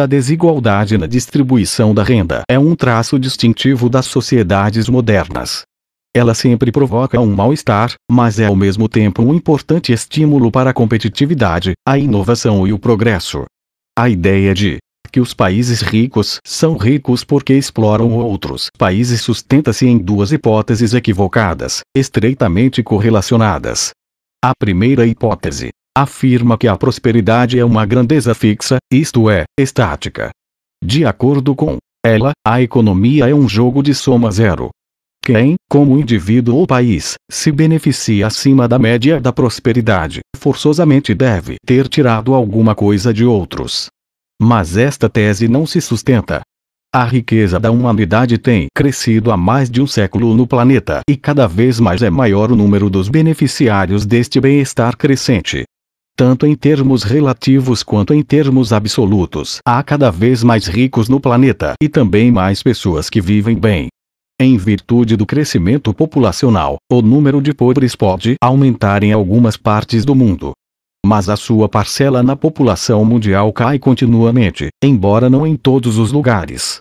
A desigualdade na distribuição da renda é um traço distintivo das sociedades modernas. Ela sempre provoca um mal-estar, mas é ao mesmo tempo um importante estímulo para a competitividade, a inovação e o progresso. A ideia de que os países ricos são ricos porque exploram outros países sustenta-se em duas hipóteses equivocadas, estreitamente correlacionadas. A primeira hipótese afirma que a prosperidade é uma grandeza fixa, isto é, estática. De acordo com ela, a economia é um jogo de soma zero. Quem, como indivíduo ou país, se beneficia acima da média da prosperidade, forçosamente deve ter tirado alguma coisa de outros. Mas esta tese não se sustenta. A riqueza da humanidade tem crescido há mais de um século no planeta e cada vez mais é maior o número dos beneficiários deste bem-estar crescente tanto em termos relativos quanto em termos absolutos. Há cada vez mais ricos no planeta e também mais pessoas que vivem bem. Em virtude do crescimento populacional, o número de pobres pode aumentar em algumas partes do mundo. Mas a sua parcela na população mundial cai continuamente, embora não em todos os lugares.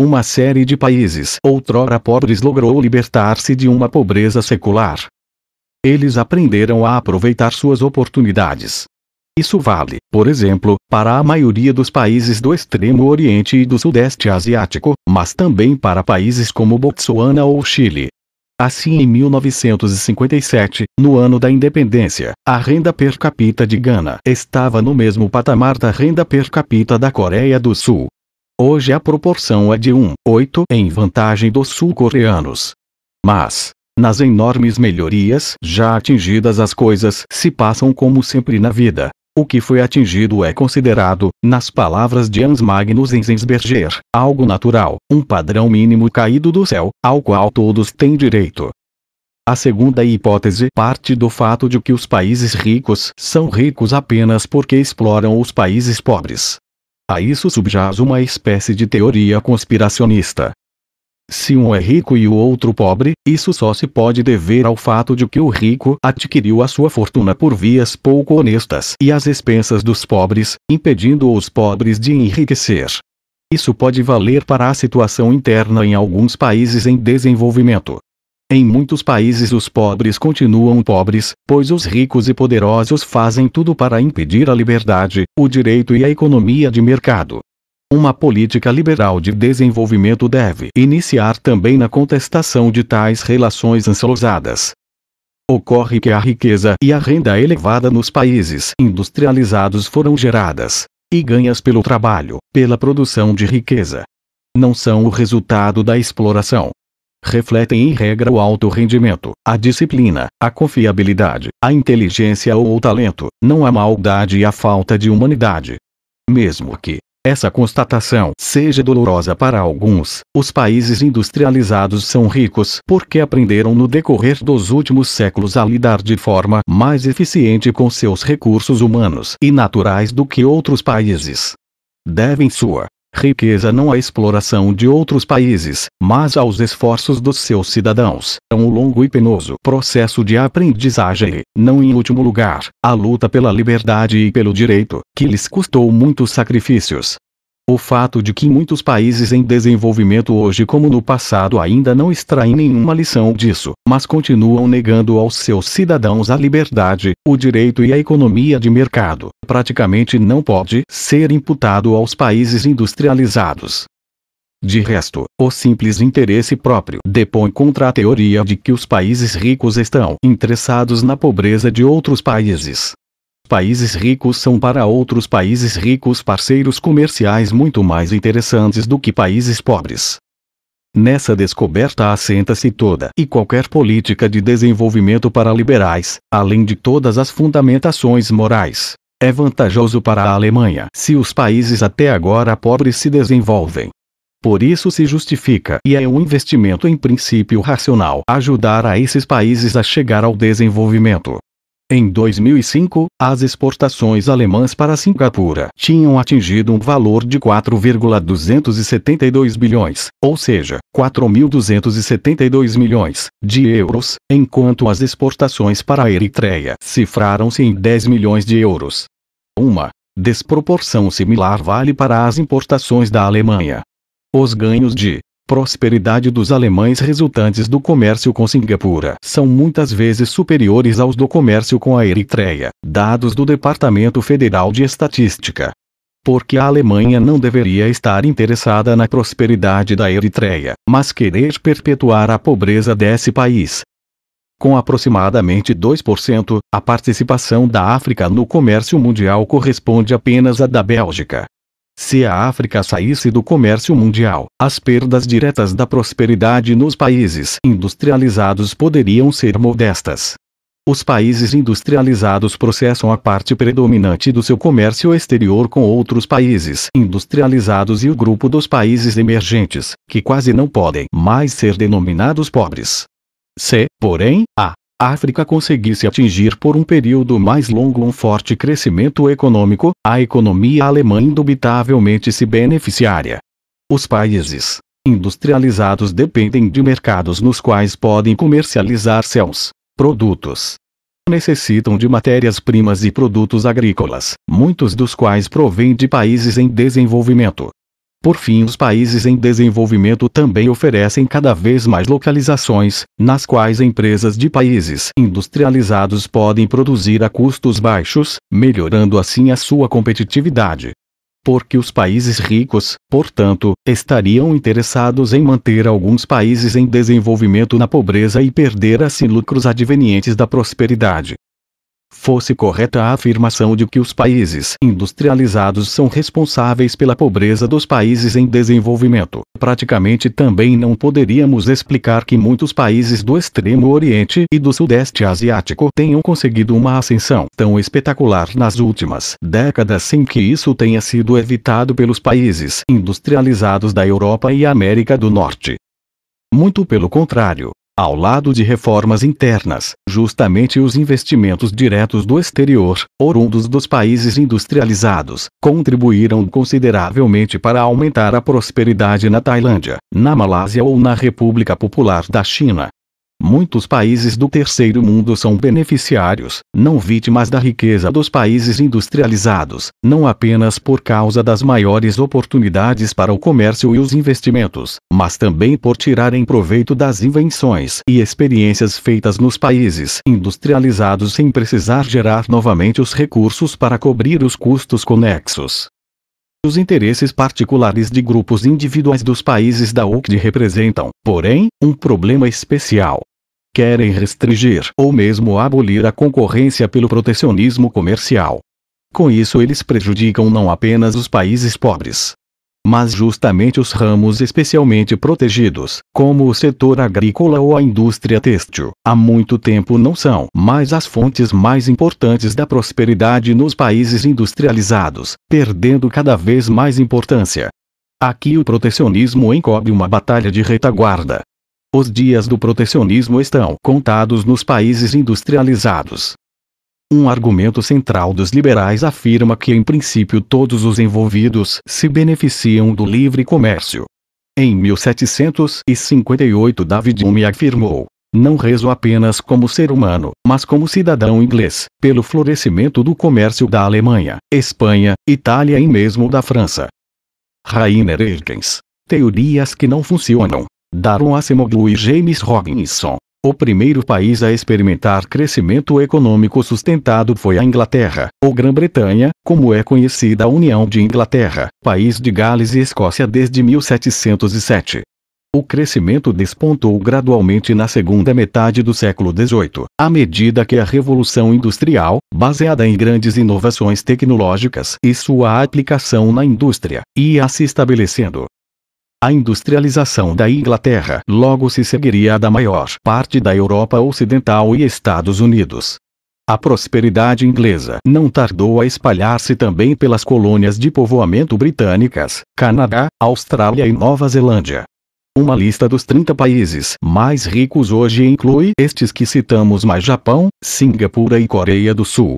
Uma série de países outrora pobres logrou libertar-se de uma pobreza secular, eles aprenderam a aproveitar suas oportunidades. Isso vale, por exemplo, para a maioria dos países do Extremo Oriente e do Sudeste Asiático, mas também para países como Botsuana ou Chile. Assim, em 1957, no ano da independência, a renda per capita de Gana estava no mesmo patamar da renda per capita da Coreia do Sul. Hoje a proporção é de 1,8 em vantagem dos sul-coreanos. Mas, nas enormes melhorias já atingidas as coisas se passam como sempre na vida. O que foi atingido é considerado, nas palavras de Hans Magnus Enzensberger, algo natural, um padrão mínimo caído do céu, ao qual todos têm direito. A segunda hipótese parte do fato de que os países ricos são ricos apenas porque exploram os países pobres. A isso subjaz uma espécie de teoria conspiracionista, se um é rico e o outro pobre, isso só se pode dever ao fato de que o rico adquiriu a sua fortuna por vias pouco honestas e às expensas dos pobres, impedindo os pobres de enriquecer. Isso pode valer para a situação interna em alguns países em desenvolvimento. Em muitos países os pobres continuam pobres, pois os ricos e poderosos fazem tudo para impedir a liberdade, o direito e a economia de mercado. Uma política liberal de desenvolvimento deve iniciar também na contestação de tais relações ansiosadas. Ocorre que a riqueza e a renda elevada nos países industrializados foram geradas e ganhas pelo trabalho, pela produção de riqueza. Não são o resultado da exploração. Refletem em regra o alto rendimento, a disciplina, a confiabilidade, a inteligência ou o talento, não a maldade e a falta de humanidade. Mesmo que, essa constatação seja dolorosa para alguns, os países industrializados são ricos porque aprenderam no decorrer dos últimos séculos a lidar de forma mais eficiente com seus recursos humanos e naturais do que outros países. Devem sua riqueza não à exploração de outros países, mas aos esforços dos seus cidadãos. É um longo e penoso processo de aprendizagem, não em último lugar, a luta pela liberdade e pelo direito, que lhes custou muitos sacrifícios, o fato de que muitos países em desenvolvimento hoje como no passado ainda não extraem nenhuma lição disso, mas continuam negando aos seus cidadãos a liberdade, o direito e a economia de mercado, praticamente não pode ser imputado aos países industrializados. De resto, o simples interesse próprio depõe contra a teoria de que os países ricos estão interessados na pobreza de outros países. Países ricos são para outros países ricos parceiros comerciais muito mais interessantes do que países pobres. Nessa descoberta assenta-se toda e qualquer política de desenvolvimento para liberais, além de todas as fundamentações morais. É vantajoso para a Alemanha se os países até agora pobres se desenvolvem. Por isso se justifica e é um investimento em princípio racional ajudar a esses países a chegar ao desenvolvimento. Em 2005, as exportações alemãs para Singapura tinham atingido um valor de 4,272 bilhões, ou seja, 4.272 milhões de euros, enquanto as exportações para a Eritreia cifraram-se em 10 milhões de euros. Uma desproporção similar vale para as importações da Alemanha. Os ganhos de prosperidade dos alemães resultantes do comércio com Singapura são muitas vezes superiores aos do comércio com a Eritreia, dados do Departamento Federal de Estatística. Porque a Alemanha não deveria estar interessada na prosperidade da Eritreia, mas querer perpetuar a pobreza desse país. Com aproximadamente 2%, a participação da África no comércio mundial corresponde apenas à da Bélgica, se a África saísse do comércio mundial, as perdas diretas da prosperidade nos países industrializados poderiam ser modestas. Os países industrializados processam a parte predominante do seu comércio exterior com outros países industrializados e o grupo dos países emergentes, que quase não podem mais ser denominados pobres. Se, porém, a África conseguisse atingir por um período mais longo um forte crescimento econômico, a economia alemã indubitavelmente se beneficiaria. Os países industrializados dependem de mercados nos quais podem comercializar seus produtos. Necessitam de matérias-primas e produtos agrícolas, muitos dos quais provêm de países em desenvolvimento. Por fim, os países em desenvolvimento também oferecem cada vez mais localizações, nas quais empresas de países industrializados podem produzir a custos baixos, melhorando assim a sua competitividade. Porque os países ricos, portanto, estariam interessados em manter alguns países em desenvolvimento na pobreza e perder assim lucros advenientes da prosperidade fosse correta a afirmação de que os países industrializados são responsáveis pela pobreza dos países em desenvolvimento. Praticamente também não poderíamos explicar que muitos países do Extremo Oriente e do Sudeste Asiático tenham conseguido uma ascensão tão espetacular nas últimas décadas sem que isso tenha sido evitado pelos países industrializados da Europa e América do Norte. Muito pelo contrário, ao lado de reformas internas, justamente os investimentos diretos do exterior, oriundos dos países industrializados, contribuíram consideravelmente para aumentar a prosperidade na Tailândia, na Malásia ou na República Popular da China. Muitos países do terceiro mundo são beneficiários, não vítimas da riqueza dos países industrializados, não apenas por causa das maiores oportunidades para o comércio e os investimentos, mas também por tirarem proveito das invenções e experiências feitas nos países industrializados sem precisar gerar novamente os recursos para cobrir os custos conexos. Os interesses particulares de grupos individuais dos países da OCDE representam, porém, um problema especial, querem restringir ou mesmo abolir a concorrência pelo protecionismo comercial. Com isso, eles prejudicam não apenas os países pobres, mas justamente os ramos especialmente protegidos, como o setor agrícola ou a indústria têxtil, há muito tempo não são mais as fontes mais importantes da prosperidade nos países industrializados, perdendo cada vez mais importância. Aqui o protecionismo encobre uma batalha de retaguarda, os dias do protecionismo estão contados nos países industrializados. Um argumento central dos liberais afirma que, em princípio, todos os envolvidos se beneficiam do livre comércio. Em 1758, David Hume afirmou: Não rezo apenas como ser humano, mas como cidadão inglês, pelo florescimento do comércio da Alemanha, Espanha, Itália e mesmo da França. Rainer Ergens. Teorias que não funcionam. Darwin Acemoglu e James Robinson. O primeiro país a experimentar crescimento econômico sustentado foi a Inglaterra, ou Grã-Bretanha, como é conhecida a União de Inglaterra, país de Gales e Escócia desde 1707. O crescimento despontou gradualmente na segunda metade do século XVIII, à medida que a Revolução Industrial, baseada em grandes inovações tecnológicas e sua aplicação na indústria, ia se estabelecendo. A industrialização da Inglaterra logo se seguiria a da maior parte da Europa Ocidental e Estados Unidos. A prosperidade inglesa não tardou a espalhar-se também pelas colônias de povoamento britânicas, Canadá, Austrália e Nova Zelândia. Uma lista dos 30 países mais ricos hoje inclui estes que citamos mais Japão, Singapura e Coreia do Sul.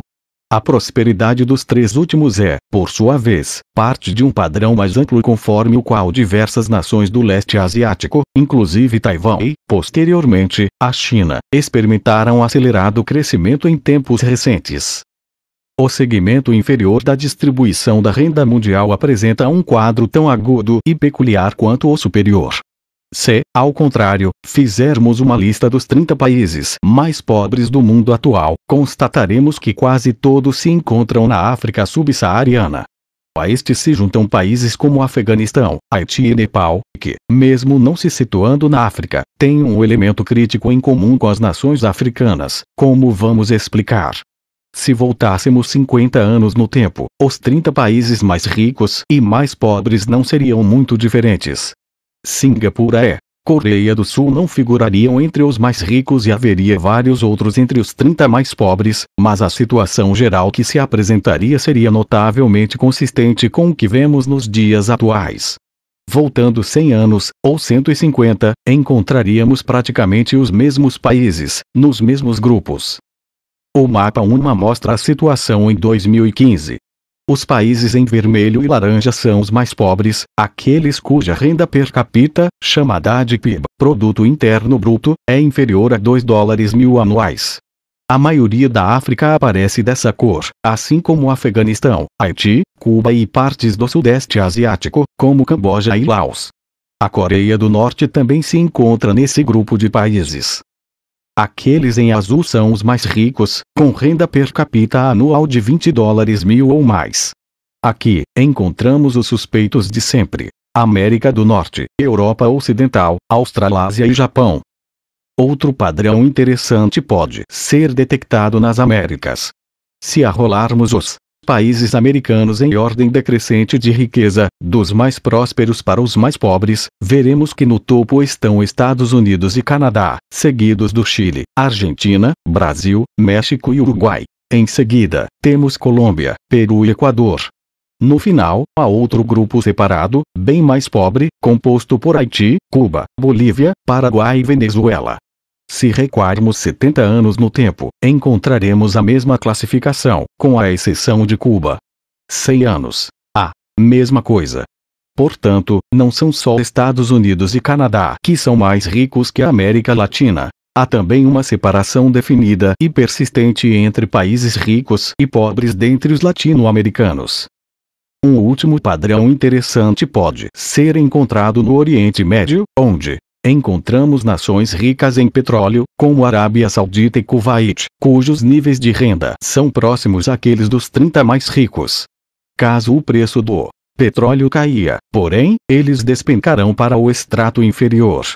A prosperidade dos três últimos é, por sua vez, parte de um padrão mais amplo conforme o qual diversas nações do leste asiático, inclusive Taiwan e, posteriormente, a China, experimentaram acelerado crescimento em tempos recentes. O segmento inferior da distribuição da renda mundial apresenta um quadro tão agudo e peculiar quanto o superior, se, ao contrário, fizermos uma lista dos 30 países mais pobres do mundo atual, constataremos que quase todos se encontram na África subsaariana. A este se juntam países como Afeganistão, Haiti e Nepal, que, mesmo não se situando na África, têm um elemento crítico em comum com as nações africanas, como vamos explicar. Se voltássemos 50 anos no tempo, os 30 países mais ricos e mais pobres não seriam muito diferentes, Singapura e é. Coreia do Sul não figurariam entre os mais ricos e haveria vários outros entre os 30 mais pobres, mas a situação geral que se apresentaria seria notavelmente consistente com o que vemos nos dias atuais. Voltando 100 anos, ou 150, encontraríamos praticamente os mesmos países, nos mesmos grupos. O mapa 1 mostra a situação em 2015. Os países em vermelho e laranja são os mais pobres, aqueles cuja renda per capita, chamada de PIB, Produto Interno Bruto, é inferior a 2 dólares mil anuais. A maioria da África aparece dessa cor, assim como Afeganistão, Haiti, Cuba e partes do Sudeste Asiático, como Camboja e Laos. A Coreia do Norte também se encontra nesse grupo de países. Aqueles em azul são os mais ricos, com renda per capita anual de 20 dólares mil ou mais. Aqui, encontramos os suspeitos de sempre: América do Norte, Europa Ocidental, Australásia e Japão. Outro padrão interessante pode ser detectado nas Américas. Se arrolarmos os países americanos em ordem decrescente de riqueza, dos mais prósperos para os mais pobres, veremos que no topo estão Estados Unidos e Canadá, seguidos do Chile, Argentina, Brasil, México e Uruguai. Em seguida, temos Colômbia, Peru e Equador. No final, há outro grupo separado, bem mais pobre, composto por Haiti, Cuba, Bolívia, Paraguai e Venezuela. Se recuarmos 70 anos no tempo, encontraremos a mesma classificação, com a exceção de Cuba. 100 anos. A mesma coisa. Portanto, não são só Estados Unidos e Canadá que são mais ricos que a América Latina. Há também uma separação definida e persistente entre países ricos e pobres dentre os latino-americanos. Um último padrão interessante pode ser encontrado no Oriente Médio, onde, Encontramos nações ricas em petróleo, como Arábia Saudita e Kuwait, cujos níveis de renda são próximos àqueles dos 30 mais ricos. Caso o preço do petróleo caia, porém, eles despencarão para o extrato inferior.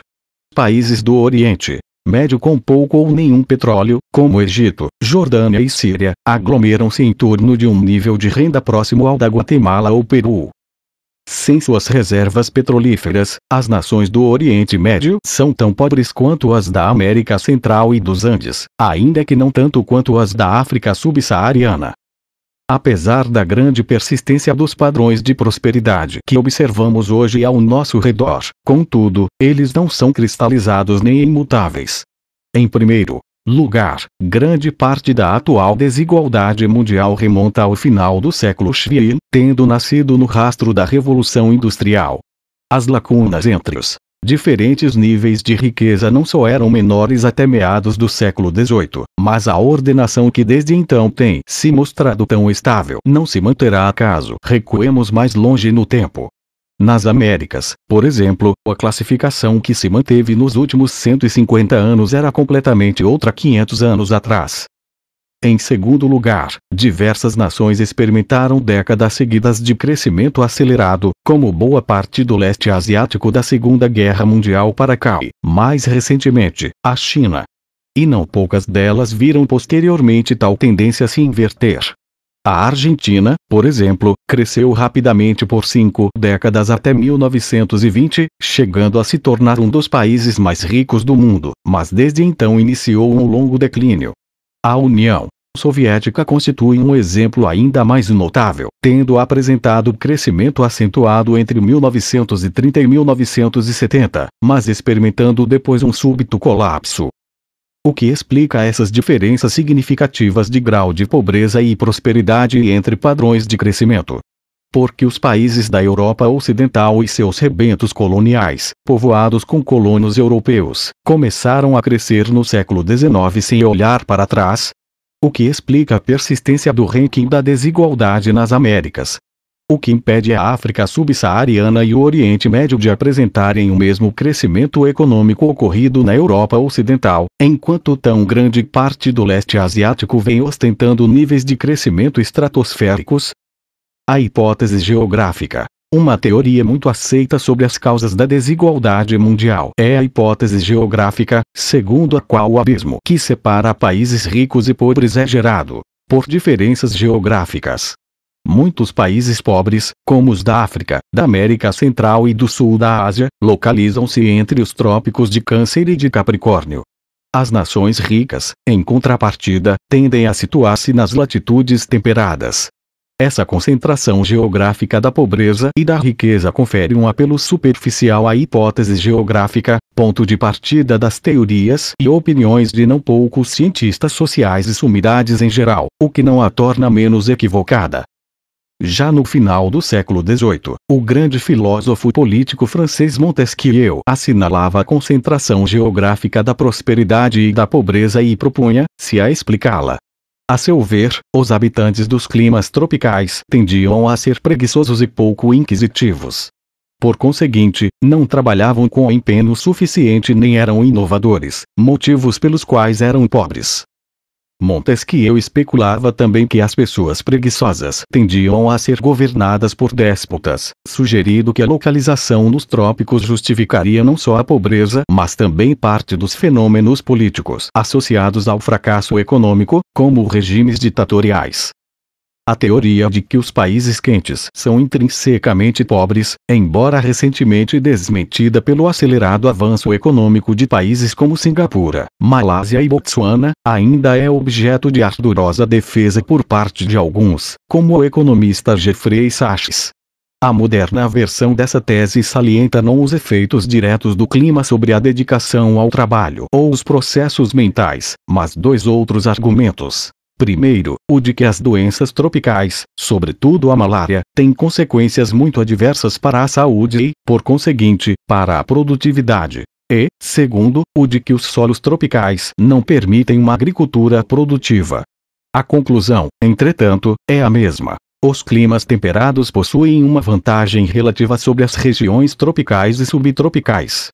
Países do Oriente, médio com pouco ou nenhum petróleo, como Egito, Jordânia e Síria, aglomeram-se em torno de um nível de renda próximo ao da Guatemala ou Peru. Sem suas reservas petrolíferas, as nações do Oriente Médio são tão pobres quanto as da América Central e dos Andes, ainda que não tanto quanto as da África subsaariana. Apesar da grande persistência dos padrões de prosperidade que observamos hoje ao nosso redor, contudo, eles não são cristalizados nem imutáveis. Em primeiro lugar. Grande parte da atual desigualdade mundial remonta ao final do século XVII, tendo nascido no rastro da Revolução Industrial. As lacunas entre os diferentes níveis de riqueza não só eram menores até meados do século XVIII, mas a ordenação que desde então tem se mostrado tão estável não se manterá caso recuemos mais longe no tempo. Nas Américas, por exemplo, a classificação que se manteve nos últimos 150 anos era completamente outra 500 anos atrás. Em segundo lugar, diversas nações experimentaram décadas seguidas de crescimento acelerado, como boa parte do leste asiático da Segunda Guerra Mundial para cá e, mais recentemente, a China. E não poucas delas viram posteriormente tal tendência se inverter. A Argentina, por exemplo, cresceu rapidamente por cinco décadas até 1920, chegando a se tornar um dos países mais ricos do mundo, mas desde então iniciou um longo declínio. A União Soviética constitui um exemplo ainda mais notável, tendo apresentado crescimento acentuado entre 1930 e 1970, mas experimentando depois um súbito colapso, o que explica essas diferenças significativas de grau de pobreza e prosperidade e entre padrões de crescimento. Porque os países da Europa Ocidental e seus rebentos coloniais, povoados com colonos europeus, começaram a crescer no século XIX sem olhar para trás, o que explica a persistência do ranking da desigualdade nas Américas, o que impede a África subsaariana e o Oriente Médio de apresentarem o mesmo crescimento econômico ocorrido na Europa Ocidental, enquanto tão grande parte do leste asiático vem ostentando níveis de crescimento estratosféricos. A hipótese geográfica uma teoria muito aceita sobre as causas da desigualdade mundial é a hipótese geográfica, segundo a qual o abismo que separa países ricos e pobres é gerado por diferenças geográficas. Muitos países pobres, como os da África, da América Central e do Sul da Ásia, localizam-se entre os trópicos de Câncer e de Capricórnio. As nações ricas, em contrapartida, tendem a situar-se nas latitudes temperadas. Essa concentração geográfica da pobreza e da riqueza confere um apelo superficial à hipótese geográfica, ponto de partida das teorias e opiniões de não poucos cientistas sociais e sumidades em geral, o que não a torna menos equivocada. Já no final do século XVIII, o grande filósofo político francês Montesquieu assinalava a concentração geográfica da prosperidade e da pobreza e propunha-se a explicá-la. A seu ver, os habitantes dos climas tropicais tendiam a ser preguiçosos e pouco inquisitivos. Por conseguinte, não trabalhavam com empenho suficiente nem eram inovadores, motivos pelos quais eram pobres. Montesquieu especulava também que as pessoas preguiçosas tendiam a ser governadas por déspotas, sugerindo que a localização nos trópicos justificaria não só a pobreza, mas também parte dos fenômenos políticos associados ao fracasso econômico, como regimes ditatoriais. A teoria de que os países quentes são intrinsecamente pobres, embora recentemente desmentida pelo acelerado avanço econômico de países como Singapura, Malásia e Botsuana, ainda é objeto de ardorosa defesa por parte de alguns, como o economista Jeffrey Sachs. A moderna versão dessa tese salienta não os efeitos diretos do clima sobre a dedicação ao trabalho ou os processos mentais, mas dois outros argumentos, Primeiro, o de que as doenças tropicais, sobretudo a malária, têm consequências muito adversas para a saúde e, por conseguinte, para a produtividade. E, segundo, o de que os solos tropicais não permitem uma agricultura produtiva. A conclusão, entretanto, é a mesma. Os climas temperados possuem uma vantagem relativa sobre as regiões tropicais e subtropicais.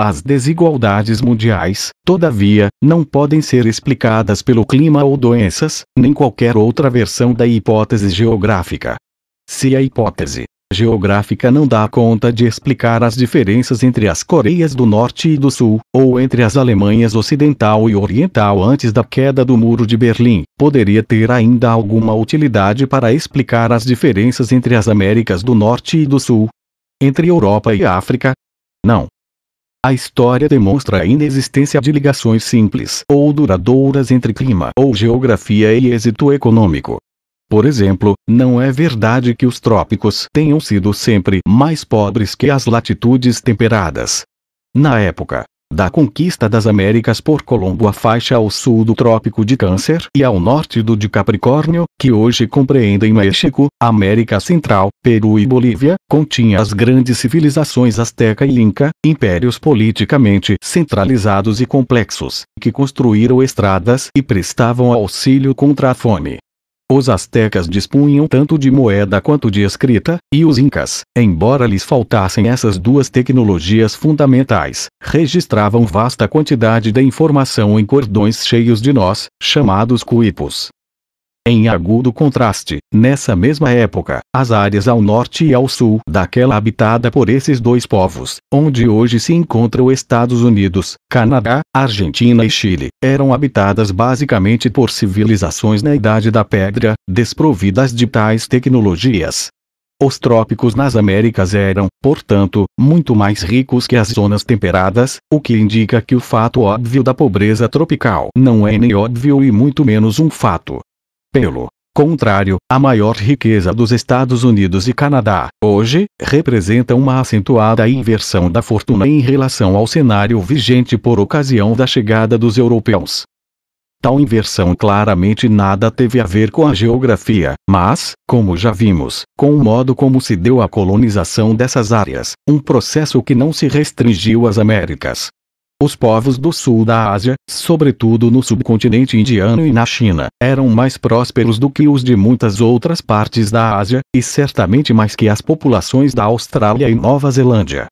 As desigualdades mundiais, todavia, não podem ser explicadas pelo clima ou doenças, nem qualquer outra versão da hipótese geográfica. Se a hipótese geográfica não dá conta de explicar as diferenças entre as Coreias do Norte e do Sul, ou entre as Alemanhas Ocidental e Oriental antes da queda do Muro de Berlim, poderia ter ainda alguma utilidade para explicar as diferenças entre as Américas do Norte e do Sul, entre Europa e África? Não. A história demonstra a inexistência de ligações simples ou duradouras entre clima ou geografia e êxito econômico. Por exemplo, não é verdade que os trópicos tenham sido sempre mais pobres que as latitudes temperadas. Na época, da conquista das Américas por Colombo a faixa ao sul do Trópico de Câncer e ao norte do de Capricórnio, que hoje compreendem México, América Central, Peru e Bolívia, continha as grandes civilizações Azteca e Inca, impérios politicamente centralizados e complexos, que construíram estradas e prestavam auxílio contra a fome. Os astecas dispunham tanto de moeda quanto de escrita, e os incas, embora lhes faltassem essas duas tecnologias fundamentais, registravam vasta quantidade de informação em cordões cheios de nós, chamados cuipos. Em agudo contraste, nessa mesma época, as áreas ao norte e ao sul daquela habitada por esses dois povos, onde hoje se encontram Estados Unidos, Canadá, Argentina e Chile, eram habitadas basicamente por civilizações na Idade da Pedra, desprovidas de tais tecnologias. Os trópicos nas Américas eram, portanto, muito mais ricos que as zonas temperadas, o que indica que o fato óbvio da pobreza tropical não é nem óbvio e muito menos um fato, pelo contrário, a maior riqueza dos Estados Unidos e Canadá, hoje, representa uma acentuada inversão da fortuna em relação ao cenário vigente por ocasião da chegada dos europeus. Tal inversão claramente nada teve a ver com a geografia, mas, como já vimos, com o modo como se deu a colonização dessas áreas, um processo que não se restringiu às Américas, os povos do sul da Ásia, sobretudo no subcontinente indiano e na China, eram mais prósperos do que os de muitas outras partes da Ásia, e certamente mais que as populações da Austrália e Nova Zelândia.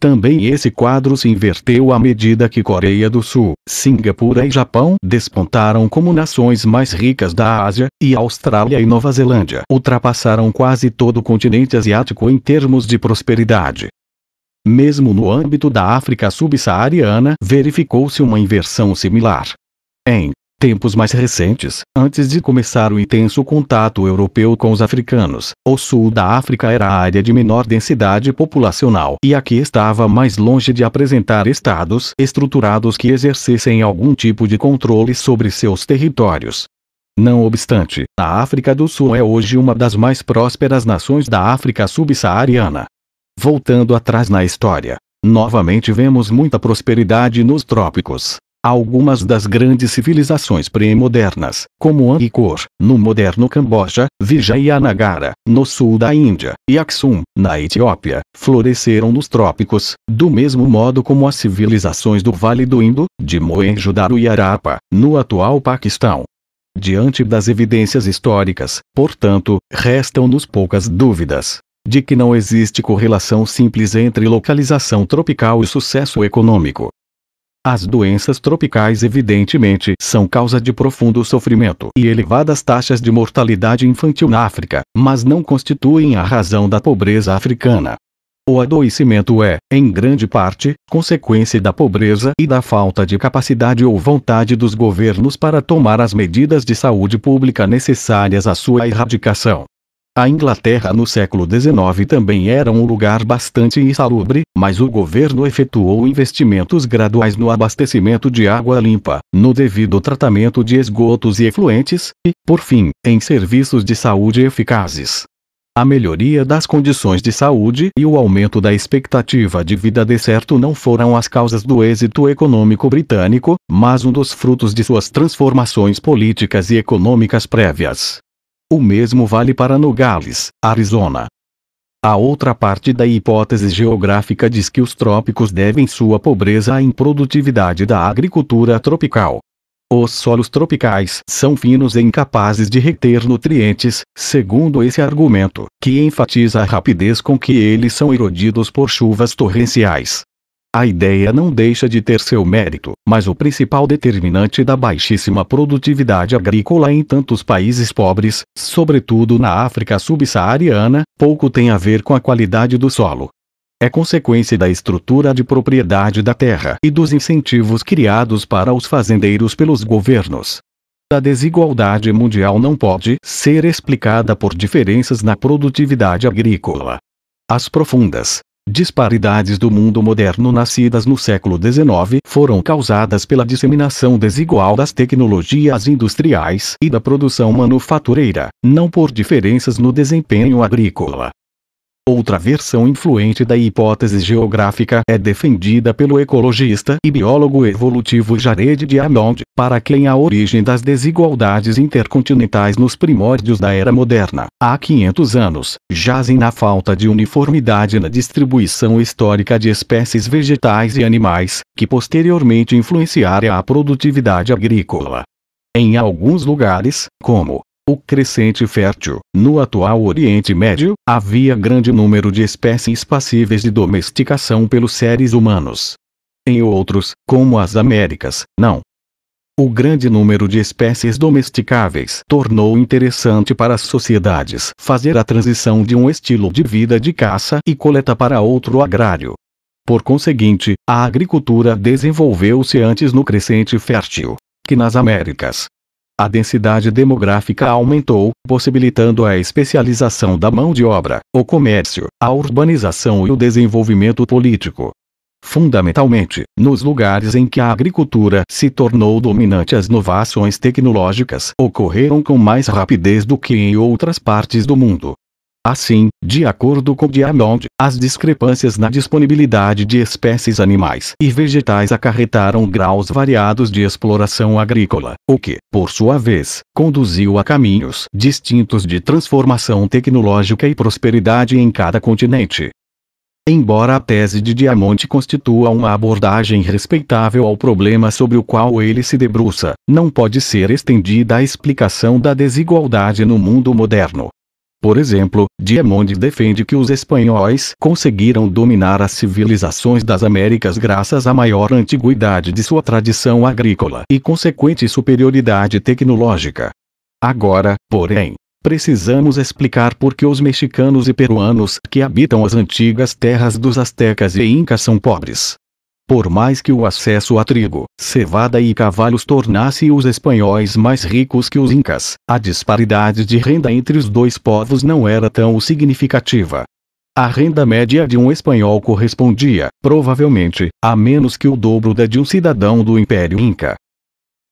Também esse quadro se inverteu à medida que Coreia do Sul, Singapura e Japão despontaram como nações mais ricas da Ásia, e Austrália e Nova Zelândia ultrapassaram quase todo o continente asiático em termos de prosperidade. Mesmo no âmbito da África subsaariana, verificou-se uma inversão similar. Em tempos mais recentes, antes de começar o intenso contato europeu com os africanos, o sul da África era a área de menor densidade populacional e aqui estava mais longe de apresentar estados estruturados que exercessem algum tipo de controle sobre seus territórios. Não obstante, a África do Sul é hoje uma das mais prósperas nações da África subsaariana. Voltando atrás na história, novamente vemos muita prosperidade nos trópicos. Algumas das grandes civilizações pré-modernas, como Angkor, no moderno Camboja, Vijayanagara, no sul da Índia, e Aksum, na Etiópia, floresceram nos trópicos, do mesmo modo como as civilizações do Vale do Indo, de Mohenjo-daro e Harappa, no atual Paquistão. Diante das evidências históricas, portanto, restam-nos poucas dúvidas de que não existe correlação simples entre localização tropical e sucesso econômico. As doenças tropicais evidentemente são causa de profundo sofrimento e elevadas taxas de mortalidade infantil na África, mas não constituem a razão da pobreza africana. O adoecimento é, em grande parte, consequência da pobreza e da falta de capacidade ou vontade dos governos para tomar as medidas de saúde pública necessárias à sua erradicação. A Inglaterra no século XIX também era um lugar bastante insalubre, mas o governo efetuou investimentos graduais no abastecimento de água limpa, no devido tratamento de esgotos e efluentes, e, por fim, em serviços de saúde eficazes. A melhoria das condições de saúde e o aumento da expectativa de vida de certo não foram as causas do êxito econômico britânico, mas um dos frutos de suas transformações políticas e econômicas prévias. O mesmo vale para Nogales, Arizona. A outra parte da hipótese geográfica diz que os trópicos devem sua pobreza à improdutividade da agricultura tropical. Os solos tropicais são finos e incapazes de reter nutrientes, segundo esse argumento, que enfatiza a rapidez com que eles são erodidos por chuvas torrenciais. A ideia não deixa de ter seu mérito, mas o principal determinante da baixíssima produtividade agrícola em tantos países pobres, sobretudo na África subsaariana, pouco tem a ver com a qualidade do solo. É consequência da estrutura de propriedade da terra e dos incentivos criados para os fazendeiros pelos governos. A desigualdade mundial não pode ser explicada por diferenças na produtividade agrícola. As profundas Disparidades do mundo moderno nascidas no século XIX foram causadas pela disseminação desigual das tecnologias industriais e da produção manufatureira, não por diferenças no desempenho agrícola. Outra versão influente da hipótese geográfica é defendida pelo ecologista e biólogo evolutivo Jared Diamond, para quem a origem das desigualdades intercontinentais nos primórdios da era moderna, há 500 anos, jazem na falta de uniformidade na distribuição histórica de espécies vegetais e animais, que posteriormente influenciaram a produtividade agrícola. Em alguns lugares, como o crescente fértil. No atual Oriente Médio, havia grande número de espécies passíveis de domesticação pelos seres humanos. Em outros, como as Américas, não. O grande número de espécies domesticáveis tornou interessante para as sociedades fazer a transição de um estilo de vida de caça e coleta para outro agrário. Por conseguinte, a agricultura desenvolveu-se antes no crescente fértil que nas Américas. A densidade demográfica aumentou, possibilitando a especialização da mão de obra, o comércio, a urbanização e o desenvolvimento político. Fundamentalmente, nos lugares em que a agricultura se tornou dominante, as inovações tecnológicas ocorreram com mais rapidez do que em outras partes do mundo, Assim, de acordo com Diamond, as discrepâncias na disponibilidade de espécies animais e vegetais acarretaram graus variados de exploração agrícola, o que, por sua vez, conduziu a caminhos distintos de transformação tecnológica e prosperidade em cada continente. Embora a tese de Diamond constitua uma abordagem respeitável ao problema sobre o qual ele se debruça, não pode ser estendida à explicação da desigualdade no mundo moderno, por exemplo, Diamond defende que os espanhóis conseguiram dominar as civilizações das Américas graças à maior antiguidade de sua tradição agrícola e consequente superioridade tecnológica. Agora, porém, precisamos explicar por que os mexicanos e peruanos que habitam as antigas terras dos astecas e incas são pobres. Por mais que o acesso a trigo, cevada e cavalos tornasse os espanhóis mais ricos que os incas, a disparidade de renda entre os dois povos não era tão significativa. A renda média de um espanhol correspondia, provavelmente, a menos que o dobro da de um cidadão do Império Inca.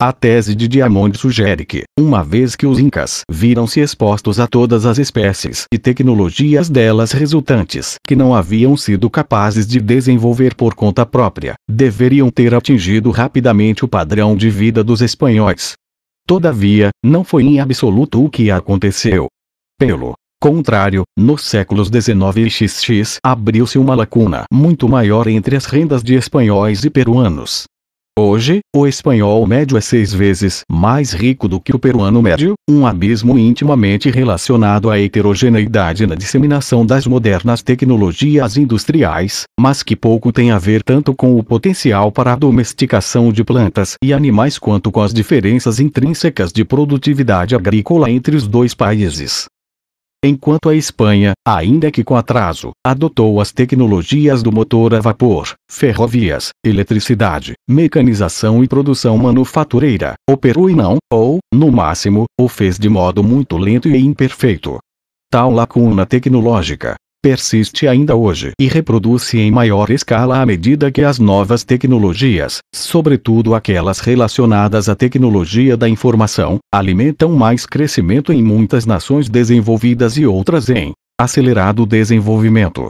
A tese de Diamond sugere que, uma vez que os Incas viram-se expostos a todas as espécies e tecnologias delas resultantes que não haviam sido capazes de desenvolver por conta própria, deveriam ter atingido rapidamente o padrão de vida dos espanhóis. Todavia, não foi em absoluto o que aconteceu. Pelo contrário, nos séculos 19 e XX abriu-se uma lacuna muito maior entre as rendas de espanhóis e peruanos, Hoje, o espanhol médio é seis vezes mais rico do que o peruano médio, um abismo intimamente relacionado à heterogeneidade na disseminação das modernas tecnologias industriais, mas que pouco tem a ver tanto com o potencial para a domesticação de plantas e animais quanto com as diferenças intrínsecas de produtividade agrícola entre os dois países enquanto a Espanha, ainda que com atraso, adotou as tecnologias do motor a vapor, ferrovias, eletricidade, mecanização e produção manufatureira, operou e não, ou, no máximo, o fez de modo muito lento e imperfeito. Tal lacuna tecnológica, persiste ainda hoje e reproduz-se em maior escala à medida que as novas tecnologias, sobretudo aquelas relacionadas à tecnologia da informação, alimentam mais crescimento em muitas nações desenvolvidas e outras em acelerado desenvolvimento.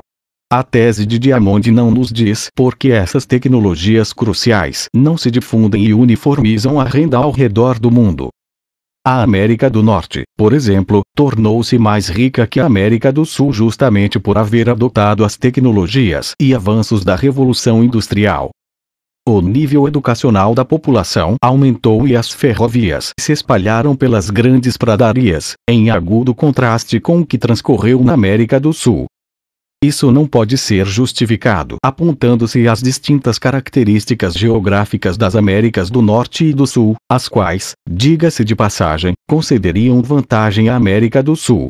A tese de Diamond não nos diz por que essas tecnologias cruciais não se difundem e uniformizam a renda ao redor do mundo. A América do Norte, por exemplo, tornou-se mais rica que a América do Sul justamente por haver adotado as tecnologias e avanços da Revolução Industrial. O nível educacional da população aumentou e as ferrovias se espalharam pelas grandes pradarias, em agudo contraste com o que transcorreu na América do Sul, isso não pode ser justificado apontando-se às distintas características geográficas das Américas do Norte e do Sul, as quais, diga-se de passagem, concederiam vantagem à América do Sul.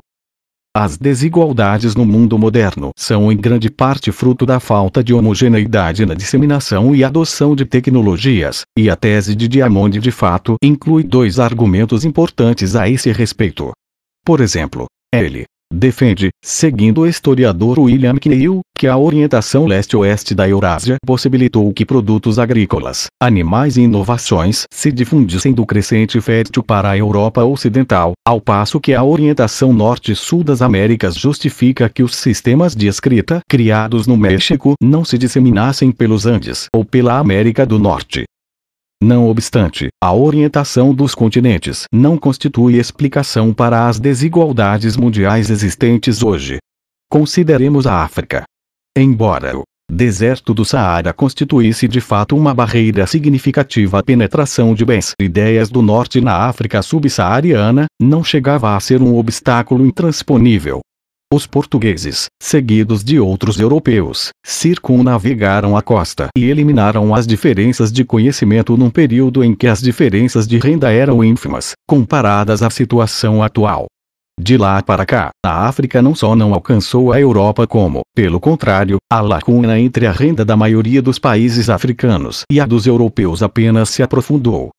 As desigualdades no mundo moderno são em grande parte fruto da falta de homogeneidade na disseminação e adoção de tecnologias, e a tese de Diamond de fato inclui dois argumentos importantes a esse respeito. Por exemplo, ele Defende, seguindo o historiador William Kneil, que a orientação leste-oeste da Eurásia possibilitou que produtos agrícolas, animais e inovações se difundissem do crescente fértil para a Europa Ocidental, ao passo que a orientação norte-sul das Américas justifica que os sistemas de escrita criados no México não se disseminassem pelos Andes ou pela América do Norte. Não obstante, a orientação dos continentes não constitui explicação para as desigualdades mundiais existentes hoje. Consideremos a África. Embora o deserto do Saara constituísse de fato uma barreira significativa à penetração de bens e ideias do norte na África subsaariana, não chegava a ser um obstáculo intransponível. Os portugueses, seguidos de outros europeus, circunnavigaram a costa e eliminaram as diferenças de conhecimento num período em que as diferenças de renda eram ínfimas, comparadas à situação atual. De lá para cá, a África não só não alcançou a Europa como, pelo contrário, a lacuna entre a renda da maioria dos países africanos e a dos europeus apenas se aprofundou.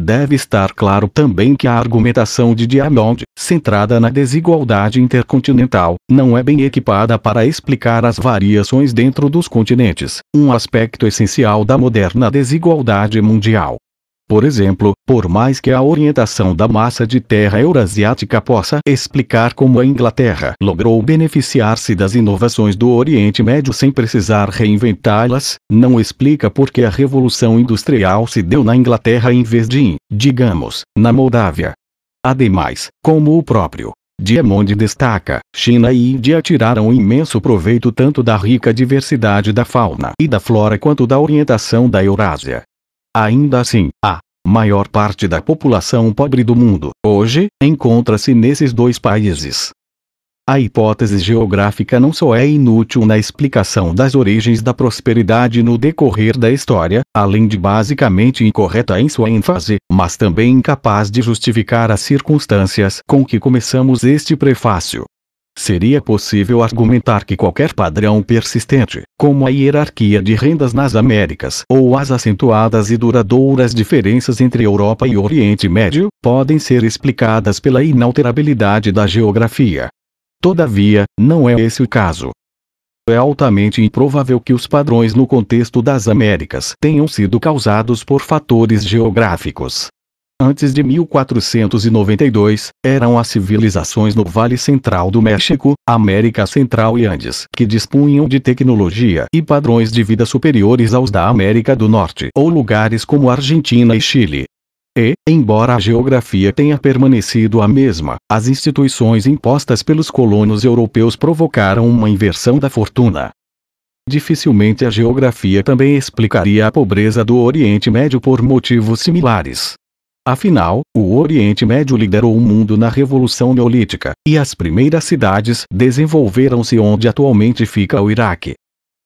Deve estar claro também que a argumentação de Diamond, centrada na desigualdade intercontinental, não é bem equipada para explicar as variações dentro dos continentes, um aspecto essencial da moderna desigualdade mundial. Por exemplo, por mais que a orientação da massa de terra eurasiática possa explicar como a Inglaterra logrou beneficiar-se das inovações do Oriente Médio sem precisar reinventá-las, não explica por que a Revolução Industrial se deu na Inglaterra em vez de, digamos, na Moldávia. Ademais, como o próprio Diamond destaca, China e Índia tiraram imenso proveito tanto da rica diversidade da fauna e da flora quanto da orientação da Eurásia. Ainda assim, a maior parte da população pobre do mundo hoje encontra-se nesses dois países. A hipótese geográfica não só é inútil na explicação das origens da prosperidade no decorrer da história, além de basicamente incorreta em sua ênfase, mas também incapaz de justificar as circunstâncias com que começamos este prefácio seria possível argumentar que qualquer padrão persistente, como a hierarquia de rendas nas Américas ou as acentuadas e duradouras diferenças entre Europa e Oriente Médio, podem ser explicadas pela inalterabilidade da geografia. Todavia, não é esse o caso. É altamente improvável que os padrões no contexto das Américas tenham sido causados por fatores geográficos, antes de 1492, eram as civilizações no Vale Central do México, América Central e Andes que dispunham de tecnologia e padrões de vida superiores aos da América do Norte ou lugares como Argentina e Chile. E, embora a geografia tenha permanecido a mesma, as instituições impostas pelos colonos europeus provocaram uma inversão da fortuna. Dificilmente a geografia também explicaria a pobreza do Oriente Médio por motivos similares. Afinal, o Oriente Médio liderou o mundo na Revolução Neolítica, e as primeiras cidades desenvolveram-se onde atualmente fica o Iraque.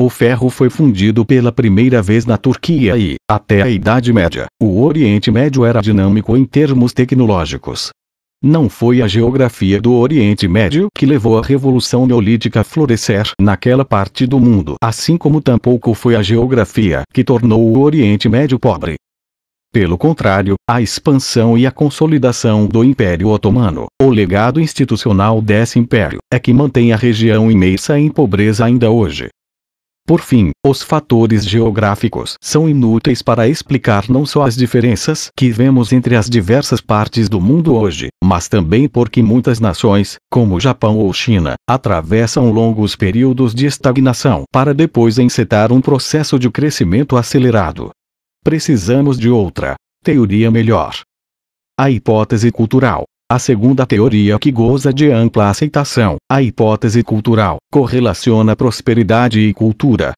O ferro foi fundido pela primeira vez na Turquia e, até a Idade Média, o Oriente Médio era dinâmico em termos tecnológicos. Não foi a geografia do Oriente Médio que levou a Revolução Neolítica a florescer naquela parte do mundo, assim como tampouco foi a geografia que tornou o Oriente Médio pobre. Pelo contrário, a expansão e a consolidação do Império Otomano, o legado institucional desse império, é que mantém a região imersa em pobreza ainda hoje. Por fim, os fatores geográficos são inúteis para explicar não só as diferenças que vemos entre as diversas partes do mundo hoje, mas também porque muitas nações, como Japão ou China, atravessam longos períodos de estagnação para depois encetar um processo de crescimento acelerado. Precisamos de outra teoria melhor. A hipótese cultural. A segunda teoria que goza de ampla aceitação, a hipótese cultural, correlaciona prosperidade e cultura,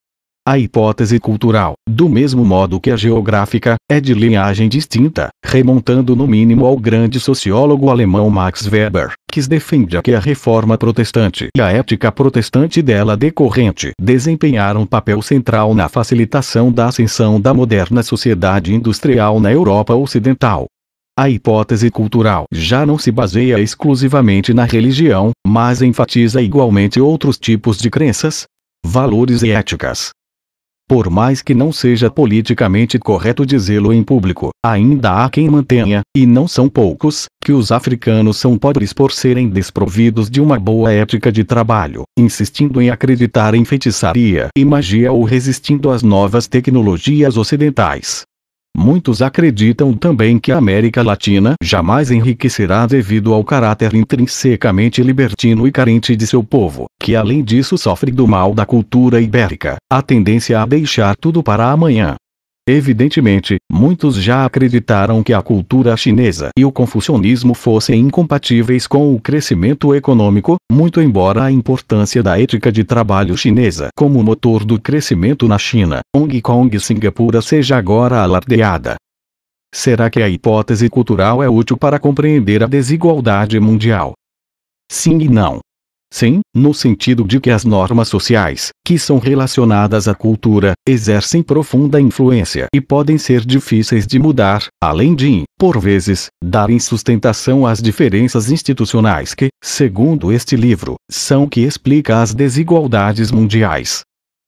a hipótese cultural, do mesmo modo que a geográfica, é de linhagem distinta, remontando no mínimo ao grande sociólogo alemão Max Weber, que defende que a reforma protestante e a ética protestante dela decorrente desempenharam um papel central na facilitação da ascensão da moderna sociedade industrial na Europa Ocidental. A hipótese cultural já não se baseia exclusivamente na religião, mas enfatiza igualmente outros tipos de crenças, valores e éticas, por mais que não seja politicamente correto dizê-lo em público, ainda há quem mantenha, e não são poucos, que os africanos são pobres por serem desprovidos de uma boa ética de trabalho, insistindo em acreditar em feitiçaria e magia ou resistindo às novas tecnologias ocidentais. Muitos acreditam também que a América Latina jamais enriquecerá devido ao caráter intrinsecamente libertino e carente de seu povo, que além disso sofre do mal da cultura ibérica, a tendência a deixar tudo para amanhã, Evidentemente, muitos já acreditaram que a cultura chinesa e o confucionismo fossem incompatíveis com o crescimento econômico, muito embora a importância da ética de trabalho chinesa como motor do crescimento na China, Hong Kong e Singapura seja agora alardeada. Será que a hipótese cultural é útil para compreender a desigualdade mundial? Sim e não. Sim, no sentido de que as normas sociais, que são relacionadas à cultura, exercem profunda influência e podem ser difíceis de mudar, além de, por vezes, darem sustentação às diferenças institucionais que, segundo este livro, são que explica as desigualdades mundiais.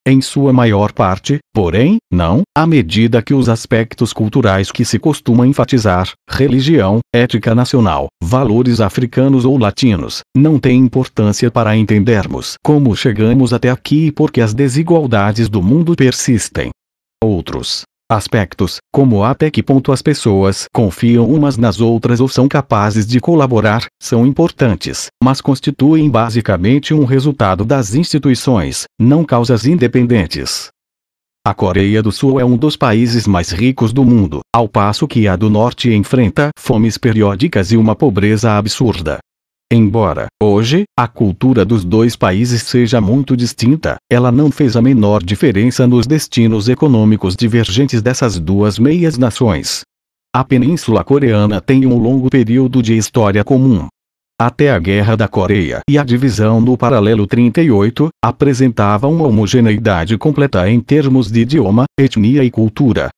Em sua maior parte, porém, não, à medida que os aspectos culturais que se costuma enfatizar, religião, ética nacional, valores africanos ou latinos, não têm importância para entendermos como chegamos até aqui e porque as desigualdades do mundo persistem. Outros, aspectos, como até que ponto as pessoas confiam umas nas outras ou são capazes de colaborar, são importantes, mas constituem basicamente um resultado das instituições, não causas independentes. A Coreia do Sul é um dos países mais ricos do mundo, ao passo que a do Norte enfrenta fomes periódicas e uma pobreza absurda. Embora, hoje, a cultura dos dois países seja muito distinta, ela não fez a menor diferença nos destinos econômicos divergentes dessas duas meias nações. A Península Coreana tem um longo período de história comum. Até a Guerra da Coreia e a divisão no paralelo 38 apresentavam homogeneidade completa em termos de idioma, etnia e cultura.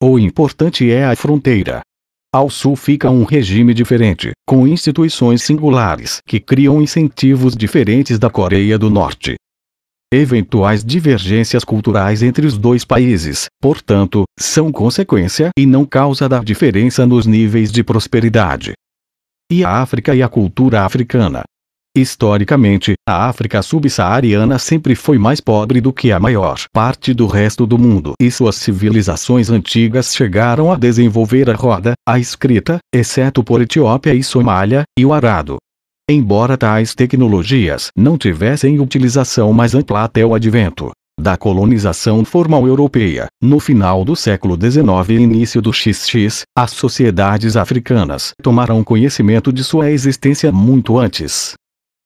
O importante é a fronteira, ao sul fica um regime diferente, com instituições singulares que criam incentivos diferentes da Coreia do Norte. Eventuais divergências culturais entre os dois países, portanto, são consequência e não causa da diferença nos níveis de prosperidade. E a África e a cultura africana Historicamente, a África subsaariana sempre foi mais pobre do que a maior parte do resto do mundo e suas civilizações antigas chegaram a desenvolver a roda, a escrita, exceto por Etiópia e Somália, e o arado. Embora tais tecnologias não tivessem utilização mais ampla até o advento da colonização formal europeia, no final do século XIX e início do XX, as sociedades africanas tomaram conhecimento de sua existência muito antes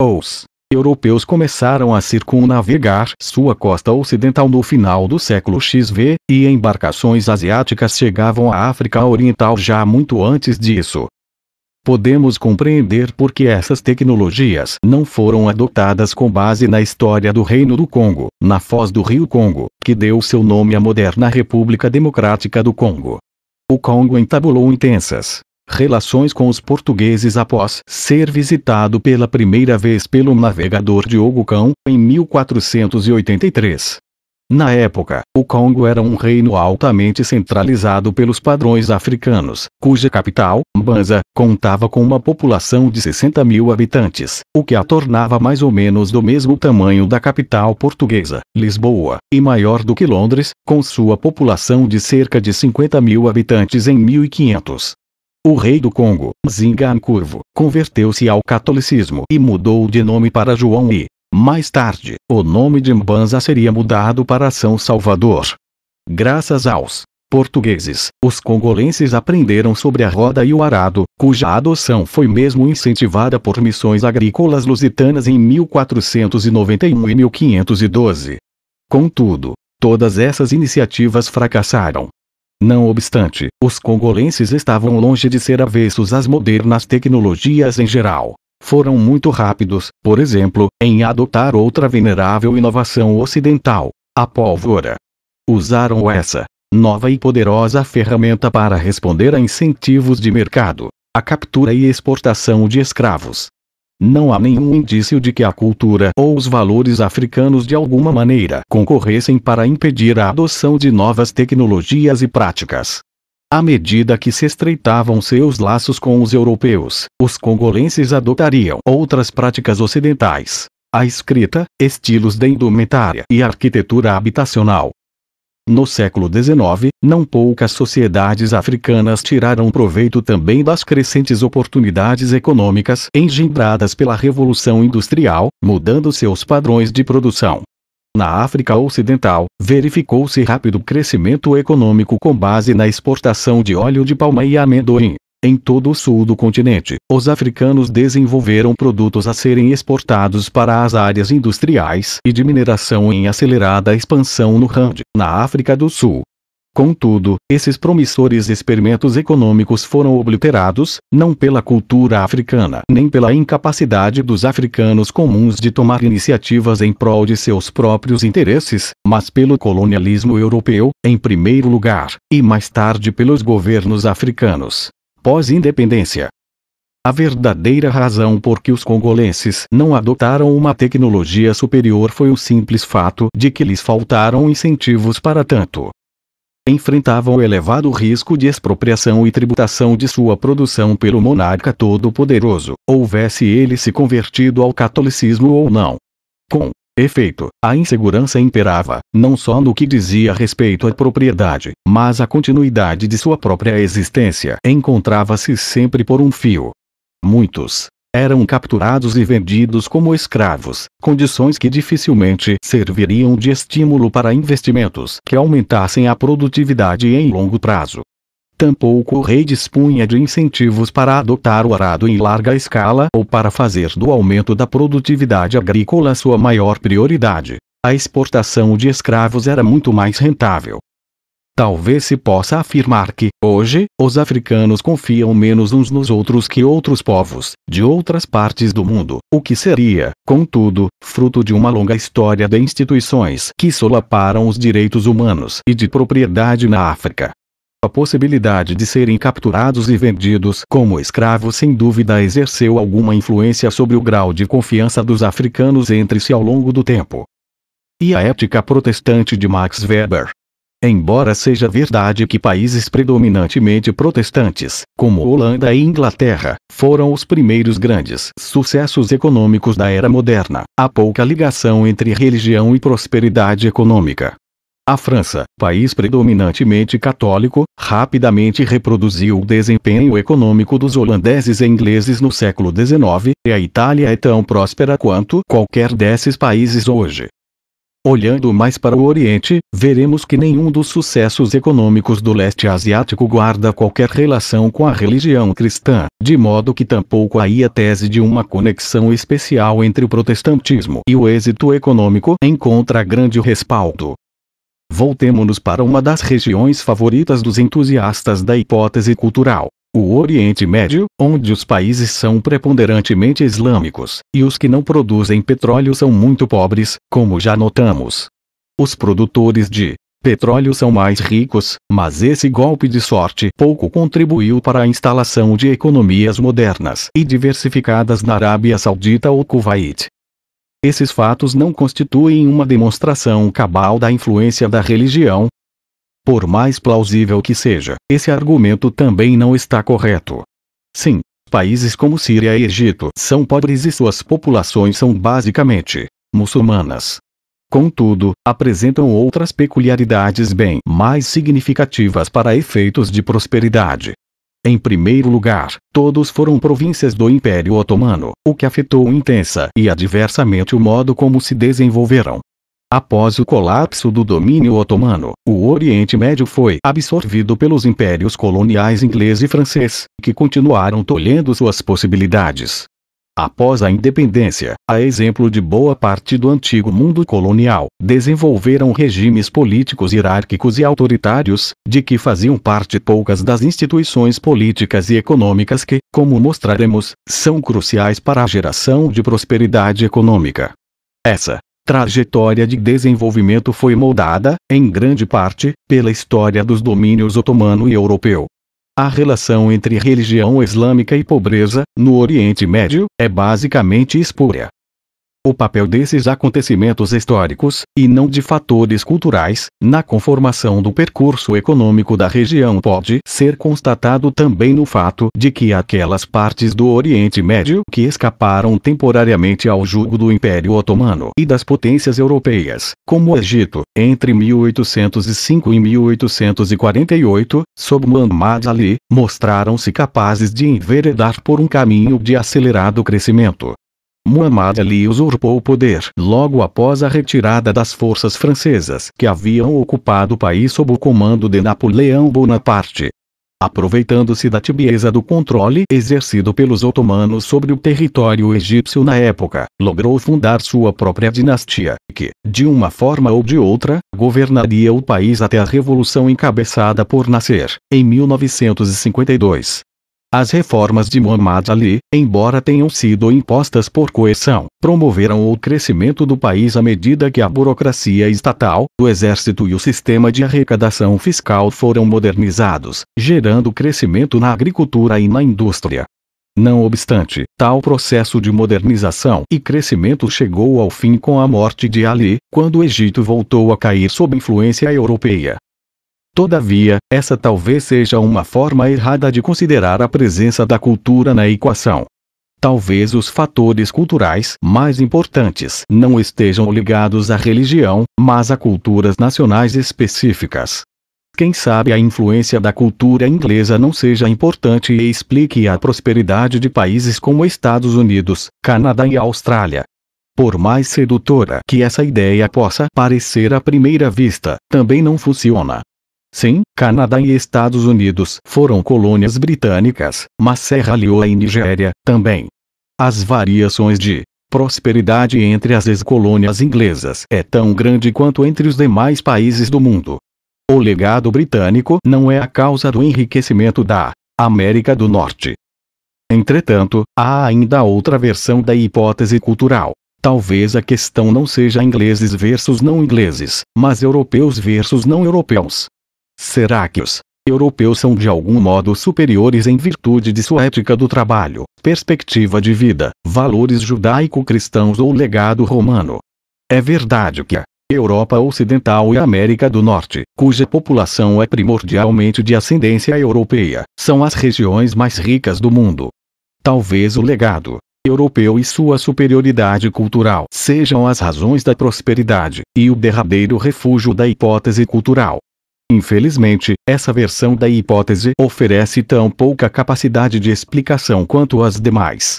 os europeus começaram a circunnavegar sua costa ocidental no final do século XV, e embarcações asiáticas chegavam à África Oriental já muito antes disso. Podemos compreender por que essas tecnologias não foram adotadas com base na história do Reino do Congo, na foz do Rio Congo, que deu seu nome à moderna República Democrática do Congo. O Congo entabulou intensas relações com os portugueses após ser visitado pela primeira vez pelo navegador Diogo Cão, em 1483. Na época, o Congo era um reino altamente centralizado pelos padrões africanos, cuja capital, Mbanza, contava com uma população de 60 mil habitantes, o que a tornava mais ou menos do mesmo tamanho da capital portuguesa, Lisboa, e maior do que Londres, com sua população de cerca de 50 mil habitantes em 1500. O rei do Congo, Zinga Curvo, converteu-se ao catolicismo e mudou de nome para João I. Mais tarde, o nome de Mbanza seria mudado para São Salvador. Graças aos portugueses, os congolenses aprenderam sobre a roda e o arado, cuja adoção foi mesmo incentivada por missões agrícolas lusitanas em 1491 e 1512. Contudo, todas essas iniciativas fracassaram, não obstante, os congolenses estavam longe de ser avessos às modernas tecnologias em geral. Foram muito rápidos, por exemplo, em adotar outra venerável inovação ocidental, a pólvora. Usaram essa nova e poderosa ferramenta para responder a incentivos de mercado, a captura e exportação de escravos, não há nenhum indício de que a cultura ou os valores africanos de alguma maneira concorressem para impedir a adoção de novas tecnologias e práticas. À medida que se estreitavam seus laços com os europeus, os congolenses adotariam outras práticas ocidentais. A escrita, estilos de indumentária e arquitetura habitacional no século XIX, não poucas sociedades africanas tiraram proveito também das crescentes oportunidades econômicas engendradas pela Revolução Industrial, mudando seus padrões de produção. Na África Ocidental, verificou-se rápido crescimento econômico com base na exportação de óleo de palma e amendoim, em todo o sul do continente, os africanos desenvolveram produtos a serem exportados para as áreas industriais e de mineração em acelerada expansão no Rand, na África do Sul. Contudo, esses promissores experimentos econômicos foram obliterados, não pela cultura africana nem pela incapacidade dos africanos comuns de tomar iniciativas em prol de seus próprios interesses, mas pelo colonialismo europeu, em primeiro lugar, e mais tarde pelos governos africanos pós-independência. A verdadeira razão por que os congolenses não adotaram uma tecnologia superior foi o simples fato de que lhes faltaram incentivos para tanto. Enfrentavam o elevado risco de expropriação e tributação de sua produção pelo monarca todo-poderoso, houvesse ele se convertido ao catolicismo ou não. Com Efeito, a insegurança imperava, não só no que dizia respeito à propriedade, mas à continuidade de sua própria existência. Encontrava-se sempre por um fio. Muitos, eram capturados e vendidos como escravos, condições que dificilmente serviriam de estímulo para investimentos que aumentassem a produtividade em longo prazo. Tampouco o rei dispunha de incentivos para adotar o arado em larga escala ou para fazer do aumento da produtividade agrícola sua maior prioridade. A exportação de escravos era muito mais rentável. Talvez se possa afirmar que, hoje, os africanos confiam menos uns nos outros que outros povos, de outras partes do mundo, o que seria, contudo, fruto de uma longa história de instituições que solaparam os direitos humanos e de propriedade na África. A possibilidade de serem capturados e vendidos como escravos sem dúvida exerceu alguma influência sobre o grau de confiança dos africanos entre si ao longo do tempo. E a ética protestante de Max Weber. Embora seja verdade que países predominantemente protestantes, como Holanda e Inglaterra, foram os primeiros grandes sucessos econômicos da era moderna, há pouca ligação entre religião e prosperidade econômica. A França, país predominantemente católico, rapidamente reproduziu o desempenho econômico dos holandeses e ingleses no século XIX, e a Itália é tão próspera quanto qualquer desses países hoje. Olhando mais para o Oriente, veremos que nenhum dos sucessos econômicos do leste asiático guarda qualquer relação com a religião cristã, de modo que tampouco aí a tese de uma conexão especial entre o protestantismo e o êxito econômico encontra grande respaldo. Voltemo-nos para uma das regiões favoritas dos entusiastas da hipótese cultural. O Oriente Médio, onde os países são preponderantemente islâmicos, e os que não produzem petróleo são muito pobres, como já notamos. Os produtores de petróleo são mais ricos, mas esse golpe de sorte pouco contribuiu para a instalação de economias modernas e diversificadas na Arábia Saudita ou Kuwait, esses fatos não constituem uma demonstração cabal da influência da religião. Por mais plausível que seja, esse argumento também não está correto. Sim, países como Síria e Egito são pobres e suas populações são basicamente muçulmanas. Contudo, apresentam outras peculiaridades bem mais significativas para efeitos de prosperidade. Em primeiro lugar, todos foram províncias do Império Otomano, o que afetou intensa e adversamente o modo como se desenvolveram. Após o colapso do domínio otomano, o Oriente Médio foi absorvido pelos impérios coloniais inglês e francês, que continuaram tolhendo suas possibilidades. Após a independência, a exemplo de boa parte do antigo mundo colonial, desenvolveram regimes políticos hierárquicos e autoritários, de que faziam parte poucas das instituições políticas e econômicas que, como mostraremos, são cruciais para a geração de prosperidade econômica. Essa trajetória de desenvolvimento foi moldada, em grande parte, pela história dos domínios otomano e europeu, a relação entre religião islâmica e pobreza, no Oriente Médio, é basicamente espúria o papel desses acontecimentos históricos, e não de fatores culturais, na conformação do percurso econômico da região pode ser constatado também no fato de que aquelas partes do Oriente Médio que escaparam temporariamente ao jugo do Império Otomano e das potências europeias, como o Egito, entre 1805 e 1848, sob Muhammad Ali, mostraram-se capazes de enveredar por um caminho de acelerado crescimento Muhammad Ali usurpou o poder logo após a retirada das forças francesas que haviam ocupado o país sob o comando de Napoleão Bonaparte. Aproveitando-se da tibieza do controle exercido pelos otomanos sobre o território egípcio na época, logrou fundar sua própria dinastia, que, de uma forma ou de outra, governaria o país até a revolução encabeçada por Nasser, em 1952. As reformas de Muhammad Ali, embora tenham sido impostas por coerção, promoveram o crescimento do país à medida que a burocracia estatal, o exército e o sistema de arrecadação fiscal foram modernizados, gerando crescimento na agricultura e na indústria. Não obstante, tal processo de modernização e crescimento chegou ao fim com a morte de Ali, quando o Egito voltou a cair sob influência europeia. Todavia, essa talvez seja uma forma errada de considerar a presença da cultura na equação. Talvez os fatores culturais mais importantes não estejam ligados à religião, mas a culturas nacionais específicas. Quem sabe a influência da cultura inglesa não seja importante e explique a prosperidade de países como Estados Unidos, Canadá e Austrália. Por mais sedutora que essa ideia possa parecer à primeira vista, também não funciona. Sim, Canadá e Estados Unidos foram colônias britânicas, mas Serra Leoa e Nigéria, também. As variações de prosperidade entre as ex-colônias inglesas é tão grande quanto entre os demais países do mundo. O legado britânico não é a causa do enriquecimento da América do Norte. Entretanto, há ainda outra versão da hipótese cultural. Talvez a questão não seja ingleses versus não ingleses, mas europeus versus não europeus. Será que os europeus são de algum modo superiores em virtude de sua ética do trabalho, perspectiva de vida, valores judaico-cristãos ou legado romano? É verdade que a Europa Ocidental e a América do Norte, cuja população é primordialmente de ascendência europeia, são as regiões mais ricas do mundo. Talvez o legado europeu e sua superioridade cultural sejam as razões da prosperidade, e o derradeiro refúgio da hipótese cultural. Infelizmente, essa versão da hipótese oferece tão pouca capacidade de explicação quanto as demais.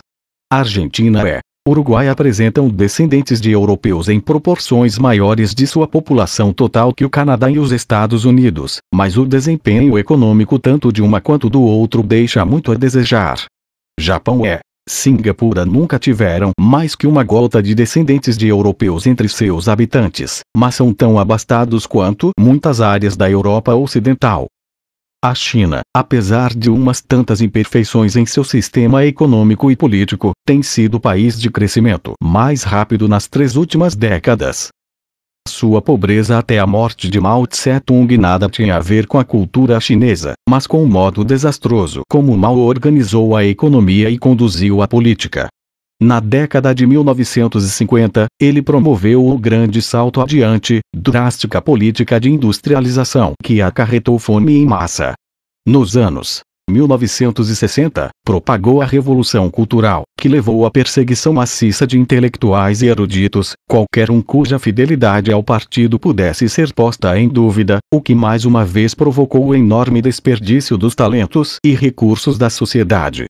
Argentina é, Uruguai apresentam descendentes de europeus em proporções maiores de sua população total que o Canadá e os Estados Unidos, mas o desempenho econômico tanto de uma quanto do outro deixa muito a desejar. Japão é, Singapura nunca tiveram mais que uma gota de descendentes de europeus entre seus habitantes, mas são tão abastados quanto muitas áreas da Europa Ocidental. A China, apesar de umas tantas imperfeições em seu sistema econômico e político, tem sido o país de crescimento mais rápido nas três últimas décadas, sua pobreza até a morte de Mao Tse-tung nada tinha a ver com a cultura chinesa, mas com o modo desastroso como Mao organizou a economia e conduziu a política. Na década de 1950, ele promoveu o grande salto adiante, drástica política de industrialização que acarretou fome em massa. Nos anos 1960, propagou a Revolução Cultural, que levou à perseguição maciça de intelectuais e eruditos, qualquer um cuja fidelidade ao partido pudesse ser posta em dúvida, o que mais uma vez provocou o enorme desperdício dos talentos e recursos da sociedade.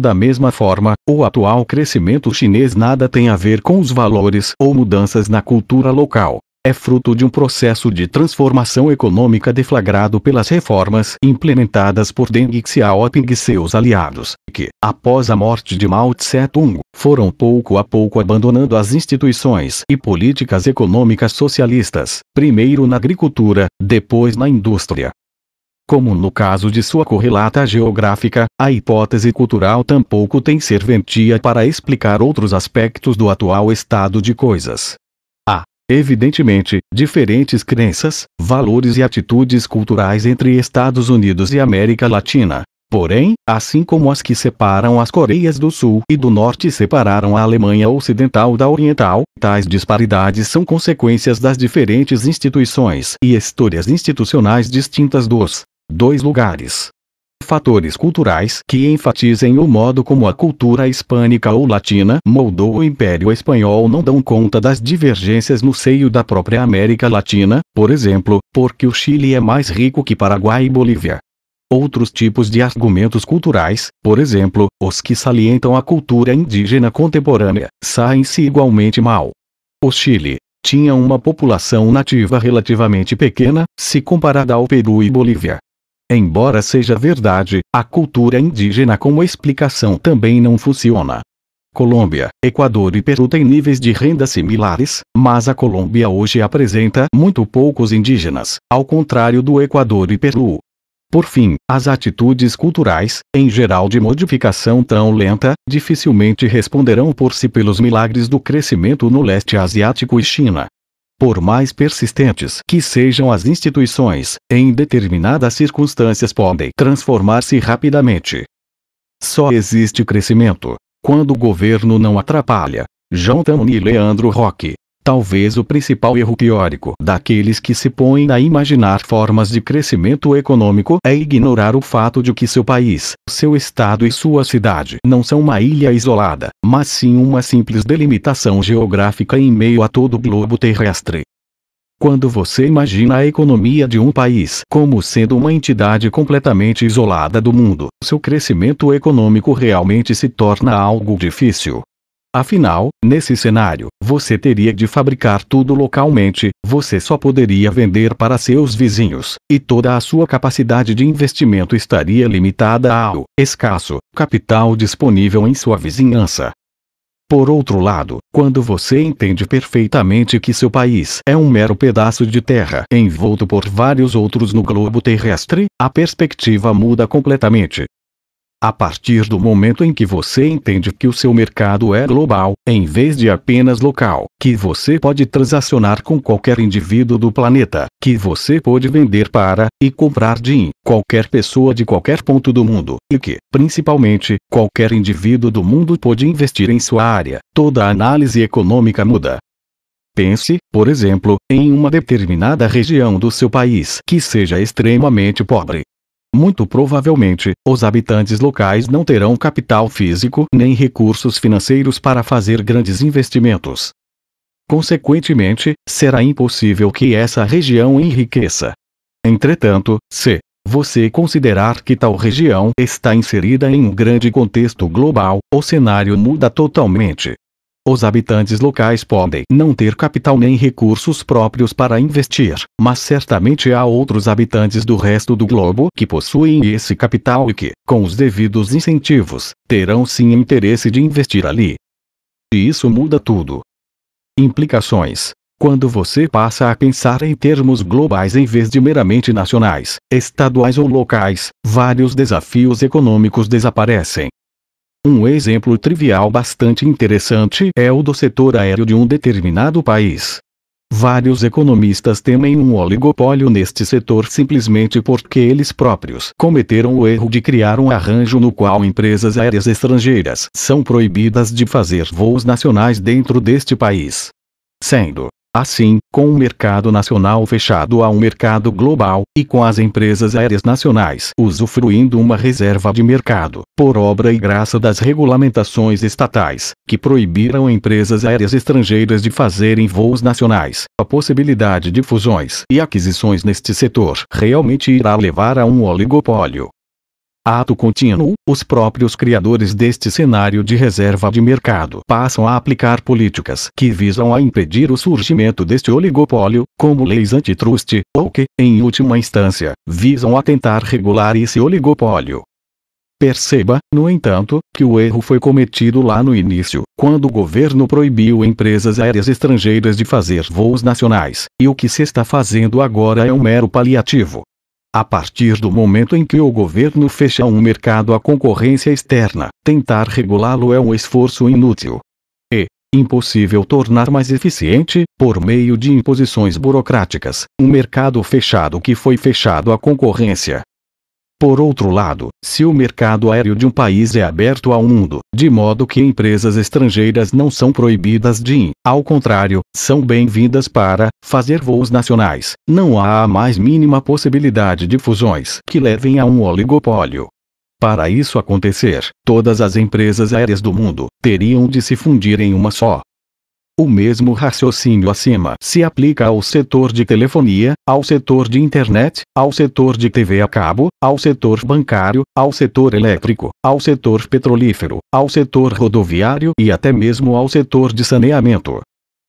Da mesma forma, o atual crescimento chinês nada tem a ver com os valores ou mudanças na cultura local, é fruto de um processo de transformação econômica deflagrado pelas reformas implementadas por Deng Xiaoping e seus aliados, que, após a morte de Mao Tse-tung, foram pouco a pouco abandonando as instituições e políticas econômicas socialistas, primeiro na agricultura, depois na indústria. Como no caso de sua correlata geográfica, a hipótese cultural tampouco tem serventia para explicar outros aspectos do atual estado de coisas. Evidentemente, diferentes crenças, valores e atitudes culturais entre Estados Unidos e América Latina. Porém, assim como as que separam as Coreias do Sul e do Norte separaram a Alemanha Ocidental da Oriental, tais disparidades são consequências das diferentes instituições e histórias institucionais distintas dos dois lugares fatores culturais que enfatizem o modo como a cultura hispânica ou latina moldou o Império Espanhol não dão conta das divergências no seio da própria América Latina, por exemplo, porque o Chile é mais rico que Paraguai e Bolívia. Outros tipos de argumentos culturais, por exemplo, os que salientam a cultura indígena contemporânea, saem-se igualmente mal. O Chile, tinha uma população nativa relativamente pequena, se comparada ao Peru e Bolívia. Embora seja verdade, a cultura indígena como explicação também não funciona. Colômbia, Equador e Peru têm níveis de renda similares, mas a Colômbia hoje apresenta muito poucos indígenas, ao contrário do Equador e Peru. Por fim, as atitudes culturais, em geral de modificação tão lenta, dificilmente responderão por si pelos milagres do crescimento no leste asiático e China por mais persistentes que sejam as instituições, em determinadas circunstâncias podem transformar-se rapidamente. Só existe crescimento quando o governo não atrapalha. Jonathan e Leandro Roque. Talvez o principal erro teórico daqueles que se põem a imaginar formas de crescimento econômico é ignorar o fato de que seu país, seu estado e sua cidade não são uma ilha isolada, mas sim uma simples delimitação geográfica em meio a todo o globo terrestre. Quando você imagina a economia de um país como sendo uma entidade completamente isolada do mundo, seu crescimento econômico realmente se torna algo difícil, Afinal, nesse cenário, você teria de fabricar tudo localmente, você só poderia vender para seus vizinhos, e toda a sua capacidade de investimento estaria limitada ao escasso capital disponível em sua vizinhança. Por outro lado, quando você entende perfeitamente que seu país é um mero pedaço de terra envolto por vários outros no globo terrestre, a perspectiva muda completamente. A partir do momento em que você entende que o seu mercado é global, em vez de apenas local, que você pode transacionar com qualquer indivíduo do planeta, que você pode vender para e comprar de qualquer pessoa de qualquer ponto do mundo, e que, principalmente, qualquer indivíduo do mundo pode investir em sua área, toda a análise econômica muda. Pense, por exemplo, em uma determinada região do seu país que seja extremamente pobre, muito provavelmente, os habitantes locais não terão capital físico nem recursos financeiros para fazer grandes investimentos. Consequentemente, será impossível que essa região enriqueça. Entretanto, se você considerar que tal região está inserida em um grande contexto global, o cenário muda totalmente. Os habitantes locais podem não ter capital nem recursos próprios para investir, mas certamente há outros habitantes do resto do globo que possuem esse capital e que, com os devidos incentivos, terão sim interesse de investir ali. E isso muda tudo. Implicações quando você passa a pensar em termos globais em vez de meramente nacionais, estaduais ou locais, vários desafios econômicos desaparecem, um exemplo trivial bastante interessante é o do setor aéreo de um determinado país. Vários economistas temem um oligopólio neste setor simplesmente porque eles próprios cometeram o erro de criar um arranjo no qual empresas aéreas estrangeiras são proibidas de fazer voos nacionais dentro deste país. Sendo Assim, com o mercado nacional fechado a um mercado global, e com as empresas aéreas nacionais usufruindo uma reserva de mercado, por obra e graça das regulamentações estatais, que proibiram empresas aéreas estrangeiras de fazerem voos nacionais, a possibilidade de fusões e aquisições neste setor realmente irá levar a um oligopólio, ato contínuo, os próprios criadores deste cenário de reserva de mercado passam a aplicar políticas que visam a impedir o surgimento deste oligopólio, como leis antitrust, ou que, em última instância, visam a tentar regular esse oligopólio. Perceba, no entanto, que o erro foi cometido lá no início, quando o governo proibiu empresas aéreas estrangeiras de fazer voos nacionais, e o que se está fazendo agora é um mero paliativo. A partir do momento em que o governo fecha um mercado à concorrência externa, tentar regulá-lo é um esforço inútil. E, é impossível tornar mais eficiente, por meio de imposições burocráticas, um mercado fechado que foi fechado à concorrência. Por outro lado, se o mercado aéreo de um país é aberto ao mundo, de modo que empresas estrangeiras não são proibidas de, ao contrário, são bem-vindas para fazer voos nacionais, não há a mais mínima possibilidade de fusões que levem a um oligopólio. Para isso acontecer, todas as empresas aéreas do mundo teriam de se fundir em uma só, o mesmo raciocínio acima se aplica ao setor de telefonia, ao setor de internet, ao setor de TV a cabo, ao setor bancário, ao setor elétrico, ao setor petrolífero, ao setor rodoviário e até mesmo ao setor de saneamento.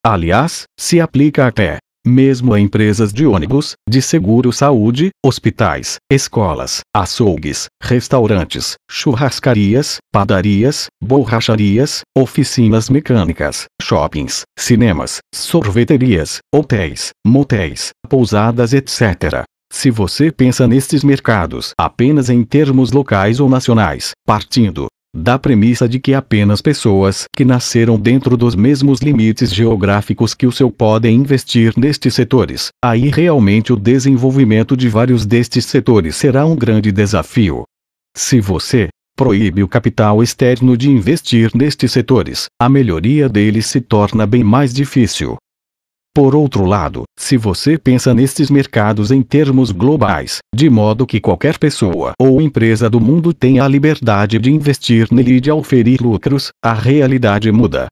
Aliás, se aplica até mesmo a empresas de ônibus, de seguro-saúde, hospitais, escolas, açougues, restaurantes, churrascarias, padarias, borracharias, oficinas mecânicas, shoppings, cinemas, sorveterias, hotéis, motéis, pousadas, etc. Se você pensa nestes mercados apenas em termos locais ou nacionais, partindo da premissa de que apenas pessoas que nasceram dentro dos mesmos limites geográficos que o seu podem investir nestes setores. Aí realmente o desenvolvimento de vários destes setores será um grande desafio. Se você proíbe o capital externo de investir nestes setores, a melhoria deles se torna bem mais difícil. Por outro lado, se você pensa nestes mercados em termos globais, de modo que qualquer pessoa ou empresa do mundo tenha a liberdade de investir nele e de oferir lucros, a realidade muda.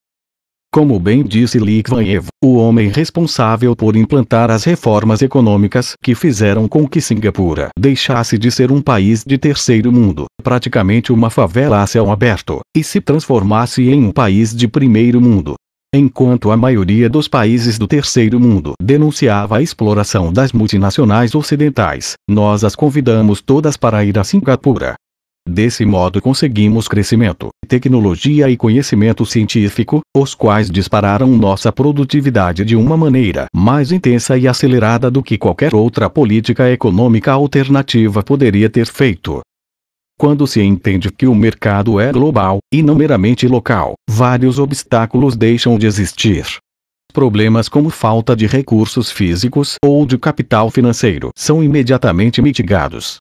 Como bem disse Litvaev, o homem responsável por implantar as reformas econômicas que fizeram com que Singapura deixasse de ser um país de terceiro mundo, praticamente uma favela a céu aberto, e se transformasse em um país de primeiro mundo, Enquanto a maioria dos países do terceiro mundo denunciava a exploração das multinacionais ocidentais, nós as convidamos todas para ir a Singapura. Desse modo conseguimos crescimento, tecnologia e conhecimento científico, os quais dispararam nossa produtividade de uma maneira mais intensa e acelerada do que qualquer outra política econômica alternativa poderia ter feito quando se entende que o mercado é global, e não meramente local, vários obstáculos deixam de existir. Problemas como falta de recursos físicos ou de capital financeiro são imediatamente mitigados.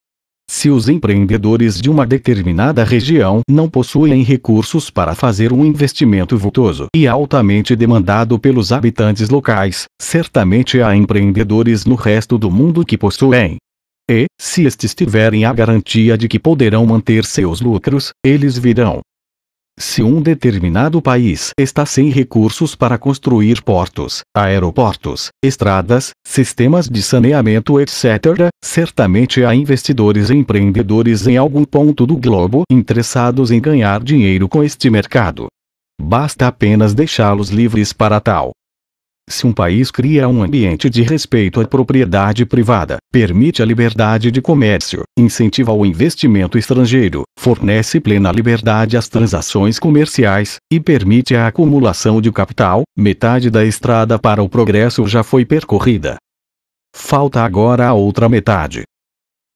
Se os empreendedores de uma determinada região não possuem recursos para fazer um investimento vultoso e altamente demandado pelos habitantes locais, certamente há empreendedores no resto do mundo que possuem, e, se estes tiverem a garantia de que poderão manter seus lucros, eles virão. Se um determinado país está sem recursos para construir portos, aeroportos, estradas, sistemas de saneamento, etc., certamente há investidores e empreendedores em algum ponto do globo interessados em ganhar dinheiro com este mercado. Basta apenas deixá-los livres para tal. Se um país cria um ambiente de respeito à propriedade privada, permite a liberdade de comércio, incentiva o investimento estrangeiro, fornece plena liberdade às transações comerciais e permite a acumulação de capital, metade da estrada para o progresso já foi percorrida. Falta agora a outra metade.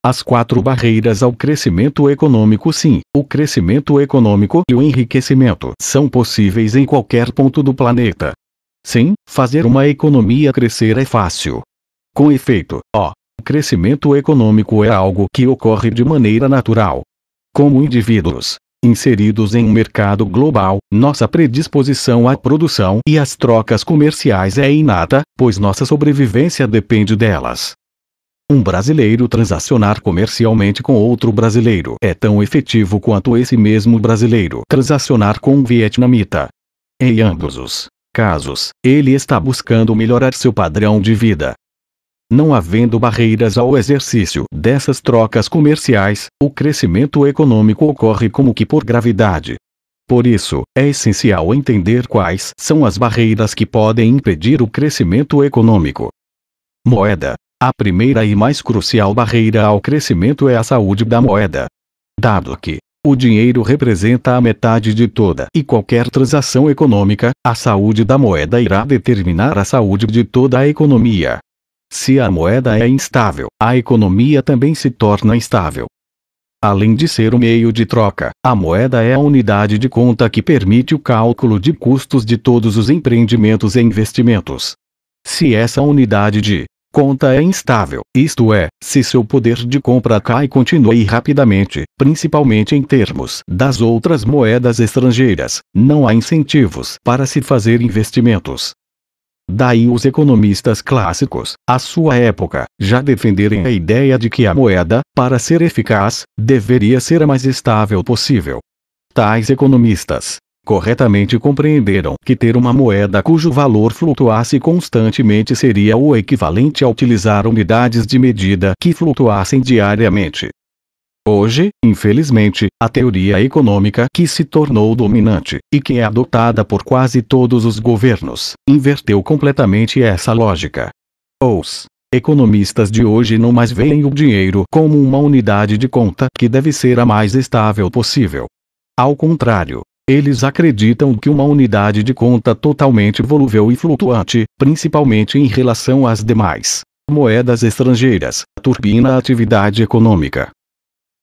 As quatro barreiras ao crescimento econômico Sim, o crescimento econômico e o enriquecimento são possíveis em qualquer ponto do planeta, Sim, fazer uma economia crescer é fácil. Com efeito, ó, o crescimento econômico é algo que ocorre de maneira natural. Como indivíduos, inseridos em um mercado global, nossa predisposição à produção e às trocas comerciais é inata, pois nossa sobrevivência depende delas. Um brasileiro transacionar comercialmente com outro brasileiro é tão efetivo quanto esse mesmo brasileiro transacionar com um vietnamita. Em ambos os casos, ele está buscando melhorar seu padrão de vida. Não havendo barreiras ao exercício dessas trocas comerciais, o crescimento econômico ocorre como que por gravidade. Por isso, é essencial entender quais são as barreiras que podem impedir o crescimento econômico. Moeda. A primeira e mais crucial barreira ao crescimento é a saúde da moeda. Dado que o dinheiro representa a metade de toda e qualquer transação econômica, a saúde da moeda irá determinar a saúde de toda a economia. Se a moeda é instável, a economia também se torna instável. Além de ser o um meio de troca, a moeda é a unidade de conta que permite o cálculo de custos de todos os empreendimentos e investimentos. Se essa unidade de conta é instável, isto é, se seu poder de compra cai continue rapidamente, principalmente em termos das outras moedas estrangeiras, não há incentivos para se fazer investimentos. Daí os economistas clássicos, à sua época, já defenderem a ideia de que a moeda, para ser eficaz, deveria ser a mais estável possível. Tais economistas corretamente compreenderam que ter uma moeda cujo valor flutuasse constantemente seria o equivalente a utilizar unidades de medida que flutuassem diariamente. Hoje, infelizmente, a teoria econômica que se tornou dominante, e que é adotada por quase todos os governos, inverteu completamente essa lógica. Os economistas de hoje não mais veem o dinheiro como uma unidade de conta que deve ser a mais estável possível. Ao contrário, eles acreditam que uma unidade de conta totalmente volúvel e flutuante, principalmente em relação às demais moedas estrangeiras, turbina a atividade econômica.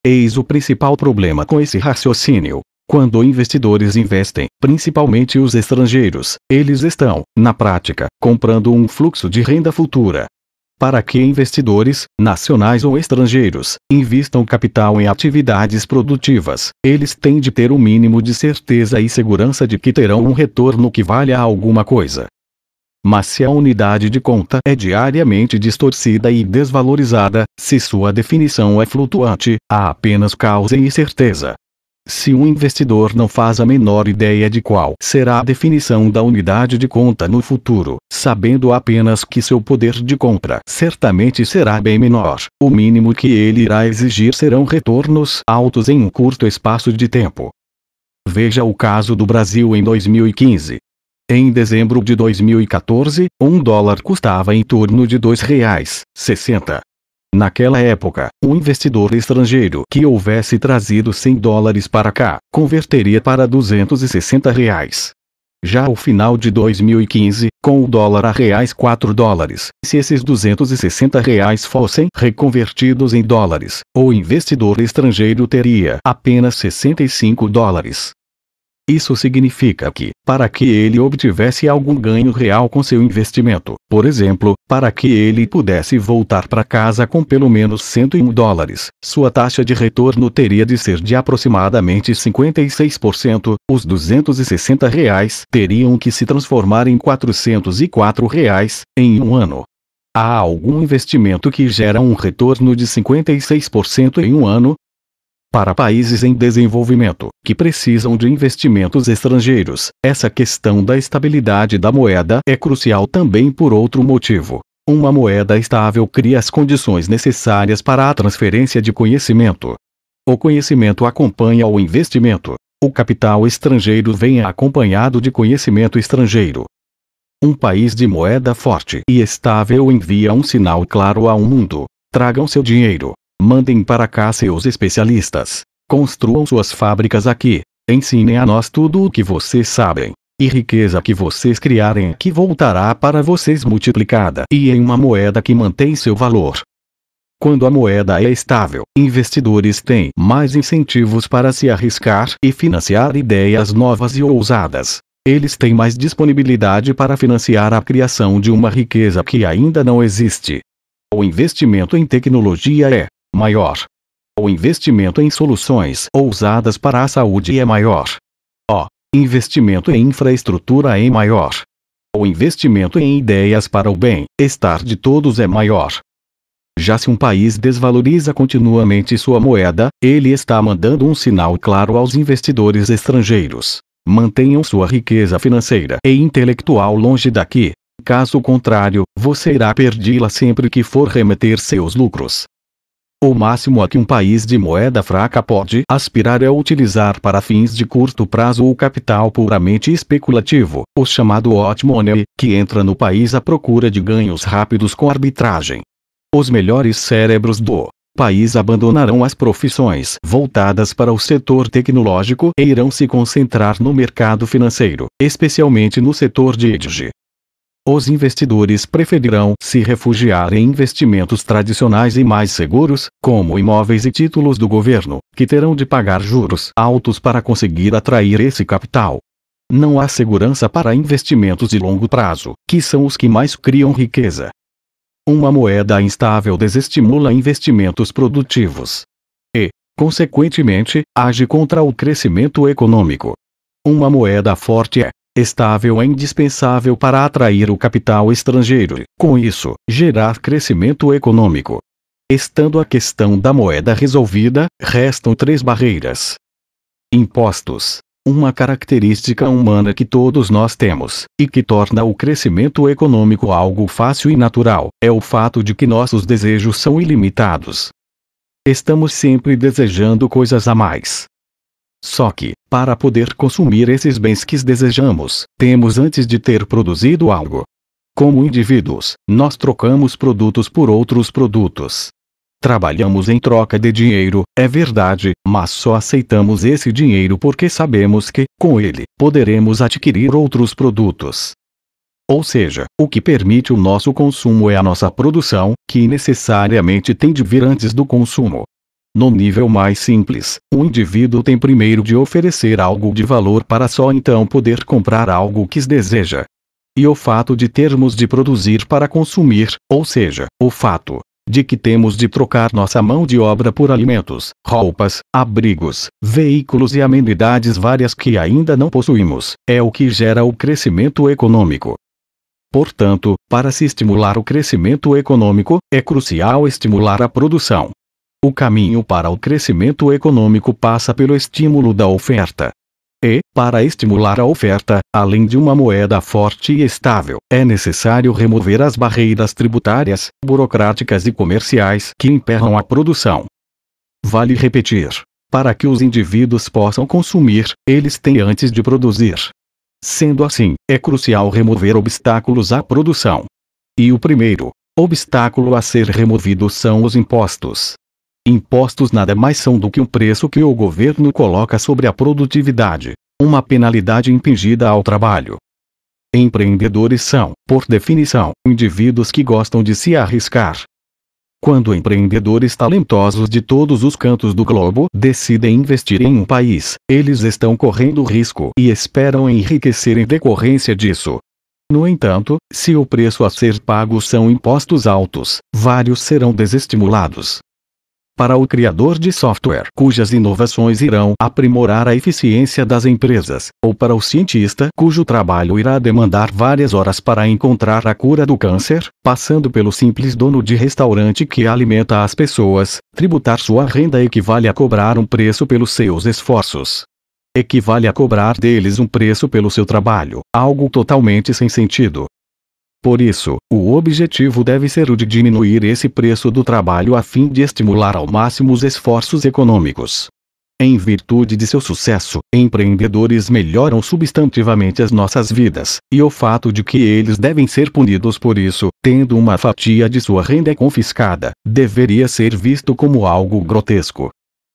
Eis o principal problema com esse raciocínio. Quando investidores investem, principalmente os estrangeiros, eles estão, na prática, comprando um fluxo de renda futura, para que investidores, nacionais ou estrangeiros, invistam capital em atividades produtivas. Eles têm de ter o um mínimo de certeza e segurança de que terão um retorno que valha alguma coisa. Mas se a unidade de conta é diariamente distorcida e desvalorizada, se sua definição é flutuante, há apenas causa e incerteza. Se um investidor não faz a menor ideia de qual será a definição da unidade de conta no futuro, sabendo apenas que seu poder de compra certamente será bem menor, o mínimo que ele irá exigir serão retornos altos em um curto espaço de tempo. Veja o caso do Brasil em 2015. Em dezembro de 2014, um dólar custava em torno de R$ 2,60. Naquela época, um investidor estrangeiro que houvesse trazido 100 dólares para cá, converteria para 260 reais. Já ao final de 2015, com o dólar a reais 4 dólares, se esses 260 reais fossem reconvertidos em dólares, o investidor estrangeiro teria apenas 65 dólares. Isso significa que, para que ele obtivesse algum ganho real com seu investimento, por exemplo, para que ele pudesse voltar para casa com pelo menos 101 dólares, sua taxa de retorno teria de ser de aproximadamente 56%, os 260 reais teriam que se transformar em 404 reais, em um ano. Há algum investimento que gera um retorno de 56% em um ano? Para países em desenvolvimento, que precisam de investimentos estrangeiros, essa questão da estabilidade da moeda é crucial também por outro motivo. Uma moeda estável cria as condições necessárias para a transferência de conhecimento. O conhecimento acompanha o investimento. O capital estrangeiro vem acompanhado de conhecimento estrangeiro. Um país de moeda forte e estável envia um sinal claro ao mundo: tragam seu dinheiro. Mandem para cá seus especialistas. Construam suas fábricas aqui. Ensinem a nós tudo o que vocês sabem. E riqueza que vocês criarem aqui voltará para vocês multiplicada e em uma moeda que mantém seu valor. Quando a moeda é estável, investidores têm mais incentivos para se arriscar e financiar ideias novas e ousadas. Eles têm mais disponibilidade para financiar a criação de uma riqueza que ainda não existe. O investimento em tecnologia é, maior. O investimento em soluções ousadas para a saúde é maior. O investimento em infraestrutura é maior. O investimento em ideias para o bem-estar de todos é maior. Já se um país desvaloriza continuamente sua moeda, ele está mandando um sinal claro aos investidores estrangeiros. Mantenham sua riqueza financeira e intelectual longe daqui. Caso contrário, você irá perdê-la sempre que for remeter seus lucros o máximo a que um país de moeda fraca pode aspirar é utilizar para fins de curto prazo o capital puramente especulativo, o chamado hot money, que entra no país à procura de ganhos rápidos com arbitragem. Os melhores cérebros do país abandonarão as profissões voltadas para o setor tecnológico e irão se concentrar no mercado financeiro, especialmente no setor de EDG os investidores preferirão se refugiar em investimentos tradicionais e mais seguros, como imóveis e títulos do governo, que terão de pagar juros altos para conseguir atrair esse capital. Não há segurança para investimentos de longo prazo, que são os que mais criam riqueza. Uma moeda instável desestimula investimentos produtivos. E, consequentemente, age contra o crescimento econômico. Uma moeda forte é, estável é indispensável para atrair o capital estrangeiro, com isso, gerar crescimento econômico. Estando a questão da moeda resolvida, restam três barreiras: impostos. Uma característica humana que todos nós temos, e que torna o crescimento econômico algo fácil e natural, é o fato de que nossos desejos são ilimitados. Estamos sempre desejando coisas a mais. Só que, para poder consumir esses bens que desejamos, temos antes de ter produzido algo. Como indivíduos, nós trocamos produtos por outros produtos. Trabalhamos em troca de dinheiro, é verdade, mas só aceitamos esse dinheiro porque sabemos que, com ele, poderemos adquirir outros produtos. Ou seja, o que permite o nosso consumo é a nossa produção, que necessariamente tem de vir antes do consumo. No nível mais simples, o indivíduo tem primeiro de oferecer algo de valor para só então poder comprar algo que deseja. E o fato de termos de produzir para consumir, ou seja, o fato de que temos de trocar nossa mão de obra por alimentos, roupas, abrigos, veículos e amenidades várias que ainda não possuímos, é o que gera o crescimento econômico. Portanto, para se estimular o crescimento econômico, é crucial estimular a produção, o caminho para o crescimento econômico passa pelo estímulo da oferta. E, para estimular a oferta, além de uma moeda forte e estável, é necessário remover as barreiras tributárias, burocráticas e comerciais que emperram a produção. Vale repetir: para que os indivíduos possam consumir, eles têm antes de produzir. Sendo assim, é crucial remover obstáculos à produção. E o primeiro obstáculo a ser removido são os impostos. Impostos nada mais são do que o preço que o governo coloca sobre a produtividade, uma penalidade impingida ao trabalho. Empreendedores são, por definição, indivíduos que gostam de se arriscar. Quando empreendedores talentosos de todos os cantos do globo decidem investir em um país, eles estão correndo risco e esperam enriquecer em decorrência disso. No entanto, se o preço a ser pago são impostos altos, vários serão desestimulados, para o criador de software cujas inovações irão aprimorar a eficiência das empresas, ou para o cientista cujo trabalho irá demandar várias horas para encontrar a cura do câncer, passando pelo simples dono de restaurante que alimenta as pessoas, tributar sua renda equivale a cobrar um preço pelos seus esforços equivale a cobrar deles um preço pelo seu trabalho, algo totalmente sem sentido, por isso, o objetivo deve ser o de diminuir esse preço do trabalho a fim de estimular ao máximo os esforços econômicos. Em virtude de seu sucesso, empreendedores melhoram substantivamente as nossas vidas, e o fato de que eles devem ser punidos por isso, tendo uma fatia de sua renda confiscada, deveria ser visto como algo grotesco.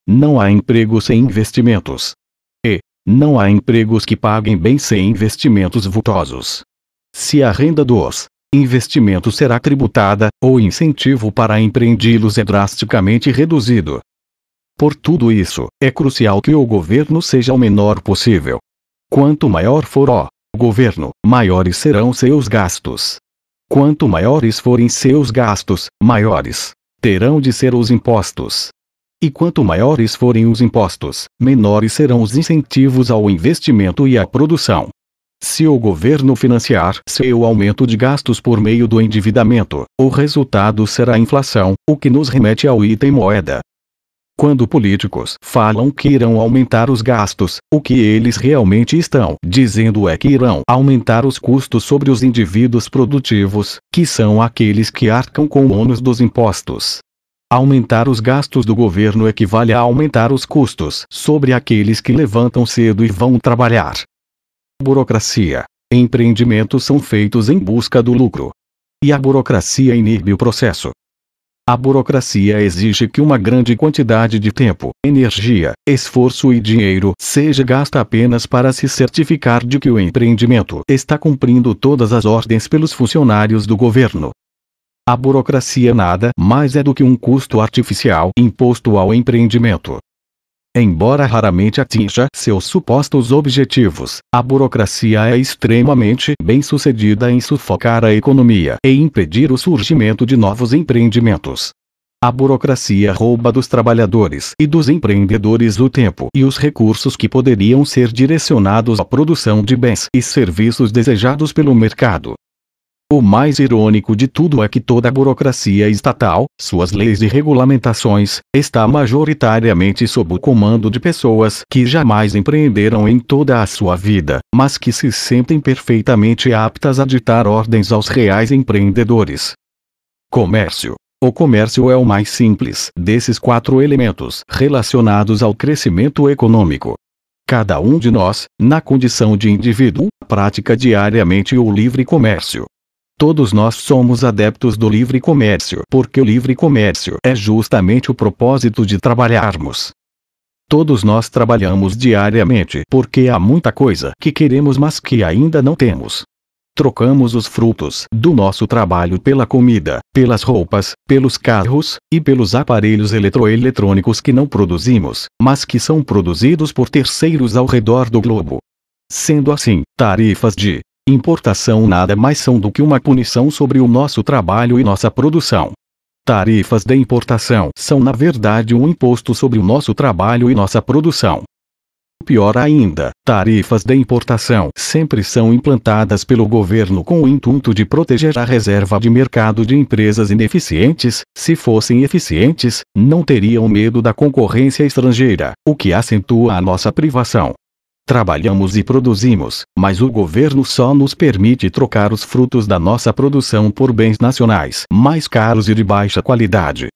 Não há emprego sem investimentos. E não há empregos que paguem bem sem investimentos vultosos se a renda dos investimento será tributada, ou incentivo para empreendê-los é drasticamente reduzido. Por tudo isso, é crucial que o governo seja o menor possível. Quanto maior for o governo, maiores serão seus gastos. Quanto maiores forem seus gastos, maiores terão de ser os impostos. E quanto maiores forem os impostos, menores serão os incentivos ao investimento e à produção. Se o governo financiar seu aumento de gastos por meio do endividamento, o resultado será a inflação, o que nos remete ao item moeda. Quando políticos falam que irão aumentar os gastos, o que eles realmente estão dizendo é que irão aumentar os custos sobre os indivíduos produtivos, que são aqueles que arcam com o ônus dos impostos. Aumentar os gastos do governo equivale a aumentar os custos sobre aqueles que levantam cedo e vão trabalhar, burocracia, empreendimentos são feitos em busca do lucro. E a burocracia inibe o processo. A burocracia exige que uma grande quantidade de tempo, energia, esforço e dinheiro seja gasta apenas para se certificar de que o empreendimento está cumprindo todas as ordens pelos funcionários do governo. A burocracia nada mais é do que um custo artificial imposto ao empreendimento. Embora raramente atinja seus supostos objetivos, a burocracia é extremamente bem sucedida em sufocar a economia e impedir o surgimento de novos empreendimentos. A burocracia rouba dos trabalhadores e dos empreendedores o tempo e os recursos que poderiam ser direcionados à produção de bens e serviços desejados pelo mercado. O mais irônico de tudo é que toda a burocracia estatal, suas leis e regulamentações, está majoritariamente sob o comando de pessoas que jamais empreenderam em toda a sua vida, mas que se sentem perfeitamente aptas a ditar ordens aos reais empreendedores. Comércio. O comércio é o mais simples desses quatro elementos relacionados ao crescimento econômico. Cada um de nós, na condição de indivíduo, pratica diariamente o livre comércio, Todos nós somos adeptos do livre comércio, porque o livre comércio é justamente o propósito de trabalharmos. Todos nós trabalhamos diariamente porque há muita coisa que queremos mas que ainda não temos. Trocamos os frutos do nosso trabalho pela comida, pelas roupas, pelos carros e pelos aparelhos eletroeletrônicos que não produzimos, mas que são produzidos por terceiros ao redor do globo. Sendo assim, tarifas de Importação nada mais são do que uma punição sobre o nosso trabalho e nossa produção. Tarifas de importação são na verdade um imposto sobre o nosso trabalho e nossa produção. Pior ainda, tarifas de importação sempre são implantadas pelo governo com o intuito de proteger a reserva de mercado de empresas ineficientes. Se fossem eficientes, não teriam medo da concorrência estrangeira, o que acentua a nossa privação, Trabalhamos e produzimos, mas o governo só nos permite trocar os frutos da nossa produção por bens nacionais mais caros e de baixa qualidade.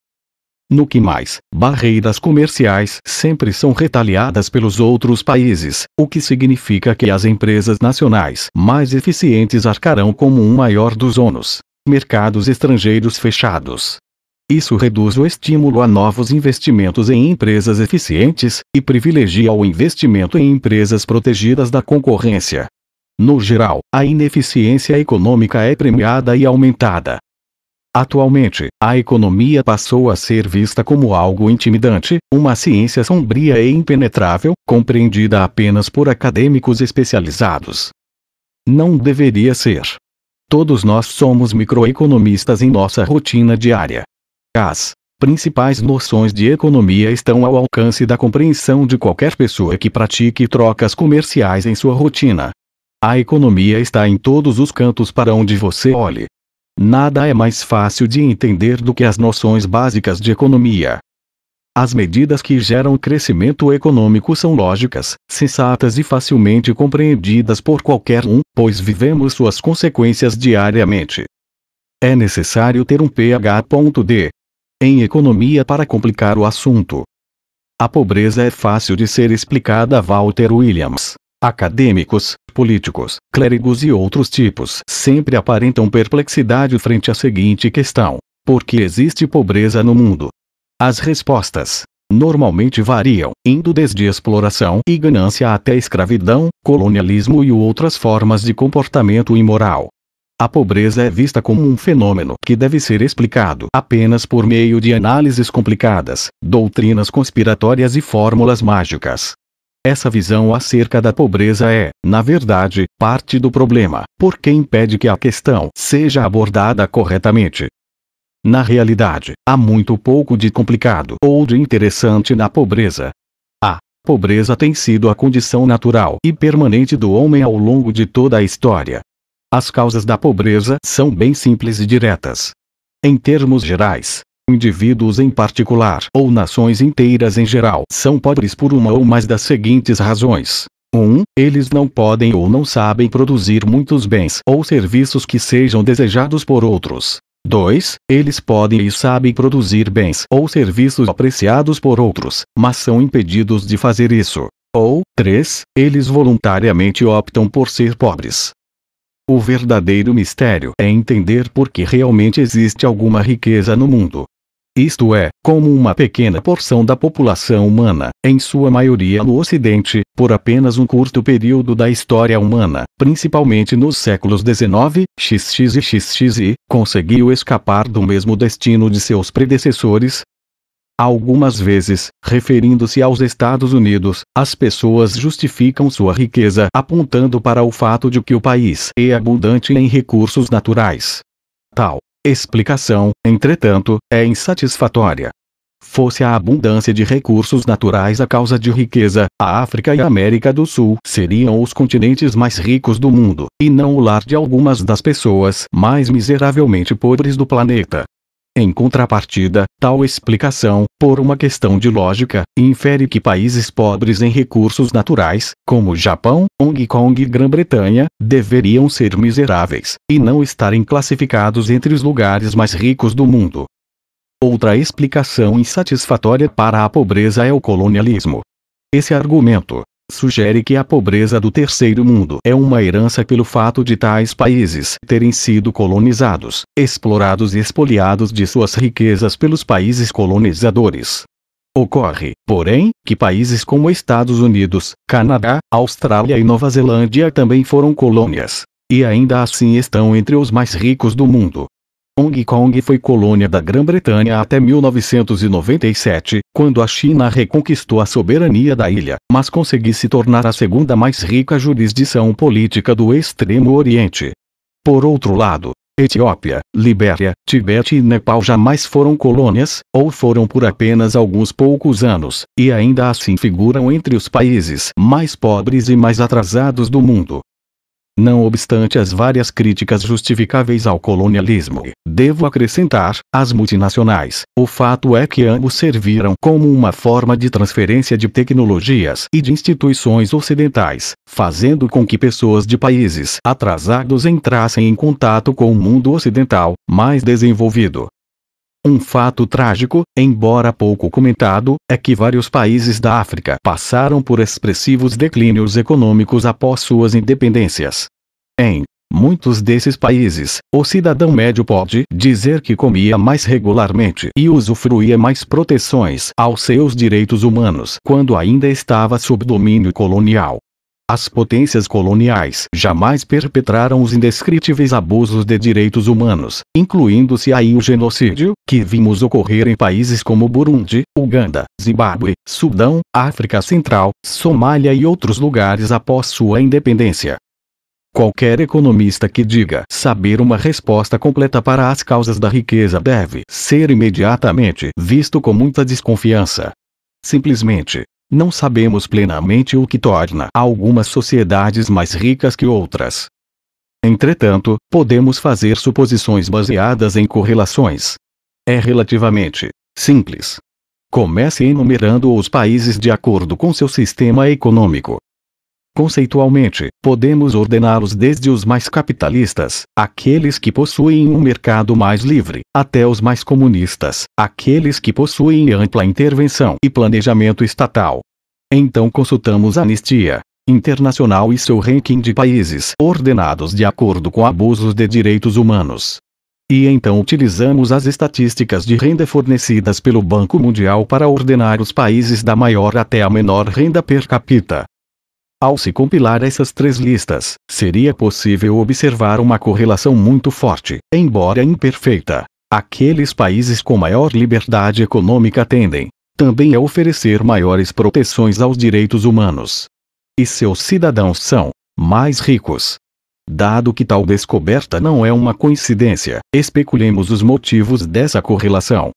No que mais, barreiras comerciais sempre são retaliadas pelos outros países, o que significa que as empresas nacionais mais eficientes arcarão como um maior dos ônus. Mercados estrangeiros fechados, isso reduz o estímulo a novos investimentos em empresas eficientes, e privilegia o investimento em empresas protegidas da concorrência. No geral, a ineficiência econômica é premiada e aumentada. Atualmente, a economia passou a ser vista como algo intimidante, uma ciência sombria e impenetrável, compreendida apenas por acadêmicos especializados. Não deveria ser. Todos nós somos microeconomistas em nossa rotina diária. As principais noções de economia estão ao alcance da compreensão de qualquer pessoa que pratique trocas comerciais em sua rotina. A economia está em todos os cantos para onde você olhe. Nada é mais fácil de entender do que as noções básicas de economia. As medidas que geram crescimento econômico são lógicas, sensatas e facilmente compreendidas por qualquer um, pois vivemos suas consequências diariamente. É necessário ter um PhD em economia para complicar o assunto. A pobreza é fácil de ser explicada a Walter Williams. Acadêmicos, políticos, clérigos e outros tipos sempre aparentam perplexidade frente à seguinte questão: por que existe pobreza no mundo? As respostas normalmente variam, indo desde exploração e ganância até escravidão, colonialismo e outras formas de comportamento imoral. A pobreza é vista como um fenômeno que deve ser explicado apenas por meio de análises complicadas, doutrinas conspiratórias e fórmulas mágicas. Essa visão acerca da pobreza é, na verdade, parte do problema, porque impede que a questão seja abordada corretamente. Na realidade, há muito pouco de complicado ou de interessante na pobreza. A pobreza tem sido a condição natural e permanente do homem ao longo de toda a história, as causas da pobreza são bem simples e diretas. Em termos gerais, indivíduos em particular ou nações inteiras em geral são pobres por uma ou mais das seguintes razões. 1. Um, eles não podem ou não sabem produzir muitos bens ou serviços que sejam desejados por outros. 2. Eles podem e sabem produzir bens ou serviços apreciados por outros, mas são impedidos de fazer isso. Ou, 3. Eles voluntariamente optam por ser pobres. O verdadeiro mistério é entender por que realmente existe alguma riqueza no mundo. Isto é, como uma pequena porção da população humana, em sua maioria no Ocidente, por apenas um curto período da história humana, principalmente nos séculos XIX, XX e XXI, conseguiu escapar do mesmo destino de seus predecessores, Algumas vezes, referindo-se aos Estados Unidos, as pessoas justificam sua riqueza apontando para o fato de que o país é abundante em recursos naturais. Tal explicação, entretanto, é insatisfatória. Fosse a abundância de recursos naturais a causa de riqueza, a África e a América do Sul seriam os continentes mais ricos do mundo, e não o lar de algumas das pessoas mais miseravelmente pobres do planeta. Em contrapartida, tal explicação, por uma questão de lógica, infere que países pobres em recursos naturais, como Japão, Hong Kong e Grã-Bretanha, deveriam ser miseráveis, e não estarem classificados entre os lugares mais ricos do mundo. Outra explicação insatisfatória para a pobreza é o colonialismo. Esse argumento, sugere que a pobreza do terceiro mundo é uma herança pelo fato de tais países terem sido colonizados, explorados e expoliados de suas riquezas pelos países colonizadores. Ocorre, porém, que países como Estados Unidos, Canadá, Austrália e Nova Zelândia também foram colônias. E ainda assim estão entre os mais ricos do mundo, Hong Kong foi colônia da Grã-Bretanha até 1997, quando a China reconquistou a soberania da ilha, mas conseguiu se tornar a segunda mais rica jurisdição política do Extremo Oriente. Por outro lado, Etiópia, Libéria, Tibete e Nepal jamais foram colônias, ou foram por apenas alguns poucos anos, e ainda assim figuram entre os países mais pobres e mais atrasados do mundo. Não obstante as várias críticas justificáveis ao colonialismo, devo acrescentar, as multinacionais. O fato é que ambos serviram como uma forma de transferência de tecnologias e de instituições ocidentais, fazendo com que pessoas de países atrasados entrassem em contato com o mundo ocidental, mais desenvolvido. Um fato trágico, embora pouco comentado, é que vários países da África passaram por expressivos declínios econômicos após suas independências. Em muitos desses países, o cidadão médio pode dizer que comia mais regularmente e usufruía mais proteções aos seus direitos humanos quando ainda estava sob domínio colonial. As potências coloniais jamais perpetraram os indescritíveis abusos de direitos humanos, incluindo-se aí o genocídio, que vimos ocorrer em países como Burundi, Uganda, Zimbábue, Sudão, África Central, Somália e outros lugares após sua independência. Qualquer economista que diga saber uma resposta completa para as causas da riqueza deve ser imediatamente visto com muita desconfiança. Simplesmente não sabemos plenamente o que torna algumas sociedades mais ricas que outras. Entretanto, podemos fazer suposições baseadas em correlações. É relativamente simples. Comece enumerando os países de acordo com seu sistema econômico. Conceitualmente, podemos ordená-los desde os mais capitalistas, aqueles que possuem um mercado mais livre, até os mais comunistas, aqueles que possuem ampla intervenção e planejamento estatal. Então consultamos a Anistia Internacional e seu ranking de países ordenados de acordo com abusos de direitos humanos. E então utilizamos as estatísticas de renda fornecidas pelo Banco Mundial para ordenar os países da maior até a menor renda per capita. Ao se compilar essas três listas, seria possível observar uma correlação muito forte, embora imperfeita. Aqueles países com maior liberdade econômica tendem também a oferecer maiores proteções aos direitos humanos. E seus cidadãos são mais ricos. Dado que tal descoberta não é uma coincidência, especulemos os motivos dessa correlação.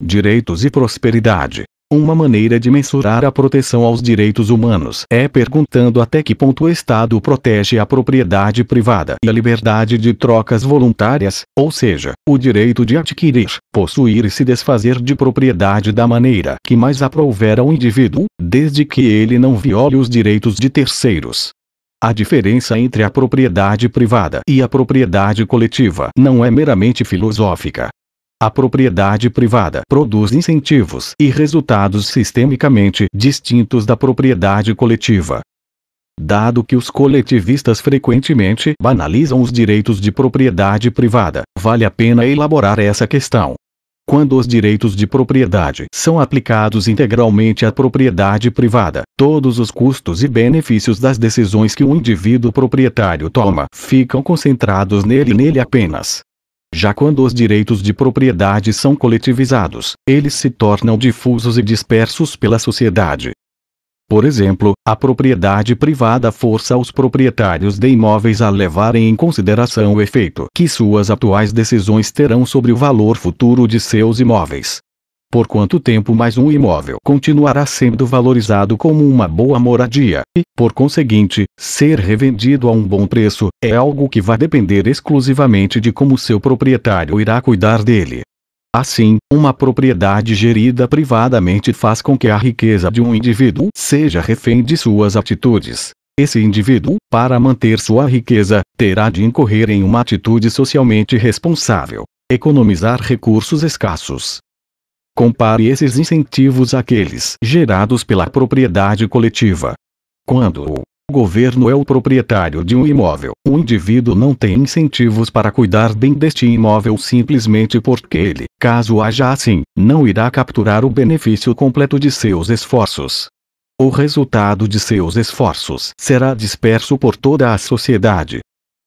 Direitos e prosperidade. Uma maneira de mensurar a proteção aos direitos humanos é perguntando até que ponto o Estado protege a propriedade privada e a liberdade de trocas voluntárias, ou seja, o direito de adquirir, possuir e se desfazer de propriedade da maneira que mais aprouver ao indivíduo, desde que ele não viole os direitos de terceiros. A diferença entre a propriedade privada e a propriedade coletiva não é meramente filosófica, a propriedade privada produz incentivos e resultados sistemicamente distintos da propriedade coletiva. Dado que os coletivistas frequentemente banalizam os direitos de propriedade privada, vale a pena elaborar essa questão. Quando os direitos de propriedade são aplicados integralmente à propriedade privada, todos os custos e benefícios das decisões que o indivíduo proprietário toma ficam concentrados nele e nele apenas. Já quando os direitos de propriedade são coletivizados, eles se tornam difusos e dispersos pela sociedade. Por exemplo, a propriedade privada força os proprietários de imóveis a levarem em consideração o efeito que suas atuais decisões terão sobre o valor futuro de seus imóveis, por quanto tempo mais um imóvel continuará sendo valorizado como uma boa moradia, e, por conseguinte, ser revendido a um bom preço, é algo que vai depender exclusivamente de como seu proprietário irá cuidar dele. Assim, uma propriedade gerida privadamente faz com que a riqueza de um indivíduo seja refém de suas atitudes. Esse indivíduo, para manter sua riqueza, terá de incorrer em uma atitude socialmente responsável, economizar recursos escassos, Compare esses incentivos àqueles gerados pela propriedade coletiva. Quando o governo é o proprietário de um imóvel, o indivíduo não tem incentivos para cuidar bem deste imóvel simplesmente porque ele, caso haja assim, não irá capturar o benefício completo de seus esforços. O resultado de seus esforços será disperso por toda a sociedade,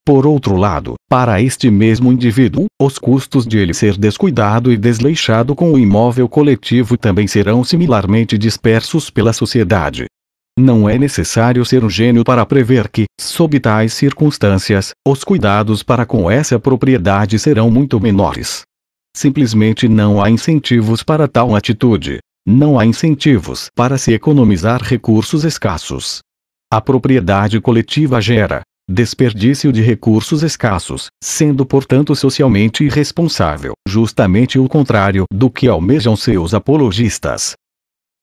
por outro lado, para este mesmo indivíduo, os custos de ele ser descuidado e desleixado com o imóvel coletivo também serão similarmente dispersos pela sociedade. Não é necessário ser um gênio para prever que, sob tais circunstâncias, os cuidados para com essa propriedade serão muito menores. Simplesmente não há incentivos para tal atitude. Não há incentivos para se economizar recursos escassos. A propriedade coletiva gera, desperdício de recursos escassos, sendo portanto socialmente irresponsável, justamente o contrário do que almejam seus apologistas.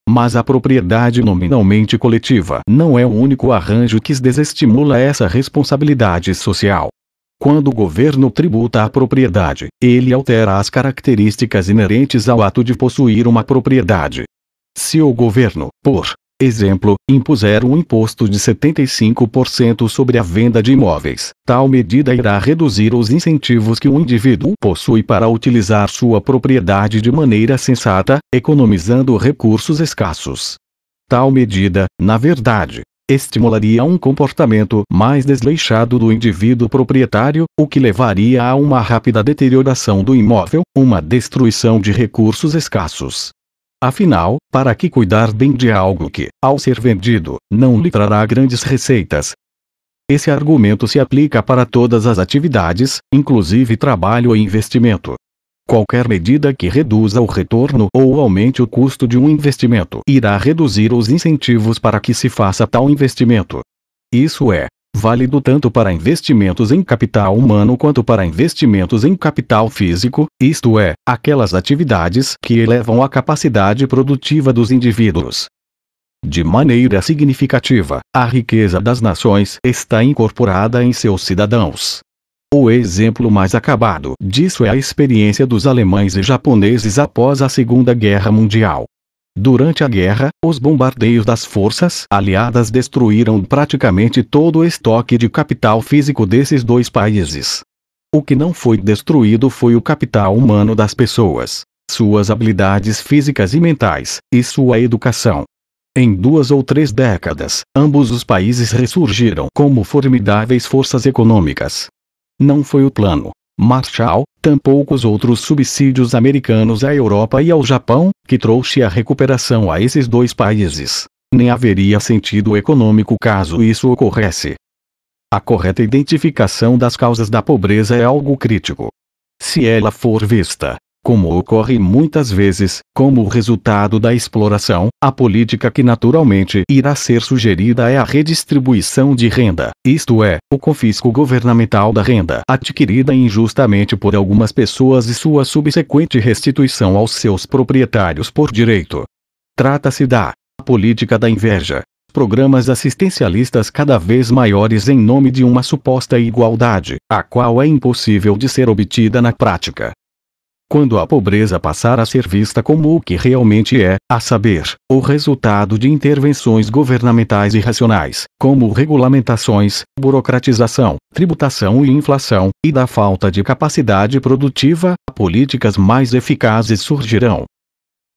Mas a propriedade nominalmente coletiva não é o único arranjo que desestimula essa responsabilidade social. Quando o governo tributa a propriedade, ele altera as características inerentes ao ato de possuir uma propriedade. Se o governo, por Exemplo, impuseram um imposto de 75% sobre a venda de imóveis. Tal medida irá reduzir os incentivos que o indivíduo possui para utilizar sua propriedade de maneira sensata, economizando recursos escassos. Tal medida, na verdade, estimularia um comportamento mais desleixado do indivíduo proprietário, o que levaria a uma rápida deterioração do imóvel, uma destruição de recursos escassos, Afinal, para que cuidar bem de algo que, ao ser vendido, não lhe trará grandes receitas? Esse argumento se aplica para todas as atividades, inclusive trabalho e investimento. Qualquer medida que reduza o retorno ou aumente o custo de um investimento irá reduzir os incentivos para que se faça tal investimento. Isso é, válido tanto para investimentos em capital humano quanto para investimentos em capital físico, isto é, aquelas atividades que elevam a capacidade produtiva dos indivíduos. De maneira significativa, a riqueza das nações está incorporada em seus cidadãos. O exemplo mais acabado disso é a experiência dos alemães e japoneses após a Segunda Guerra Mundial. Durante a guerra, os bombardeios das forças aliadas destruíram praticamente todo o estoque de capital físico desses dois países. O que não foi destruído foi o capital humano das pessoas, suas habilidades físicas e mentais, e sua educação. Em duas ou três décadas, ambos os países ressurgiram como formidáveis forças econômicas. Não foi o plano, Marshall, tampouco os outros subsídios americanos à Europa e ao Japão, que trouxe a recuperação a esses dois países. Nem haveria sentido econômico caso isso ocorresse. A correta identificação das causas da pobreza é algo crítico. Se ela for vista como ocorre muitas vezes, como resultado da exploração, a política que naturalmente irá ser sugerida é a redistribuição de renda, isto é, o confisco governamental da renda adquirida injustamente por algumas pessoas e sua subsequente restituição aos seus proprietários por direito. Trata-se da política da inveja, programas assistencialistas cada vez maiores em nome de uma suposta igualdade, a qual é impossível de ser obtida na prática quando a pobreza passar a ser vista como o que realmente é, a saber, o resultado de intervenções governamentais irracionais, como regulamentações, burocratização, tributação e inflação, e da falta de capacidade produtiva, políticas mais eficazes surgirão.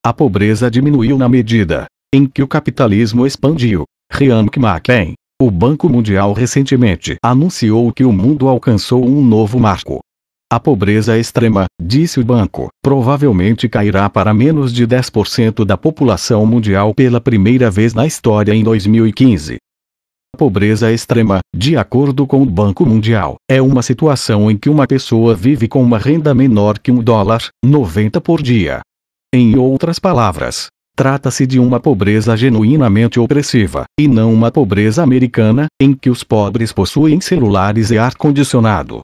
A pobreza diminuiu na medida em que o capitalismo expandiu. Rian Kmaken, o Banco Mundial recentemente anunciou que o mundo alcançou um novo marco a pobreza extrema, disse o banco, provavelmente cairá para menos de 10% da população mundial pela primeira vez na história em 2015. A pobreza extrema, de acordo com o Banco Mundial, é uma situação em que uma pessoa vive com uma renda menor que um dólar, 90 por dia. Em outras palavras, Trata-se de uma pobreza genuinamente opressiva, e não uma pobreza americana, em que os pobres possuem celulares e ar-condicionado.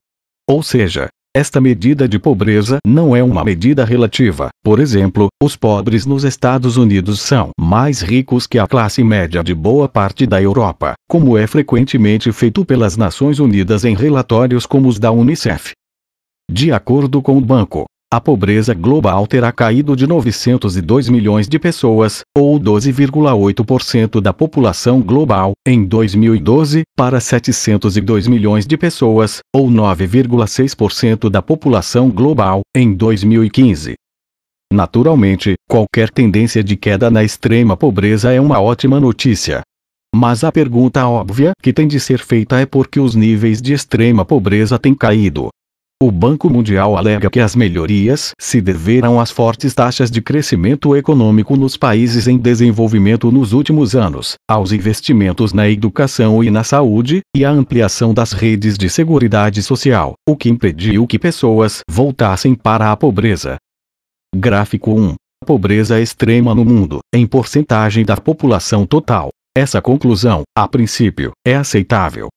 Ou seja, esta medida de pobreza não é uma medida relativa. Por exemplo, os pobres nos Estados Unidos são mais ricos que a classe média de boa parte da Europa, como é frequentemente feito pelas Nações Unidas em relatórios como os da Unicef. De acordo com o banco, a pobreza global terá caído de 902 milhões de pessoas, ou 12,8% da população global, em 2012, para 702 milhões de pessoas, ou 9,6% da população global, em 2015. Naturalmente, qualquer tendência de queda na extrema pobreza é uma ótima notícia. Mas a pergunta óbvia que tem de ser feita é por que os níveis de extrema pobreza têm caído. O Banco Mundial alega que as melhorias se deverão às fortes taxas de crescimento econômico nos países em desenvolvimento nos últimos anos, aos investimentos na educação e na saúde, e à ampliação das redes de seguridade social, o que impediu que pessoas voltassem para a pobreza. Gráfico 1. Pobreza extrema no mundo, em porcentagem da população total. Essa conclusão, a princípio, é aceitável,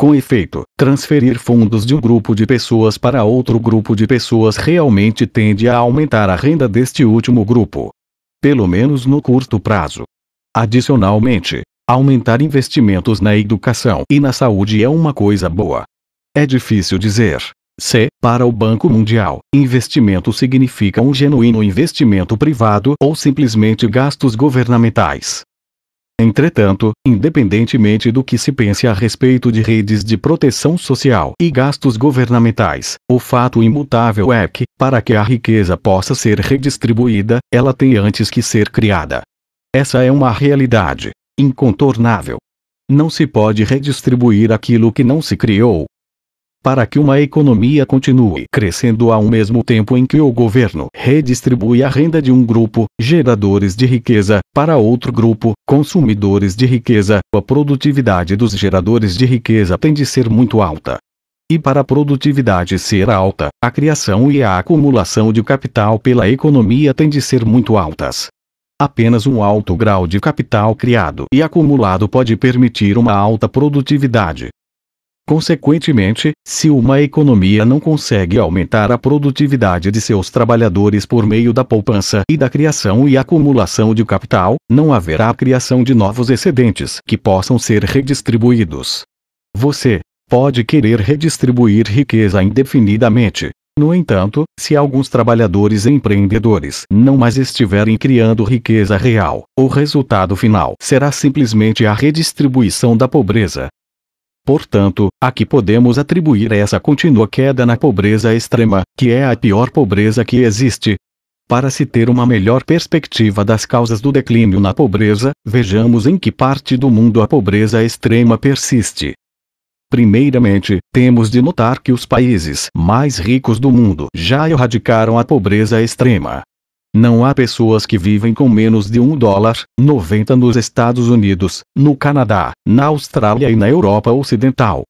com efeito, transferir fundos de um grupo de pessoas para outro grupo de pessoas realmente tende a aumentar a renda deste último grupo. Pelo menos no curto prazo. Adicionalmente, aumentar investimentos na educação e na saúde é uma coisa boa. É difícil dizer. Se, para o Banco Mundial, investimento significa um genuíno investimento privado ou simplesmente gastos governamentais. Entretanto, independentemente do que se pense a respeito de redes de proteção social e gastos governamentais, o fato imutável é que, para que a riqueza possa ser redistribuída, ela tem antes que ser criada. Essa é uma realidade incontornável. Não se pode redistribuir aquilo que não se criou, para que uma economia continue crescendo ao mesmo tempo em que o governo redistribui a renda de um grupo, geradores de riqueza, para outro grupo, consumidores de riqueza, a produtividade dos geradores de riqueza tem de ser muito alta. E para a produtividade ser alta, a criação e a acumulação de capital pela economia tem de ser muito altas. Apenas um alto grau de capital criado e acumulado pode permitir uma alta produtividade, Consequentemente, se uma economia não consegue aumentar a produtividade de seus trabalhadores por meio da poupança e da criação e acumulação de capital, não haverá a criação de novos excedentes que possam ser redistribuídos. Você pode querer redistribuir riqueza indefinidamente, no entanto, se alguns trabalhadores empreendedores não mais estiverem criando riqueza real, o resultado final será simplesmente a redistribuição da pobreza, Portanto, a que podemos atribuir essa contínua queda na pobreza extrema, que é a pior pobreza que existe? Para se ter uma melhor perspectiva das causas do declínio na pobreza, vejamos em que parte do mundo a pobreza extrema persiste. Primeiramente, temos de notar que os países mais ricos do mundo já erradicaram a pobreza extrema. Não há pessoas que vivem com menos de um dólar, 90 nos Estados Unidos, no Canadá, na Austrália e na Europa Ocidental.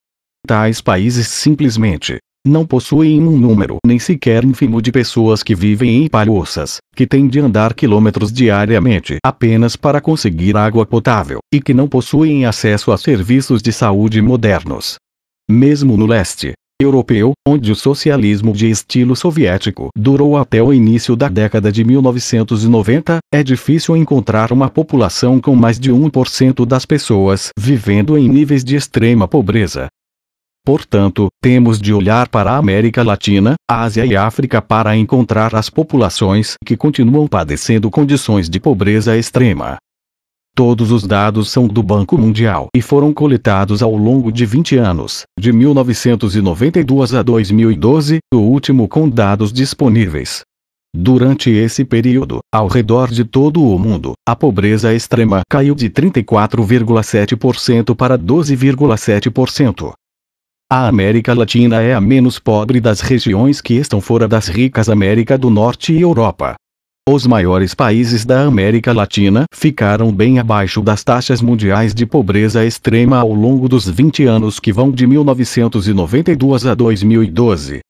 Tais países simplesmente não possuem um número nem sequer ínfimo de pessoas que vivem em palhoças, que têm de andar quilômetros diariamente apenas para conseguir água potável, e que não possuem acesso a serviços de saúde modernos. Mesmo no leste, europeu, onde o socialismo de estilo soviético durou até o início da década de 1990, é difícil encontrar uma população com mais de 1% das pessoas vivendo em níveis de extrema pobreza. Portanto, temos de olhar para a América Latina, Ásia e África para encontrar as populações que continuam padecendo condições de pobreza extrema. Todos os dados são do Banco Mundial e foram coletados ao longo de 20 anos, de 1992 a 2012, o último com dados disponíveis. Durante esse período, ao redor de todo o mundo, a pobreza extrema caiu de 34,7% para 12,7%. A América Latina é a menos pobre das regiões que estão fora das ricas América do Norte e Europa, os maiores países da América Latina ficaram bem abaixo das taxas mundiais de pobreza extrema ao longo dos 20 anos que vão de 1992 a 2012.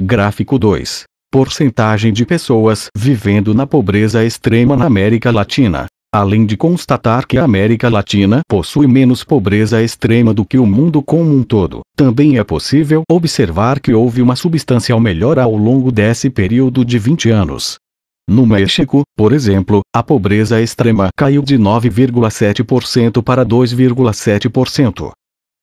Gráfico 2. Porcentagem de pessoas vivendo na pobreza extrema na América Latina. Além de constatar que a América Latina possui menos pobreza extrema do que o mundo como um todo, também é possível observar que houve uma substancial melhora ao longo desse período de 20 anos. No México, por exemplo, a pobreza extrema caiu de 9,7% para 2,7%.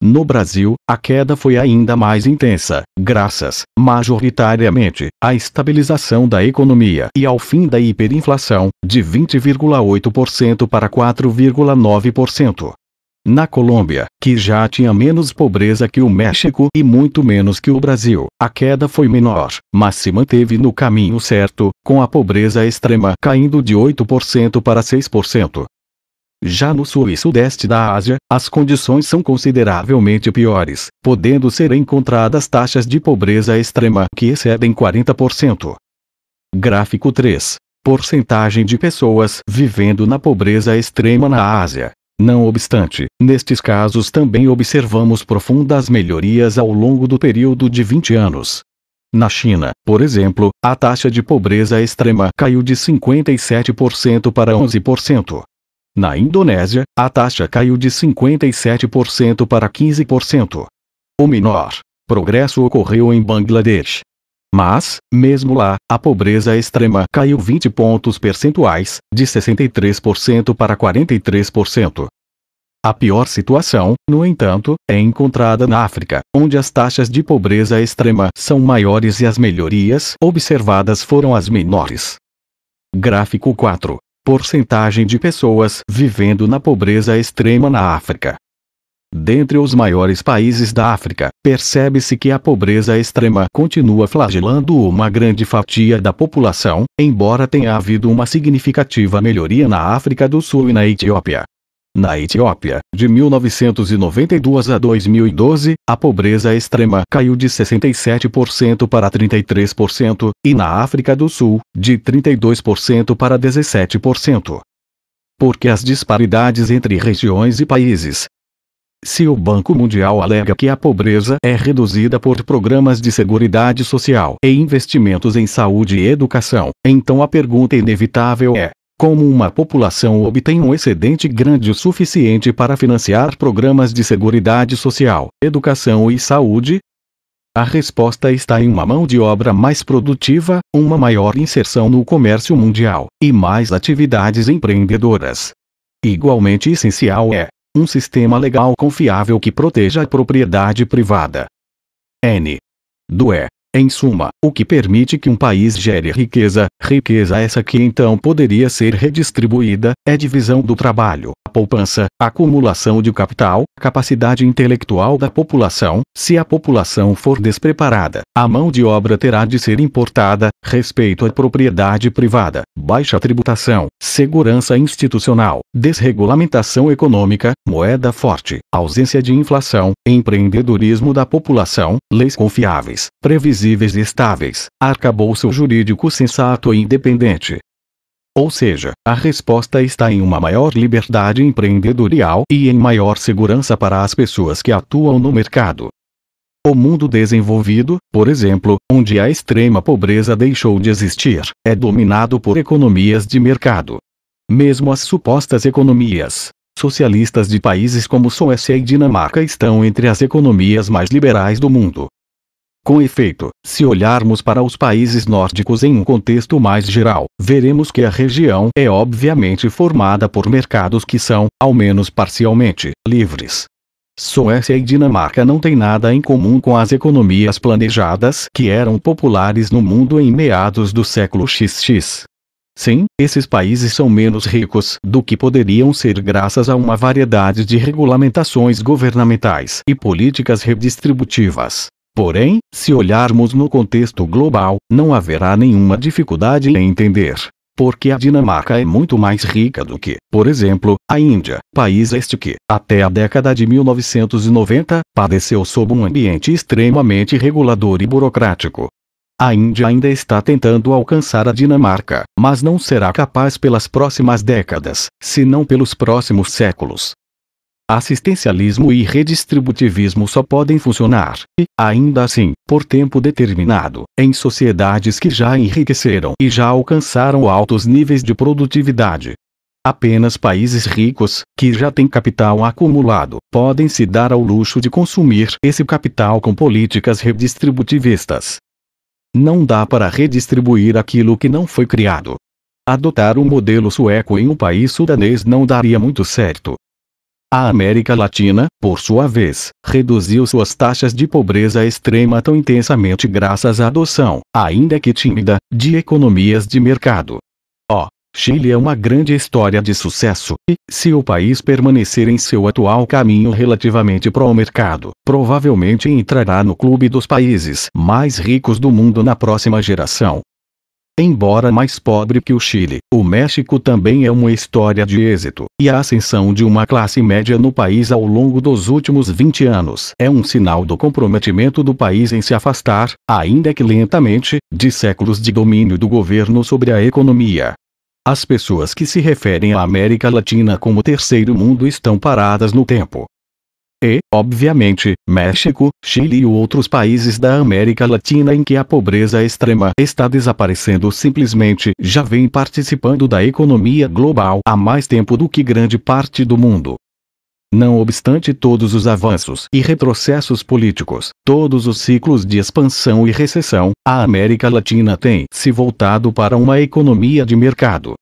No Brasil, a queda foi ainda mais intensa, graças, majoritariamente, à estabilização da economia e ao fim da hiperinflação, de 20,8% para 4,9%. Na Colômbia, que já tinha menos pobreza que o México e muito menos que o Brasil, a queda foi menor, mas se manteve no caminho certo, com a pobreza extrema caindo de 8% para 6%. Já no sul e sudeste da Ásia, as condições são consideravelmente piores, podendo ser encontradas taxas de pobreza extrema que excedem 40%. Gráfico 3 Porcentagem de pessoas vivendo na pobreza extrema na Ásia. Não obstante, nestes casos também observamos profundas melhorias ao longo do período de 20 anos. Na China, por exemplo, a taxa de pobreza extrema caiu de 57% para 11%. Na Indonésia, a taxa caiu de 57% para 15%. O menor progresso ocorreu em Bangladesh, mas, mesmo lá, a pobreza extrema caiu 20 pontos percentuais, de 63% para 43%. A pior situação, no entanto, é encontrada na África, onde as taxas de pobreza extrema são maiores e as melhorias observadas foram as menores. Gráfico 4. Porcentagem de pessoas vivendo na pobreza extrema na África dentre os maiores países da África, percebe-se que a pobreza extrema continua flagelando uma grande fatia da população, embora tenha havido uma significativa melhoria na África do Sul e na Etiópia. Na Etiópia, de 1992 a 2012, a pobreza extrema caiu de 67% para 33%, e na África do Sul, de 32% para 17%. Porque as disparidades entre regiões e países, se o Banco Mundial alega que a pobreza é reduzida por programas de seguridade social e investimentos em saúde e educação, então a pergunta inevitável é: como uma população obtém um excedente grande o suficiente para financiar programas de seguridade social, educação e saúde? A resposta está em uma mão de obra mais produtiva, uma maior inserção no comércio mundial e mais atividades empreendedoras. Igualmente essencial é um sistema legal confiável que proteja a propriedade privada. N. Do E. Em suma, o que permite que um país gere riqueza, riqueza essa que então poderia ser redistribuída, é divisão do trabalho, poupança, acumulação de capital, capacidade intelectual da população, se a população for despreparada, a mão de obra terá de ser importada, respeito à propriedade privada, baixa tributação, segurança institucional, desregulamentação econômica, moeda forte, ausência de inflação, empreendedorismo da população, leis confiáveis, previsíveis e estáveis, arcabouço jurídico sensato e independente, ou seja, a resposta está em uma maior liberdade empreendedorial e em maior segurança para as pessoas que atuam no mercado. O mundo desenvolvido, por exemplo, onde a extrema pobreza deixou de existir, é dominado por economias de mercado. Mesmo as supostas economias socialistas de países como Suécia e Dinamarca estão entre as economias mais liberais do mundo. Com efeito, se olharmos para os países nórdicos em um contexto mais geral, veremos que a região é obviamente formada por mercados que são, ao menos parcialmente, livres. Suécia e Dinamarca não têm nada em comum com as economias planejadas que eram populares no mundo em meados do século XX. Sim, esses países são menos ricos do que poderiam ser graças a uma variedade de regulamentações governamentais e políticas redistributivas. Porém, se olharmos no contexto global, não haverá nenhuma dificuldade em entender. Porque a Dinamarca é muito mais rica do que, por exemplo, a Índia, país este que, até a década de 1990, padeceu sob um ambiente extremamente regulador e burocrático. A Índia ainda está tentando alcançar a Dinamarca, mas não será capaz pelas próximas décadas, se não pelos próximos séculos, assistencialismo e redistributivismo só podem funcionar, e, ainda assim, por tempo determinado, em sociedades que já enriqueceram e já alcançaram altos níveis de produtividade. Apenas países ricos, que já têm capital acumulado, podem se dar ao luxo de consumir esse capital com políticas redistributivistas. Não dá para redistribuir aquilo que não foi criado. Adotar o um modelo sueco em um país sudanês não daria muito certo, a América Latina, por sua vez, reduziu suas taxas de pobreza extrema tão intensamente graças à adoção, ainda que tímida, de economias de mercado. O Chile é uma grande história de sucesso, e, se o país permanecer em seu atual caminho relativamente pro mercado, provavelmente entrará no clube dos países mais ricos do mundo na próxima geração. Embora mais pobre que o Chile, o México também é uma história de êxito, e a ascensão de uma classe média no país ao longo dos últimos 20 anos é um sinal do comprometimento do país em se afastar, ainda que lentamente, de séculos de domínio do governo sobre a economia. As pessoas que se referem à América Latina como terceiro mundo estão paradas no tempo, e, obviamente, México, Chile e outros países da América Latina em que a pobreza extrema está desaparecendo simplesmente já vem participando da economia global há mais tempo do que grande parte do mundo. Não obstante todos os avanços e retrocessos políticos, todos os ciclos de expansão e recessão, a América Latina tem se voltado para uma economia de mercado.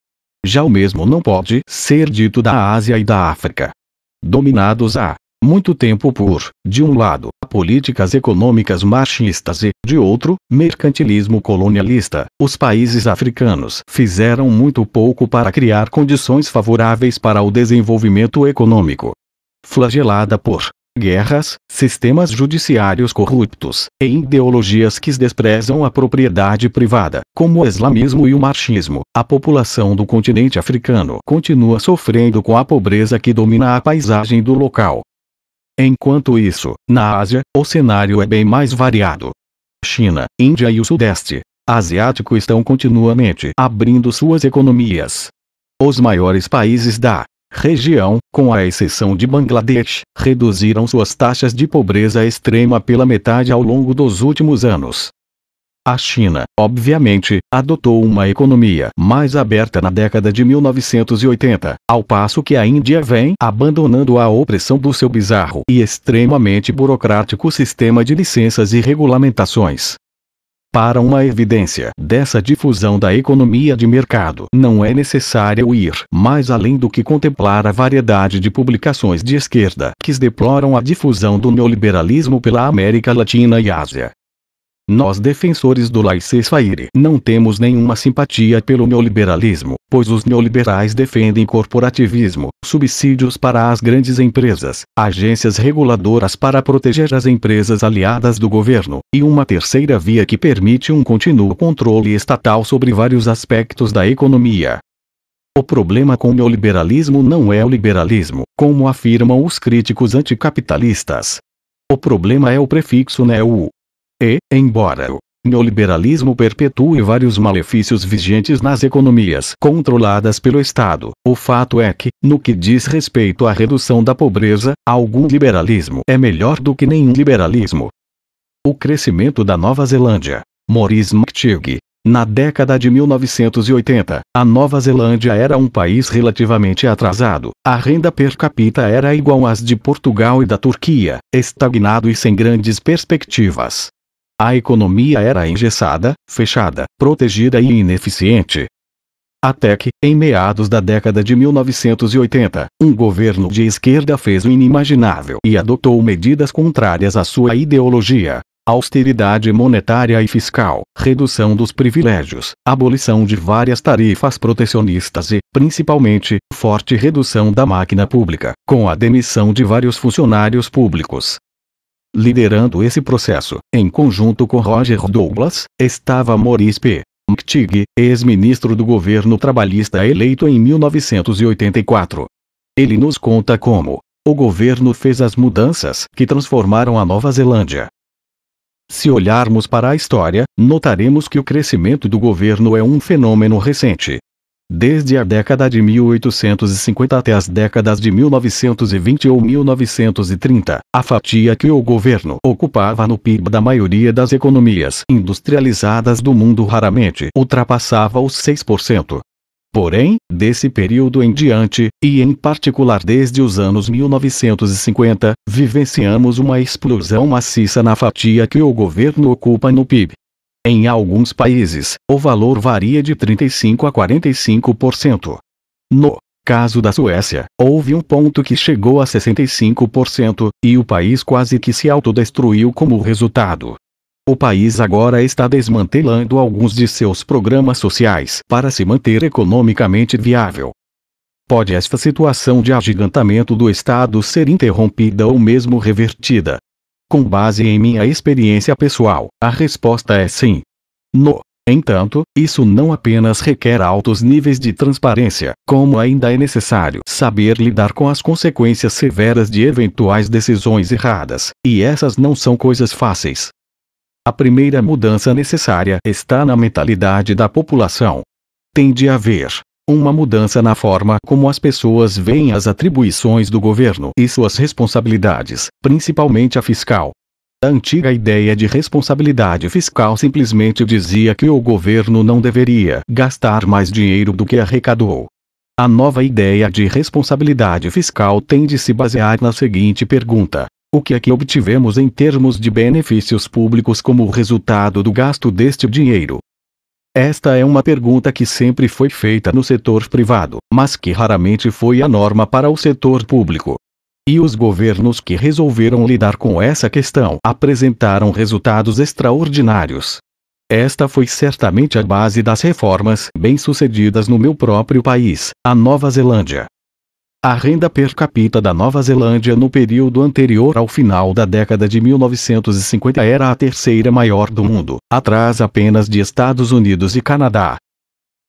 Já o mesmo não pode ser dito da Ásia e da África. Dominados há muito tempo por, de um lado, políticas econômicas marxistas e, de outro, mercantilismo colonialista, os países africanos fizeram muito pouco para criar condições favoráveis para o desenvolvimento econômico. Flagelada por guerras, sistemas judiciários corruptos e ideologias que desprezam a propriedade privada, como o islamismo e o marxismo. A população do continente africano continua sofrendo com a pobreza que domina a paisagem do local. Enquanto isso, na Ásia, o cenário é bem mais variado. China, Índia e o Sudeste Asiático estão continuamente abrindo suas economias. Os maiores países da região, com a exceção de Bangladesh, reduziram suas taxas de pobreza extrema pela metade ao longo dos últimos anos. A China, obviamente, adotou uma economia mais aberta na década de 1980, ao passo que a Índia vem abandonando a opressão do seu bizarro e extremamente burocrático sistema de licenças e regulamentações. Para uma evidência dessa difusão da economia de mercado, não é necessário ir mais além do que contemplar a variedade de publicações de esquerda que deploram a difusão do neoliberalismo pela América Latina e Ásia. Nós defensores do laissez-faire não temos nenhuma simpatia pelo neoliberalismo, pois os neoliberais defendem corporativismo, subsídios para as grandes empresas, agências reguladoras para proteger as empresas aliadas do governo, e uma terceira via que permite um contínuo controle estatal sobre vários aspectos da economia. O problema com o neoliberalismo não é o liberalismo, como afirmam os críticos anticapitalistas. O problema é o prefixo neo, né, e, embora o neoliberalismo perpetue vários malefícios vigentes nas economias controladas pelo Estado, o fato é que, no que diz respeito à redução da pobreza, algum liberalismo é melhor do que nenhum liberalismo. O crescimento da Nova Zelândia. Maurice McTigg, na década de 1980, a Nova Zelândia era um país relativamente atrasado. A renda per capita era igual às de Portugal e da Turquia, estagnado e sem grandes perspectivas. A economia era engessada, fechada, protegida e ineficiente. Até que, em meados da década de 1980, um governo de esquerda fez o inimaginável e adotou medidas contrárias à sua ideologia. Austeridade monetária e fiscal, redução dos privilégios, abolição de várias tarifas protecionistas e, principalmente, forte redução da máquina pública, com a demissão de vários funcionários públicos, Liderando esse processo, em conjunto com Roger Douglas, estava Maurice P. McTigg, ex-ministro do governo trabalhista eleito em 1984. Ele nos conta como o governo fez as mudanças que transformaram a Nova Zelândia. Se olharmos para a história, notaremos que o crescimento do governo é um fenômeno recente, Desde a década de 1850 até as décadas de 1920 ou 1930, a fatia que o governo ocupava no PIB da maioria das economias industrializadas do mundo raramente ultrapassava os 6%. Porém, desse período em diante, e em particular desde os anos 1950, vivenciamos uma explosão maciça na fatia que o governo ocupa no PIB. Em alguns países, o valor varia de 35 a 45%. No caso da Suécia, houve um ponto que chegou a 65% e o país quase que se autodestruiu como resultado. O país agora está desmantelando alguns de seus programas sociais para se manter economicamente viável. Pode esta situação de agigantamento do Estado ser interrompida ou mesmo revertida, com base em minha experiência pessoal, a resposta é sim. No entanto, isso não apenas requer altos níveis de transparência, como ainda é necessário saber lidar com as consequências severas de eventuais decisões erradas, e essas não são coisas fáceis. A primeira mudança necessária está na mentalidade da população. Tem de haver uma mudança na forma como as pessoas veem as atribuições do governo e suas responsabilidades, principalmente a fiscal. A antiga ideia de responsabilidade fiscal simplesmente dizia que o governo não deveria gastar mais dinheiro do que arrecadou. A nova ideia de responsabilidade fiscal tem de se basear na seguinte pergunta: o que é que obtivemos em termos de benefícios públicos como resultado do gasto deste dinheiro? Esta é uma pergunta que sempre foi feita no setor privado, mas que raramente foi a norma para o setor público. E os governos que resolveram lidar com essa questão apresentaram resultados extraordinários. Esta foi certamente a base das reformas bem-sucedidas no meu próprio país, a Nova Zelândia. A renda per capita da Nova Zelândia no período anterior ao final da década de 1950 era a terceira maior do mundo, atrás apenas de Estados Unidos e Canadá.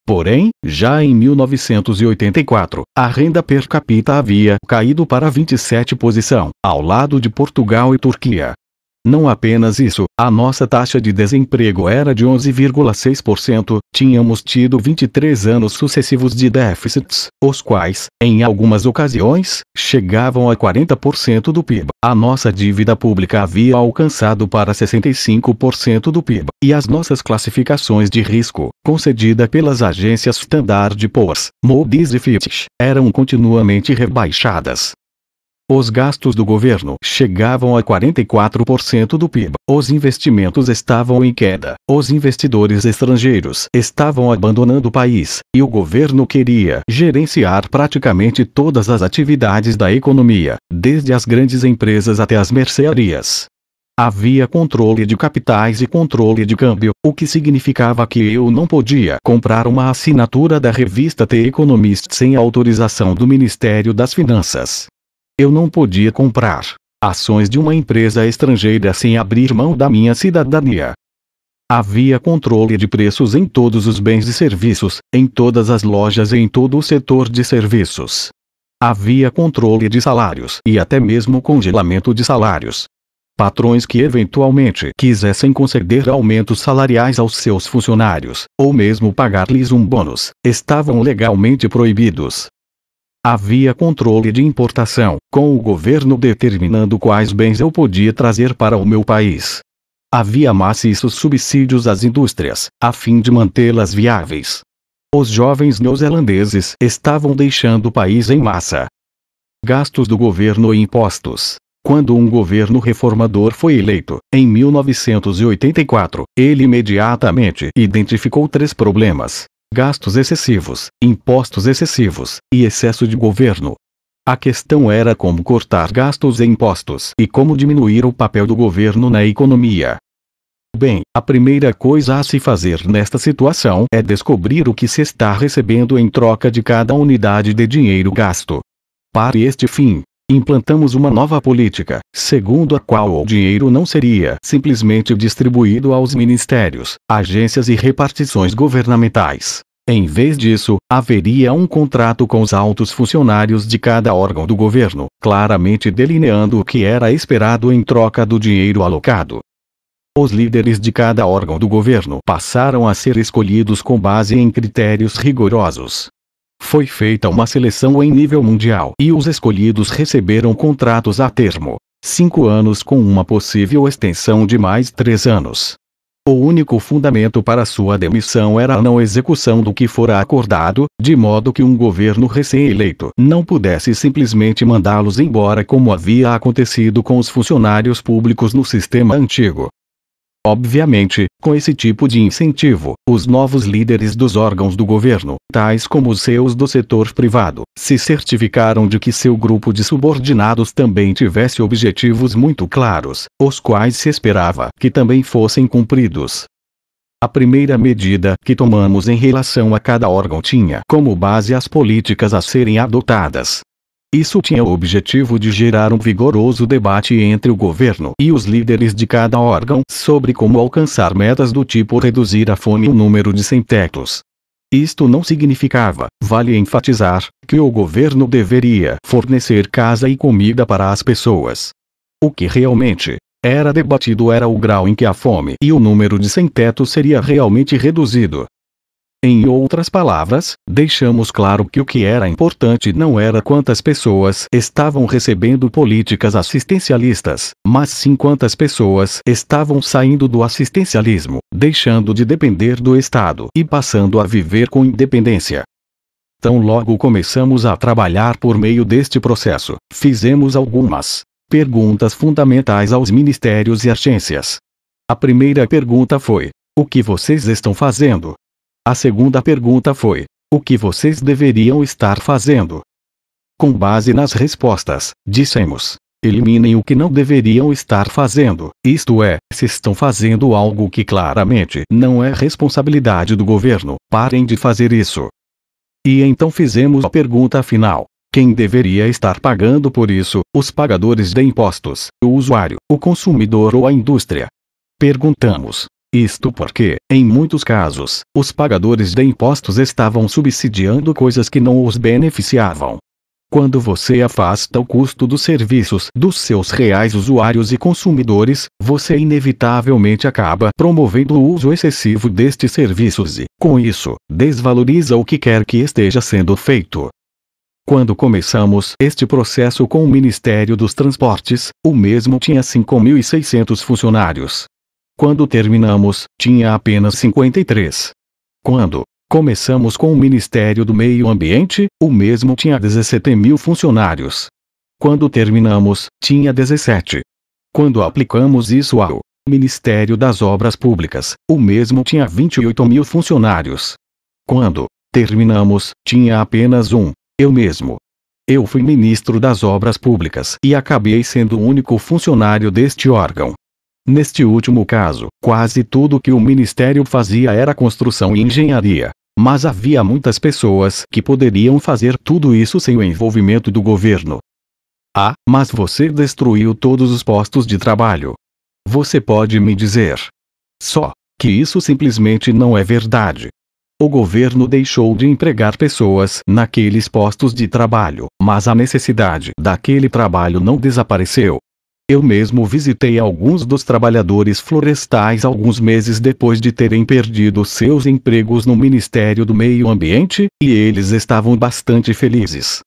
Porém, já em 1984, a renda per capita havia caído para 27 posição, ao lado de Portugal e Turquia. Não apenas isso, a nossa taxa de desemprego era de 11,6%, tínhamos tido 23 anos sucessivos de déficits, os quais, em algumas ocasiões, chegavam a 40% do PIB. A nossa dívida pública havia alcançado para 65% do PIB, e as nossas classificações de risco, concedida pelas agências Standard Poor's, Moody's e Fitch, eram continuamente rebaixadas. Os gastos do governo chegavam a 44% do PIB. Os investimentos estavam em queda. Os investidores estrangeiros estavam abandonando o país, e o governo queria gerenciar praticamente todas as atividades da economia, desde as grandes empresas até as mercearias. Havia controle de capitais e controle de câmbio, o que significava que eu não podia comprar uma assinatura da revista The Economist sem autorização do Ministério das Finanças. Eu não podia comprar ações de uma empresa estrangeira sem abrir mão da minha cidadania. Havia controle de preços em todos os bens e serviços, em todas as lojas e em todo o setor de serviços. Havia controle de salários e até mesmo congelamento de salários. Patrões que eventualmente quisessem conceder aumentos salariais aos seus funcionários, ou mesmo pagar-lhes um bônus, estavam legalmente proibidos. Havia controle de importação, com o governo determinando quais bens eu podia trazer para o meu país. Havia maciços subsídios às indústrias, a fim de mantê-las viáveis. Os jovens neozelandeses estavam deixando o país em massa. Gastos do governo e impostos. Quando um governo reformador foi eleito, em 1984, ele imediatamente identificou três problemas: gastos excessivos, impostos excessivos e excesso de governo. A questão era como cortar gastos e impostos e como diminuir o papel do governo na economia. Bem, a primeira coisa a se fazer nesta situação é descobrir o que se está recebendo em troca de cada unidade de dinheiro gasto. Para este fim, Implantamos uma nova política, segundo a qual o dinheiro não seria simplesmente distribuído aos ministérios, agências e repartições governamentais. Em vez disso, haveria um contrato com os altos funcionários de cada órgão do governo, claramente delineando o que era esperado em troca do dinheiro alocado. Os líderes de cada órgão do governo passaram a ser escolhidos com base em critérios rigorosos, foi feita uma seleção em nível mundial e os escolhidos receberam contratos a termo. Cinco anos com uma possível extensão de mais três anos. O único fundamento para sua demissão era a não execução do que fora acordado, de modo que um governo recém-eleito não pudesse simplesmente mandá-los embora como havia acontecido com os funcionários públicos no sistema antigo. Obviamente, com esse tipo de incentivo, os novos líderes dos órgãos do governo, tais como os seus do setor privado, se certificaram de que seu grupo de subordinados também tivesse objetivos muito claros, os quais se esperava que também fossem cumpridos. A primeira medida que tomamos em relação a cada órgão tinha como base as políticas a serem adotadas, isso tinha o objetivo de gerar um vigoroso debate entre o governo e os líderes de cada órgão sobre como alcançar metas do tipo reduzir a fome e o número de sem tetos. Isto não significava, vale enfatizar, que o governo deveria fornecer casa e comida para as pessoas. O que realmente era debatido era o grau em que a fome e o número de sem-teto seria realmente reduzido. Em outras palavras, deixamos claro que o que era importante não era quantas pessoas estavam recebendo políticas assistencialistas, mas sim quantas pessoas estavam saindo do assistencialismo, deixando de depender do Estado e passando a viver com independência. Tão logo começamos a trabalhar por meio deste processo, fizemos algumas perguntas fundamentais aos ministérios e agências. A primeira pergunta foi: o que vocês estão fazendo? A segunda pergunta foi: o que vocês deveriam estar fazendo? Com base nas respostas, dissemos: eliminem o que não deveriam estar fazendo, isto é, se estão fazendo algo que claramente não é responsabilidade do governo, parem de fazer isso. E então fizemos a pergunta final: quem deveria estar pagando por isso, os pagadores de impostos, o usuário, o consumidor ou a indústria? Perguntamos: isto porque, em muitos casos, os pagadores de impostos estavam subsidiando coisas que não os beneficiavam. Quando você afasta o custo dos serviços dos seus reais usuários e consumidores, você inevitavelmente acaba promovendo o uso excessivo destes serviços e, com isso, desvaloriza o que quer que esteja sendo feito. Quando começamos este processo com o Ministério dos Transportes, o mesmo tinha 5.600 funcionários, quando terminamos, tinha apenas 53. Quando começamos com o Ministério do Meio Ambiente, o mesmo tinha 17 mil funcionários. Quando terminamos, tinha 17. Quando aplicamos isso ao Ministério das Obras Públicas, o mesmo tinha 28 mil funcionários. Quando terminamos, tinha apenas um, eu mesmo. Eu fui ministro das Obras Públicas e acabei sendo o único funcionário deste órgão. Neste último caso, quase tudo que o ministério fazia era construção e engenharia. Mas havia muitas pessoas que poderiam fazer tudo isso sem o envolvimento do governo. Ah, mas você destruiu todos os postos de trabalho. Você pode me dizer. Só que isso simplesmente não é verdade. O governo deixou de empregar pessoas naqueles postos de trabalho, mas a necessidade daquele trabalho não desapareceu. Eu mesmo visitei alguns dos trabalhadores florestais alguns meses depois de terem perdido seus empregos no Ministério do Meio Ambiente, e eles estavam bastante felizes.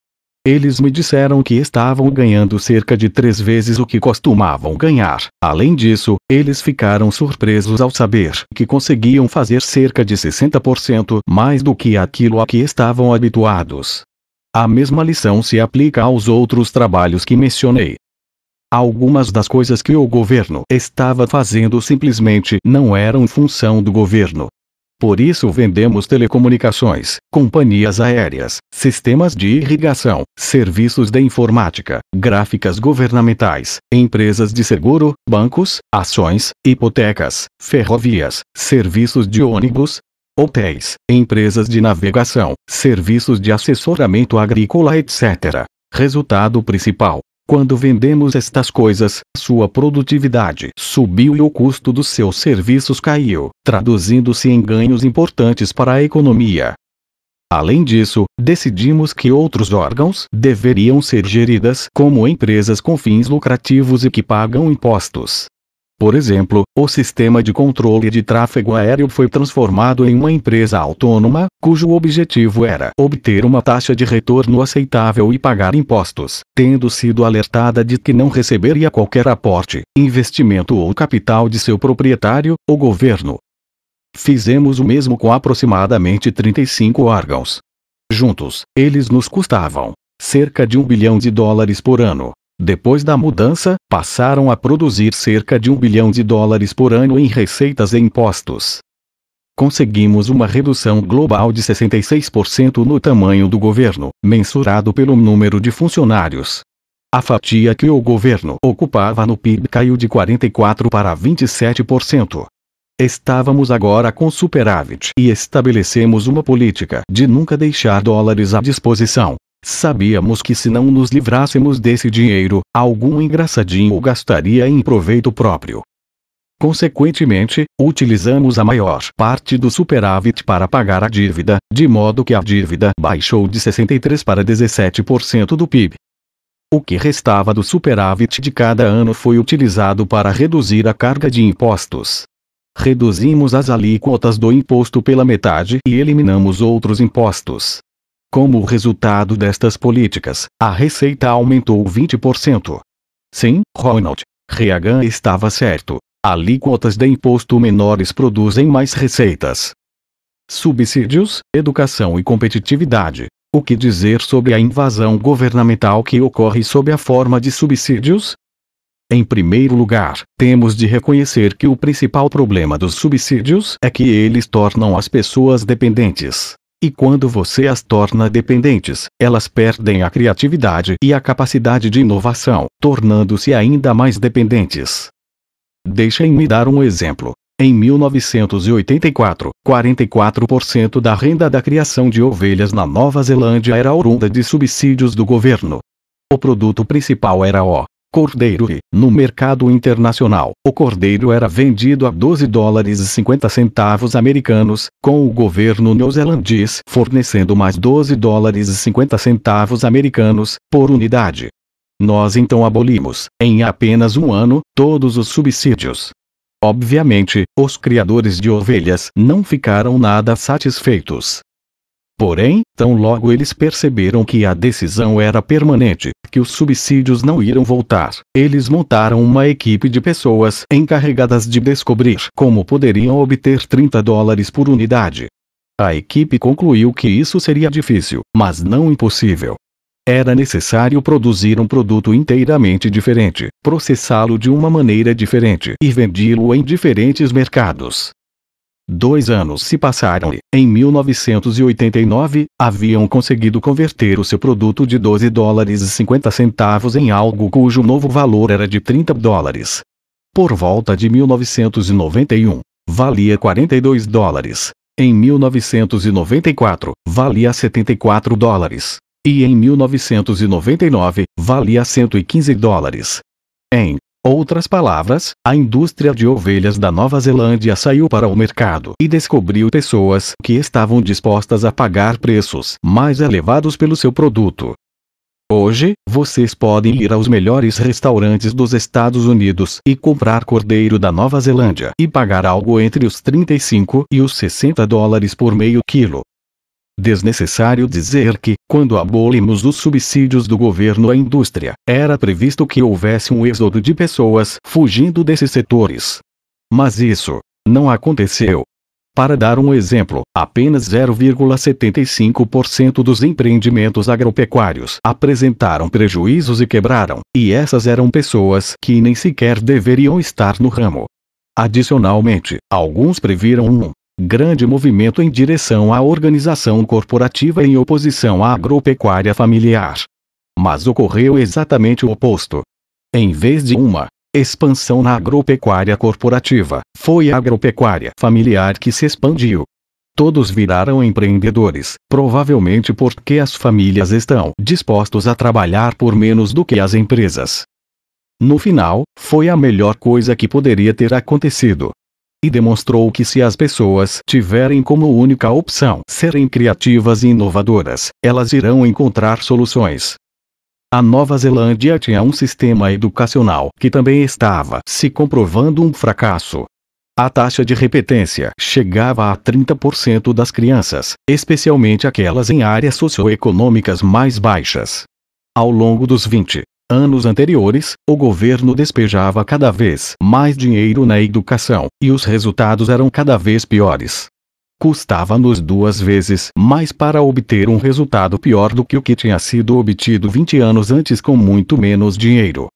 Eles me disseram que estavam ganhando cerca de três vezes o que costumavam ganhar. Além disso, eles ficaram surpresos ao saber que conseguiam fazer cerca de 60% mais do que aquilo a que estavam habituados. A mesma lição se aplica aos outros trabalhos que mencionei. Algumas das coisas que o governo estava fazendo simplesmente não eram função do governo. Por isso vendemos telecomunicações, companhias aéreas, sistemas de irrigação, serviços de informática, gráficas governamentais, empresas de seguro, bancos, ações, hipotecas, ferrovias, serviços de ônibus, hotéis, empresas de navegação, serviços de assessoramento agrícola, etc. Resultado principal: quando vendemos estas coisas, sua produtividade subiu e o custo dos seus serviços caiu, traduzindo-se em ganhos importantes para a economia. Além disso, decidimos que outros órgãos deveriam ser geridas como empresas com fins lucrativos e que pagam impostos. Por exemplo, o sistema de controle de tráfego aéreo foi transformado em uma empresa autônoma, cujo objetivo era obter uma taxa de retorno aceitável e pagar impostos, tendo sido alertada de que não receberia qualquer aporte, investimento ou capital de seu proprietário, o governo. Fizemos o mesmo com aproximadamente 35 órgãos. Juntos, eles nos custavam cerca de um bilhão de dólares por ano. Depois da mudança, passaram a produzir cerca de um bilhão de dólares por ano em receitas e impostos. Conseguimos uma redução global de 66% no tamanho do governo, mensurado pelo número de funcionários. A fatia que o governo ocupava no PIB caiu de 44% para 27%. Estávamos agora com superávit e estabelecemos uma política de nunca deixar dólares à disposição Sabíamos que se não nos livrássemos desse dinheiro, algum engraçadinho o gastaria em proveito próprio. Consequentemente, utilizamos a maior parte do superávit para pagar a dívida, de modo que a dívida baixou de 63% para 17% do PIB. O que restava do superávit de cada ano foi utilizado para reduzir a carga de impostos. Reduzimos as alíquotas do imposto pela metade e eliminamos outros impostos. Como resultado destas políticas, a receita aumentou 20%. Sim, Ronald, Reagan estava certo. Alíquotas de imposto menores produzem mais receitas. Subsídios, educação e competitividade. O que dizer sobre a invasão governamental que ocorre sob a forma de subsídios? Em primeiro lugar, temos de reconhecer que o principal problema dos subsídios é que eles tornam as pessoas dependentes. E quando você as torna dependentes, elas perdem a criatividade e a capacidade de inovação, tornando-se ainda mais dependentes. Deixem-me dar um exemplo. Em 1984, 44% da renda da criação de ovelhas na Nova Zelândia era oriunda de subsídios do governo. O produto principal era o cordeiro e, no mercado internacional, o cordeiro era vendido a 12 dólares e 50 centavos americanos, com o governo neozelandês fornecendo mais 12 dólares e 50 centavos americanos, por unidade. Nós então abolimos, em apenas um ano, todos os subsídios. Obviamente, os criadores de ovelhas não ficaram nada satisfeitos. Porém, tão logo eles perceberam que a decisão era permanente, que os subsídios não iriam voltar, eles montaram uma equipe de pessoas encarregadas de descobrir como poderiam obter 30 dólares por unidade. A equipe concluiu que isso seria difícil, mas não impossível. Era necessário produzir um produto inteiramente diferente, processá-lo de uma maneira diferente e vendê-lo em diferentes mercados. Dois anos se passaram e, em 1989, haviam conseguido converter o seu produto de 12 dólares e 50 centavos em algo cujo novo valor era de 30 dólares. Por volta de 1991, valia 42 dólares. Em 1994, valia 74 dólares. E em 1999, valia 115 dólares. Em Outras palavras, a indústria de ovelhas da Nova Zelândia saiu para o mercado e descobriu pessoas que estavam dispostas a pagar preços mais elevados pelo seu produto. Hoje, vocês podem ir aos melhores restaurantes dos Estados Unidos e comprar cordeiro da Nova Zelândia e pagar algo entre os 35 e os 60 dólares por meio quilo. Desnecessário dizer que, quando abolimos os subsídios do governo à indústria, era previsto que houvesse um êxodo de pessoas fugindo desses setores. Mas isso não aconteceu. Para dar um exemplo, apenas 0,75% dos empreendimentos agropecuários apresentaram prejuízos e quebraram, e essas eram pessoas que nem sequer deveriam estar no ramo. Adicionalmente, alguns previram um grande movimento em direção à organização corporativa em oposição à agropecuária familiar. Mas ocorreu exatamente o oposto. Em vez de uma expansão na agropecuária corporativa, foi a agropecuária familiar que se expandiu. Todos viraram empreendedores, provavelmente porque as famílias estão dispostos a trabalhar por menos do que as empresas. No final, foi a melhor coisa que poderia ter acontecido e demonstrou que se as pessoas tiverem como única opção serem criativas e inovadoras, elas irão encontrar soluções. A Nova Zelândia tinha um sistema educacional que também estava se comprovando um fracasso. A taxa de repetência chegava a 30% das crianças, especialmente aquelas em áreas socioeconômicas mais baixas. Ao longo dos 20 anos anteriores, o governo despejava cada vez mais dinheiro na educação, e os resultados eram cada vez piores. Custava-nos duas vezes mais para obter um resultado pior do que o que tinha sido obtido 20 anos antes com muito menos dinheiro.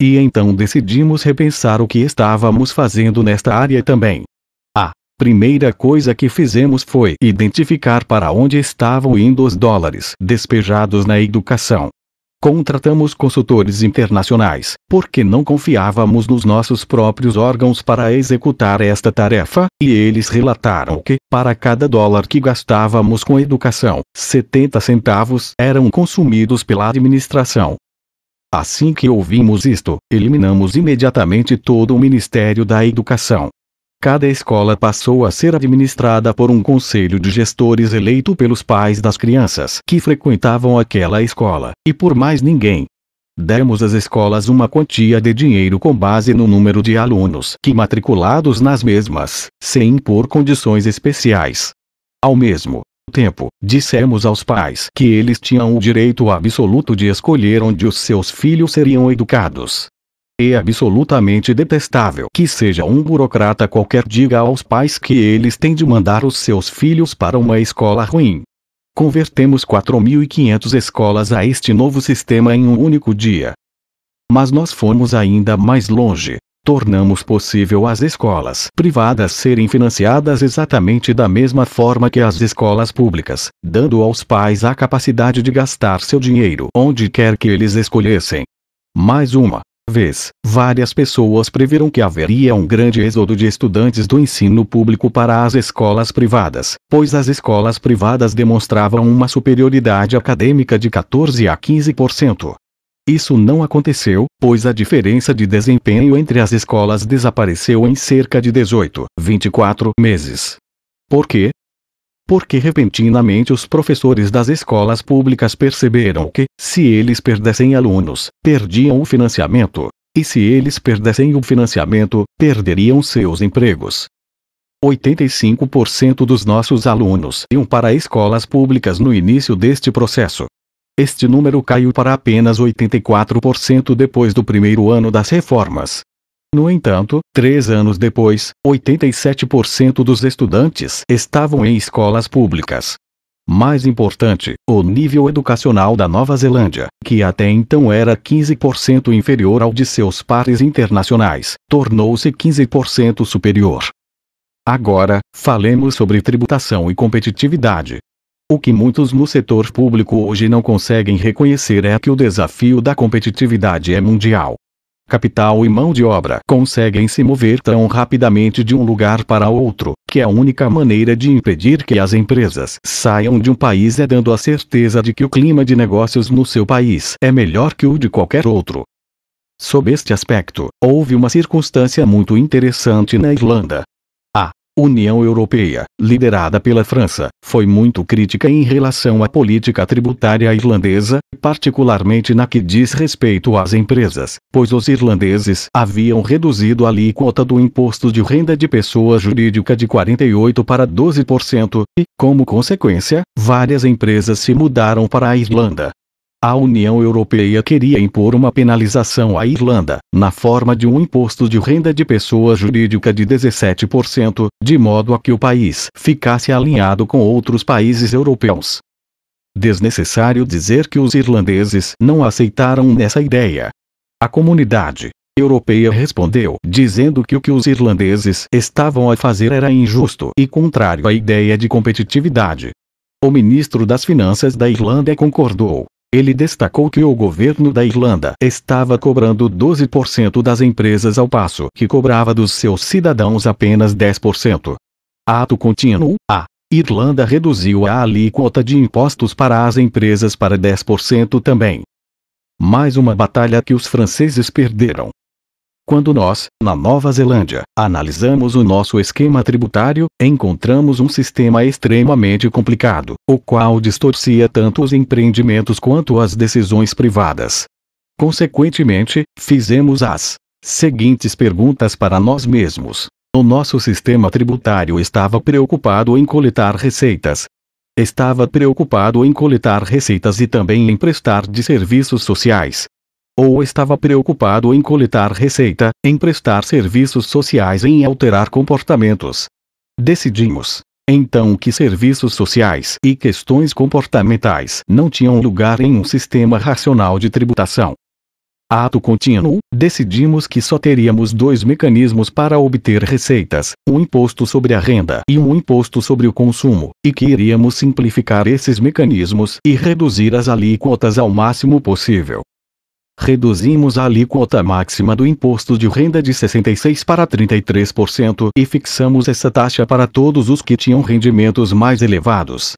E então decidimos repensar o que estávamos fazendo nesta área também. A primeira coisa que fizemos foi identificar para onde estavam indo os dólares despejados na educação, Contratamos consultores internacionais, porque não confiávamos nos nossos próprios órgãos para executar esta tarefa, e eles relataram que, para cada dólar que gastávamos com educação, 70 centavos eram consumidos pela administração. Assim que ouvimos isto, eliminamos imediatamente todo o Ministério da Educação, Cada escola passou a ser administrada por um conselho de gestores eleito pelos pais das crianças que frequentavam aquela escola, e por mais ninguém. Demos às escolas uma quantia de dinheiro com base no número de alunos que matriculados nas mesmas, sem impor condições especiais. Ao mesmo tempo, dissemos aos pais que eles tinham o direito absoluto de escolher onde os seus filhos seriam educados. É absolutamente detestável que seja um burocrata qualquer diga aos pais que eles têm de mandar os seus filhos para uma escola ruim. Convertemos 4.500 escolas a este novo sistema em um único dia. Mas nós fomos ainda mais longe. Tornamos possível as escolas privadas serem financiadas exatamente da mesma forma que as escolas públicas, dando aos pais a capacidade de gastar seu dinheiro onde quer que eles escolhessem. Mais uma, vez, várias pessoas previram que haveria um grande êxodo de estudantes do ensino público para as escolas privadas, pois as escolas privadas demonstravam uma superioridade acadêmica de 14 a 15%. Isso não aconteceu, pois a diferença de desempenho entre as escolas desapareceu em cerca de 18, 24 meses. Por quê? porque repentinamente os professores das escolas públicas perceberam que, se eles perdessem alunos, perdiam o financiamento, e se eles perdessem o financiamento, perderiam seus empregos. 85% dos nossos alunos iam para escolas públicas no início deste processo. Este número caiu para apenas 84% depois do primeiro ano das reformas, no entanto, três anos depois, 87% dos estudantes estavam em escolas públicas. Mais importante, o nível educacional da Nova Zelândia, que até então era 15% inferior ao de seus pares internacionais, tornou-se 15% superior. Agora, falemos sobre tributação e competitividade. O que muitos no setor público hoje não conseguem reconhecer é que o desafio da competitividade é mundial capital e mão de obra conseguem se mover tão rapidamente de um lugar para outro, que a única maneira de impedir que as empresas saiam de um país é dando a certeza de que o clima de negócios no seu país é melhor que o de qualquer outro. Sob este aspecto, houve uma circunstância muito interessante na Irlanda, União Europeia, liderada pela França, foi muito crítica em relação à política tributária irlandesa, particularmente na que diz respeito às empresas, pois os irlandeses haviam reduzido a alíquota do imposto de renda de pessoa jurídica de 48% para 12%, e, como consequência, várias empresas se mudaram para a Irlanda, a União Europeia queria impor uma penalização à Irlanda, na forma de um imposto de renda de pessoa jurídica de 17%, de modo a que o país ficasse alinhado com outros países europeus. Desnecessário dizer que os irlandeses não aceitaram nessa ideia. A comunidade europeia respondeu, dizendo que o que os irlandeses estavam a fazer era injusto e contrário à ideia de competitividade. O ministro das Finanças da Irlanda concordou, ele destacou que o governo da Irlanda estava cobrando 12% das empresas ao passo que cobrava dos seus cidadãos apenas 10%. Ato contínuo, a Irlanda reduziu a alíquota de impostos para as empresas para 10% também. Mais uma batalha que os franceses perderam, quando nós, na Nova Zelândia, analisamos o nosso esquema tributário, encontramos um sistema extremamente complicado, o qual distorcia tanto os empreendimentos quanto as decisões privadas. Consequentemente, fizemos as seguintes perguntas para nós mesmos. O nosso sistema tributário estava preocupado em coletar receitas, estava preocupado em coletar receitas e também em prestar de serviços sociais ou estava preocupado em coletar receita, em prestar serviços sociais em alterar comportamentos. Decidimos, então que serviços sociais e questões comportamentais não tinham lugar em um sistema racional de tributação. Ato contínuo, decidimos que só teríamos dois mecanismos para obter receitas, um imposto sobre a renda e um imposto sobre o consumo, e que iríamos simplificar esses mecanismos e reduzir as alíquotas ao máximo possível reduzimos a alíquota máxima do imposto de renda de 66% para 33% e fixamos essa taxa para todos os que tinham rendimentos mais elevados.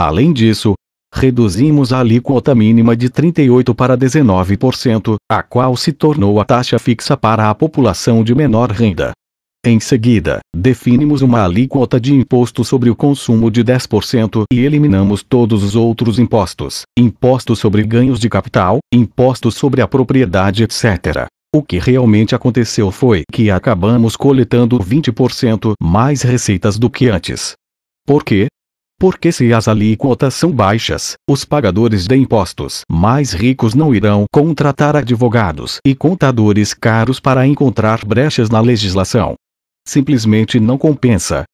Além disso, reduzimos a alíquota mínima de 38% para 19%, a qual se tornou a taxa fixa para a população de menor renda. Em seguida, definimos uma alíquota de imposto sobre o consumo de 10% e eliminamos todos os outros impostos: imposto sobre ganhos de capital, imposto sobre a propriedade, etc. O que realmente aconteceu foi que acabamos coletando 20% mais receitas do que antes. Por quê? Porque se as alíquotas são baixas, os pagadores de impostos mais ricos não irão contratar advogados e contadores caros para encontrar brechas na legislação simplesmente não compensa.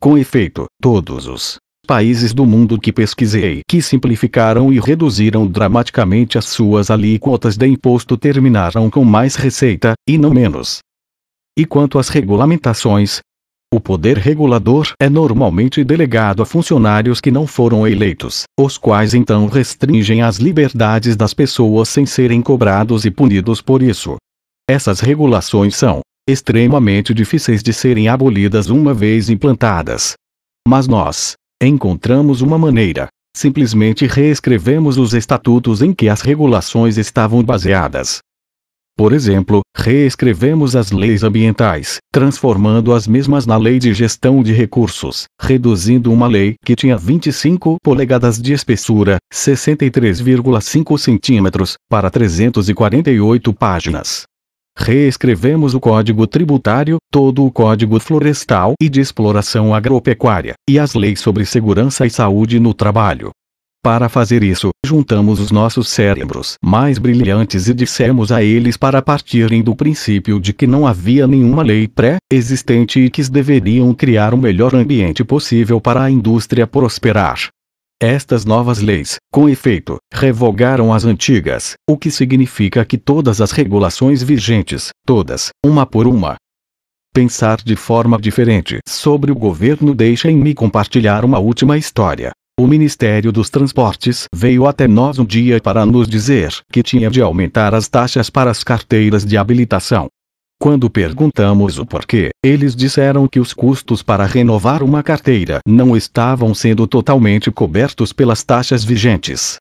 Com efeito, todos os países do mundo que pesquisei que simplificaram e reduziram dramaticamente as suas alíquotas de imposto terminaram com mais receita, e não menos. E quanto às regulamentações, o poder regulador é normalmente delegado a funcionários que não foram eleitos, os quais então restringem as liberdades das pessoas sem serem cobrados e punidos por isso. Essas regulações são, extremamente difíceis de serem abolidas uma vez implantadas. Mas nós encontramos uma maneira. Simplesmente reescrevemos os estatutos em que as regulações estavam baseadas. Por exemplo, reescrevemos as leis ambientais, transformando as mesmas na lei de gestão de recursos, reduzindo uma lei que tinha 25 polegadas de espessura, 63,5 centímetros, para 348 páginas. Reescrevemos o Código Tributário, todo o Código Florestal e de Exploração Agropecuária, e as leis sobre segurança e saúde no trabalho. Para fazer isso, juntamos os nossos cérebros mais brilhantes e dissemos a eles para partirem do princípio de que não havia nenhuma lei pré-existente e que deveriam criar o melhor ambiente possível para a indústria prosperar. Estas novas leis, com efeito, revogaram as antigas, o que significa que todas as regulações vigentes, todas, uma por uma, pensar de forma diferente sobre o governo. Deixem-me compartilhar uma última história. O Ministério dos Transportes veio até nós um dia para nos dizer que tinha de aumentar as taxas para as carteiras de habilitação. Quando perguntamos o porquê, eles disseram que os custos para renovar uma carteira não estavam sendo totalmente cobertos pelas taxas vigentes.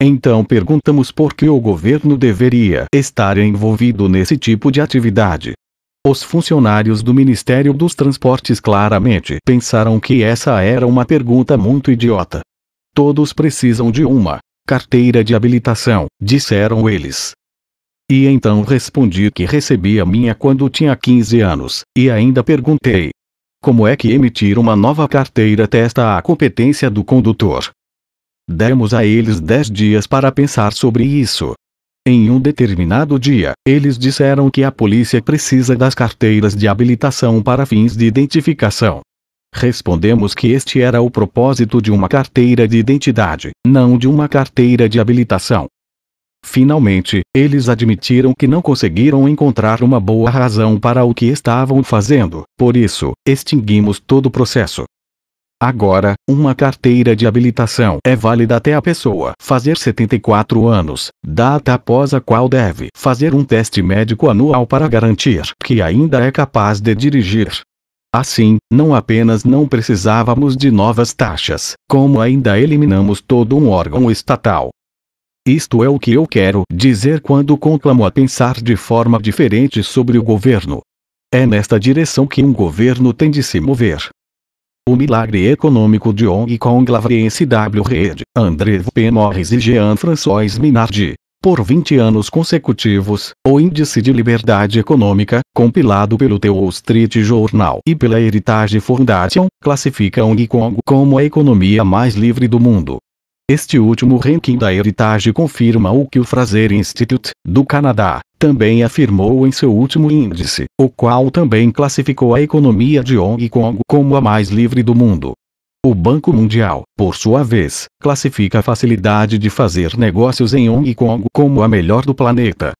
Então perguntamos por que o governo deveria estar envolvido nesse tipo de atividade. Os funcionários do Ministério dos Transportes claramente pensaram que essa era uma pergunta muito idiota. Todos precisam de uma carteira de habilitação, disseram eles. E então respondi que recebi a minha quando tinha 15 anos, e ainda perguntei: Como é que emitir uma nova carteira testa a competência do condutor? Demos a eles 10 dias para pensar sobre isso. Em um determinado dia, eles disseram que a polícia precisa das carteiras de habilitação para fins de identificação. Respondemos que este era o propósito de uma carteira de identidade, não de uma carteira de habilitação. Finalmente, eles admitiram que não conseguiram encontrar uma boa razão para o que estavam fazendo, por isso, extinguimos todo o processo. Agora, uma carteira de habilitação é válida até a pessoa fazer 74 anos, data após a qual deve fazer um teste médico anual para garantir que ainda é capaz de dirigir. Assim, não apenas não precisávamos de novas taxas, como ainda eliminamos todo um órgão estatal isto é o que eu quero dizer quando conclamo a pensar de forma diferente sobre o governo. É nesta direção que um governo tem de se mover. O milagre econômico de Hong Kong Lavriense W. Reed, André P. Morris e Jean-François Minardi. Por 20 anos consecutivos, o Índice de Liberdade Econômica, compilado pelo The Wall Street Journal e pela Heritage Foundation, classifica Hong Kong como a economia mais livre do mundo. Este último ranking da Heritage confirma o que o Fraser Institute, do Canadá, também afirmou em seu último índice, o qual também classificou a economia de Hong Kong como a mais livre do mundo. O Banco Mundial, por sua vez, classifica a facilidade de fazer negócios em Hong Kong como a melhor do planeta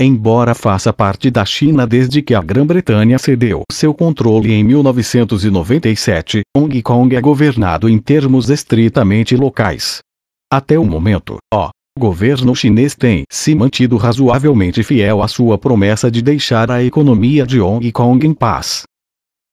embora faça parte da China desde que a Grã-Bretanha cedeu seu controle em 1997, Hong Kong é governado em termos estritamente locais. Até o momento, o governo chinês tem se mantido razoavelmente fiel à sua promessa de deixar a economia de Hong Kong em paz.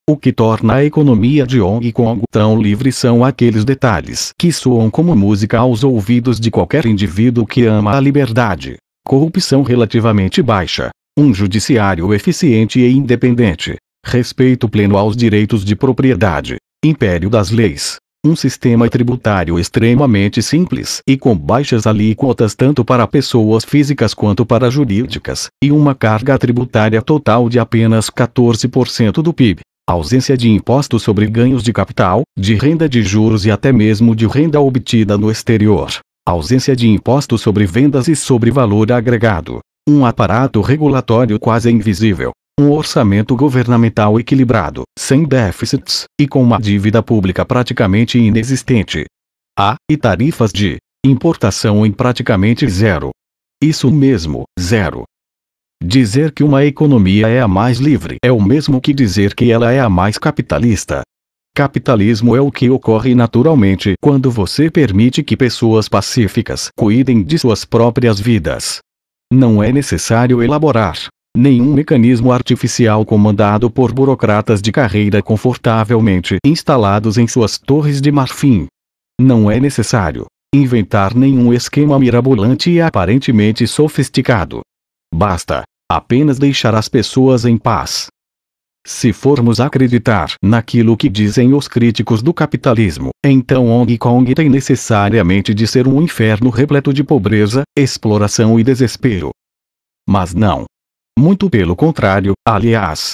O que torna a economia de Hong Kong tão livre são aqueles detalhes que soam como música aos ouvidos de qualquer indivíduo que ama a liberdade corrupção relativamente baixa, um judiciário eficiente e independente, respeito pleno aos direitos de propriedade, império das leis, um sistema tributário extremamente simples e com baixas alíquotas tanto para pessoas físicas quanto para jurídicas, e uma carga tributária total de apenas 14% do PIB. Ausência de impostos sobre ganhos de capital, de renda de juros e até mesmo de renda obtida no exterior ausência de imposto sobre vendas e sobre valor agregado, um aparato regulatório quase invisível, um orçamento governamental equilibrado, sem déficits, e com uma dívida pública praticamente inexistente. a e tarifas de importação em praticamente zero. Isso mesmo, zero. Dizer que uma economia é a mais livre é o mesmo que dizer que ela é a mais capitalista. Capitalismo é o que ocorre naturalmente quando você permite que pessoas pacíficas cuidem de suas próprias vidas. Não é necessário elaborar nenhum mecanismo artificial comandado por burocratas de carreira confortavelmente instalados em suas torres de marfim. Não é necessário inventar nenhum esquema mirabolante e aparentemente sofisticado. Basta apenas deixar as pessoas em paz. Se formos acreditar naquilo que dizem os críticos do capitalismo, então Hong Kong tem necessariamente de ser um inferno repleto de pobreza, exploração e desespero. Mas não. Muito pelo contrário, aliás.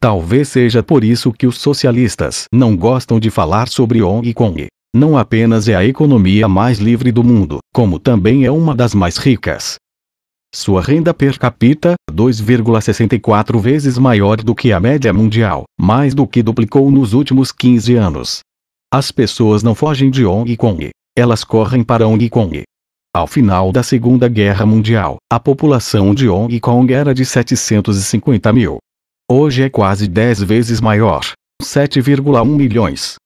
Talvez seja por isso que os socialistas não gostam de falar sobre Hong Kong. Não apenas é a economia mais livre do mundo, como também é uma das mais ricas, sua renda per capita, 2,64 vezes maior do que a média mundial, mais do que duplicou nos últimos 15 anos. As pessoas não fogem de Hong Kong, elas correm para Hong Kong. Ao final da Segunda Guerra Mundial, a população de Hong Kong era de 750 mil. Hoje é quase 10 vezes maior, 7,1 milhões.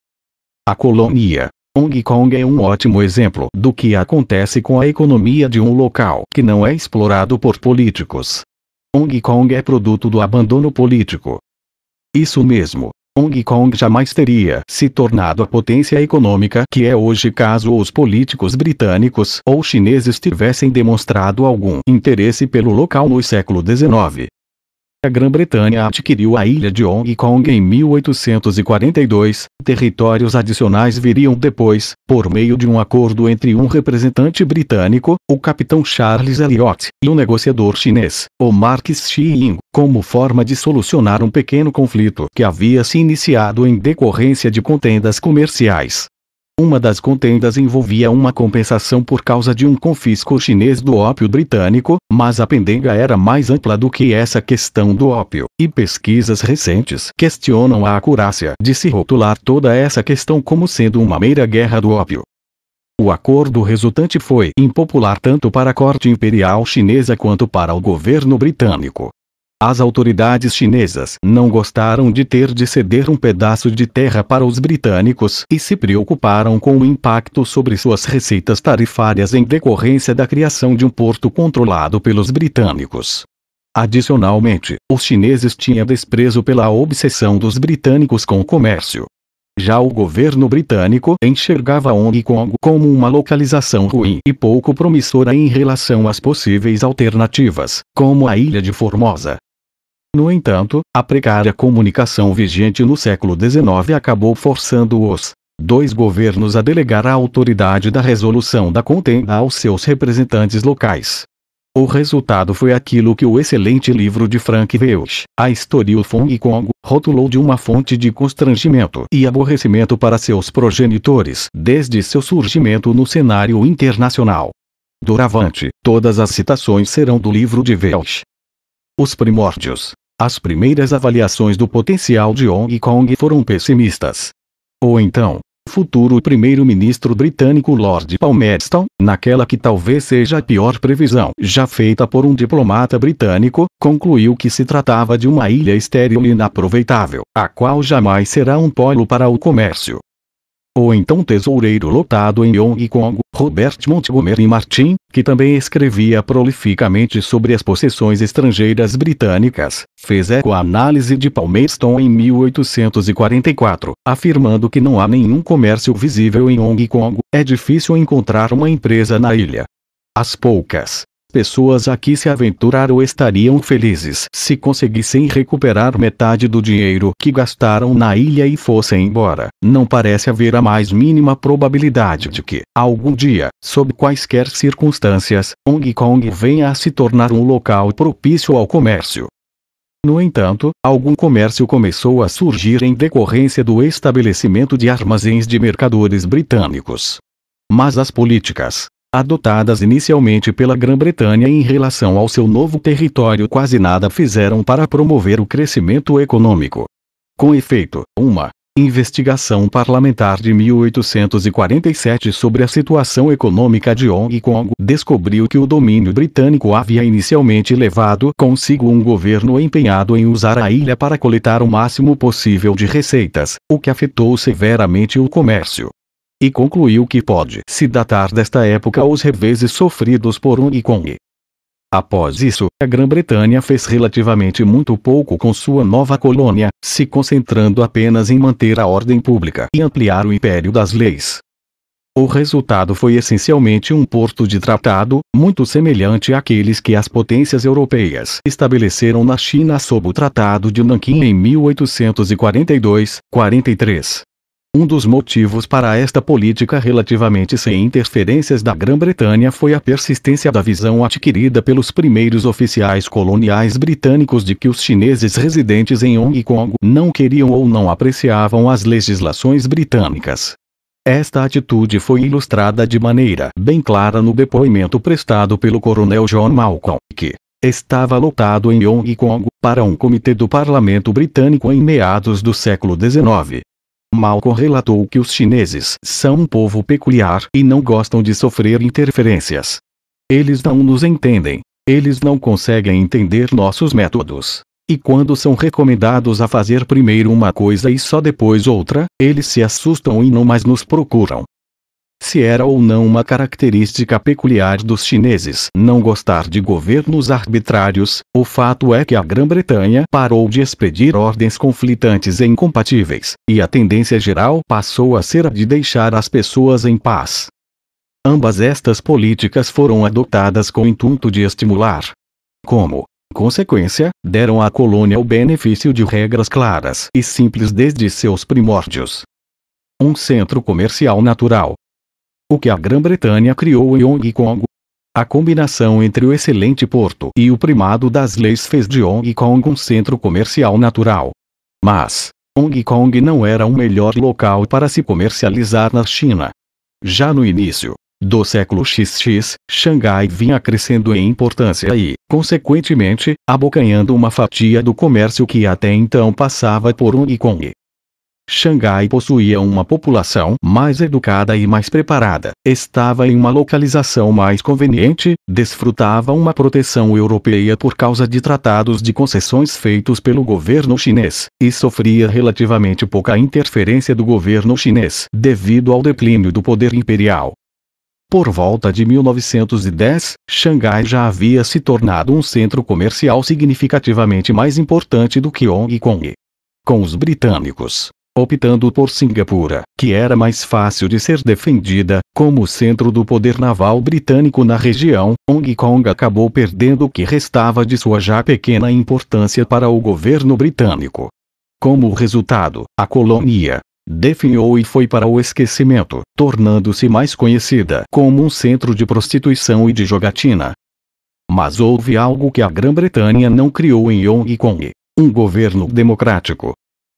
A colônia, Hong Kong é um ótimo exemplo do que acontece com a economia de um local que não é explorado por políticos. Hong Kong é produto do abandono político. Isso mesmo. Hong Kong jamais teria se tornado a potência econômica que é hoje caso os políticos britânicos ou chineses tivessem demonstrado algum interesse pelo local no século XIX. A Grã-Bretanha adquiriu a ilha de Hong Kong em 1842, territórios adicionais viriam depois, por meio de um acordo entre um representante britânico, o capitão Charles Elliot, e um negociador chinês, o Marques Xi como forma de solucionar um pequeno conflito que havia se iniciado em decorrência de contendas comerciais. Uma das contendas envolvia uma compensação por causa de um confisco chinês do ópio britânico, mas a pendenga era mais ampla do que essa questão do ópio, e pesquisas recentes questionam a acurácia de se rotular toda essa questão como sendo uma mera guerra do ópio. O acordo resultante foi impopular tanto para a corte imperial chinesa quanto para o governo britânico, as autoridades chinesas não gostaram de ter de ceder um pedaço de terra para os britânicos e se preocuparam com o impacto sobre suas receitas tarifárias em decorrência da criação de um porto controlado pelos britânicos. Adicionalmente, os chineses tinham desprezo pela obsessão dos britânicos com o comércio. Já o governo britânico enxergava Hong Kong como uma localização ruim e pouco promissora em relação às possíveis alternativas, como a Ilha de Formosa, no entanto, a precária comunicação vigente no século XIX acabou forçando os dois governos a delegar a autoridade da resolução da contenda aos seus representantes locais. O resultado foi aquilo que o excelente livro de Frank Welsh, A História do Fong Congo, rotulou de uma fonte de constrangimento e aborrecimento para seus progenitores desde seu surgimento no cenário internacional. Doravante, todas as citações serão do livro de Welsh. Os Primórdios, as primeiras avaliações do potencial de Hong Kong foram pessimistas. Ou então, futuro primeiro-ministro britânico Lord Palmerston, naquela que talvez seja a pior previsão já feita por um diplomata britânico, concluiu que se tratava de uma ilha estéril e inaproveitável, a qual jamais será um polo para o comércio, o então tesoureiro lotado em Yong Kong, Robert Montgomery Martin, que também escrevia prolificamente sobre as possessões estrangeiras britânicas, fez eco análise de Palmerston em 1844, afirmando que não há nenhum comércio visível em Hong Kong, é difícil encontrar uma empresa na ilha. As poucas pessoas a que se aventuraram estariam felizes se conseguissem recuperar metade do dinheiro que gastaram na ilha e fossem embora. Não parece haver a mais mínima probabilidade de que, algum dia, sob quaisquer circunstâncias, Hong Kong venha a se tornar um local propício ao comércio. No entanto, algum comércio começou a surgir em decorrência do estabelecimento de armazéns de mercadores britânicos. Mas as políticas, adotadas inicialmente pela Grã-Bretanha em relação ao seu novo território quase nada fizeram para promover o crescimento econômico. Com efeito, uma investigação parlamentar de 1847 sobre a situação econômica de Hong Kong descobriu que o domínio britânico havia inicialmente levado consigo um governo empenhado em usar a ilha para coletar o máximo possível de receitas, o que afetou severamente o comércio e concluiu que pode se datar desta época os reveses sofridos por Unicorn. Após isso, a Grã-Bretanha fez relativamente muito pouco com sua nova colônia, se concentrando apenas em manter a ordem pública e ampliar o império das leis. O resultado foi essencialmente um porto de tratado, muito semelhante àqueles que as potências europeias estabeleceram na China sob o Tratado de Nanquim em 1842-43. Um dos motivos para esta política relativamente sem interferências da Grã-Bretanha foi a persistência da visão adquirida pelos primeiros oficiais coloniais britânicos de que os chineses residentes em Hong Kong não queriam ou não apreciavam as legislações britânicas. Esta atitude foi ilustrada de maneira bem clara no depoimento prestado pelo coronel John Malcolm, que estava lotado em Hong Kong para um comitê do parlamento britânico em meados do século XIX Malco relatou que os chineses são um povo peculiar e não gostam de sofrer interferências. Eles não nos entendem. Eles não conseguem entender nossos métodos. E quando são recomendados a fazer primeiro uma coisa e só depois outra, eles se assustam e não mais nos procuram se era ou não uma característica peculiar dos chineses não gostar de governos arbitrários, o fato é que a Grã-Bretanha parou de expedir ordens conflitantes e incompatíveis, e a tendência geral passou a ser a de deixar as pessoas em paz. Ambas estas políticas foram adotadas com o intuito de estimular. Como, consequência, deram à colônia o benefício de regras claras e simples desde seus primórdios. Um centro comercial natural, o que a Grã-Bretanha criou em Hong Kong. A combinação entre o excelente porto e o primado das leis fez de Hong Kong um centro comercial natural. Mas, Hong Kong não era o melhor local para se comercializar na China. Já no início do século XX, Xangai vinha crescendo em importância e, consequentemente, abocanhando uma fatia do comércio que até então passava por Hong Kong. Xangai possuía uma população mais educada e mais preparada, estava em uma localização mais conveniente, desfrutava uma proteção europeia por causa de tratados de concessões feitos pelo governo chinês, e sofria relativamente pouca interferência do governo chinês devido ao declínio do poder imperial. Por volta de 1910, Xangai já havia se tornado um centro comercial significativamente mais importante do que Hong Kong. Com os britânicos, optando por Singapura, que era mais fácil de ser defendida, como centro do poder naval britânico na região, Hong Kong acabou perdendo o que restava de sua já pequena importância para o governo britânico. Como resultado, a colônia, definhou e foi para o esquecimento, tornando-se mais conhecida como um centro de prostituição e de jogatina. Mas houve algo que a Grã-Bretanha não criou em Hong Kong: um governo democrático.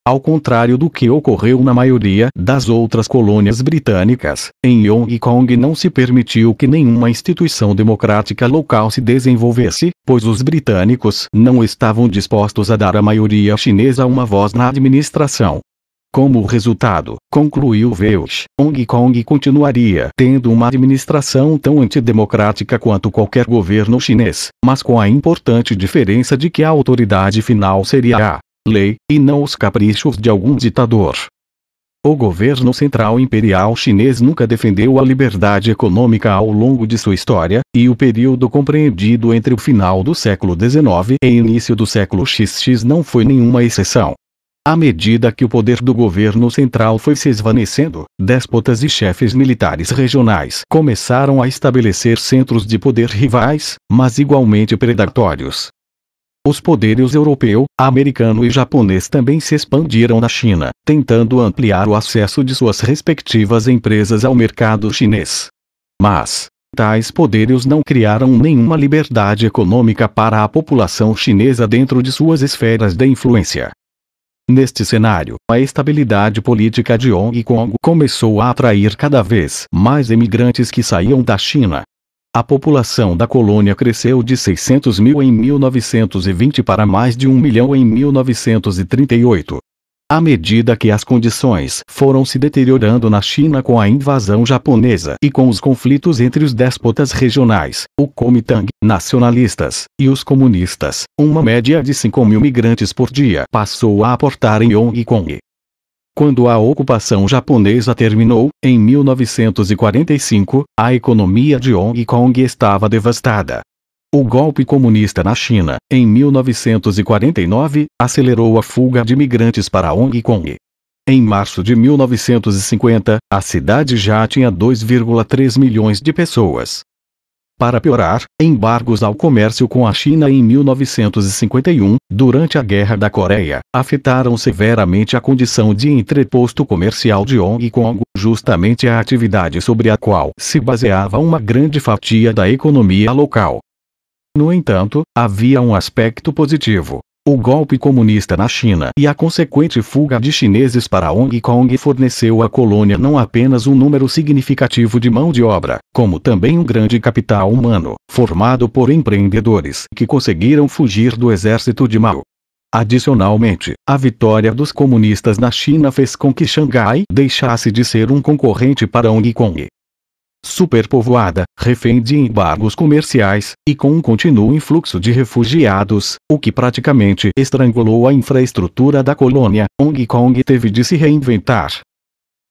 Ao contrário do que ocorreu na maioria das outras colônias britânicas, em Hong Kong não se permitiu que nenhuma instituição democrática local se desenvolvesse, pois os britânicos não estavam dispostos a dar à maioria chinesa uma voz na administração. Como resultado, concluiu Welch, Hong Kong continuaria tendo uma administração tão antidemocrática quanto qualquer governo chinês, mas com a importante diferença de que a autoridade final seria a lei, e não os caprichos de algum ditador. O governo central imperial chinês nunca defendeu a liberdade econômica ao longo de sua história, e o período compreendido entre o final do século XIX e início do século XX não foi nenhuma exceção. À medida que o poder do governo central foi se esvanecendo, déspotas e chefes militares regionais começaram a estabelecer centros de poder rivais, mas igualmente predatórios, os poderes europeu, americano e japonês também se expandiram na China, tentando ampliar o acesso de suas respectivas empresas ao mercado chinês. Mas, tais poderes não criaram nenhuma liberdade econômica para a população chinesa dentro de suas esferas de influência. Neste cenário, a estabilidade política de Hong Kong começou a atrair cada vez mais emigrantes que saíam da China, a população da colônia cresceu de 600 mil em 1920 para mais de 1 milhão em 1938. À medida que as condições foram se deteriorando na China com a invasão japonesa e com os conflitos entre os déspotas regionais, o Kuomintang, nacionalistas, e os comunistas, uma média de 5 mil migrantes por dia passou a aportar em Hong Kong. Quando a ocupação japonesa terminou, em 1945, a economia de Hong Kong estava devastada. O golpe comunista na China, em 1949, acelerou a fuga de migrantes para Hong Kong. Em março de 1950, a cidade já tinha 2,3 milhões de pessoas. Para piorar, embargos ao comércio com a China em 1951, durante a Guerra da Coreia, afetaram severamente a condição de entreposto comercial de Hong Kong, justamente a atividade sobre a qual se baseava uma grande fatia da economia local. No entanto, havia um aspecto positivo. O golpe comunista na China e a consequente fuga de chineses para Hong Kong forneceu à colônia não apenas um número significativo de mão de obra, como também um grande capital humano, formado por empreendedores que conseguiram fugir do exército de Mao. Adicionalmente, a vitória dos comunistas na China fez com que Xangai deixasse de ser um concorrente para Hong Kong superpovoada, refém de embargos comerciais, e com um contínuo influxo de refugiados, o que praticamente estrangulou a infraestrutura da colônia, Hong Kong teve de se reinventar.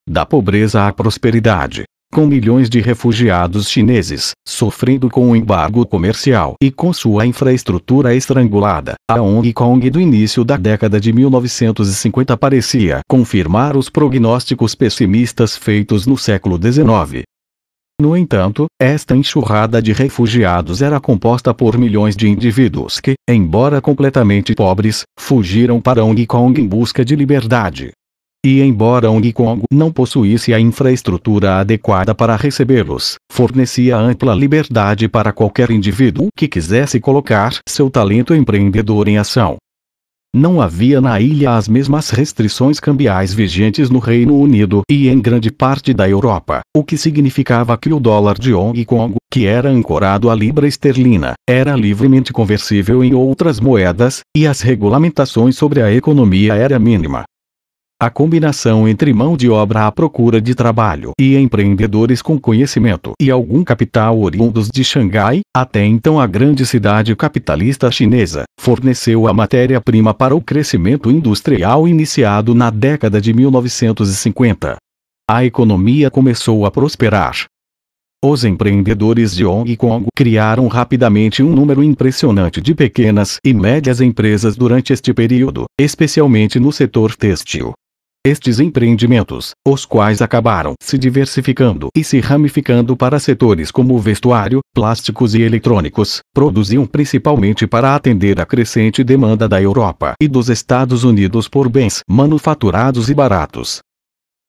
Da pobreza à prosperidade. Com milhões de refugiados chineses, sofrendo com o embargo comercial e com sua infraestrutura estrangulada, a Hong Kong do início da década de 1950 parecia confirmar os prognósticos pessimistas feitos no século XIX. No entanto, esta enxurrada de refugiados era composta por milhões de indivíduos que, embora completamente pobres, fugiram para Hong Kong em busca de liberdade. E embora Hong Kong não possuísse a infraestrutura adequada para recebê-los, fornecia ampla liberdade para qualquer indivíduo que quisesse colocar seu talento empreendedor em ação. Não havia na ilha as mesmas restrições cambiais vigentes no Reino Unido e em grande parte da Europa, o que significava que o dólar de Hong Kong, que era ancorado à libra esterlina, era livremente conversível em outras moedas, e as regulamentações sobre a economia era mínima. A combinação entre mão de obra à procura de trabalho e empreendedores com conhecimento e algum capital oriundos de Xangai, até então a grande cidade capitalista chinesa, forneceu a matéria-prima para o crescimento industrial iniciado na década de 1950. A economia começou a prosperar. Os empreendedores de Hong Kong criaram rapidamente um número impressionante de pequenas e médias empresas durante este período, especialmente no setor têxtil. Estes empreendimentos, os quais acabaram se diversificando e se ramificando para setores como vestuário, plásticos e eletrônicos, produziam principalmente para atender a crescente demanda da Europa e dos Estados Unidos por bens manufaturados e baratos.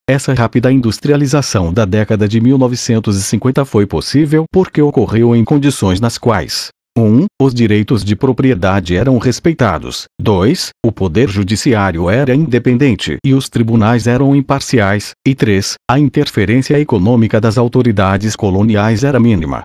Essa rápida industrialização da década de 1950 foi possível porque ocorreu em condições nas quais 1. Os direitos de propriedade eram respeitados. 2. O poder judiciário era independente e os tribunais eram imparciais. E 3. A interferência econômica das autoridades coloniais era mínima.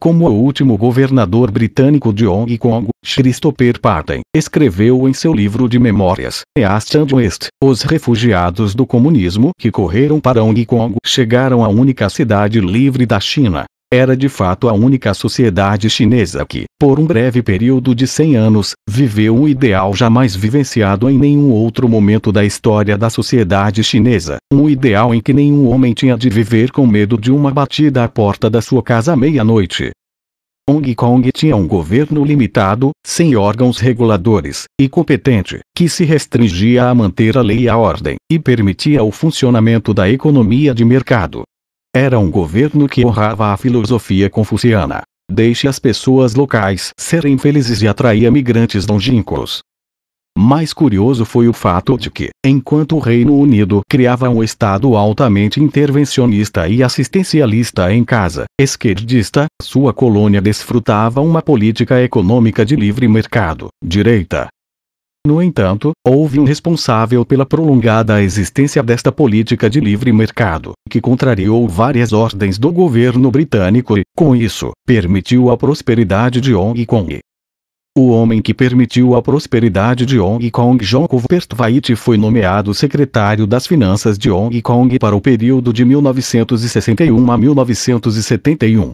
Como o último governador britânico de Hong Kong, Christopher Patten, escreveu em seu livro de memórias, East and West, os refugiados do comunismo que correram para Hong Kong chegaram à única cidade livre da China. Era de fato a única sociedade chinesa que, por um breve período de 100 anos, viveu um ideal jamais vivenciado em nenhum outro momento da história da sociedade chinesa. Um ideal em que nenhum homem tinha de viver com medo de uma batida à porta da sua casa à meia-noite. Hong Kong tinha um governo limitado, sem órgãos reguladores, e competente, que se restringia a manter a lei e a ordem, e permitia o funcionamento da economia de mercado, era um governo que honrava a filosofia confuciana. Deixe as pessoas locais serem felizes e atraía migrantes longínquos. Mais curioso foi o fato de que, enquanto o Reino Unido criava um Estado altamente intervencionista e assistencialista em casa, esquerdista, sua colônia desfrutava uma política econômica de livre mercado, direita, no entanto, houve um responsável pela prolongada existência desta política de livre mercado, que contrariou várias ordens do governo britânico e, com isso, permitiu a prosperidade de Hong Kong. O homem que permitiu a prosperidade de Hong Kong Jonkov Pertwait foi nomeado secretário das Finanças de Hong Kong para o período de 1961 a 1971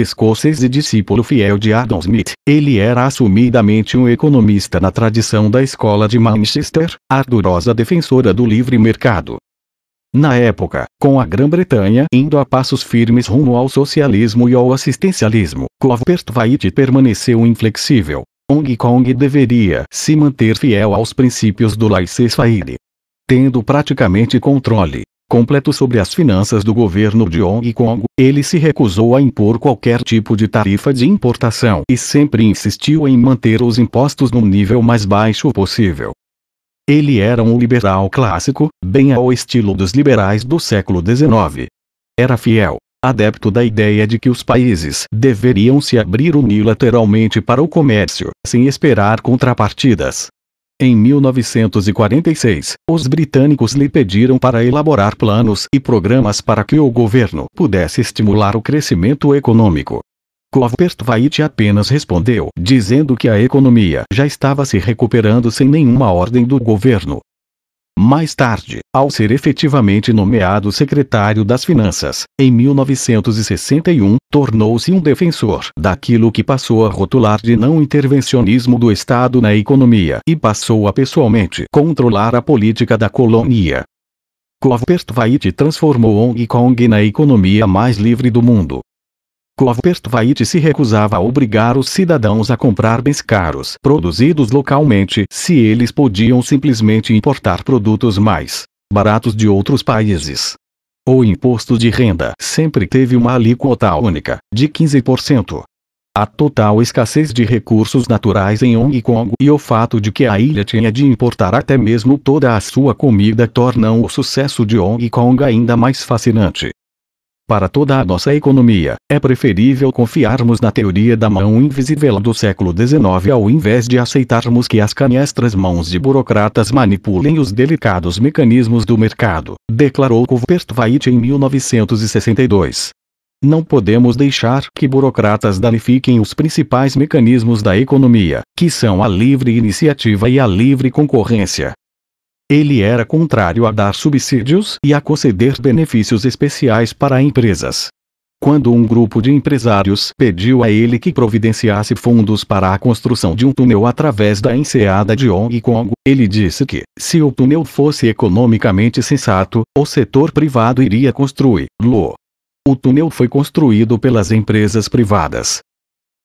escocês e discípulo fiel de Adam Smith. Ele era assumidamente um economista na tradição da escola de Manchester, ardorosa defensora do livre mercado. Na época, com a Grã-Bretanha indo a passos firmes rumo ao socialismo e ao assistencialismo, Govert White permaneceu inflexível. Hong Kong deveria se manter fiel aos princípios do laissez-faire, tendo praticamente controle completo sobre as finanças do governo de Hong Kong, ele se recusou a impor qualquer tipo de tarifa de importação e sempre insistiu em manter os impostos no nível mais baixo possível. Ele era um liberal clássico, bem ao estilo dos liberais do século XIX. Era fiel, adepto da ideia de que os países deveriam se abrir unilateralmente para o comércio, sem esperar contrapartidas. Em 1946, os britânicos lhe pediram para elaborar planos e programas para que o governo pudesse estimular o crescimento econômico. Govert apenas respondeu dizendo que a economia já estava se recuperando sem nenhuma ordem do governo mais tarde, ao ser efetivamente nomeado secretário das Finanças, em 1961, tornou-se um defensor daquilo que passou a rotular de não intervencionismo do Estado na economia e passou a pessoalmente controlar a política da colônia. Govert Vaid transformou Hong Kong na economia mais livre do mundo, Covertveit se recusava a obrigar os cidadãos a comprar bens caros produzidos localmente se eles podiam simplesmente importar produtos mais baratos de outros países. O imposto de renda sempre teve uma alíquota única, de 15%. A total escassez de recursos naturais em Hong Kong e o fato de que a ilha tinha de importar até mesmo toda a sua comida tornam o sucesso de Hong Kong ainda mais fascinante. Para toda a nossa economia, é preferível confiarmos na teoria da mão invisível do século XIX ao invés de aceitarmos que as canestras mãos de burocratas manipulem os delicados mecanismos do mercado, declarou Cuthbert Veit em 1962. Não podemos deixar que burocratas danifiquem os principais mecanismos da economia, que são a livre iniciativa e a livre concorrência. Ele era contrário a dar subsídios e a conceder benefícios especiais para empresas. Quando um grupo de empresários pediu a ele que providenciasse fundos para a construção de um túnel através da enseada de Hong Kong, ele disse que, se o túnel fosse economicamente sensato, o setor privado iria construí-lo. O túnel foi construído pelas empresas privadas.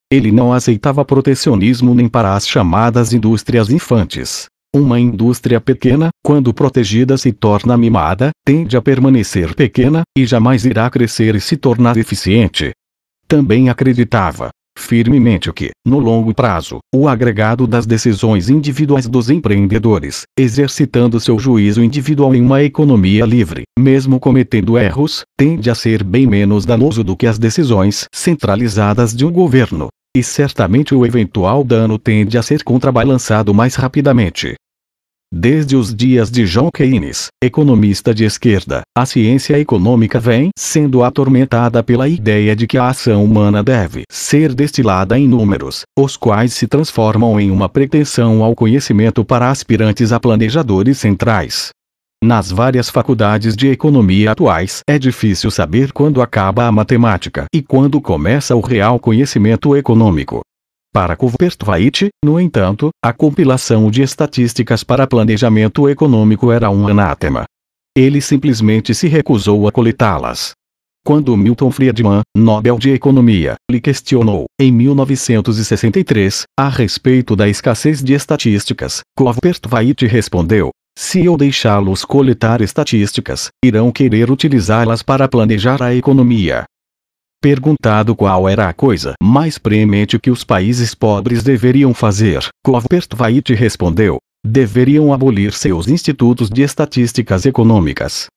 Ele não aceitava protecionismo nem para as chamadas indústrias infantes. Uma indústria pequena, quando protegida se torna mimada, tende a permanecer pequena, e jamais irá crescer e se tornar eficiente. Também acreditava, firmemente que, no longo prazo, o agregado das decisões individuais dos empreendedores, exercitando seu juízo individual em uma economia livre, mesmo cometendo erros, tende a ser bem menos danoso do que as decisões centralizadas de um governo, e certamente o eventual dano tende a ser contrabalançado mais rapidamente. Desde os dias de John Keynes, economista de esquerda, a ciência econômica vem sendo atormentada pela ideia de que a ação humana deve ser destilada em números, os quais se transformam em uma pretensão ao conhecimento para aspirantes a planejadores centrais. Nas várias faculdades de economia atuais, é difícil saber quando acaba a matemática e quando começa o real conhecimento econômico. Para Kuwait, no entanto, a compilação de estatísticas para planejamento econômico era um anátema. Ele simplesmente se recusou a coletá-las. Quando Milton Friedman, Nobel de Economia, lhe questionou, em 1963, a respeito da escassez de estatísticas, Kuwait respondeu: se eu deixá-los coletar estatísticas, irão querer utilizá-las para planejar a economia. Perguntado qual era a coisa mais premente que os países pobres deveriam fazer, Govert Veit respondeu: deveriam abolir seus institutos de estatísticas econômicas.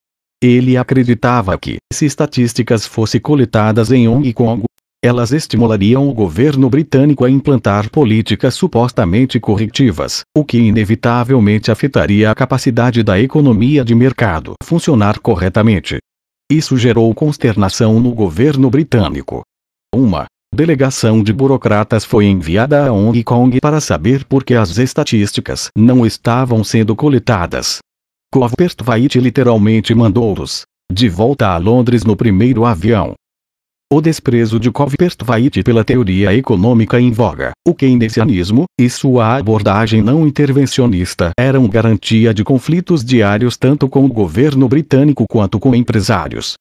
Ele acreditava que, se estatísticas fossem coletadas em Hong Kong, elas estimulariam o governo britânico a implantar políticas supostamente corretivas, o que inevitavelmente afetaria a capacidade da economia de mercado funcionar corretamente. Isso gerou consternação no governo britânico. Uma delegação de burocratas foi enviada a Hong Kong para saber por que as estatísticas não estavam sendo coletadas. Covert White literalmente mandou-os de volta a Londres no primeiro avião, o desprezo de Covpertvait pela teoria econômica em voga, o keynesianismo, e sua abordagem não intervencionista eram garantia de conflitos diários tanto com o governo britânico quanto com empresários.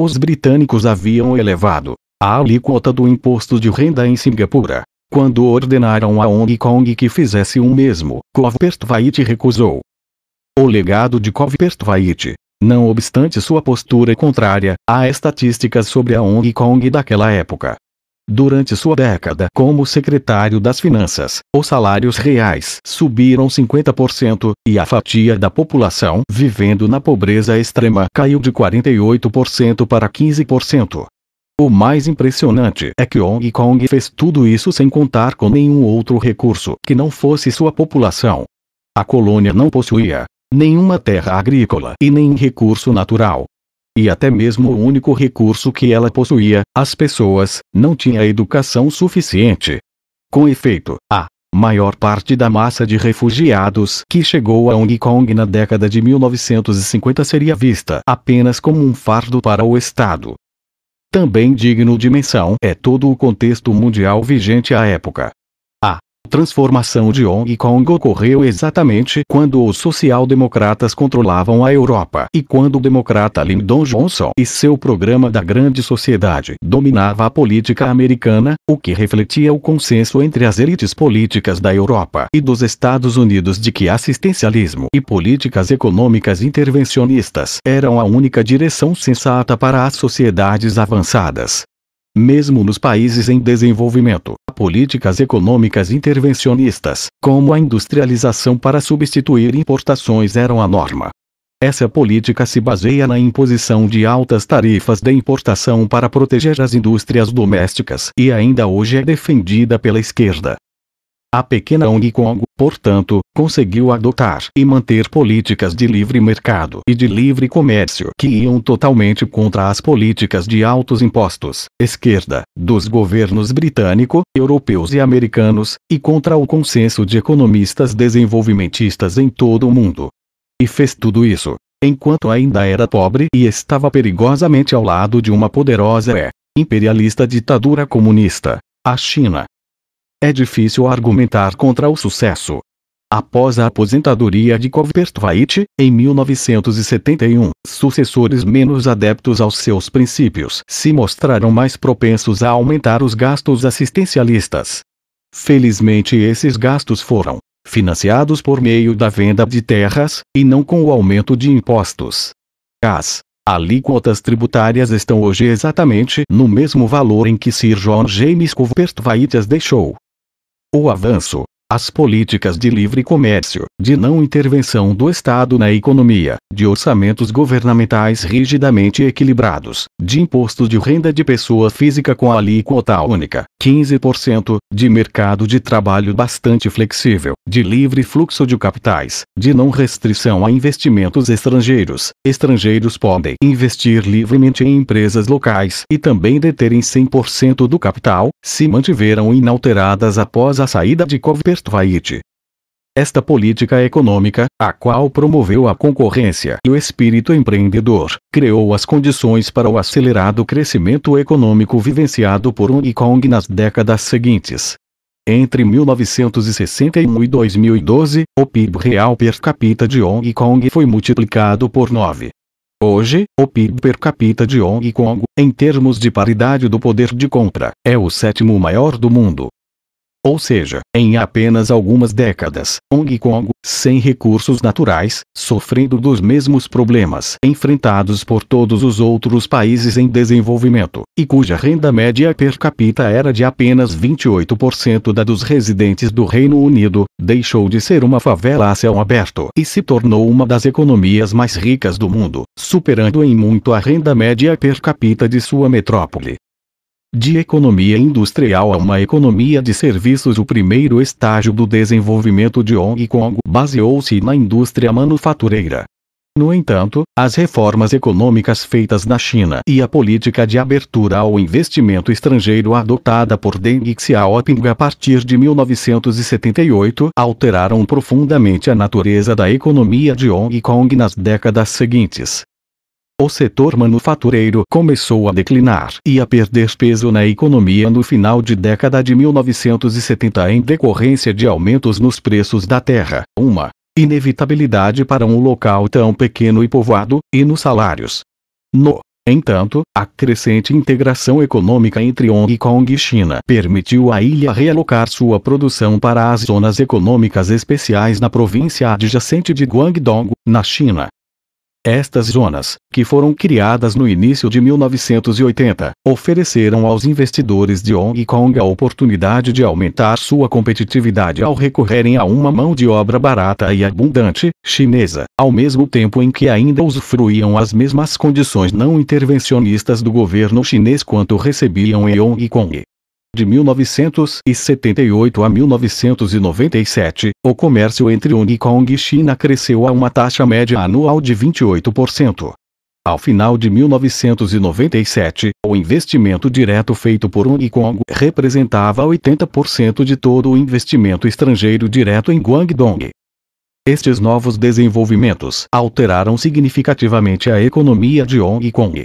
Os britânicos haviam elevado a alíquota do imposto de renda em Singapura. Quando ordenaram a Hong Kong que fizesse o mesmo, mesmo, Covpertvait recusou. O legado de Covpertvait não obstante sua postura contrária há estatísticas sobre a Hong Kong daquela época. Durante sua década como secretário das Finanças, os salários reais subiram 50% e a fatia da população vivendo na pobreza extrema caiu de 48% para 15%. O mais impressionante é que Hong Kong fez tudo isso sem contar com nenhum outro recurso que não fosse sua população. A colônia não possuía nenhuma terra agrícola e nem recurso natural. E até mesmo o único recurso que ela possuía, as pessoas, não tinha educação suficiente. Com efeito, a maior parte da massa de refugiados que chegou a Hong Kong na década de 1950 seria vista apenas como um fardo para o Estado. Também digno de menção é todo o contexto mundial vigente à época transformação de Hong Kong ocorreu exatamente quando os social-democratas controlavam a Europa e quando o democrata Lyndon Johnson e seu programa da Grande Sociedade dominava a política americana, o que refletia o consenso entre as elites políticas da Europa e dos Estados Unidos de que assistencialismo e políticas econômicas intervencionistas eram a única direção sensata para as sociedades avançadas mesmo nos países em desenvolvimento, políticas econômicas intervencionistas, como a industrialização para substituir importações eram a norma. Essa política se baseia na imposição de altas tarifas de importação para proteger as indústrias domésticas e ainda hoje é defendida pela esquerda, a pequena Hong Kong, portanto, conseguiu adotar e manter políticas de livre mercado e de livre comércio que iam totalmente contra as políticas de altos impostos, esquerda, dos governos britânico, europeus e americanos, e contra o consenso de economistas desenvolvimentistas em todo o mundo. E fez tudo isso, enquanto ainda era pobre e estava perigosamente ao lado de uma poderosa e imperialista ditadura comunista, a China é difícil argumentar contra o sucesso. Após a aposentadoria de Kovertveit, em 1971, sucessores menos adeptos aos seus princípios se mostraram mais propensos a aumentar os gastos assistencialistas. Felizmente esses gastos foram financiados por meio da venda de terras, e não com o aumento de impostos. As alíquotas tributárias estão hoje exatamente no mesmo valor em que Sir John James Kovertveit as deixou. O avanço as políticas de livre comércio, de não intervenção do Estado na economia, de orçamentos governamentais rigidamente equilibrados, de imposto de renda de pessoa física com alíquota única, 15%, de mercado de trabalho bastante flexível, de livre fluxo de capitais, de não restrição a investimentos estrangeiros. Estrangeiros podem investir livremente em empresas locais e também deterem 100% do capital, se mantiveram inalteradas após a saída de Covid esta política econômica, a qual promoveu a concorrência e o espírito empreendedor, criou as condições para o acelerado crescimento econômico vivenciado por Hong Kong nas décadas seguintes. Entre 1961 e 2012, o PIB real per capita de Hong Kong foi multiplicado por 9. Hoje, o PIB per capita de Hong Kong, em termos de paridade do poder de compra, é o sétimo maior do mundo, ou seja, em apenas algumas décadas, Hong Kong, sem recursos naturais, sofrendo dos mesmos problemas enfrentados por todos os outros países em desenvolvimento, e cuja renda média per capita era de apenas 28% da dos residentes do Reino Unido, deixou de ser uma favela a céu aberto e se tornou uma das economias mais ricas do mundo, superando em muito a renda média per capita de sua metrópole. De economia industrial a uma economia de serviços, o primeiro estágio do desenvolvimento de Hong Kong baseou-se na indústria manufatureira. No entanto, as reformas econômicas feitas na China e a política de abertura ao investimento estrangeiro adotada por Deng Xiaoping a partir de 1978 alteraram profundamente a natureza da economia de Hong Kong nas décadas seguintes o setor manufatureiro começou a declinar e a perder peso na economia no final de década de 1970 em decorrência de aumentos nos preços da terra, uma inevitabilidade para um local tão pequeno e povoado, e nos salários. No entanto, a crescente integração econômica entre Hong Kong e China permitiu à ilha realocar sua produção para as zonas econômicas especiais na província adjacente de Guangdong, na China. Estas zonas, que foram criadas no início de 1980, ofereceram aos investidores de Hong Kong a oportunidade de aumentar sua competitividade ao recorrerem a uma mão de obra barata e abundante, chinesa, ao mesmo tempo em que ainda usufruíam as mesmas condições não intervencionistas do governo chinês quanto recebiam em Hong Kong de 1978 a 1997, o comércio entre Hong Kong e China cresceu a uma taxa média anual de 28%. Ao final de 1997, o investimento direto feito por Hong Kong representava 80% de todo o investimento estrangeiro direto em Guangdong. Estes novos desenvolvimentos alteraram significativamente a economia de Hong Kong,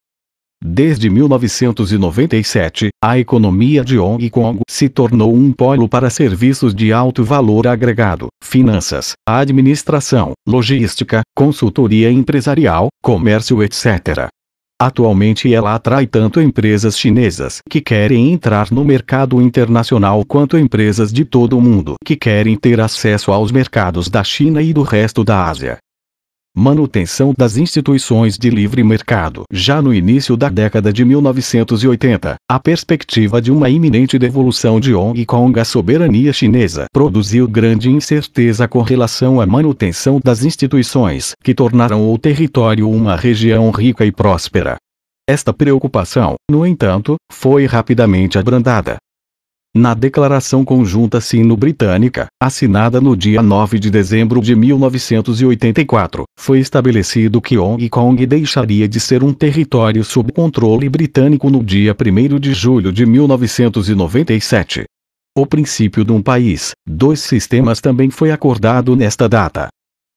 Desde 1997, a economia de Hong Kong se tornou um polo para serviços de alto valor agregado, finanças, administração, logística, consultoria empresarial, comércio, etc. Atualmente ela atrai tanto empresas chinesas que querem entrar no mercado internacional quanto empresas de todo o mundo que querem ter acesso aos mercados da China e do resto da Ásia manutenção das instituições de livre mercado. Já no início da década de 1980, a perspectiva de uma iminente devolução de Hong Kong à soberania chinesa produziu grande incerteza com relação à manutenção das instituições que tornaram o território uma região rica e próspera. Esta preocupação, no entanto, foi rapidamente abrandada, na Declaração Conjunta Sino-Britânica, assinada no dia 9 de dezembro de 1984, foi estabelecido que Hong Kong deixaria de ser um território sob controle britânico no dia 1 de julho de 1997. O princípio de um país, dois sistemas também foi acordado nesta data.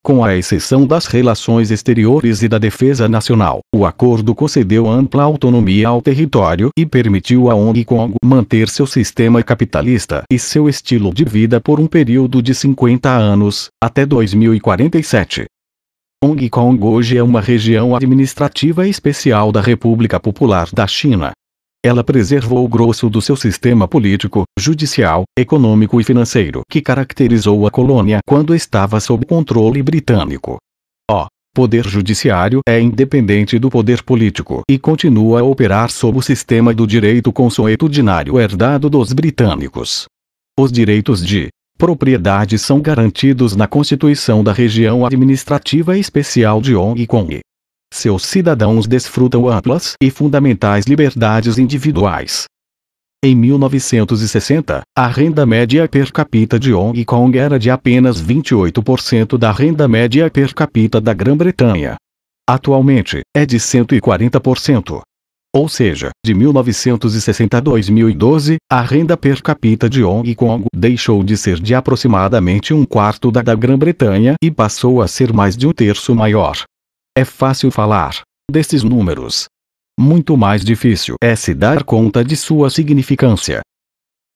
Com a exceção das relações exteriores e da defesa nacional, o acordo concedeu ampla autonomia ao território e permitiu a Hong Kong manter seu sistema capitalista e seu estilo de vida por um período de 50 anos, até 2047. Hong Kong hoje é uma região administrativa especial da República Popular da China, ela preservou o grosso do seu sistema político, judicial, econômico e financeiro que caracterizou a colônia quando estava sob controle britânico. O poder judiciário é independente do poder político e continua a operar sob o sistema do direito consuetudinário herdado dos britânicos. Os direitos de propriedade são garantidos na Constituição da Região Administrativa Especial de Hong Kong seus cidadãos desfrutam amplas e fundamentais liberdades individuais. Em 1960, a renda média per capita de Hong Kong era de apenas 28% da renda média per capita da Grã-Bretanha. Atualmente, é de 140%. Ou seja, de 1960 a 2012, a renda per capita de Hong Kong deixou de ser de aproximadamente um quarto da da Grã-Bretanha e passou a ser mais de um terço maior. É fácil falar desses números. Muito mais difícil é se dar conta de sua significância.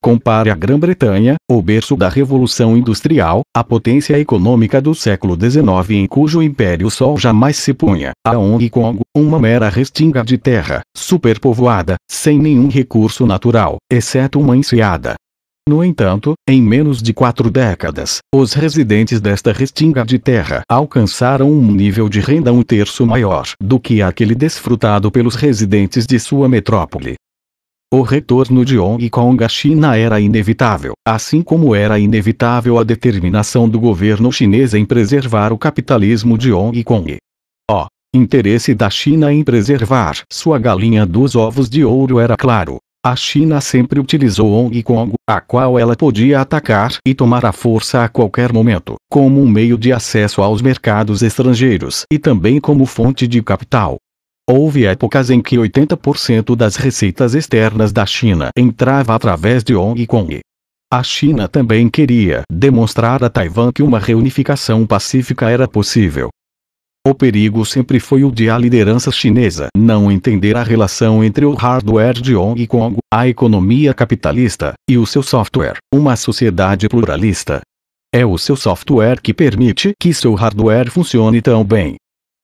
Compare a Grã-Bretanha, o berço da Revolução Industrial, a potência econômica do século XIX em cujo império o sol jamais se punha, a Hong Kong, uma mera restinga de terra, superpovoada, sem nenhum recurso natural, exceto uma enseada, no entanto, em menos de quatro décadas, os residentes desta restinga de terra alcançaram um nível de renda um terço maior do que aquele desfrutado pelos residentes de sua metrópole. O retorno de Hong Kong à China era inevitável, assim como era inevitável a determinação do governo chinês em preservar o capitalismo de Hong Kong. O interesse da China em preservar sua galinha dos ovos de ouro era claro. A China sempre utilizou Hong Kong, a qual ela podia atacar e tomar à força a qualquer momento, como um meio de acesso aos mercados estrangeiros e também como fonte de capital. Houve épocas em que 80% das receitas externas da China entrava através de Hong Kong. A China também queria demonstrar a Taiwan que uma reunificação pacífica era possível, o perigo sempre foi o de a liderança chinesa não entender a relação entre o hardware de Hong Kong, a economia capitalista, e o seu software, uma sociedade pluralista. É o seu software que permite que seu hardware funcione tão bem.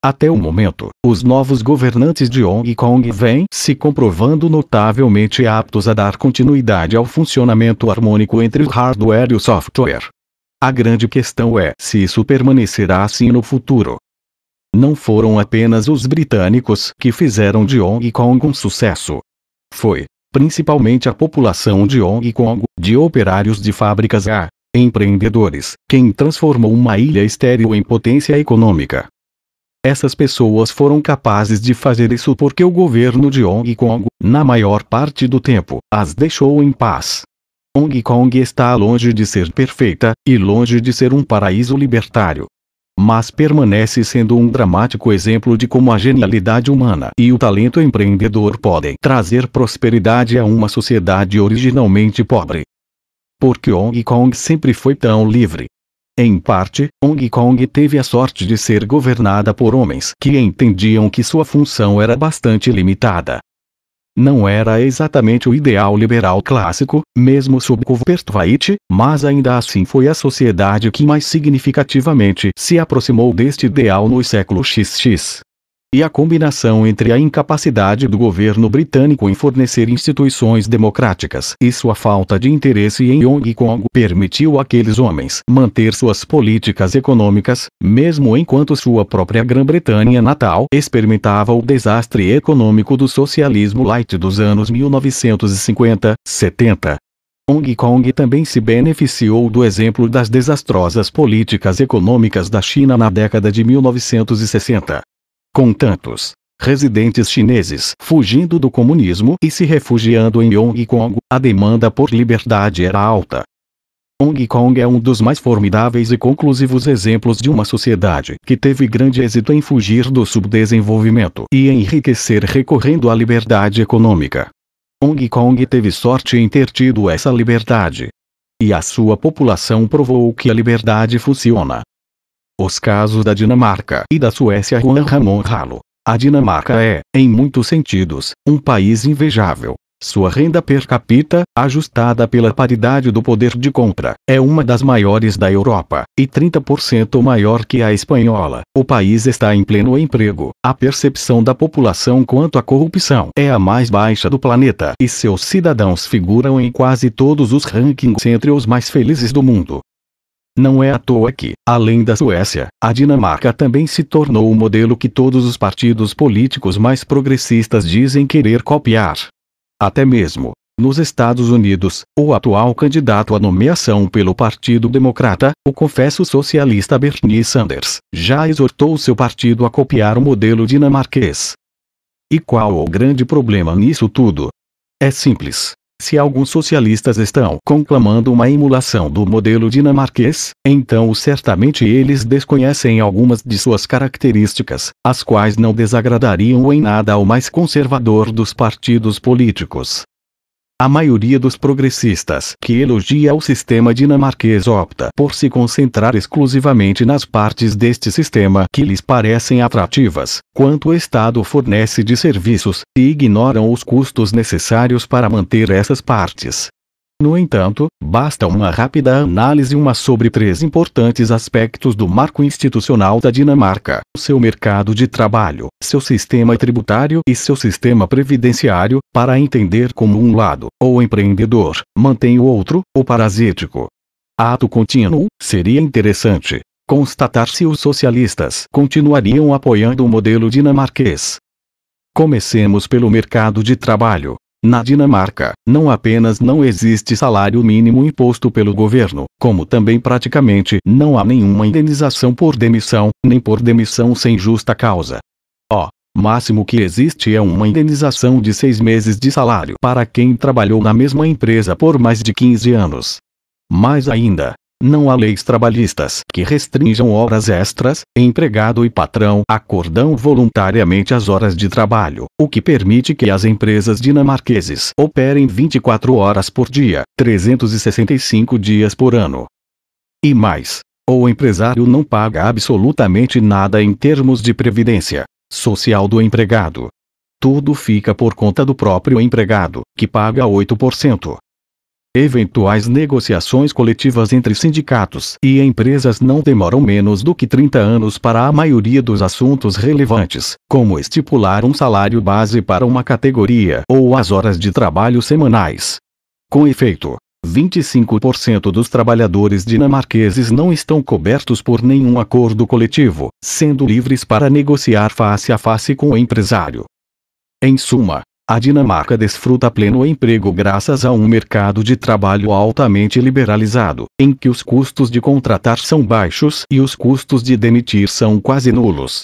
Até o momento, os novos governantes de Hong Kong vêm se comprovando notavelmente aptos a dar continuidade ao funcionamento harmônico entre o hardware e o software. A grande questão é se isso permanecerá assim no futuro. Não foram apenas os britânicos que fizeram de Hong Kong um sucesso. Foi, principalmente a população de Hong Kong, de operários de fábricas a empreendedores, quem transformou uma ilha estéril em potência econômica. Essas pessoas foram capazes de fazer isso porque o governo de Hong Kong, na maior parte do tempo, as deixou em paz. Hong Kong está longe de ser perfeita, e longe de ser um paraíso libertário mas permanece sendo um dramático exemplo de como a genialidade humana e o talento empreendedor podem trazer prosperidade a uma sociedade originalmente pobre. Porque Hong Kong sempre foi tão livre. Em parte, Hong Kong teve a sorte de ser governada por homens que entendiam que sua função era bastante limitada, não era exatamente o ideal liberal clássico, mesmo sob Kuwait, mas ainda assim foi a sociedade que mais significativamente se aproximou deste ideal no século XX e a combinação entre a incapacidade do governo britânico em fornecer instituições democráticas e sua falta de interesse em Hong Kong permitiu àqueles homens manter suas políticas econômicas, mesmo enquanto sua própria Grã-Bretanha natal experimentava o desastre econômico do socialismo light dos anos 1950, 70. Hong Kong também se beneficiou do exemplo das desastrosas políticas econômicas da China na década de 1960 com tantos residentes chineses fugindo do comunismo e se refugiando em Hong Kong, a demanda por liberdade era alta. Hong Kong é um dos mais formidáveis e conclusivos exemplos de uma sociedade que teve grande êxito em fugir do subdesenvolvimento e enriquecer recorrendo à liberdade econômica. Hong Kong teve sorte em ter tido essa liberdade. E a sua população provou que a liberdade funciona. Os casos da Dinamarca e da Suécia Juan Ramon Ralo. A Dinamarca é, em muitos sentidos, um país invejável. Sua renda per capita, ajustada pela paridade do poder de compra, é uma das maiores da Europa, e 30% maior que a espanhola. O país está em pleno emprego. A percepção da população quanto à corrupção é a mais baixa do planeta, e seus cidadãos figuram em quase todos os rankings entre os mais felizes do mundo. Não é à toa que, além da Suécia, a Dinamarca também se tornou o modelo que todos os partidos políticos mais progressistas dizem querer copiar. Até mesmo, nos Estados Unidos, o atual candidato à nomeação pelo Partido Democrata, o confesso socialista Bernie Sanders, já exortou seu partido a copiar o modelo dinamarquês. E qual o grande problema nisso tudo? É simples. Se alguns socialistas estão conclamando uma emulação do modelo dinamarquês, então certamente eles desconhecem algumas de suas características, as quais não desagradariam em nada ao mais conservador dos partidos políticos. A maioria dos progressistas que elogia o sistema dinamarquês opta por se concentrar exclusivamente nas partes deste sistema que lhes parecem atrativas, quanto o Estado fornece de serviços, e ignoram os custos necessários para manter essas partes. No entanto, basta uma rápida análise uma sobre três importantes aspectos do marco institucional da Dinamarca: seu mercado de trabalho, seu sistema tributário e seu sistema previdenciário, para entender como um lado, ou empreendedor, mantém o outro, o parasítico. Ato contínuo, seria interessante constatar se os socialistas continuariam apoiando o modelo dinamarquês. Comecemos pelo mercado de trabalho. Na Dinamarca, não apenas não existe salário mínimo imposto pelo governo, como também praticamente não há nenhuma indenização por demissão, nem por demissão sem justa causa. O máximo que existe é uma indenização de seis meses de salário para quem trabalhou na mesma empresa por mais de 15 anos. Mais ainda, não há leis trabalhistas que restringam horas extras, empregado e patrão acordam voluntariamente as horas de trabalho, o que permite que as empresas dinamarqueses operem 24 horas por dia, 365 dias por ano. E mais, o empresário não paga absolutamente nada em termos de previdência social do empregado. Tudo fica por conta do próprio empregado, que paga 8%. Eventuais negociações coletivas entre sindicatos e empresas não demoram menos do que 30 anos para a maioria dos assuntos relevantes, como estipular um salário base para uma categoria ou as horas de trabalho semanais. Com efeito, 25% dos trabalhadores dinamarqueses não estão cobertos por nenhum acordo coletivo, sendo livres para negociar face a face com o empresário. Em suma, a Dinamarca desfruta pleno emprego graças a um mercado de trabalho altamente liberalizado, em que os custos de contratar são baixos e os custos de demitir são quase nulos.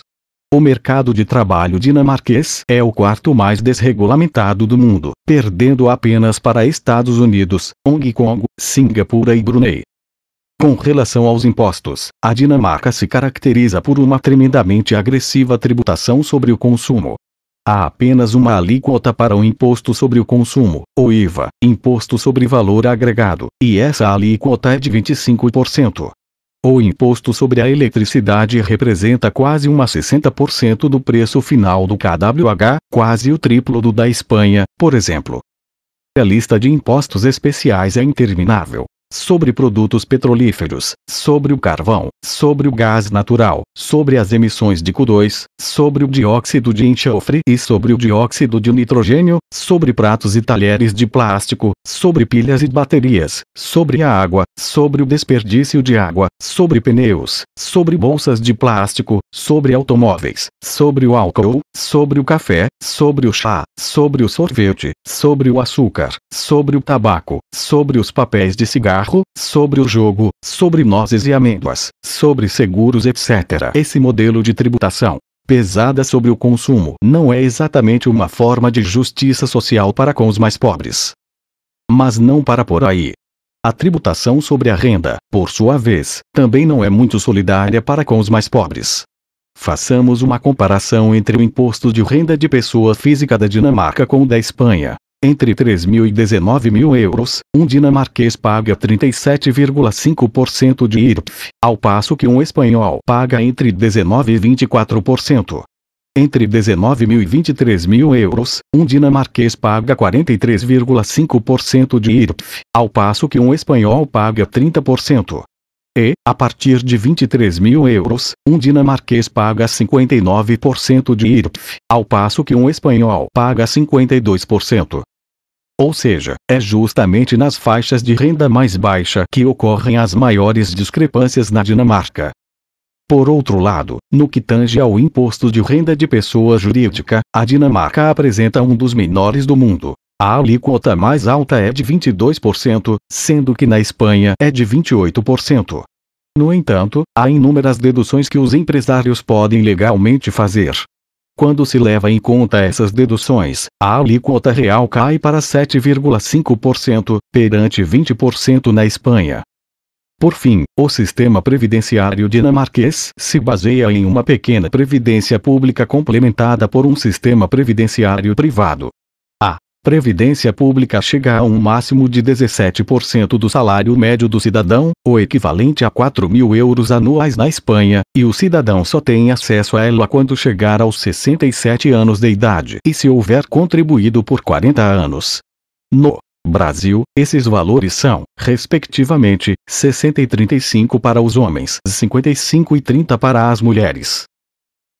O mercado de trabalho dinamarquês é o quarto mais desregulamentado do mundo, perdendo apenas para Estados Unidos, Hong Kong, Singapura e Brunei. Com relação aos impostos, a Dinamarca se caracteriza por uma tremendamente agressiva tributação sobre o consumo, Há apenas uma alíquota para o Imposto sobre o Consumo, ou IVA, Imposto sobre Valor Agregado, e essa alíquota é de 25%. O imposto sobre a eletricidade representa quase uma 60% do preço final do KWH, quase o triplo do da Espanha, por exemplo. A lista de impostos especiais é interminável sobre produtos petrolíferos, sobre o carvão, sobre o gás natural, sobre as emissões de CO2, sobre o dióxido de enxofre e sobre o dióxido de nitrogênio, sobre pratos e talheres de plástico, sobre pilhas e baterias, sobre a água, sobre o desperdício de água, sobre pneus, sobre bolsas de plástico, sobre automóveis, sobre o álcool, sobre o café, sobre o chá, sobre o sorvete, sobre o açúcar, sobre o tabaco, sobre os papéis de cigarro carro, sobre o jogo, sobre nozes e amêndoas, sobre seguros etc. Esse modelo de tributação pesada sobre o consumo não é exatamente uma forma de justiça social para com os mais pobres. Mas não para por aí. A tributação sobre a renda, por sua vez, também não é muito solidária para com os mais pobres. Façamos uma comparação entre o imposto de renda de pessoa física da Dinamarca com o da Espanha, entre 3 mil e 19 mil euros, um dinamarquês paga 37,5% de IRPF, ao passo que um espanhol paga entre 19 e 24%. Entre 19 mil e 23 mil euros, um dinamarquês paga 43,5% de IRPF, ao passo que um espanhol paga 30%. E, a partir de 23 mil euros, um dinamarquês paga 59% de IRPF, ao passo que um espanhol paga 52%. Ou seja, é justamente nas faixas de renda mais baixa que ocorrem as maiores discrepâncias na Dinamarca. Por outro lado, no que tange ao imposto de renda de pessoa jurídica, a Dinamarca apresenta um dos menores do mundo. A alíquota mais alta é de 22%, sendo que na Espanha é de 28%. No entanto, há inúmeras deduções que os empresários podem legalmente fazer, quando se leva em conta essas deduções, a alíquota real cai para 7,5%, perante 20% na Espanha. Por fim, o sistema previdenciário dinamarquês se baseia em uma pequena previdência pública complementada por um sistema previdenciário privado. Previdência pública chega a um máximo de 17% do salário médio do cidadão, o equivalente a 4 mil euros anuais na Espanha, e o cidadão só tem acesso a ela quando chegar aos 67 anos de idade e se houver contribuído por 40 anos. No Brasil, esses valores são, respectivamente, 60 e 35 para os homens, 55 e 30 para as mulheres.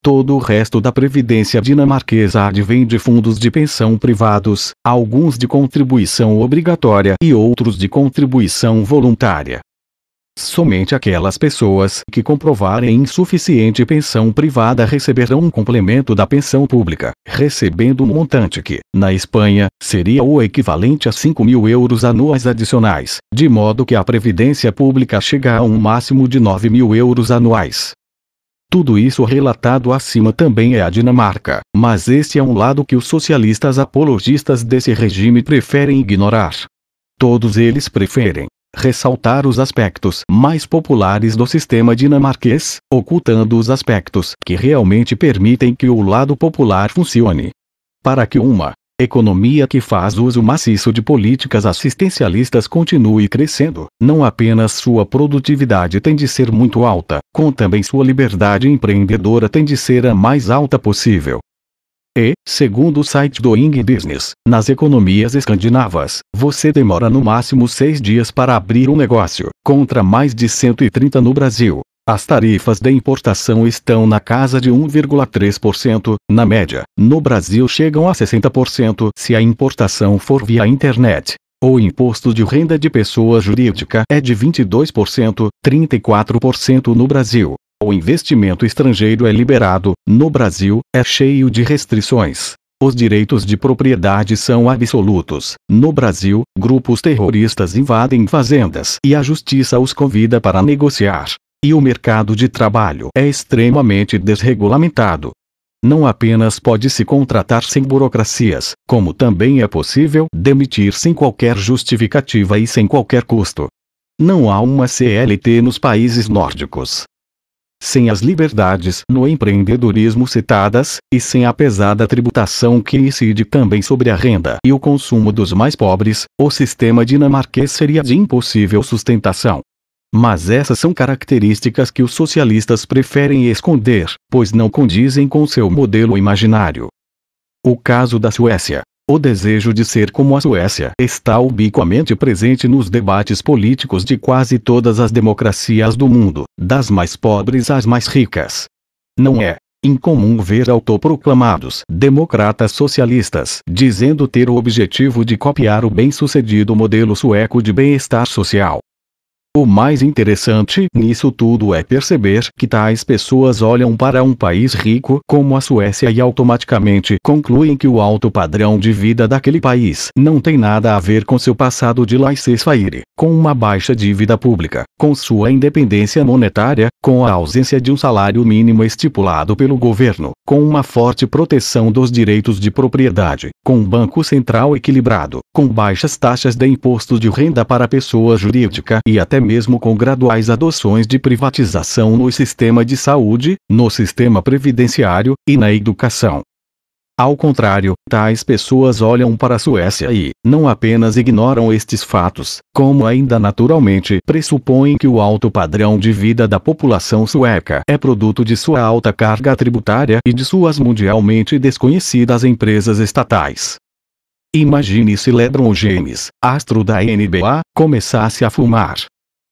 Todo o resto da previdência dinamarquesa advém de fundos de pensão privados, alguns de contribuição obrigatória e outros de contribuição voluntária. Somente aquelas pessoas que comprovarem insuficiente pensão privada receberão um complemento da pensão pública, recebendo um montante que, na Espanha, seria o equivalente a 5 mil euros anuais adicionais, de modo que a previdência pública chega a um máximo de 9 mil euros anuais. Tudo isso relatado acima também é a Dinamarca, mas este é um lado que os socialistas apologistas desse regime preferem ignorar. Todos eles preferem ressaltar os aspectos mais populares do sistema dinamarquês, ocultando os aspectos que realmente permitem que o lado popular funcione. Para que uma Economia que faz uso maciço de políticas assistencialistas continue crescendo, não apenas sua produtividade tem de ser muito alta, com também sua liberdade empreendedora tem de ser a mais alta possível. E, segundo o site Doing Business, nas economias escandinavas, você demora no máximo seis dias para abrir um negócio, contra mais de 130 no Brasil. As tarifas de importação estão na casa de 1,3%, na média. No Brasil chegam a 60% se a importação for via internet. O imposto de renda de pessoa jurídica é de 22%, 34% no Brasil. O investimento estrangeiro é liberado, no Brasil, é cheio de restrições. Os direitos de propriedade são absolutos. No Brasil, grupos terroristas invadem fazendas e a justiça os convida para negociar. E o mercado de trabalho é extremamente desregulamentado. Não apenas pode-se contratar sem burocracias, como também é possível demitir sem qualquer justificativa e sem qualquer custo. Não há uma CLT nos países nórdicos. Sem as liberdades no empreendedorismo citadas, e sem a pesada tributação que incide também sobre a renda e o consumo dos mais pobres, o sistema dinamarquês seria de impossível sustentação. Mas essas são características que os socialistas preferem esconder, pois não condizem com seu modelo imaginário. O caso da Suécia. O desejo de ser como a Suécia está ubiquamente presente nos debates políticos de quase todas as democracias do mundo, das mais pobres às mais ricas. Não é, Incomum ver autoproclamados democratas socialistas dizendo ter o objetivo de copiar o bem-sucedido modelo sueco de bem-estar social, o mais interessante nisso tudo é perceber que tais pessoas olham para um país rico como a Suécia e automaticamente concluem que o alto padrão de vida daquele país não tem nada a ver com seu passado de laissez-faire, com uma baixa dívida pública, com sua independência monetária, com a ausência de um salário mínimo estipulado pelo governo, com uma forte proteção dos direitos de propriedade, com um banco central equilibrado, com baixas taxas de imposto de renda para pessoa jurídica e até mesmo com graduais adoções de privatização no sistema de saúde, no sistema previdenciário e na educação. Ao contrário, tais pessoas olham para a Suécia e, não apenas ignoram estes fatos, como ainda naturalmente pressupõem que o alto padrão de vida da população sueca é produto de sua alta carga tributária e de suas mundialmente desconhecidas empresas estatais. Imagine se Ledron James, astro da NBA, começasse a fumar.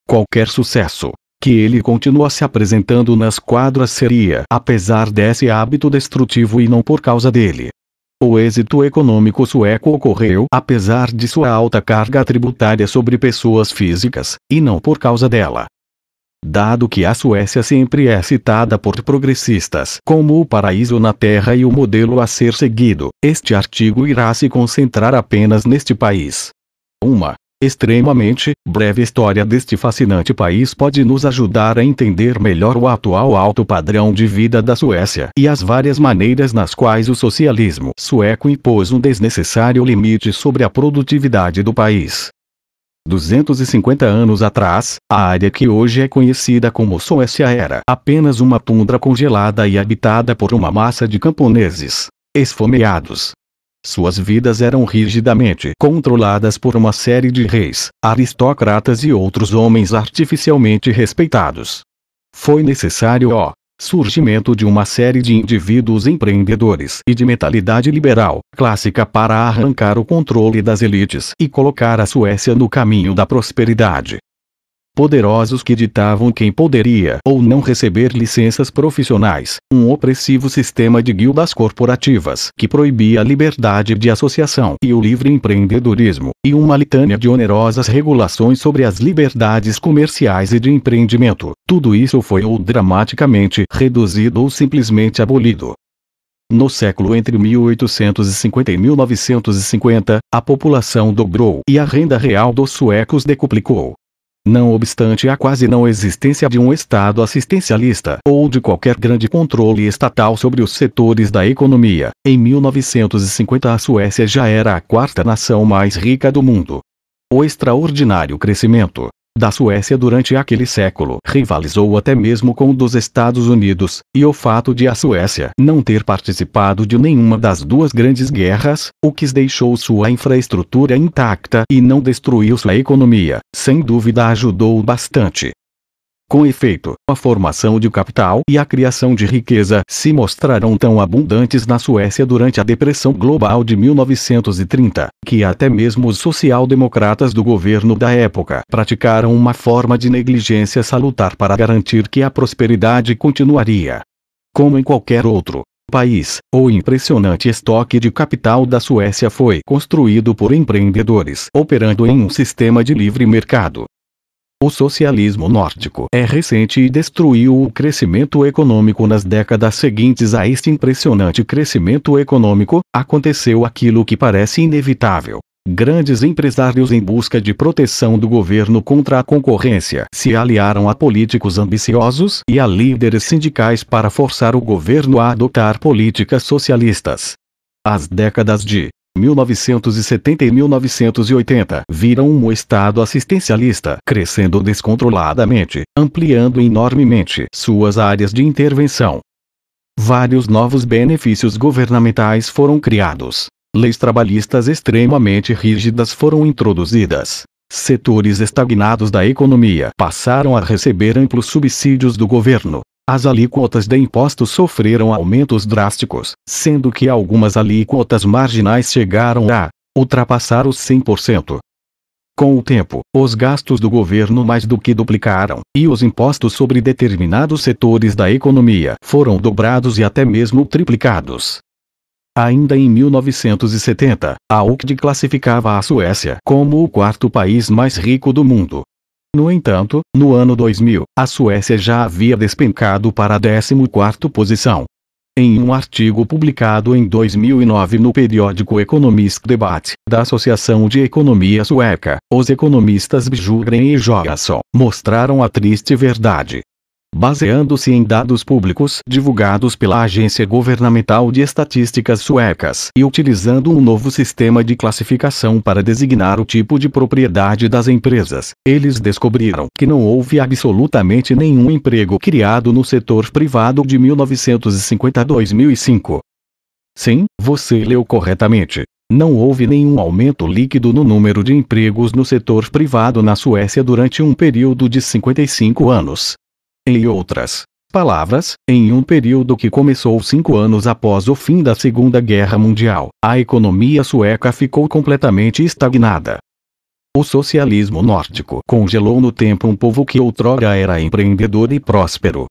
Qualquer sucesso que ele continuasse apresentando nas quadras seria apesar desse hábito destrutivo e não por causa dele. O êxito econômico sueco ocorreu apesar de sua alta carga tributária sobre pessoas físicas, e não por causa dela. Dado que a Suécia sempre é citada por progressistas como o paraíso na Terra e o modelo a ser seguido, este artigo irá se concentrar apenas neste país. Uma extremamente breve história deste fascinante país pode nos ajudar a entender melhor o atual alto padrão de vida da Suécia e as várias maneiras nas quais o socialismo sueco impôs um desnecessário limite sobre a produtividade do país. 250 anos atrás, a área que hoje é conhecida como Suécia era apenas uma tundra congelada e habitada por uma massa de camponeses esfomeados, suas vidas eram rigidamente controladas por uma série de reis, aristocratas e outros homens artificialmente respeitados. Foi necessário o surgimento de uma série de indivíduos empreendedores e de mentalidade liberal clássica para arrancar o controle das elites e colocar a Suécia no caminho da prosperidade poderosos que ditavam quem poderia ou não receber licenças profissionais, um opressivo sistema de guildas corporativas que proibia a liberdade de associação e o livre empreendedorismo, e uma litânia de onerosas regulações sobre as liberdades comerciais e de empreendimento. Tudo isso foi ou dramaticamente reduzido ou simplesmente abolido. No século entre 1850 e 1950, a população dobrou e a renda real dos suecos decuplicou não obstante a quase não existência de um Estado assistencialista ou de qualquer grande controle estatal sobre os setores da economia. Em 1950 a Suécia já era a quarta nação mais rica do mundo. O extraordinário crescimento da Suécia durante aquele século rivalizou até mesmo com o dos Estados Unidos, e o fato de a Suécia não ter participado de nenhuma das duas grandes guerras, o que deixou sua infraestrutura intacta e não destruiu sua economia, sem dúvida ajudou bastante. Com efeito, a formação de capital e a criação de riqueza se mostraram tão abundantes na Suécia durante a Depressão Global de 1930, que até mesmo os social-democratas do governo da época praticaram uma forma de negligência salutar para garantir que a prosperidade continuaria. Como em qualquer outro, país, o impressionante estoque de capital da Suécia foi construído por empreendedores operando em um sistema de livre mercado, o socialismo nórdico é recente e destruiu o crescimento econômico nas décadas seguintes a este impressionante crescimento econômico, aconteceu aquilo que parece inevitável. Grandes empresários em busca de proteção do governo contra a concorrência se aliaram a políticos ambiciosos e a líderes sindicais para forçar o governo a adotar políticas socialistas. As décadas de 1970 e 1980 viram um Estado assistencialista crescendo descontroladamente, ampliando enormemente suas áreas de intervenção. Vários novos benefícios governamentais foram criados. Leis trabalhistas extremamente rígidas foram introduzidas. Setores estagnados da economia passaram a receber amplos subsídios do governo, as alíquotas de impostos sofreram aumentos drásticos, sendo que algumas alíquotas marginais chegaram a ultrapassar os 100%. Com o tempo, os gastos do governo mais do que duplicaram, e os impostos sobre determinados setores da economia foram dobrados e até mesmo triplicados. Ainda em 1970, a OCDE classificava a Suécia como o quarto país mais rico do mundo, no entanto, no ano 2000, a Suécia já havia despencado para a 14ª posição. Em um artigo publicado em 2009 no periódico Economist Debate da Associação de Economia Sueca, os economistas Bjurgren e Johansson mostraram a triste verdade baseando-se em dados públicos divulgados pela Agência Governamental de Estatísticas Suecas e utilizando um novo sistema de classificação para designar o tipo de propriedade das empresas. Eles descobriram que não houve absolutamente nenhum emprego criado no setor privado de 1950 a 2005. Sim, você leu corretamente. Não houve nenhum aumento líquido no número de empregos no setor privado na Suécia durante um período de 55 anos. Em outras palavras, em um período que começou cinco anos após o fim da Segunda Guerra Mundial, a economia sueca ficou completamente estagnada. O socialismo nórdico congelou no tempo um povo que outrora era empreendedor e próspero,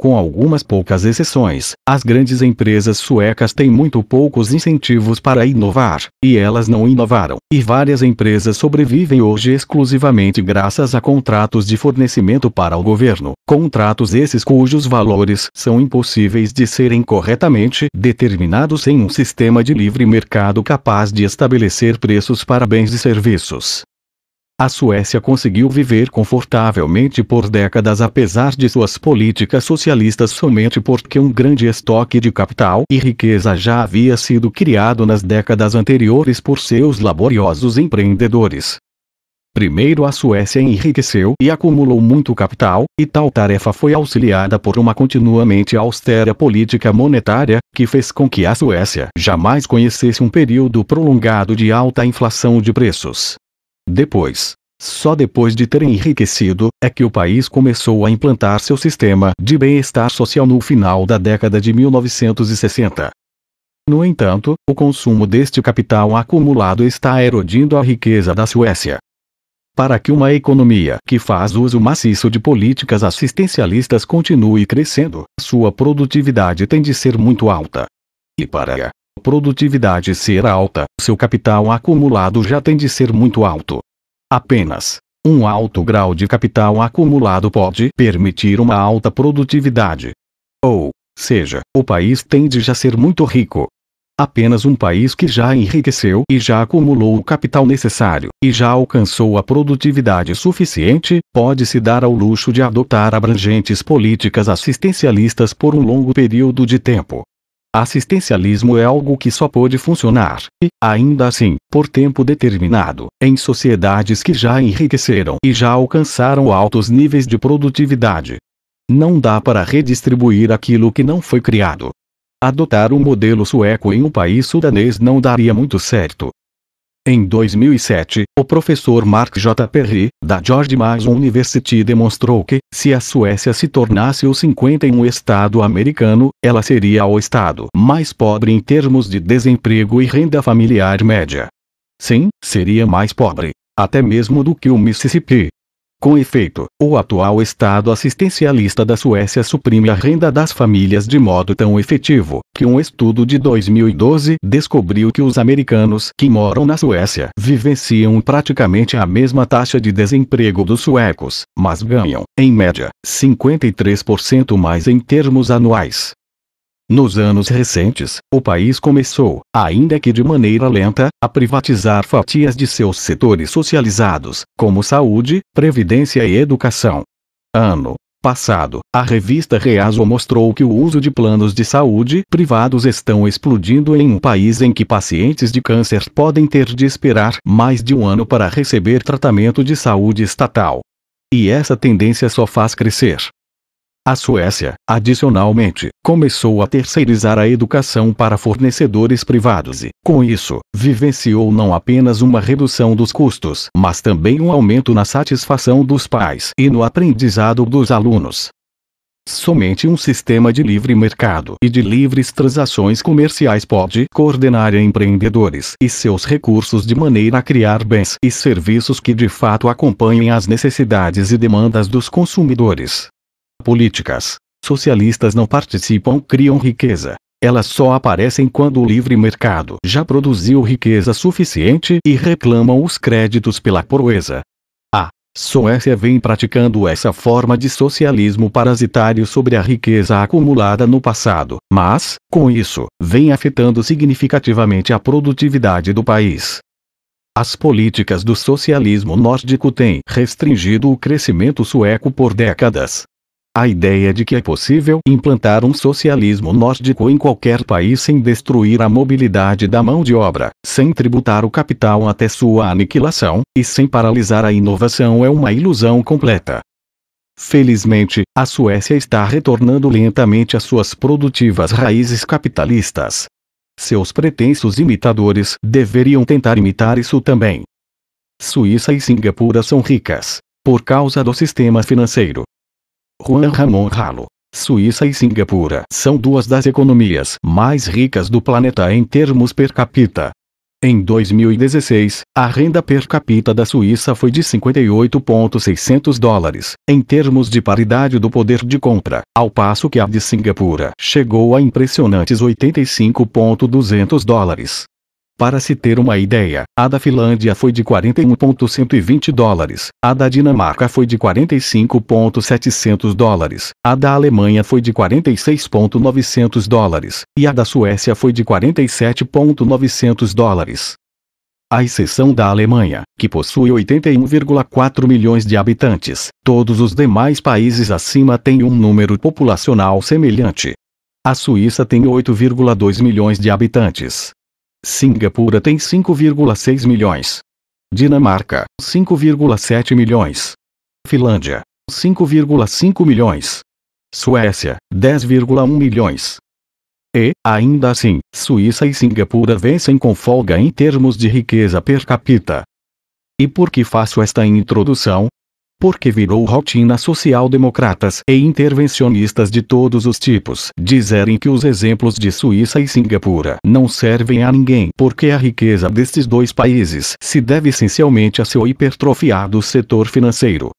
com algumas poucas exceções, as grandes empresas suecas têm muito poucos incentivos para inovar, e elas não inovaram. E várias empresas sobrevivem hoje exclusivamente graças a contratos de fornecimento para o governo. Contratos esses cujos valores são impossíveis de serem corretamente determinados em um sistema de livre mercado capaz de estabelecer preços para bens e serviços. A Suécia conseguiu viver confortavelmente por décadas apesar de suas políticas socialistas somente porque um grande estoque de capital e riqueza já havia sido criado nas décadas anteriores por seus laboriosos empreendedores. Primeiro a Suécia enriqueceu e acumulou muito capital, e tal tarefa foi auxiliada por uma continuamente austera política monetária, que fez com que a Suécia jamais conhecesse um período prolongado de alta inflação de preços. Depois, só depois de terem enriquecido, é que o país começou a implantar seu sistema de bem-estar social no final da década de 1960. No entanto, o consumo deste capital acumulado está erodindo a riqueza da Suécia. Para que uma economia que faz uso maciço de políticas assistencialistas continue crescendo, sua produtividade tem de ser muito alta. E para produtividade ser alta, seu capital acumulado já tem de ser muito alto. Apenas um alto grau de capital acumulado pode permitir uma alta produtividade. Ou seja, o país tende já a ser muito rico. Apenas um país que já enriqueceu e já acumulou o capital necessário e já alcançou a produtividade suficiente, pode se dar ao luxo de adotar abrangentes políticas assistencialistas por um longo período de tempo, Assistencialismo é algo que só pode funcionar, e, ainda assim, por tempo determinado, em sociedades que já enriqueceram e já alcançaram altos níveis de produtividade. Não dá para redistribuir aquilo que não foi criado. Adotar o um modelo sueco em um país sudanês não daria muito certo, em 2007, o professor Mark J. Perry, da George Mason University demonstrou que, se a Suécia se tornasse o 51 estado americano, ela seria o estado mais pobre em termos de desemprego e renda familiar média. Sim, seria mais pobre. Até mesmo do que o Mississippi, com efeito, o atual Estado assistencialista da Suécia suprime a renda das famílias de modo tão efetivo, que um estudo de 2012 descobriu que os americanos que moram na Suécia vivenciam praticamente a mesma taxa de desemprego dos suecos, mas ganham, em média, 53% mais em termos anuais. Nos anos recentes, o país começou, ainda que de maneira lenta, a privatizar fatias de seus setores socializados, como saúde, previdência e educação. Ano passado, a revista Reaso mostrou que o uso de planos de saúde privados estão explodindo em um país em que pacientes de câncer podem ter de esperar mais de um ano para receber tratamento de saúde estatal. E essa tendência só faz crescer. A Suécia, adicionalmente, começou a terceirizar a educação para fornecedores privados e, com isso, vivenciou não apenas uma redução dos custos, mas também um aumento na satisfação dos pais e no aprendizado dos alunos. Somente um sistema de livre mercado e de livres transações comerciais pode coordenar empreendedores e seus recursos de maneira a criar bens e serviços que de fato acompanhem as necessidades e demandas dos consumidores políticas. Socialistas não participam, criam riqueza. Elas só aparecem quando o livre mercado já produziu riqueza suficiente e reclamam os créditos pela proeza. A Suécia vem praticando essa forma de socialismo parasitário sobre a riqueza acumulada no passado, mas, com isso, vem afetando significativamente a produtividade do país. As políticas do socialismo nórdico têm restringido o crescimento sueco por décadas, a ideia de que é possível implantar um socialismo nórdico em qualquer país sem destruir a mobilidade da mão de obra, sem tributar o capital até sua aniquilação, e sem paralisar a inovação é uma ilusão completa. Felizmente, a Suécia está retornando lentamente às suas produtivas raízes capitalistas. Seus pretensos imitadores deveriam tentar imitar isso também. Suíça e Singapura são ricas por causa do sistema financeiro, Juan Ramon Ralo. Suíça e Singapura são duas das economias mais ricas do planeta em termos per capita. Em 2016, a renda per capita da Suíça foi de 58,600 dólares, em termos de paridade do poder de compra, ao passo que a de Singapura chegou a impressionantes 85,200 dólares, para se ter uma ideia, a da Finlândia foi de 41.120 dólares, a da Dinamarca foi de 45.700 dólares, a da Alemanha foi de 46.900 dólares e a da Suécia foi de 47.900 dólares. À exceção da Alemanha, que possui 81,4 milhões de habitantes, todos os demais países acima têm um número populacional semelhante. A Suíça tem 8,2 milhões de habitantes, Singapura tem 5,6 milhões. Dinamarca, 5,7 milhões. Finlândia, 5,5 milhões. Suécia, 10,1 milhões. E, ainda assim, Suíça e Singapura vencem com folga em termos de riqueza per capita. E por que faço esta introdução? porque virou rotina social-democratas e intervencionistas de todos os tipos dizerem que os exemplos de Suíça e Singapura não servem a ninguém porque a riqueza destes dois países se deve essencialmente a seu hipertrofiado setor financeiro.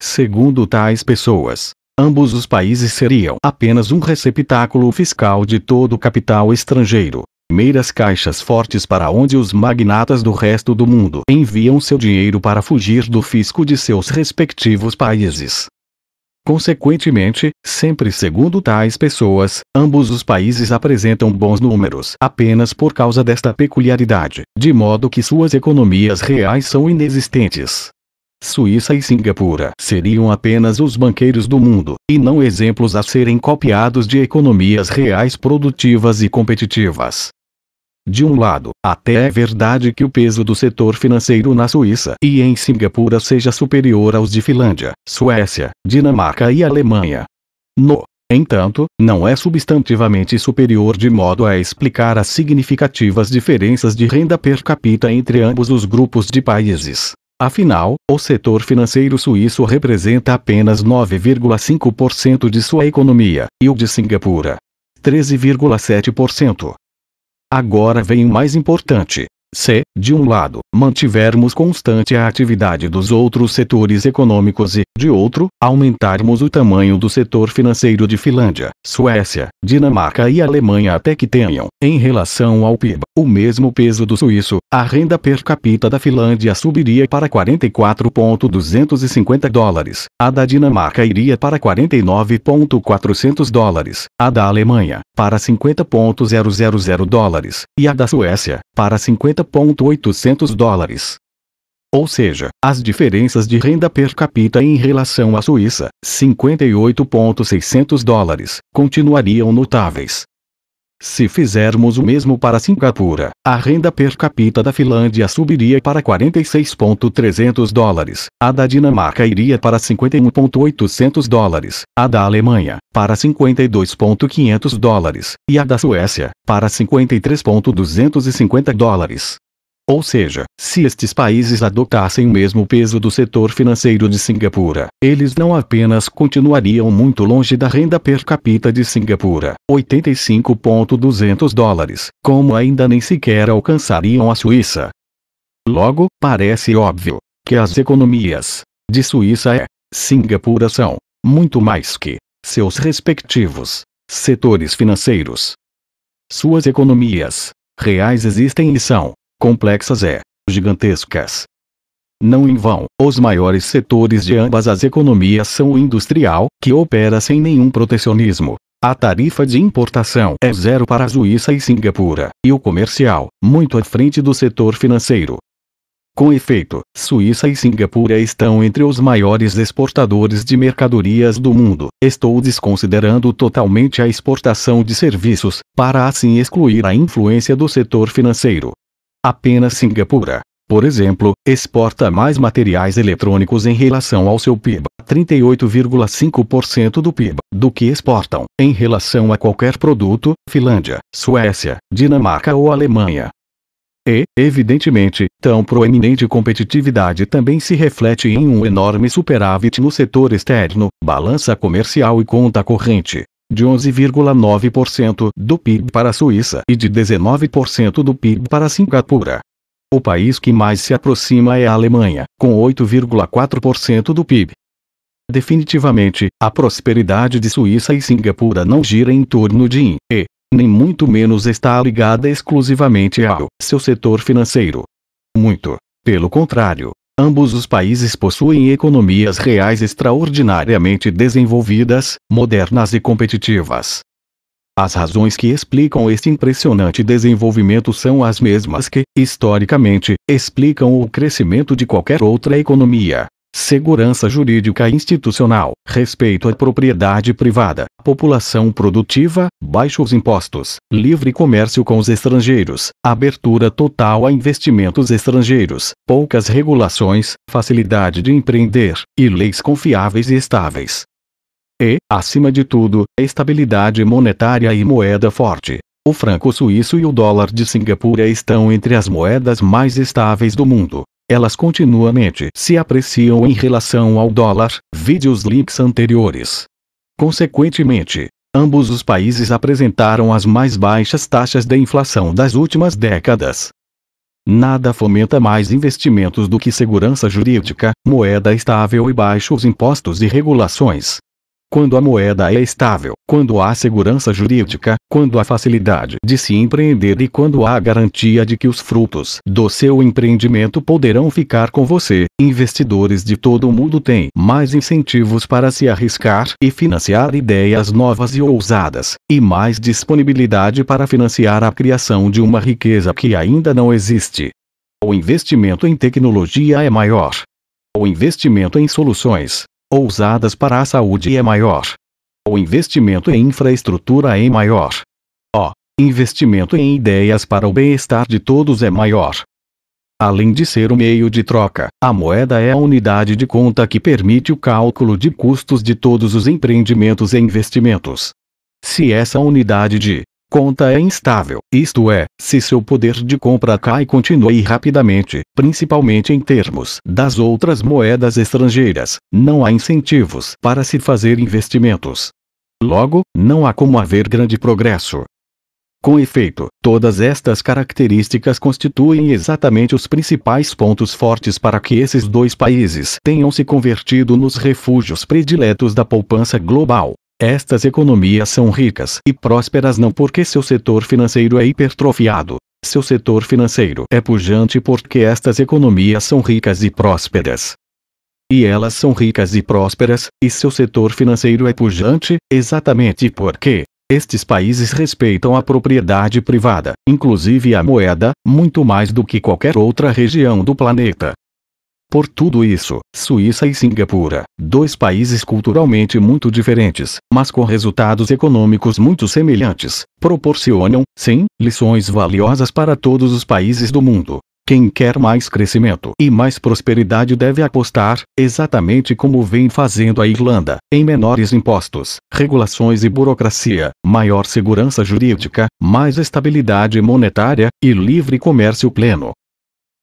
Segundo tais pessoas, ambos os países seriam apenas um receptáculo fiscal de todo o capital estrangeiro, primeiras caixas fortes para onde os magnatas do resto do mundo enviam seu dinheiro para fugir do fisco de seus respectivos países. Consequentemente, sempre segundo tais pessoas, ambos os países apresentam bons números apenas por causa desta peculiaridade, de modo que suas economias reais são inexistentes. Suíça e Singapura seriam apenas os banqueiros do mundo, e não exemplos a serem copiados de economias reais produtivas e competitivas. De um lado, até é verdade que o peso do setor financeiro na Suíça e em Singapura seja superior aos de Finlândia, Suécia, Dinamarca e Alemanha. No entanto, não é substantivamente superior de modo a explicar as significativas diferenças de renda per capita entre ambos os grupos de países. Afinal, o setor financeiro suíço representa apenas 9,5% de sua economia, e o de Singapura, 13,7%. Agora vem o mais importante. Se, de um lado, mantivermos constante a atividade dos outros setores econômicos e, de outro, aumentarmos o tamanho do setor financeiro de Finlândia, Suécia, Dinamarca e Alemanha até que tenham, em relação ao PIB, o mesmo peso do suíço, a renda per capita da Finlândia subiria para 44.250 dólares, a da Dinamarca iria para 49.400 dólares, a da Alemanha, para 50.000 dólares, e a da Suécia, para 50 50.800 dólares. Ou seja, as diferenças de renda per capita em relação à Suíça, 58.600 dólares, continuariam notáveis, se fizermos o mesmo para Singapura, a renda per capita da Finlândia subiria para 46.300 dólares, a da Dinamarca iria para 51.800 dólares, a da Alemanha, para 52.500 dólares, e a da Suécia, para 53.250 dólares. Ou seja, se estes países adotassem o mesmo peso do setor financeiro de Singapura, eles não apenas continuariam muito longe da renda per capita de Singapura, 85.200 dólares, como ainda nem sequer alcançariam a Suíça. Logo, parece óbvio que as economias de Suíça e Singapura são muito mais que seus respectivos setores financeiros. Suas economias reais existem e são complexas é gigantescas. Não em vão, os maiores setores de ambas as economias são o industrial, que opera sem nenhum protecionismo. A tarifa de importação é zero para a Suíça e Singapura, e o comercial, muito à frente do setor financeiro. Com efeito, Suíça e Singapura estão entre os maiores exportadores de mercadorias do mundo. Estou desconsiderando totalmente a exportação de serviços, para assim excluir a influência do setor financeiro. Apenas Singapura, por exemplo, exporta mais materiais eletrônicos em relação ao seu PIB, 38,5% do PIB, do que exportam em relação a qualquer produto, Finlândia, Suécia, Dinamarca ou Alemanha. E, evidentemente, tão proeminente competitividade também se reflete em um enorme superávit no setor externo, balança comercial e conta corrente de 11,9% do PIB para a Suíça e de 19% do PIB para Singapura. O país que mais se aproxima é a Alemanha, com 8,4% do PIB. Definitivamente, a prosperidade de Suíça e Singapura não gira em torno de IN, e, nem muito menos está ligada exclusivamente ao seu setor financeiro. Muito, pelo contrário, Ambos os países possuem economias reais extraordinariamente desenvolvidas, modernas e competitivas. As razões que explicam este impressionante desenvolvimento são as mesmas que, historicamente, explicam o crescimento de qualquer outra economia segurança jurídica institucional, respeito à propriedade privada, população produtiva, baixos impostos, livre comércio com os estrangeiros, abertura total a investimentos estrangeiros, poucas regulações, facilidade de empreender, e leis confiáveis e estáveis. E, acima de tudo, estabilidade monetária e moeda forte. O franco suíço e o dólar de Singapura estão entre as moedas mais estáveis do mundo, elas continuamente se apreciam em relação ao dólar, vide os links anteriores. Consequentemente, ambos os países apresentaram as mais baixas taxas de inflação das últimas décadas. Nada fomenta mais investimentos do que segurança jurídica, moeda estável e baixos impostos e regulações quando a moeda é estável, quando há segurança jurídica, quando há facilidade de se empreender e quando há garantia de que os frutos do seu empreendimento poderão ficar com você, investidores de todo o mundo têm mais incentivos para se arriscar e financiar ideias novas e ousadas, e mais disponibilidade para financiar a criação de uma riqueza que ainda não existe. O investimento em tecnologia é maior. O investimento em soluções ousadas para a saúde é maior. O investimento em infraestrutura é maior. O investimento em ideias para o bem-estar de todos é maior. Além de ser o meio de troca, a moeda é a unidade de conta que permite o cálculo de custos de todos os empreendimentos e investimentos. Se essa unidade de Conta é instável, isto é, se seu poder de compra cai e rapidamente, principalmente em termos das outras moedas estrangeiras, não há incentivos para se fazer investimentos. Logo, não há como haver grande progresso. Com efeito, todas estas características constituem exatamente os principais pontos fortes para que esses dois países tenham se convertido nos refúgios prediletos da poupança global. Estas economias são ricas e prósperas não porque seu setor financeiro é hipertrofiado. Seu setor financeiro é pujante porque estas economias são ricas e prósperas. E elas são ricas e prósperas, e seu setor financeiro é pujante, exatamente porque estes países respeitam a propriedade privada, inclusive a moeda, muito mais do que qualquer outra região do planeta. Por tudo isso, Suíça e Singapura, dois países culturalmente muito diferentes, mas com resultados econômicos muito semelhantes, proporcionam, sim, lições valiosas para todos os países do mundo. Quem quer mais crescimento e mais prosperidade deve apostar, exatamente como vem fazendo a Irlanda, em menores impostos, regulações e burocracia, maior segurança jurídica, mais estabilidade monetária e livre comércio pleno.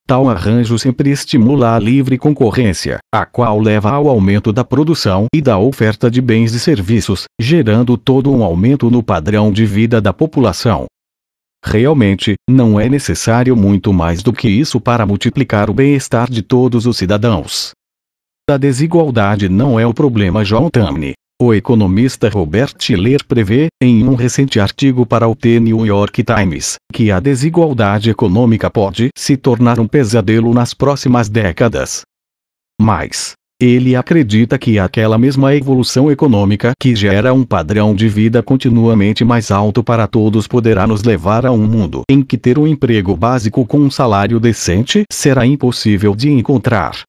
Tal arranjo sempre estimula a livre concorrência, a qual leva ao aumento da produção e da oferta de bens e serviços, gerando todo um aumento no padrão de vida da população. Realmente, não é necessário muito mais do que isso para multiplicar o bem-estar de todos os cidadãos. A desigualdade não é o problema John Tamney, o economista Robert Schiller prevê, em um recente artigo para o The New York Times, que a desigualdade econômica pode se tornar um pesadelo nas próximas décadas. Mas, ele acredita que aquela mesma evolução econômica que gera um padrão de vida continuamente mais alto para todos poderá nos levar a um mundo em que ter um emprego básico com um salário decente será impossível de encontrar.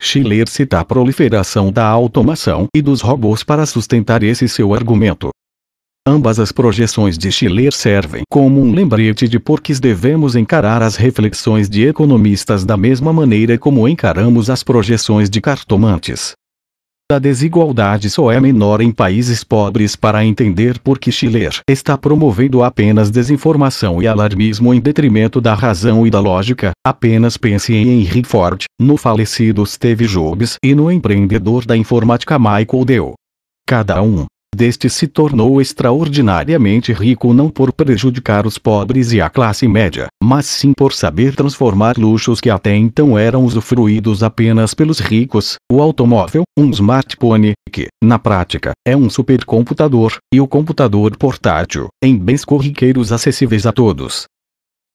Schiller cita a proliferação da automação e dos robôs para sustentar esse seu argumento. Ambas as projeções de Schiller servem como um lembrete de por que devemos encarar as reflexões de economistas da mesma maneira como encaramos as projeções de cartomantes. A desigualdade só é menor em países pobres para entender por que Schiller está promovendo apenas desinformação e alarmismo em detrimento da razão e da lógica. Apenas pense em Henry Ford, no falecido Steve Jobs e no empreendedor da informática Michael Dell. Cada um deste se tornou extraordinariamente rico não por prejudicar os pobres e a classe média, mas sim por saber transformar luxos que até então eram usufruídos apenas pelos ricos, o automóvel, um smartphone, que, na prática, é um supercomputador, e o computador portátil, em bens corriqueiros acessíveis a todos.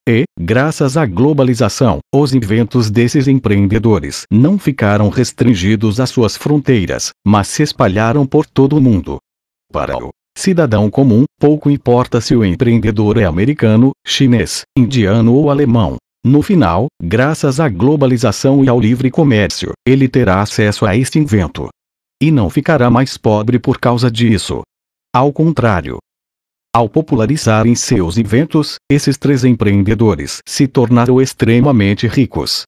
E, graças à globalização, os inventos desses empreendedores não ficaram restringidos às suas fronteiras, mas se espalharam por todo o mundo, para o cidadão comum, pouco importa se o empreendedor é americano, chinês, indiano ou alemão. No final, graças à globalização e ao livre comércio, ele terá acesso a este invento. E não ficará mais pobre por causa disso. Ao contrário. Ao popularizarem seus inventos, esses três empreendedores se tornaram extremamente ricos.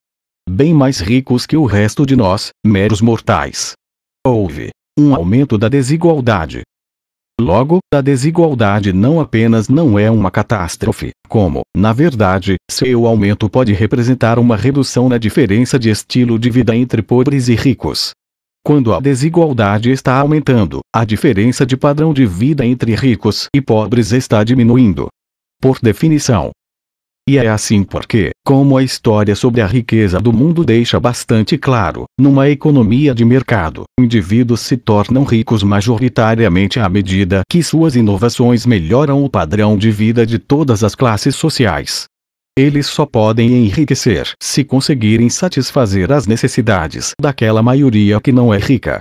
Bem mais ricos que o resto de nós, meros mortais. Houve um aumento da desigualdade, Logo, a desigualdade não apenas não é uma catástrofe, como, na verdade, seu aumento pode representar uma redução na diferença de estilo de vida entre pobres e ricos. Quando a desigualdade está aumentando, a diferença de padrão de vida entre ricos e pobres está diminuindo. Por definição, e é assim porque, como a história sobre a riqueza do mundo deixa bastante claro, numa economia de mercado, indivíduos se tornam ricos majoritariamente à medida que suas inovações melhoram o padrão de vida de todas as classes sociais. Eles só podem enriquecer se conseguirem satisfazer as necessidades daquela maioria que não é rica.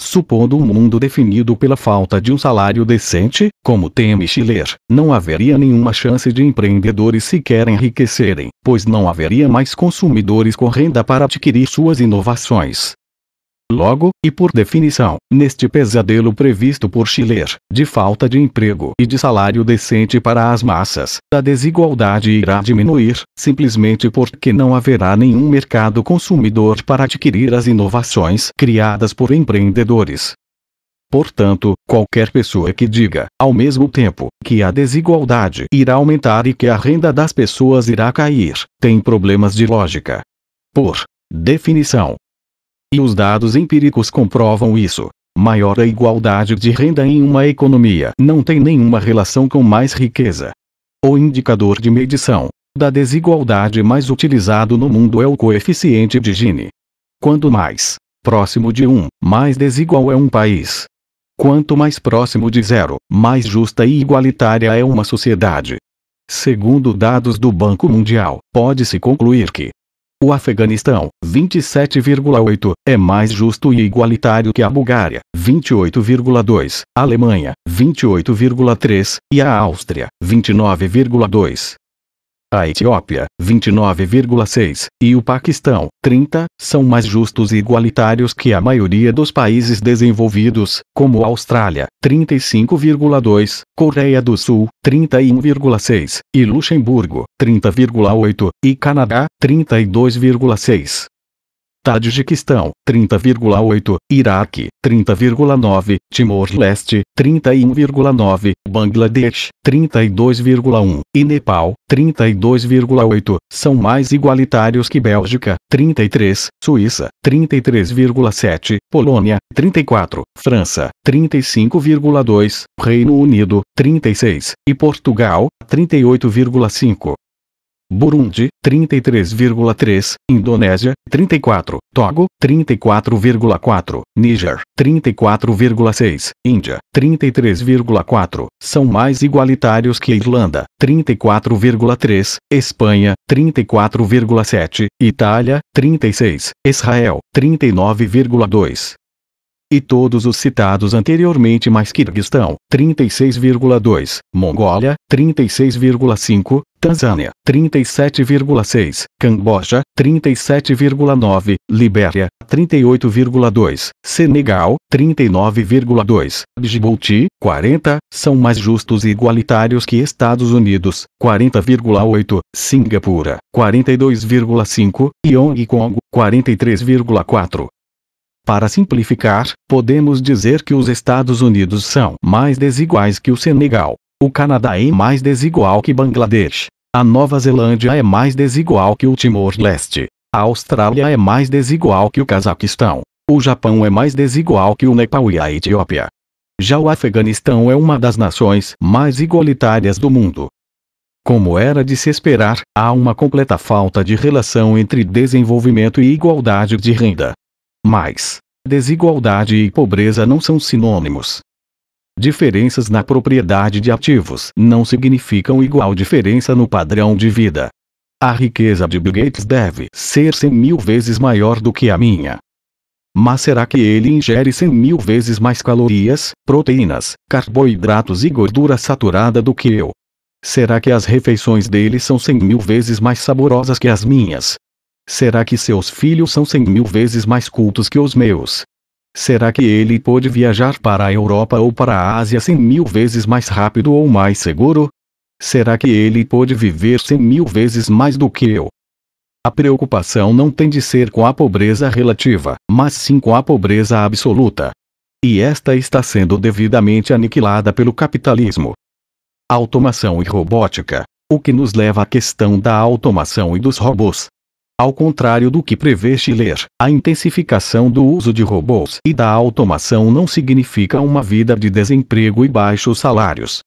Supondo um mundo definido pela falta de um salário decente, como teme Schiller, não haveria nenhuma chance de empreendedores sequer enriquecerem, pois não haveria mais consumidores com renda para adquirir suas inovações. Logo, e por definição, neste pesadelo previsto por Schiller, de falta de emprego e de salário decente para as massas, a desigualdade irá diminuir, simplesmente porque não haverá nenhum mercado consumidor para adquirir as inovações criadas por empreendedores. Portanto, qualquer pessoa que diga, ao mesmo tempo, que a desigualdade irá aumentar e que a renda das pessoas irá cair, tem problemas de lógica. Por definição, e os dados empíricos comprovam isso. Maior a igualdade de renda em uma economia não tem nenhuma relação com mais riqueza. O indicador de medição da desigualdade mais utilizado no mundo é o coeficiente de Gini. Quanto mais próximo de 1, mais desigual é um país. Quanto mais próximo de zero, mais justa e igualitária é uma sociedade. Segundo dados do Banco Mundial, pode-se concluir que o Afeganistão, 27,8, é mais justo e igualitário que a Bulgária, 28,2, a Alemanha, 28,3, e a Áustria, 29,2 a Etiópia, 29,6%, e o Paquistão, 30%, são mais justos e igualitários que a maioria dos países desenvolvidos, como Austrália, 35,2%, Coreia do Sul, 31,6%, e Luxemburgo, 30,8%, e Canadá, 32,6%. Tadjikistão, 30,8, Iraque, 30,9, Timor-Leste, 31,9, Bangladesh, 32,1 e Nepal, 32,8, são mais igualitários que Bélgica, 33, Suíça, 33,7, Polônia, 34, França, 35,2, Reino Unido, 36 e Portugal, 38,5. Burundi, 33,3%, Indonésia, 34%, Togo, 34,4%, Níger, 34,6%, Índia, 33,4%, são mais igualitários que Irlanda, 34,3%, Espanha, 34,7%, Itália, 36%, Israel, 39,2%, e todos os citados anteriormente mais Kirguistão, 36,2, Mongólia, 36,5, Tanzânia, 37,6, Camboja, 37,9, Libéria, 38,2, Senegal, 39,2, Djibouti, 40, são mais justos e igualitários que Estados Unidos, 40,8, Singapura, 42,5, e Hong Kong, 43,4. Para simplificar, podemos dizer que os Estados Unidos são mais desiguais que o Senegal. O Canadá é mais desigual que Bangladesh. A Nova Zelândia é mais desigual que o Timor-Leste. A Austrália é mais desigual que o Cazaquistão. O Japão é mais desigual que o Nepal e a Etiópia. Já o Afeganistão é uma das nações mais igualitárias do mundo. Como era de se esperar, há uma completa falta de relação entre desenvolvimento e igualdade de renda. Mas, desigualdade e pobreza não são sinônimos. Diferenças na propriedade de ativos não significam igual diferença no padrão de vida. A riqueza de Bill Gates deve ser 100 mil vezes maior do que a minha. Mas será que ele ingere 100 mil vezes mais calorias, proteínas, carboidratos e gordura saturada do que eu? Será que as refeições dele são 100 mil vezes mais saborosas que as minhas? Será que seus filhos são cem mil vezes mais cultos que os meus? Será que ele pôde viajar para a Europa ou para a Ásia cem mil vezes mais rápido ou mais seguro? Será que ele pôde viver cem mil vezes mais do que eu? A preocupação não tem de ser com a pobreza relativa, mas sim com a pobreza absoluta. E esta está sendo devidamente aniquilada pelo capitalismo. Automação e robótica. O que nos leva à questão da automação e dos robôs. Ao contrário do que prevê Schiller, a intensificação do uso de robôs e da automação não significa uma vida de desemprego e baixos salários.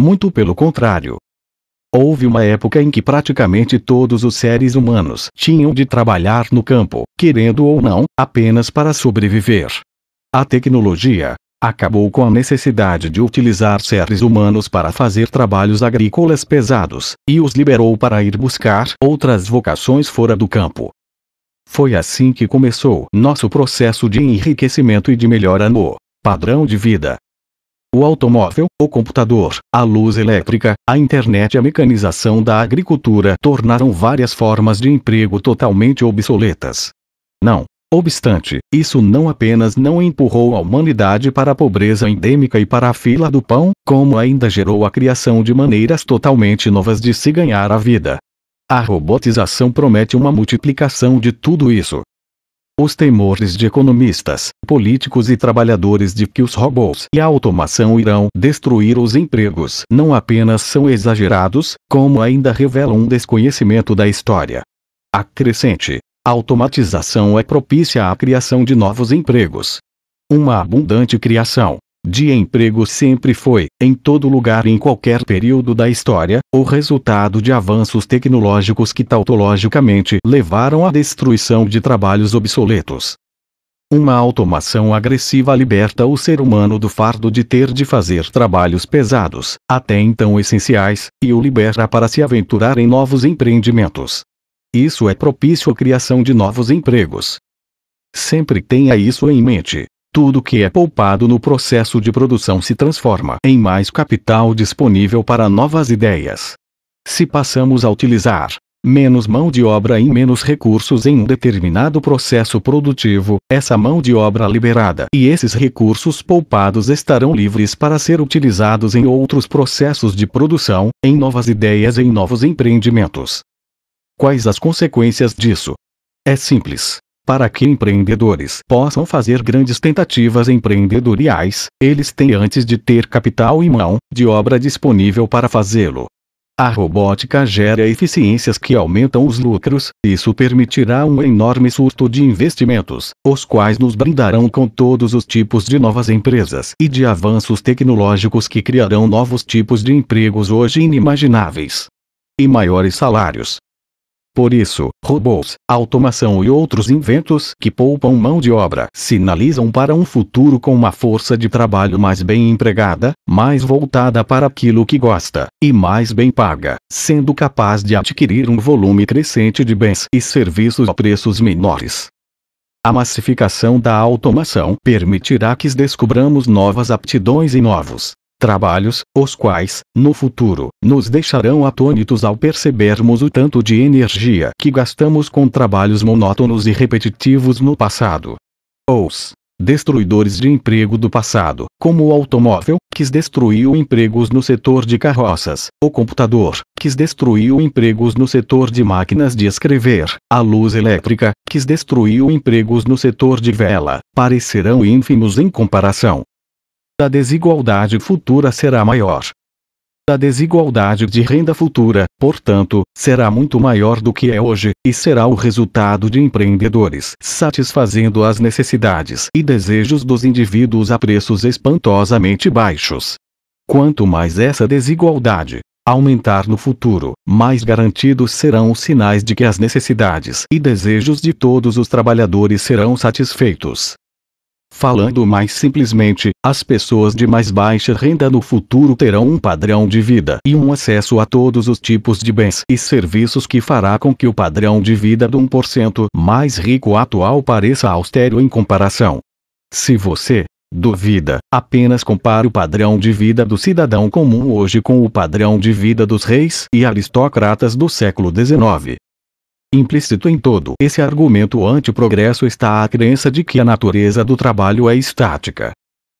Muito pelo contrário. Houve uma época em que praticamente todos os seres humanos tinham de trabalhar no campo, querendo ou não, apenas para sobreviver. A tecnologia, acabou com a necessidade de utilizar seres humanos para fazer trabalhos agrícolas pesados, e os liberou para ir buscar outras vocações fora do campo. Foi assim que começou nosso processo de enriquecimento e de melhora no padrão de vida. O automóvel, o computador, a luz elétrica, a internet e a mecanização da agricultura tornaram várias formas de emprego totalmente obsoletas. Não, Obstante, isso não apenas não empurrou a humanidade para a pobreza endêmica e para a fila do pão, como ainda gerou a criação de maneiras totalmente novas de se ganhar a vida. A robotização promete uma multiplicação de tudo isso. Os temores de economistas, políticos e trabalhadores de que os robôs e a automação irão destruir os empregos não apenas são exagerados, como ainda revelam um desconhecimento da história. Acrescente, a automatização é propícia à criação de novos empregos. Uma abundante criação de emprego sempre foi, em todo lugar e em qualquer período da história, o resultado de avanços tecnológicos que tautologicamente levaram à destruição de trabalhos obsoletos. Uma automação agressiva liberta o ser humano do fardo de ter de fazer trabalhos pesados, até então essenciais, e o libera para se aventurar em novos empreendimentos. Isso é propício à criação de novos empregos. Sempre tenha isso em mente. Tudo que é poupado no processo de produção se transforma em mais capital disponível para novas ideias. Se passamos a utilizar menos mão de obra e menos recursos em um determinado processo produtivo, essa mão de obra liberada e esses recursos poupados estarão livres para ser utilizados em outros processos de produção, em novas ideias e em novos empreendimentos. Quais as consequências disso? É simples. Para que empreendedores possam fazer grandes tentativas empreendedoriais, eles têm antes de ter capital e mão de obra disponível para fazê-lo. A robótica gera eficiências que aumentam os lucros, isso permitirá um enorme surto de investimentos, os quais nos brindarão com todos os tipos de novas empresas e de avanços tecnológicos que criarão novos tipos de empregos hoje inimagináveis. E maiores salários, por isso, robôs, automação e outros inventos que poupam mão de obra sinalizam para um futuro com uma força de trabalho mais bem empregada, mais voltada para aquilo que gosta, e mais bem paga, sendo capaz de adquirir um volume crescente de bens e serviços a preços menores. A massificação da automação permitirá que descobramos novas aptidões e novos trabalhos, os quais, no futuro, nos deixarão atônitos ao percebermos o tanto de energia que gastamos com trabalhos monótonos e repetitivos no passado. Os destruidores de emprego do passado, como o automóvel, que destruiu empregos no setor de carroças, o computador, que destruiu empregos no setor de máquinas de escrever, a luz elétrica, que destruiu empregos no setor de vela, parecerão ínfimos em comparação da desigualdade futura será maior. A desigualdade de renda futura, portanto, será muito maior do que é hoje, e será o resultado de empreendedores satisfazendo as necessidades e desejos dos indivíduos a preços espantosamente baixos. Quanto mais essa desigualdade aumentar no futuro, mais garantidos serão os sinais de que as necessidades e desejos de todos os trabalhadores serão satisfeitos. Falando mais simplesmente, as pessoas de mais baixa renda no futuro terão um padrão de vida e um acesso a todos os tipos de bens e serviços que fará com que o padrão de vida do 1% mais rico atual pareça austero em comparação. Se você duvida, apenas compare o padrão de vida do cidadão comum hoje com o padrão de vida dos reis e aristocratas do século XIX. Implícito em todo esse argumento anti-progresso está a crença de que a natureza do trabalho é estática.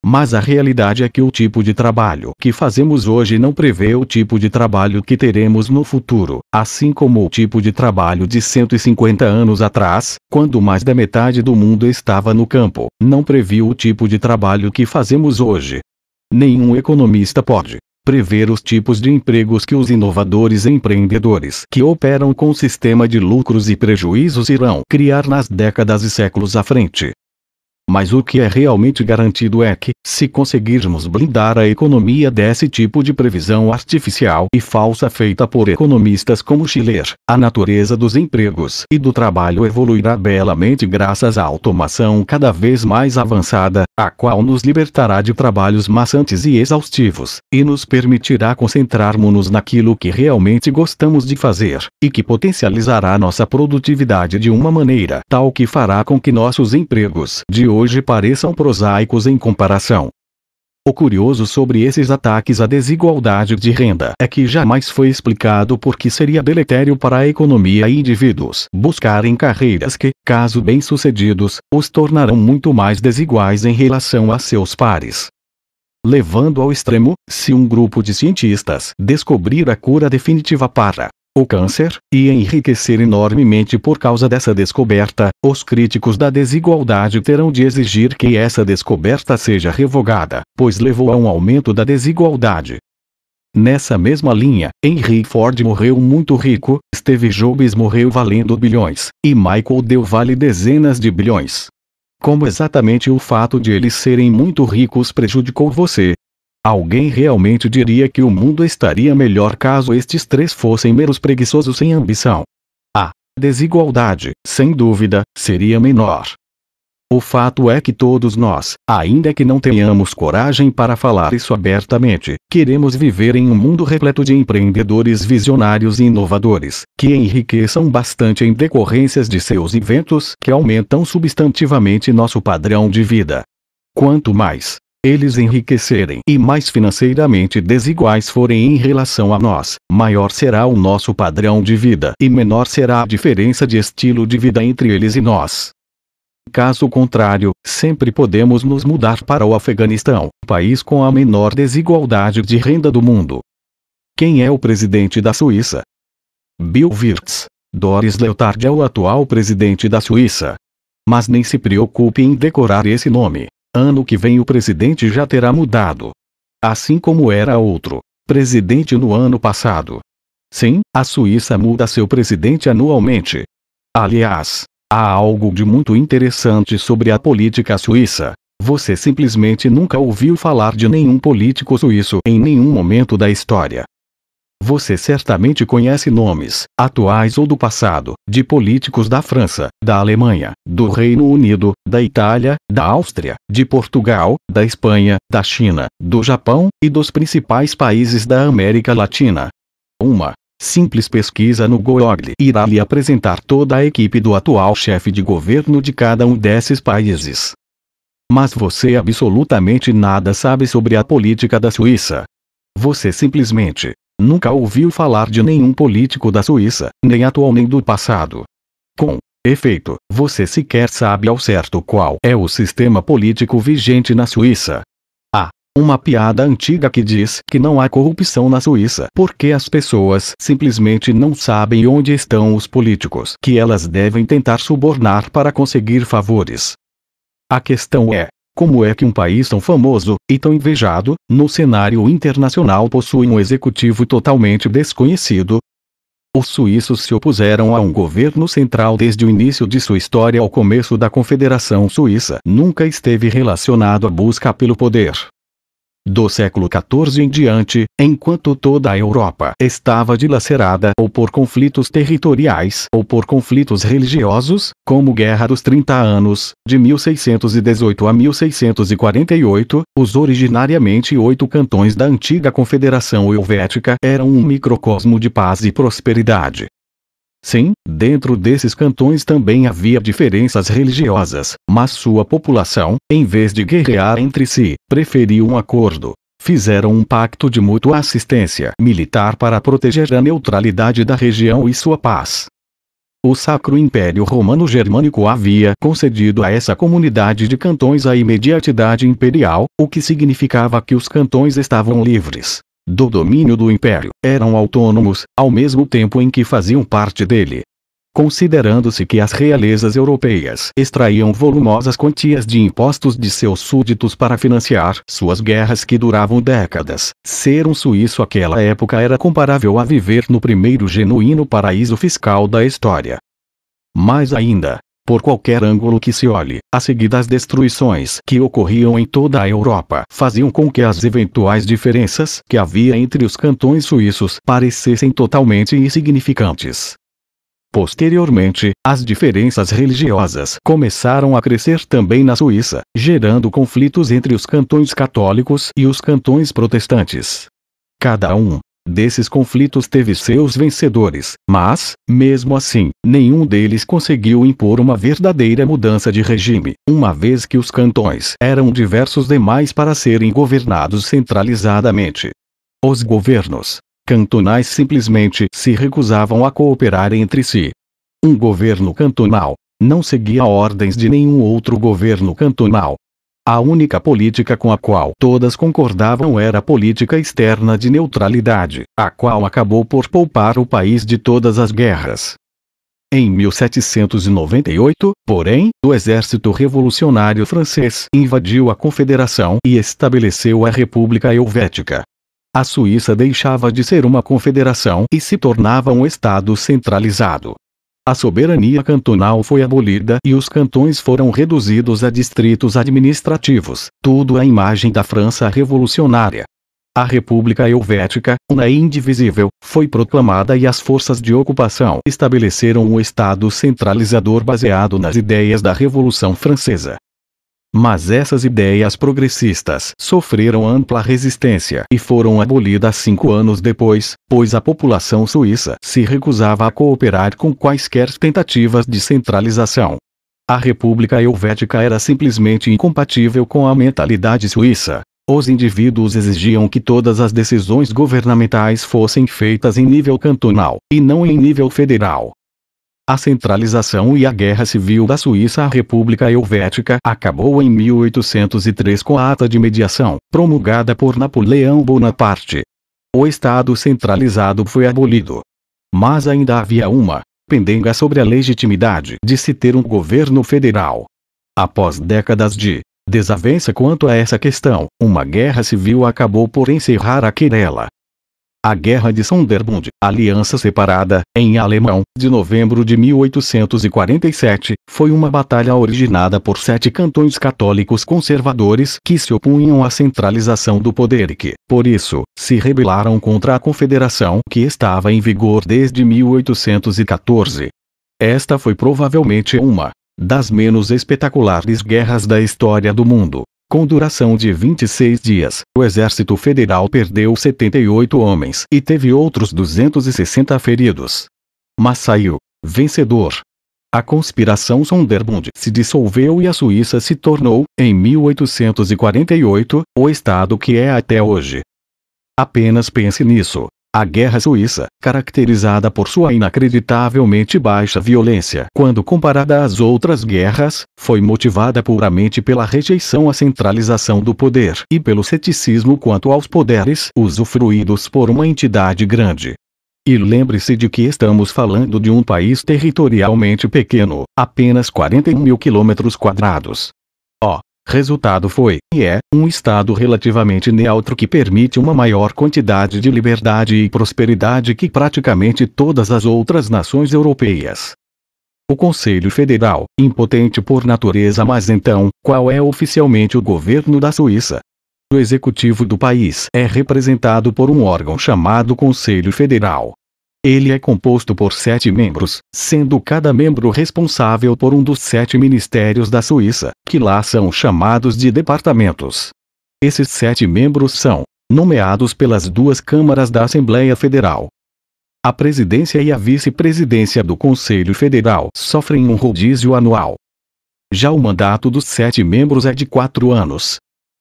Mas a realidade é que o tipo de trabalho que fazemos hoje não prevê o tipo de trabalho que teremos no futuro, assim como o tipo de trabalho de 150 anos atrás, quando mais da metade do mundo estava no campo, não previu o tipo de trabalho que fazemos hoje. Nenhum economista pode prever os tipos de empregos que os inovadores empreendedores que operam com o sistema de lucros e prejuízos irão criar nas décadas e séculos à frente, mas o que é realmente garantido é que, se conseguirmos blindar a economia desse tipo de previsão artificial e falsa feita por economistas como Schiller, a natureza dos empregos e do trabalho evoluirá belamente graças à automação cada vez mais avançada, a qual nos libertará de trabalhos maçantes e exaustivos, e nos permitirá concentrarmos-nos naquilo que realmente gostamos de fazer, e que potencializará nossa produtividade de uma maneira tal que fará com que nossos empregos de hoje pareçam prosaicos em comparação. O curioso sobre esses ataques à desigualdade de renda é que jamais foi explicado por que seria deletério para a economia e indivíduos buscarem carreiras que, caso bem-sucedidos, os tornarão muito mais desiguais em relação a seus pares. Levando ao extremo, se um grupo de cientistas descobrir a cura definitiva para o câncer, e enriquecer enormemente por causa dessa descoberta, os críticos da desigualdade terão de exigir que essa descoberta seja revogada, pois levou a um aumento da desigualdade. Nessa mesma linha, Henry Ford morreu muito rico, Steve Jobs morreu valendo bilhões, e Michael deu vale dezenas de bilhões. Como exatamente o fato de eles serem muito ricos prejudicou você, Alguém realmente diria que o mundo estaria melhor caso estes três fossem meros preguiçosos sem ambição. A desigualdade, sem dúvida, seria menor. O fato é que todos nós, ainda que não tenhamos coragem para falar isso abertamente, queremos viver em um mundo repleto de empreendedores visionários e inovadores, que enriqueçam bastante em decorrências de seus inventos que aumentam substantivamente nosso padrão de vida. Quanto mais eles enriquecerem e mais financeiramente desiguais forem em relação a nós, maior será o nosso padrão de vida e menor será a diferença de estilo de vida entre eles e nós. Caso contrário, sempre podemos nos mudar para o Afeganistão, país com a menor desigualdade de renda do mundo. Quem é o presidente da Suíça? Bill Wirtz. Doris Leotard é o atual presidente da Suíça. Mas nem se preocupe em decorar esse nome. Ano que vem o presidente já terá mudado. Assim como era outro presidente no ano passado. Sim, a Suíça muda seu presidente anualmente. Aliás, há algo de muito interessante sobre a política suíça. Você simplesmente nunca ouviu falar de nenhum político suíço em nenhum momento da história. Você certamente conhece nomes, atuais ou do passado, de políticos da França, da Alemanha, do Reino Unido, da Itália, da Áustria, de Portugal, da Espanha, da China, do Japão e dos principais países da América Latina. Uma simples pesquisa no Google irá lhe apresentar toda a equipe do atual chefe de governo de cada um desses países. Mas você absolutamente nada sabe sobre a política da Suíça. Você simplesmente Nunca ouviu falar de nenhum político da Suíça, nem atual nem do passado. Com efeito, você sequer sabe ao certo qual é o sistema político vigente na Suíça. Há uma piada antiga que diz que não há corrupção na Suíça porque as pessoas simplesmente não sabem onde estão os políticos que elas devem tentar subornar para conseguir favores. A questão é: como é que um país tão famoso, e tão invejado, no cenário internacional possui um executivo totalmente desconhecido? Os suíços se opuseram a um governo central desde o início de sua história ao começo da Confederação Suíça. Nunca esteve relacionado à busca pelo poder do século XIV em diante, enquanto toda a Europa estava dilacerada ou por conflitos territoriais ou por conflitos religiosos, como Guerra dos Trinta Anos, de 1618 a 1648, os originariamente oito cantões da antiga Confederação Helvética eram um microcosmo de paz e prosperidade. Sim, dentro desses cantões também havia diferenças religiosas, mas sua população, em vez de guerrear entre si, preferiu um acordo. Fizeram um pacto de mútua assistência militar para proteger a neutralidade da região e sua paz. O Sacro Império Romano Germânico havia concedido a essa comunidade de cantões a imediatidade imperial, o que significava que os cantões estavam livres, do domínio do império, eram autônomos, ao mesmo tempo em que faziam parte dele. Considerando-se que as realezas europeias extraíam volumosas quantias de impostos de seus súditos para financiar suas guerras que duravam décadas, ser um suíço àquela época era comparável a viver no primeiro genuíno paraíso fiscal da história. Mais ainda, por qualquer ângulo que se olhe, a seguir das destruições que ocorriam em toda a Europa faziam com que as eventuais diferenças que havia entre os cantões suíços parecessem totalmente insignificantes. Posteriormente, as diferenças religiosas começaram a crescer também na Suíça, gerando conflitos entre os cantões católicos e os cantões protestantes. Cada um, Desses conflitos teve seus vencedores, mas, mesmo assim, nenhum deles conseguiu impor uma verdadeira mudança de regime, uma vez que os cantões eram diversos demais para serem governados centralizadamente. Os governos cantonais simplesmente se recusavam a cooperar entre si. Um governo cantonal não seguia ordens de nenhum outro governo cantonal, a única política com a qual todas concordavam era a política externa de neutralidade, a qual acabou por poupar o país de todas as guerras. Em 1798, porém, o exército revolucionário francês invadiu a Confederação e estabeleceu a República Helvética. A Suíça deixava de ser uma confederação e se tornava um estado centralizado. A soberania cantonal foi abolida e os cantões foram reduzidos a distritos administrativos, tudo à imagem da França revolucionária. A República Helvética, uma indivisível, foi proclamada e as forças de ocupação estabeleceram um Estado centralizador baseado nas ideias da Revolução Francesa. Mas essas ideias progressistas sofreram ampla resistência e foram abolidas cinco anos depois, pois a população suíça se recusava a cooperar com quaisquer tentativas de centralização. A República Helvética era simplesmente incompatível com a mentalidade suíça. Os indivíduos exigiam que todas as decisões governamentais fossem feitas em nível cantonal, e não em nível federal, a centralização e a guerra civil da Suíça à República Helvética acabou em 1803 com a Ata de Mediação, promulgada por Napoleão Bonaparte. O Estado centralizado foi abolido. Mas ainda havia uma pendenga sobre a legitimidade de se ter um governo federal. Após décadas de desavença quanto a essa questão, uma guerra civil acabou por encerrar a querela, a Guerra de Sonderbund, Aliança Separada, em alemão, de novembro de 1847, foi uma batalha originada por sete cantões católicos conservadores que se opunham à centralização do poder e que, por isso, se rebelaram contra a confederação que estava em vigor desde 1814. Esta foi provavelmente uma das menos espetaculares guerras da história do mundo com duração de 26 dias. O Exército Federal perdeu 78 homens e teve outros 260 feridos. Mas saiu vencedor. A conspiração Sonderbund se dissolveu e a Suíça se tornou, em 1848, o estado que é até hoje. Apenas pense nisso. A Guerra Suíça, caracterizada por sua inacreditavelmente baixa violência quando comparada às outras guerras, foi motivada puramente pela rejeição à centralização do poder e pelo ceticismo quanto aos poderes usufruídos por uma entidade grande. E lembre-se de que estamos falando de um país territorialmente pequeno, apenas 41 mil quilômetros quadrados. Ó, Resultado foi, e é, um estado relativamente neutro que permite uma maior quantidade de liberdade e prosperidade que praticamente todas as outras nações europeias. O Conselho Federal, impotente por natureza, mas então, qual é oficialmente o governo da Suíça? O executivo do país é representado por um órgão chamado Conselho Federal, ele é composto por sete membros, sendo cada membro responsável por um dos sete ministérios da Suíça, que lá são chamados de departamentos. Esses sete membros são nomeados pelas duas câmaras da Assembleia Federal. A presidência e a vice-presidência do Conselho Federal sofrem um rodízio anual. Já o mandato dos sete membros é de quatro anos,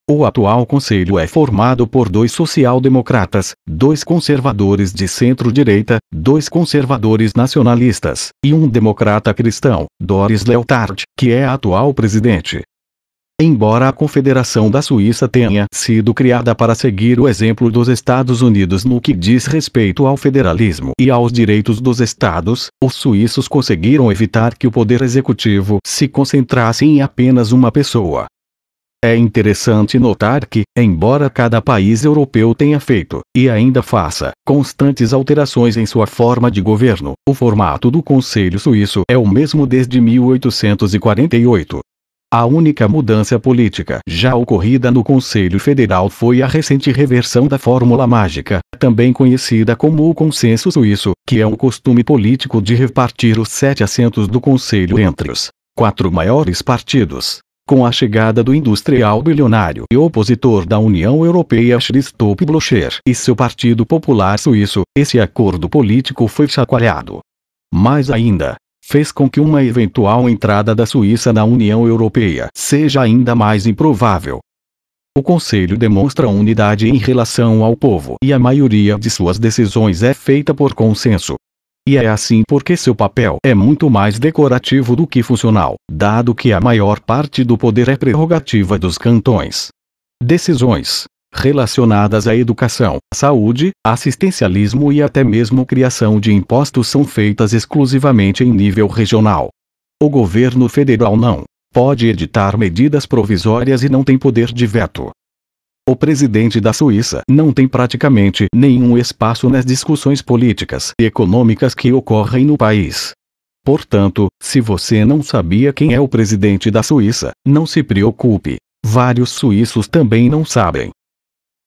o atual conselho é formado por dois social-democratas, dois conservadores de centro-direita, dois conservadores nacionalistas, e um democrata cristão, Doris Leotard, que é a atual presidente. Embora a Confederação da Suíça tenha sido criada para seguir o exemplo dos Estados Unidos no que diz respeito ao federalismo e aos direitos dos estados, os suíços conseguiram evitar que o poder executivo se concentrasse em apenas uma pessoa. É interessante notar que, embora cada país europeu tenha feito, e ainda faça, constantes alterações em sua forma de governo, o formato do Conselho Suíço é o mesmo desde 1848. A única mudança política já ocorrida no Conselho Federal foi a recente reversão da fórmula mágica, também conhecida como o Consenso Suíço, que é um costume político de repartir os sete assentos do Conselho entre os quatro maiores partidos, com a chegada do industrial bilionário e opositor da União Europeia Christophe Blocher e seu Partido Popular Suíço, esse acordo político foi chacoalhado. Mais ainda, fez com que uma eventual entrada da Suíça na União Europeia seja ainda mais improvável. O Conselho demonstra unidade em relação ao povo e a maioria de suas decisões é feita por consenso, e é assim porque seu papel é muito mais decorativo do que funcional, dado que a maior parte do poder é prerrogativa dos cantões. Decisões relacionadas à educação, saúde, assistencialismo e até mesmo criação de impostos são feitas exclusivamente em nível regional. O governo federal não pode editar medidas provisórias e não tem poder de veto. O presidente da Suíça não tem praticamente nenhum espaço nas discussões políticas e econômicas que ocorrem no país. Portanto, se você não sabia quem é o presidente da Suíça, não se preocupe. Vários suíços também não sabem.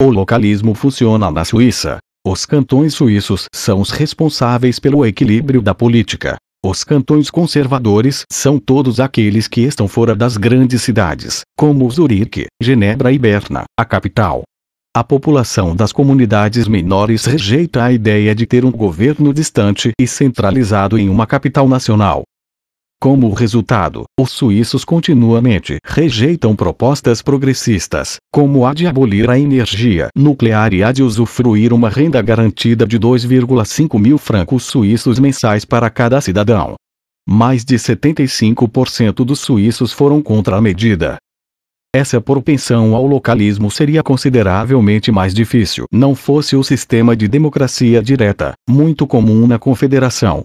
O localismo funciona na Suíça. Os cantões suíços são os responsáveis pelo equilíbrio da política. Os cantões conservadores são todos aqueles que estão fora das grandes cidades, como Zurique, Genebra e Berna, a capital. A população das comunidades menores rejeita a ideia de ter um governo distante e centralizado em uma capital nacional, como resultado, os suíços continuamente rejeitam propostas progressistas, como a de abolir a energia nuclear e a de usufruir uma renda garantida de 2,5 mil francos suíços mensais para cada cidadão. Mais de 75% dos suíços foram contra a medida. Essa propensão ao localismo seria consideravelmente mais difícil não fosse o sistema de democracia direta, muito comum na Confederação,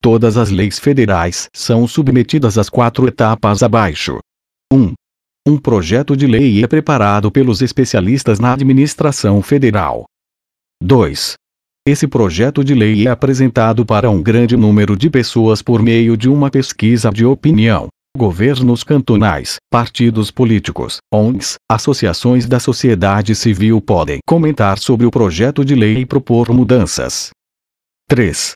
Todas as leis federais são submetidas às quatro etapas abaixo. 1. Um, um projeto de lei é preparado pelos especialistas na administração federal. 2. Esse projeto de lei é apresentado para um grande número de pessoas por meio de uma pesquisa de opinião. Governos cantonais, partidos políticos, ONGs, associações da sociedade civil podem comentar sobre o projeto de lei e propor mudanças. 3.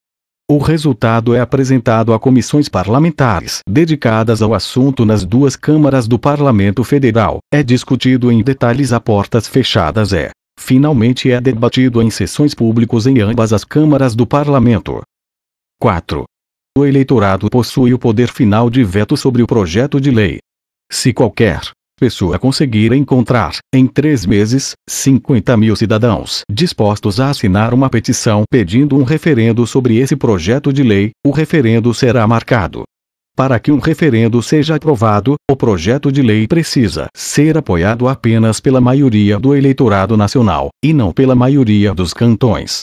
O resultado é apresentado a comissões parlamentares dedicadas ao assunto nas duas câmaras do Parlamento Federal, é discutido em detalhes a portas fechadas é, finalmente é debatido em sessões públicas em ambas as câmaras do Parlamento. 4. O eleitorado possui o poder final de veto sobre o projeto de lei. Se qualquer pessoa conseguir encontrar, em três meses, 50 mil cidadãos dispostos a assinar uma petição pedindo um referendo sobre esse projeto de lei, o referendo será marcado. Para que um referendo seja aprovado, o projeto de lei precisa ser apoiado apenas pela maioria do eleitorado nacional, e não pela maioria dos cantões.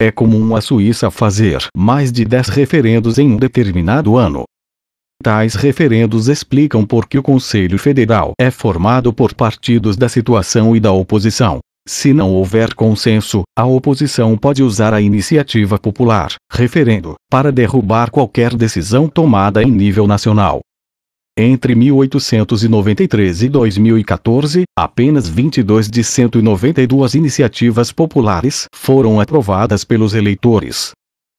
É comum a Suíça fazer mais de 10 referendos em um determinado ano, Tais referendos explicam por que o Conselho Federal é formado por partidos da situação e da oposição. Se não houver consenso, a oposição pode usar a iniciativa popular, referendo, para derrubar qualquer decisão tomada em nível nacional. Entre 1893 e 2014, apenas 22 de 192 iniciativas populares foram aprovadas pelos eleitores,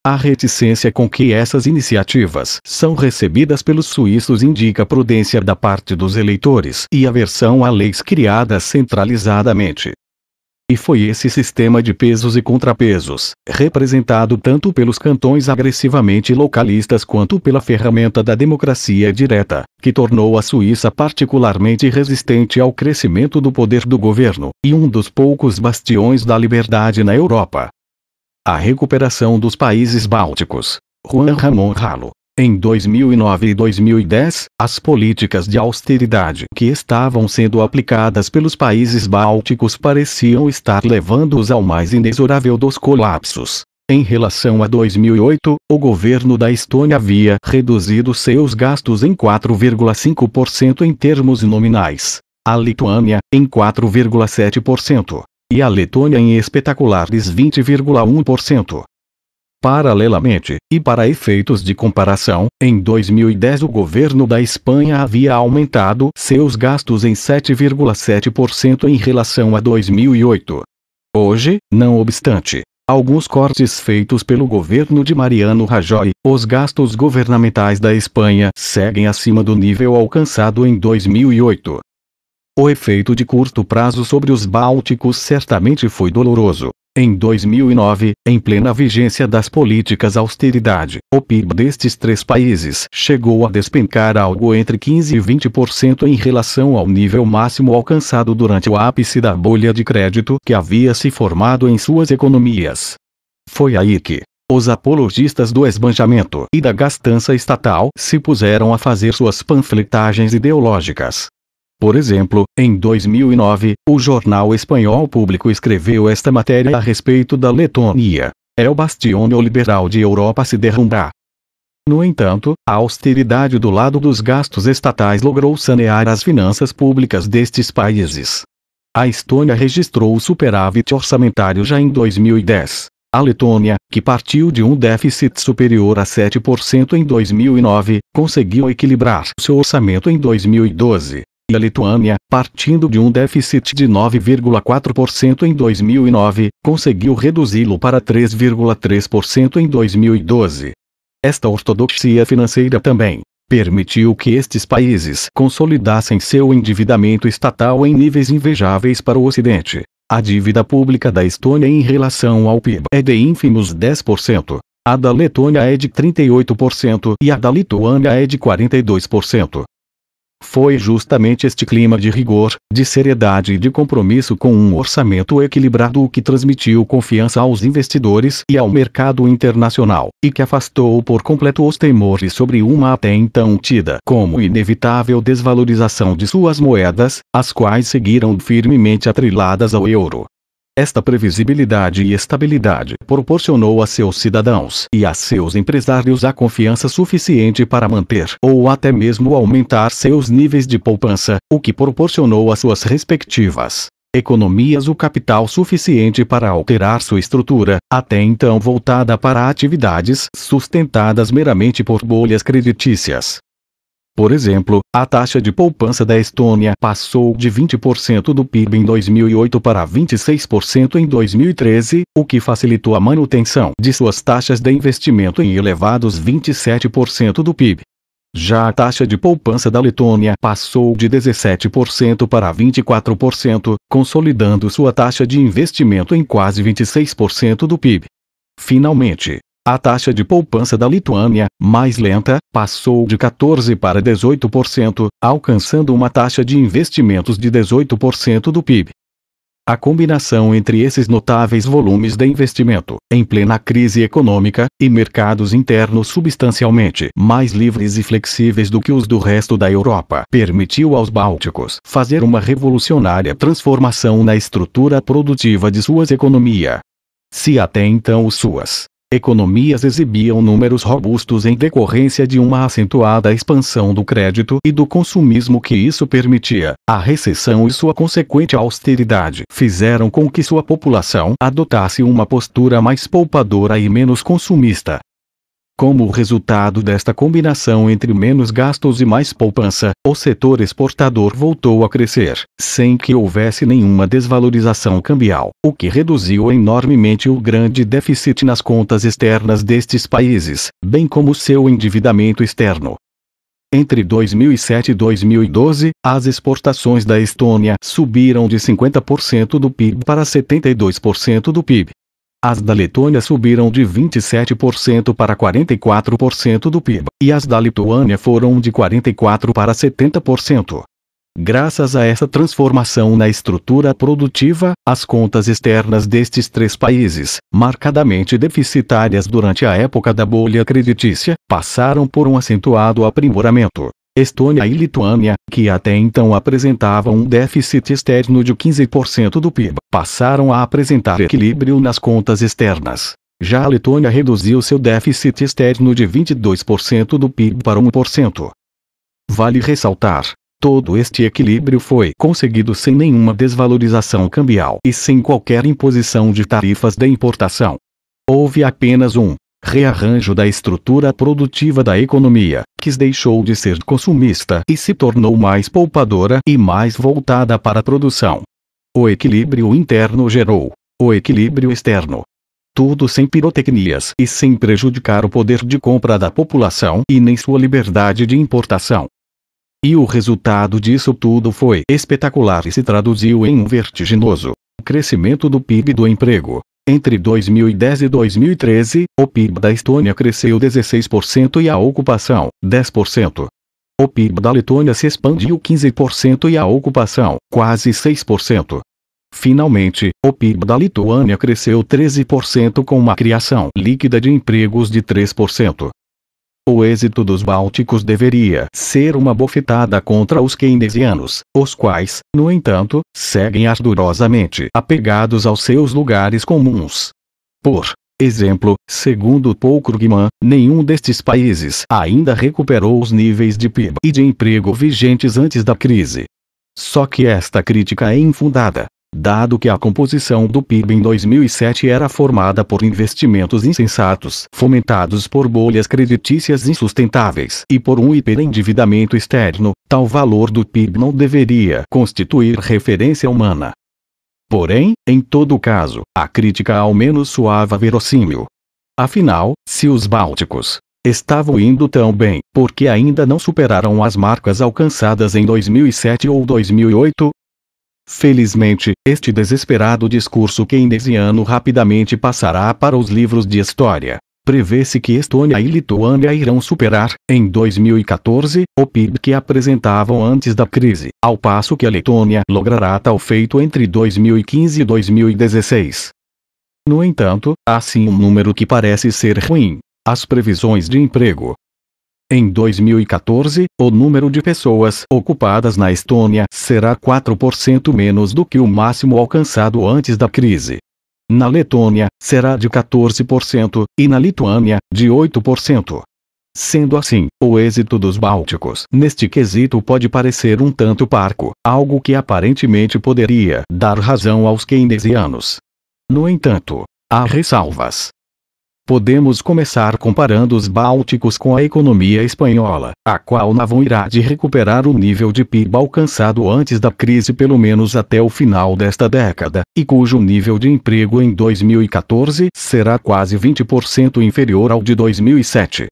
a reticência com que essas iniciativas são recebidas pelos suíços indica prudência da parte dos eleitores e aversão a leis criadas centralizadamente. E foi esse sistema de pesos e contrapesos, representado tanto pelos cantões agressivamente localistas quanto pela ferramenta da democracia direta, que tornou a Suíça particularmente resistente ao crescimento do poder do governo, e um dos poucos bastiões da liberdade na Europa. A recuperação dos países bálticos. Juan Ramon Ralo. Em 2009 e 2010, as políticas de austeridade que estavam sendo aplicadas pelos países bálticos pareciam estar levando-os ao mais inexorável dos colapsos. Em relação a 2008, o governo da Estônia havia reduzido seus gastos em 4,5% em termos nominais. A Lituânia, em 4,7% e a Letônia em espetaculares 20,1%. Paralelamente, e para efeitos de comparação, em 2010 o governo da Espanha havia aumentado seus gastos em 7,7% em relação a 2008. Hoje, não obstante, alguns cortes feitos pelo governo de Mariano Rajoy, os gastos governamentais da Espanha seguem acima do nível alcançado em 2008. O efeito de curto prazo sobre os bálticos certamente foi doloroso. Em 2009, em plena vigência das políticas austeridade, o PIB destes três países chegou a despencar algo entre 15 e 20% em relação ao nível máximo alcançado durante o ápice da bolha de crédito que havia se formado em suas economias. Foi aí que os apologistas do esbanjamento e da gastança estatal se puseram a fazer suas panfletagens ideológicas. Por exemplo, em 2009, o jornal espanhol Público escreveu esta matéria a respeito da Letônia. É o bastião neoliberal de Europa se derrumbar. No entanto, a austeridade do lado dos gastos estatais logrou sanear as finanças públicas destes países. A Estônia registrou superávit orçamentário já em 2010. A Letônia, que partiu de um déficit superior a 7% em 2009, conseguiu equilibrar seu orçamento em 2012 e a Lituânia, partindo de um déficit de 9,4% em 2009, conseguiu reduzi-lo para 3,3% em 2012. Esta ortodoxia financeira também permitiu que estes países consolidassem seu endividamento estatal em níveis invejáveis para o Ocidente. A dívida pública da Estônia em relação ao PIB é de ínfimos 10%. A da Letônia é de 38% e a da Lituânia é de 42%. Foi justamente este clima de rigor, de seriedade e de compromisso com um orçamento equilibrado o que transmitiu confiança aos investidores e ao mercado internacional, e que afastou por completo os temores sobre uma até então tida como inevitável desvalorização de suas moedas, as quais seguiram firmemente atriladas ao euro. Esta previsibilidade e estabilidade proporcionou a seus cidadãos e a seus empresários a confiança suficiente para manter ou até mesmo aumentar seus níveis de poupança, o que proporcionou às suas respectivas economias o capital suficiente para alterar sua estrutura, até então voltada para atividades sustentadas meramente por bolhas creditícias. Por exemplo, a taxa de poupança da Estônia passou de 20% do PIB em 2008 para 26% em 2013, o que facilitou a manutenção de suas taxas de investimento em elevados 27% do PIB. Já a taxa de poupança da Letônia passou de 17% para 24%, consolidando sua taxa de investimento em quase 26% do PIB. Finalmente, a taxa de poupança da Lituânia, mais lenta, passou de 14 para 18%, alcançando uma taxa de investimentos de 18% do PIB. A combinação entre esses notáveis volumes de investimento, em plena crise econômica, e mercados internos substancialmente mais livres e flexíveis do que os do resto da Europa, permitiu aos bálticos fazer uma revolucionária transformação na estrutura produtiva de suas economias. Se até então suas economias exibiam números robustos em decorrência de uma acentuada expansão do crédito e do consumismo que isso permitia. A recessão e sua consequente austeridade fizeram com que sua população adotasse uma postura mais poupadora e menos consumista. Como resultado desta combinação entre menos gastos e mais poupança, o setor exportador voltou a crescer, sem que houvesse nenhuma desvalorização cambial, o que reduziu enormemente o grande déficit nas contas externas destes países, bem como seu endividamento externo. Entre 2007 e 2012, as exportações da Estônia subiram de 50% do PIB para 72% do PIB, as da Letônia subiram de 27% para 44% do PIB, e as da Lituânia foram de 44% para 70%. Graças a essa transformação na estrutura produtiva, as contas externas destes três países, marcadamente deficitárias durante a época da bolha creditícia, passaram por um acentuado aprimoramento. Estônia e Lituânia, que até então apresentavam um déficit externo de 15% do PIB, passaram a apresentar equilíbrio nas contas externas. Já a Letônia reduziu seu déficit externo de 22% do PIB para 1%. Vale ressaltar, todo este equilíbrio foi conseguido sem nenhuma desvalorização cambial e sem qualquer imposição de tarifas de importação. Houve apenas um rearranjo da estrutura produtiva da economia, que deixou de ser consumista e se tornou mais poupadora e mais voltada para a produção. O equilíbrio interno gerou o equilíbrio externo. Tudo sem pirotecnias e sem prejudicar o poder de compra da população e nem sua liberdade de importação. E o resultado disso tudo foi espetacular e se traduziu em um vertiginoso crescimento do PIB e do emprego, entre 2010 e 2013, o PIB da Estônia cresceu 16% e a ocupação, 10%. O PIB da Letônia se expandiu 15% e a ocupação, quase 6%. Finalmente, o PIB da Lituânia cresceu 13% com uma criação líquida de empregos de 3%. O êxito dos bálticos deveria ser uma bofetada contra os keynesianos, os quais, no entanto, seguem ardorosamente apegados aos seus lugares comuns. Por exemplo, segundo Paul Krugman, nenhum destes países ainda recuperou os níveis de PIB e de emprego vigentes antes da crise. Só que esta crítica é infundada, dado que a composição do PIB em 2007 era formada por investimentos insensatos fomentados por bolhas creditícias insustentáveis e por um hiperendividamento externo, tal valor do PIB não deveria constituir referência humana. Porém, em todo caso, a crítica ao menos soava verossímil. Afinal, se os bálticos estavam indo tão bem, porque ainda não superaram as marcas alcançadas em 2007 ou 2008, Felizmente, este desesperado discurso keynesiano rapidamente passará para os livros de história. Prevê-se que Estônia e Lituânia irão superar, em 2014, o PIB que apresentavam antes da crise, ao passo que a Letônia logrará tal feito entre 2015 e 2016. No entanto, há sim um número que parece ser ruim: as previsões de emprego. Em 2014, o número de pessoas ocupadas na Estônia será 4% menos do que o máximo alcançado antes da crise. Na Letônia, será de 14% e na Lituânia, de 8%. Sendo assim, o êxito dos bálticos neste quesito pode parecer um tanto parco, algo que aparentemente poderia dar razão aos keynesianos. No entanto, há ressalvas. Podemos começar comparando os bálticos com a economia espanhola, a qual não irá de recuperar o nível de PIB alcançado antes da crise pelo menos até o final desta década, e cujo nível de emprego em 2014 será quase 20% inferior ao de 2007.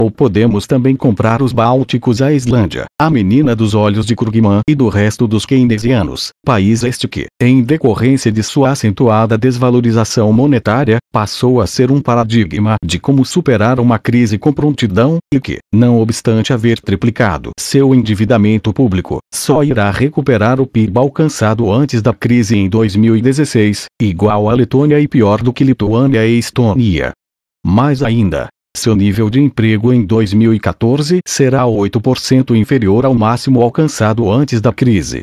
Ou podemos também comprar os bálticos à Islândia, a menina dos olhos de Krugman e do resto dos keynesianos, país este que, em decorrência de sua acentuada desvalorização monetária, passou a ser um paradigma de como superar uma crise com prontidão, e que, não obstante haver triplicado seu endividamento público, só irá recuperar o PIB alcançado antes da crise em 2016, igual à Letônia e pior do que Lituânia e Estônia. Mais ainda, seu nível de emprego em 2014 será 8% inferior ao máximo alcançado antes da crise.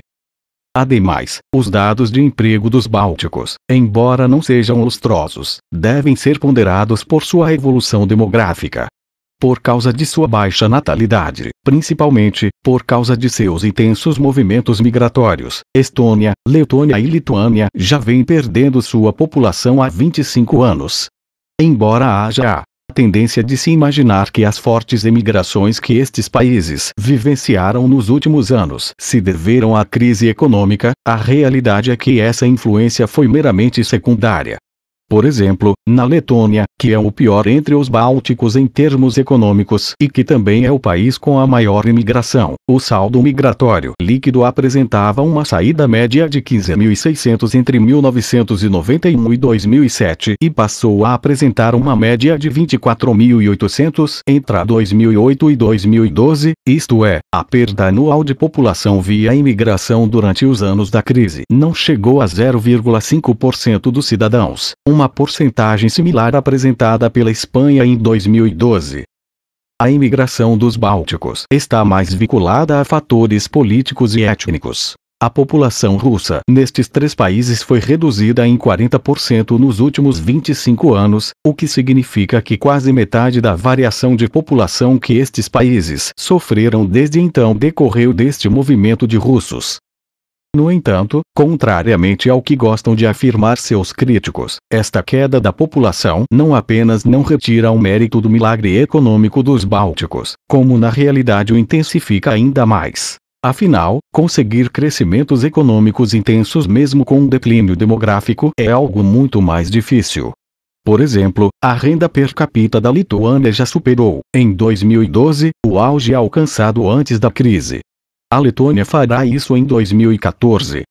Ademais, os dados de emprego dos bálticos, embora não sejam lustrosos, devem ser ponderados por sua evolução demográfica. Por causa de sua baixa natalidade, principalmente, por causa de seus intensos movimentos migratórios, Estônia, Letônia e Lituânia já vêm perdendo sua população há 25 anos. Embora haja a tendência de se imaginar que as fortes emigrações que estes países vivenciaram nos últimos anos se deveram à crise econômica, a realidade é que essa influência foi meramente secundária por exemplo, na Letônia, que é o pior entre os bálticos em termos econômicos e que também é o país com a maior imigração. O saldo migratório líquido apresentava uma saída média de 15.600 entre 1991 e 2007 e passou a apresentar uma média de 24.800 entre 2008 e 2012, isto é, a perda anual de população via imigração durante os anos da crise não chegou a 0,5% dos cidadãos. Um uma porcentagem similar apresentada pela Espanha em 2012. A imigração dos bálticos está mais vinculada a fatores políticos e étnicos. A população russa nestes três países foi reduzida em 40% nos últimos 25 anos, o que significa que quase metade da variação de população que estes países sofreram desde então decorreu deste movimento de russos. No entanto, contrariamente ao que gostam de afirmar seus críticos, esta queda da população não apenas não retira o mérito do milagre econômico dos bálticos, como na realidade o intensifica ainda mais. Afinal, conseguir crescimentos econômicos intensos mesmo com um declínio demográfico é algo muito mais difícil. Por exemplo, a renda per capita da Lituânia já superou, em 2012, o auge alcançado antes da crise, a Letônia fará isso em 2014.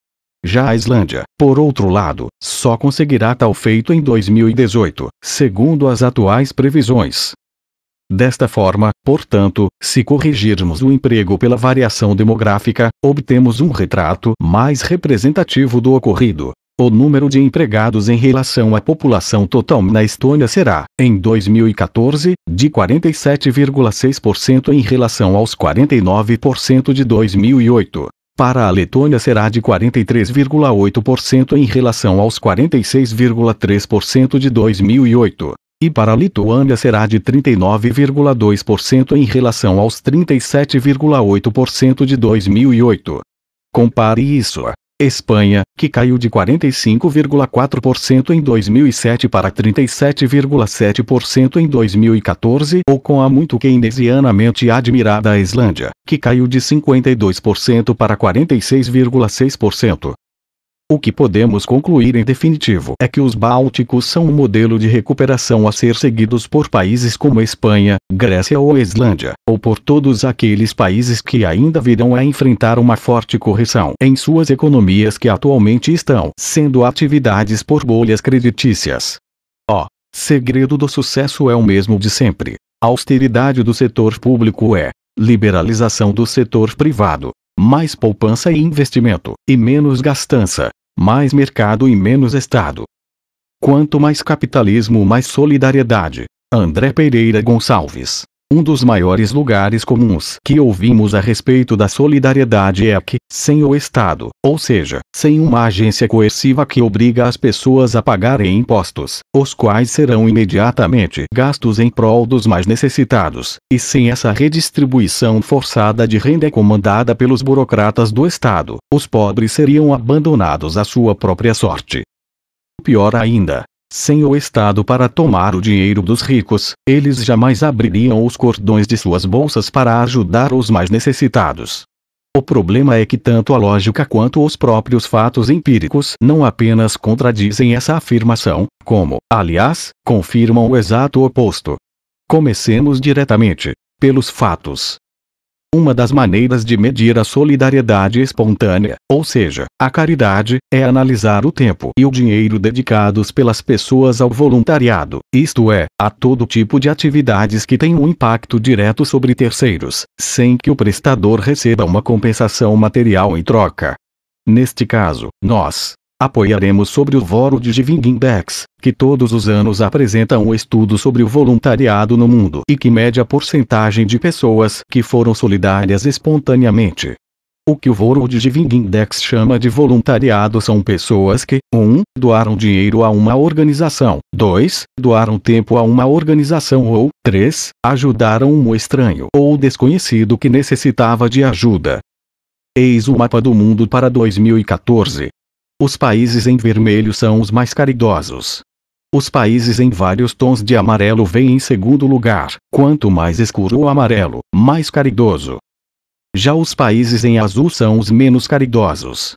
Já a Islândia, por outro lado, só conseguirá tal feito em 2018, segundo as atuais previsões. Desta forma, portanto, se corrigirmos o emprego pela variação demográfica, obtemos um retrato mais representativo do ocorrido, o número de empregados em relação à população total na Estônia será, em 2014, de 47,6% em relação aos 49% de 2008. Para a Letônia será de 43,8% em relação aos 46,3% de 2008. E para a Lituânia será de 39,2% em relação aos 37,8% de 2008. Compare isso Espanha, que caiu de 45,4% em 2007 para 37,7% em 2014, ou com a muito keynesianamente admirada Islândia, que caiu de 52% para 46,6%. O que podemos concluir em definitivo é que os Bálticos são um modelo de recuperação a ser seguidos por países como Espanha, Grécia ou Islândia, ou por todos aqueles países que ainda virão a enfrentar uma forte correção em suas economias que atualmente estão sendo atividades por bolhas creditícias. O segredo do sucesso é o mesmo de sempre. A austeridade do setor público é liberalização do setor privado, mais poupança e investimento, e menos gastança, mais mercado e menos Estado. Quanto mais capitalismo, mais solidariedade. André Pereira Gonçalves um dos maiores lugares comuns que ouvimos a respeito da solidariedade é que, sem o Estado, ou seja, sem uma agência coerciva que obriga as pessoas a pagarem impostos, os quais serão imediatamente gastos em prol dos mais necessitados, e sem essa redistribuição forçada de renda comandada pelos burocratas do Estado, os pobres seriam abandonados à sua própria sorte. Pior ainda, sem o Estado para tomar o dinheiro dos ricos, eles jamais abririam os cordões de suas bolsas para ajudar os mais necessitados. O problema é que tanto a lógica quanto os próprios fatos empíricos não apenas contradizem essa afirmação, como, aliás, confirmam o exato oposto. Comecemos diretamente pelos fatos. Uma das maneiras de medir a solidariedade espontânea, ou seja, a caridade, é analisar o tempo e o dinheiro dedicados pelas pessoas ao voluntariado, isto é, a todo tipo de atividades que têm um impacto direto sobre terceiros, sem que o prestador receba uma compensação material em troca. Neste caso, nós, apoiaremos sobre o Voro de Giving Index, que todos os anos apresenta um estudo sobre o voluntariado no mundo e que mede a porcentagem de pessoas que foram solidárias espontaneamente. O que o World Giving Index chama de voluntariado são pessoas que, 1. Um, doaram dinheiro a uma organização, 2. doaram tempo a uma organização ou, 3. ajudaram um estranho ou desconhecido que necessitava de ajuda. Eis o mapa do mundo para 2014, os países em vermelho são os mais caridosos. Os países em vários tons de amarelo vêm em segundo lugar. Quanto mais escuro o amarelo, mais caridoso. Já os países em azul são os menos caridosos.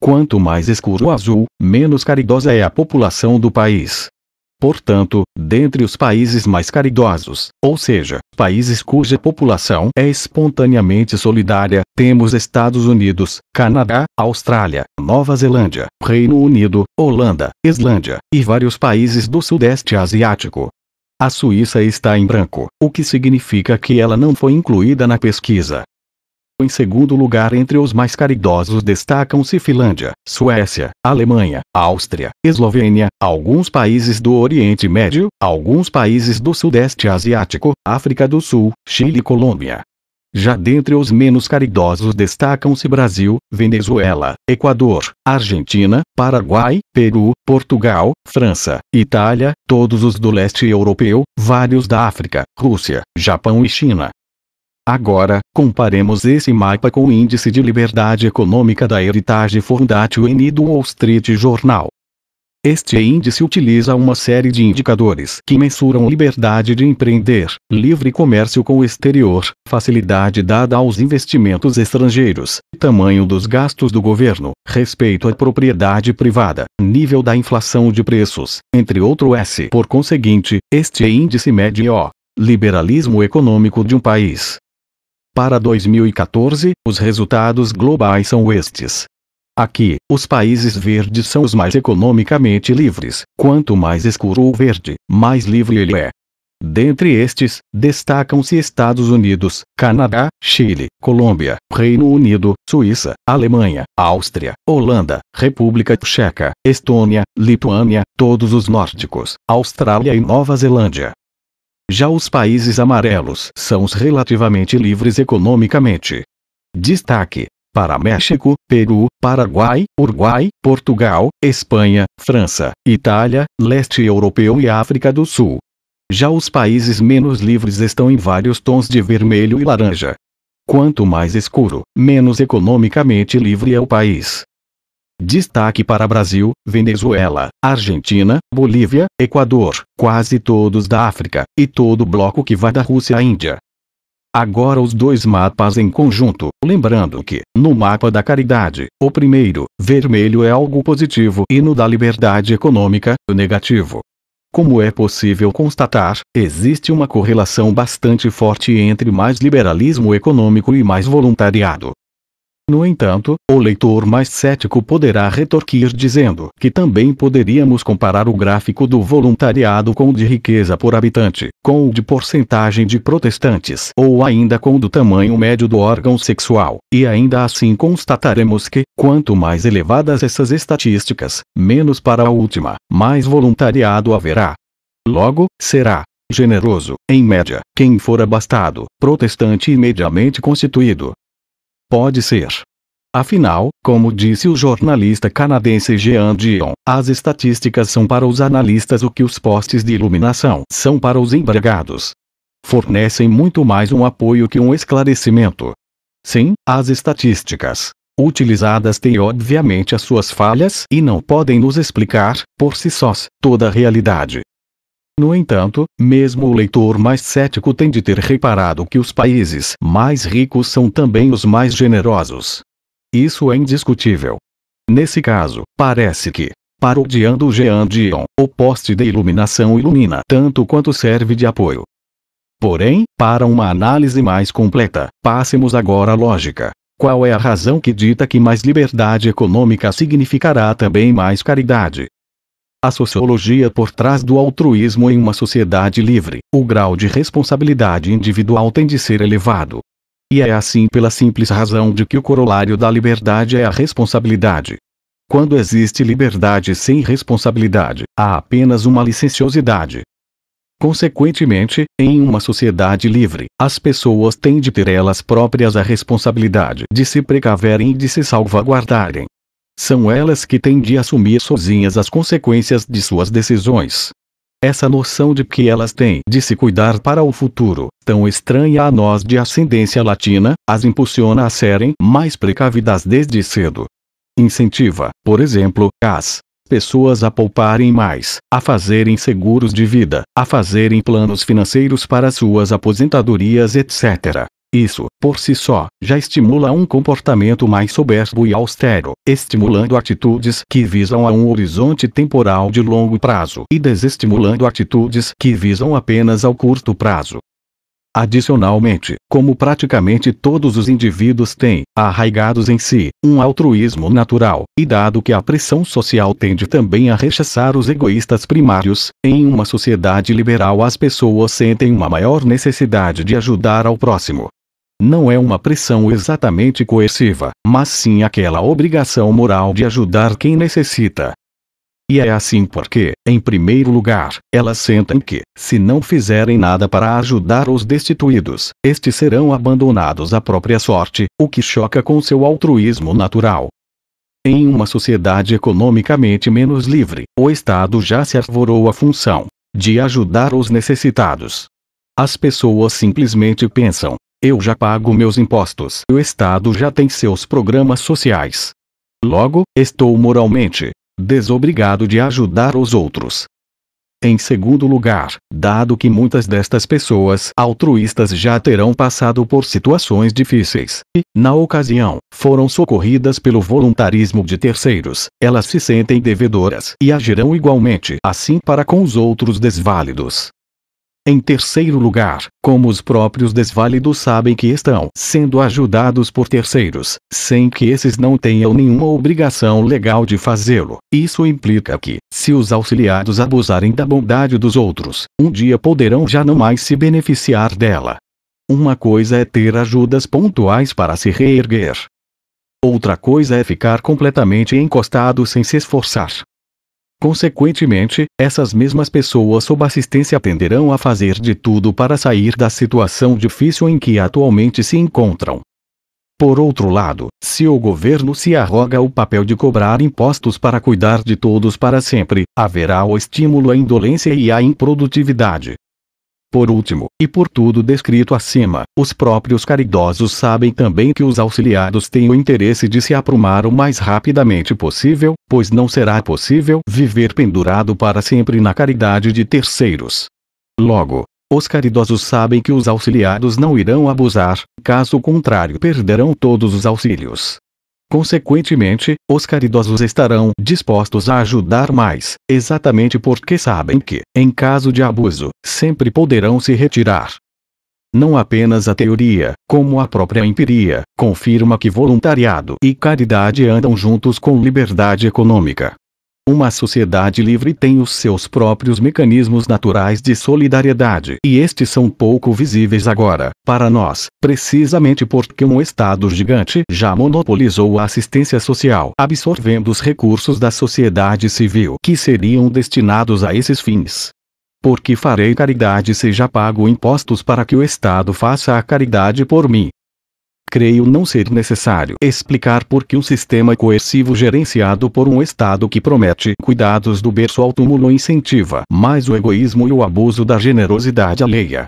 Quanto mais escuro o azul, menos caridosa é a população do país. Portanto, dentre os países mais caridosos, ou seja, países cuja população é espontaneamente solidária, temos Estados Unidos, Canadá, Austrália, Nova Zelândia, Reino Unido, Holanda, Islândia e vários países do Sudeste Asiático. A Suíça está em branco, o que significa que ela não foi incluída na pesquisa. Em segundo lugar entre os mais caridosos destacam-se Finlândia, Suécia, Alemanha, Áustria, Eslovênia, alguns países do Oriente Médio, alguns países do Sudeste Asiático, África do Sul, Chile e Colômbia. Já dentre os menos caridosos destacam-se Brasil, Venezuela, Equador, Argentina, Paraguai, Peru, Portugal, França, Itália, todos os do leste europeu, vários da África, Rússia, Japão e China. Agora, comparemos esse mapa com o Índice de Liberdade Econômica da Heritage Foundation e do Wall Street Journal. Este índice utiliza uma série de indicadores que mensuram liberdade de empreender, livre comércio com o exterior, facilidade dada aos investimentos estrangeiros, tamanho dos gastos do governo, respeito à propriedade privada, nível da inflação de preços, entre outros. Por conseguinte, este índice mede o liberalismo econômico de um país, para 2014, os resultados globais são estes. Aqui, os países verdes são os mais economicamente livres. Quanto mais escuro o verde, mais livre ele é. Dentre estes, destacam-se Estados Unidos, Canadá, Chile, Colômbia, Reino Unido, Suíça, Alemanha, Áustria, Holanda, República Tcheca, Estônia, Lituânia, todos os nórdicos, Austrália e Nova Zelândia. Já os países amarelos são os relativamente livres economicamente. Destaque: para México, Peru, Paraguai, Uruguai, Portugal, Espanha, França, Itália, leste europeu e África do Sul. Já os países menos livres estão em vários tons de vermelho e laranja. Quanto mais escuro, menos economicamente livre é o país. Destaque para Brasil, Venezuela, Argentina, Bolívia, Equador, quase todos da África, e todo o bloco que vai da Rússia à Índia. Agora os dois mapas em conjunto, lembrando que, no mapa da caridade, o primeiro, vermelho é algo positivo e no da liberdade econômica, o negativo. Como é possível constatar, existe uma correlação bastante forte entre mais liberalismo econômico e mais voluntariado. No entanto, o leitor mais cético poderá retorquir dizendo que também poderíamos comparar o gráfico do voluntariado com o de riqueza por habitante, com o de porcentagem de protestantes ou ainda com o do tamanho médio do órgão sexual, e ainda assim constataremos que, quanto mais elevadas essas estatísticas, menos para a última, mais voluntariado haverá. Logo, será generoso, em média, quem for abastado, protestante e mediamente constituído, Pode ser. Afinal, como disse o jornalista canadense Jean Dion, as estatísticas são para os analistas o que os postes de iluminação são para os empregados. Fornecem muito mais um apoio que um esclarecimento. Sim, as estatísticas utilizadas têm obviamente as suas falhas e não podem nos explicar, por si sós, toda a realidade. No entanto, mesmo o leitor mais cético tem de ter reparado que os países mais ricos são também os mais generosos. Isso é indiscutível. Nesse caso, parece que, parodiando Jean Dion, o poste de iluminação ilumina tanto quanto serve de apoio. Porém, para uma análise mais completa, passemos agora à lógica. Qual é a razão que dita que mais liberdade econômica significará também mais caridade? A sociologia por trás do altruísmo em uma sociedade livre, o grau de responsabilidade individual tem de ser elevado. E é assim pela simples razão de que o corolário da liberdade é a responsabilidade. Quando existe liberdade sem responsabilidade, há apenas uma licenciosidade. Consequentemente, em uma sociedade livre, as pessoas têm de ter elas próprias a responsabilidade de se precaverem e de se salvaguardarem são elas que têm de assumir sozinhas as consequências de suas decisões. Essa noção de que elas têm de se cuidar para o futuro, tão estranha a nós de ascendência latina, as impulsiona a serem mais precavidas desde cedo. Incentiva, por exemplo, as pessoas a pouparem mais, a fazerem seguros de vida, a fazerem planos financeiros para suas aposentadorias, etc. Isso, por si só, já estimula um comportamento mais soberbo e austero, estimulando atitudes que visam a um horizonte temporal de longo prazo e desestimulando atitudes que visam apenas ao curto prazo. Adicionalmente, como praticamente todos os indivíduos têm, arraigados em si, um altruísmo natural, e dado que a pressão social tende também a rechaçar os egoístas primários, em uma sociedade liberal as pessoas sentem uma maior necessidade de ajudar ao próximo, não é uma pressão exatamente coerciva, mas sim aquela obrigação moral de ajudar quem necessita. E é assim porque, em primeiro lugar, elas sentem que, se não fizerem nada para ajudar os destituídos, estes serão abandonados à própria sorte, o que choca com seu altruísmo natural. Em uma sociedade economicamente menos livre, o Estado já se arvorou a função de ajudar os necessitados. As pessoas simplesmente pensam eu já pago meus impostos. O Estado já tem seus programas sociais. Logo, estou moralmente desobrigado de ajudar os outros. Em segundo lugar, dado que muitas destas pessoas altruístas já terão passado por situações difíceis e, na ocasião, foram socorridas pelo voluntarismo de terceiros, elas se sentem devedoras e agirão igualmente assim para com os outros desválidos. Em terceiro lugar, como os próprios desválidos sabem que estão sendo ajudados por terceiros, sem que esses não tenham nenhuma obrigação legal de fazê-lo, isso implica que, se os auxiliados abusarem da bondade dos outros, um dia poderão já não mais se beneficiar dela. Uma coisa é ter ajudas pontuais para se reerguer. Outra coisa é ficar completamente encostado sem se esforçar, Consequentemente, essas mesmas pessoas sob assistência tenderão a fazer de tudo para sair da situação difícil em que atualmente se encontram. Por outro lado, se o governo se arroga o papel de cobrar impostos para cuidar de todos para sempre, haverá o estímulo à indolência e à improdutividade, por último, e por tudo descrito acima, os próprios caridosos sabem também que os auxiliados têm o interesse de se aprumar o mais rapidamente possível, pois não será possível viver pendurado para sempre na caridade de terceiros. Logo, os caridosos sabem que os auxiliados não irão abusar, caso contrário perderão todos os auxílios. Consequentemente, os caridosos estarão dispostos a ajudar mais, exatamente porque sabem que, em caso de abuso, sempre poderão se retirar. Não apenas a teoria, como a própria empiria, confirma que voluntariado e caridade andam juntos com liberdade econômica. Uma sociedade livre tem os seus próprios mecanismos naturais de solidariedade e estes são pouco visíveis agora, para nós, precisamente porque um Estado gigante já monopolizou a assistência social, absorvendo os recursos da sociedade civil que seriam destinados a esses fins. Porque farei caridade seja pago impostos para que o Estado faça a caridade por mim, creio não ser necessário explicar por que um sistema coercivo gerenciado por um Estado que promete cuidados do berço ao túmulo incentiva mais o egoísmo e o abuso da generosidade alheia.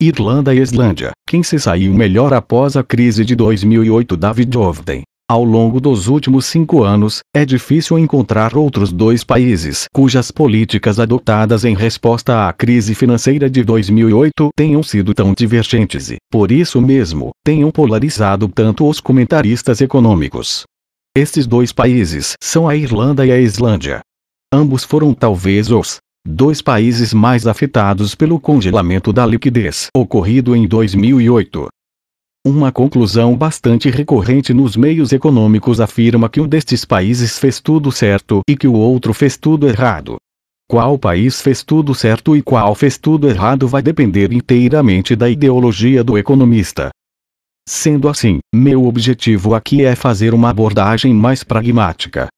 Irlanda e Islândia, quem se saiu melhor após a crise de 2008 David Ovden, ao longo dos últimos cinco anos, é difícil encontrar outros dois países cujas políticas adotadas em resposta à crise financeira de 2008 tenham sido tão divergentes e, por isso mesmo, tenham polarizado tanto os comentaristas econômicos. Estes dois países são a Irlanda e a Islândia. Ambos foram talvez os dois países mais afetados pelo congelamento da liquidez ocorrido em 2008. Uma conclusão bastante recorrente nos meios econômicos afirma que um destes países fez tudo certo e que o outro fez tudo errado. Qual país fez tudo certo e qual fez tudo errado vai depender inteiramente da ideologia do economista. Sendo assim, meu objetivo aqui é fazer uma abordagem mais pragmática.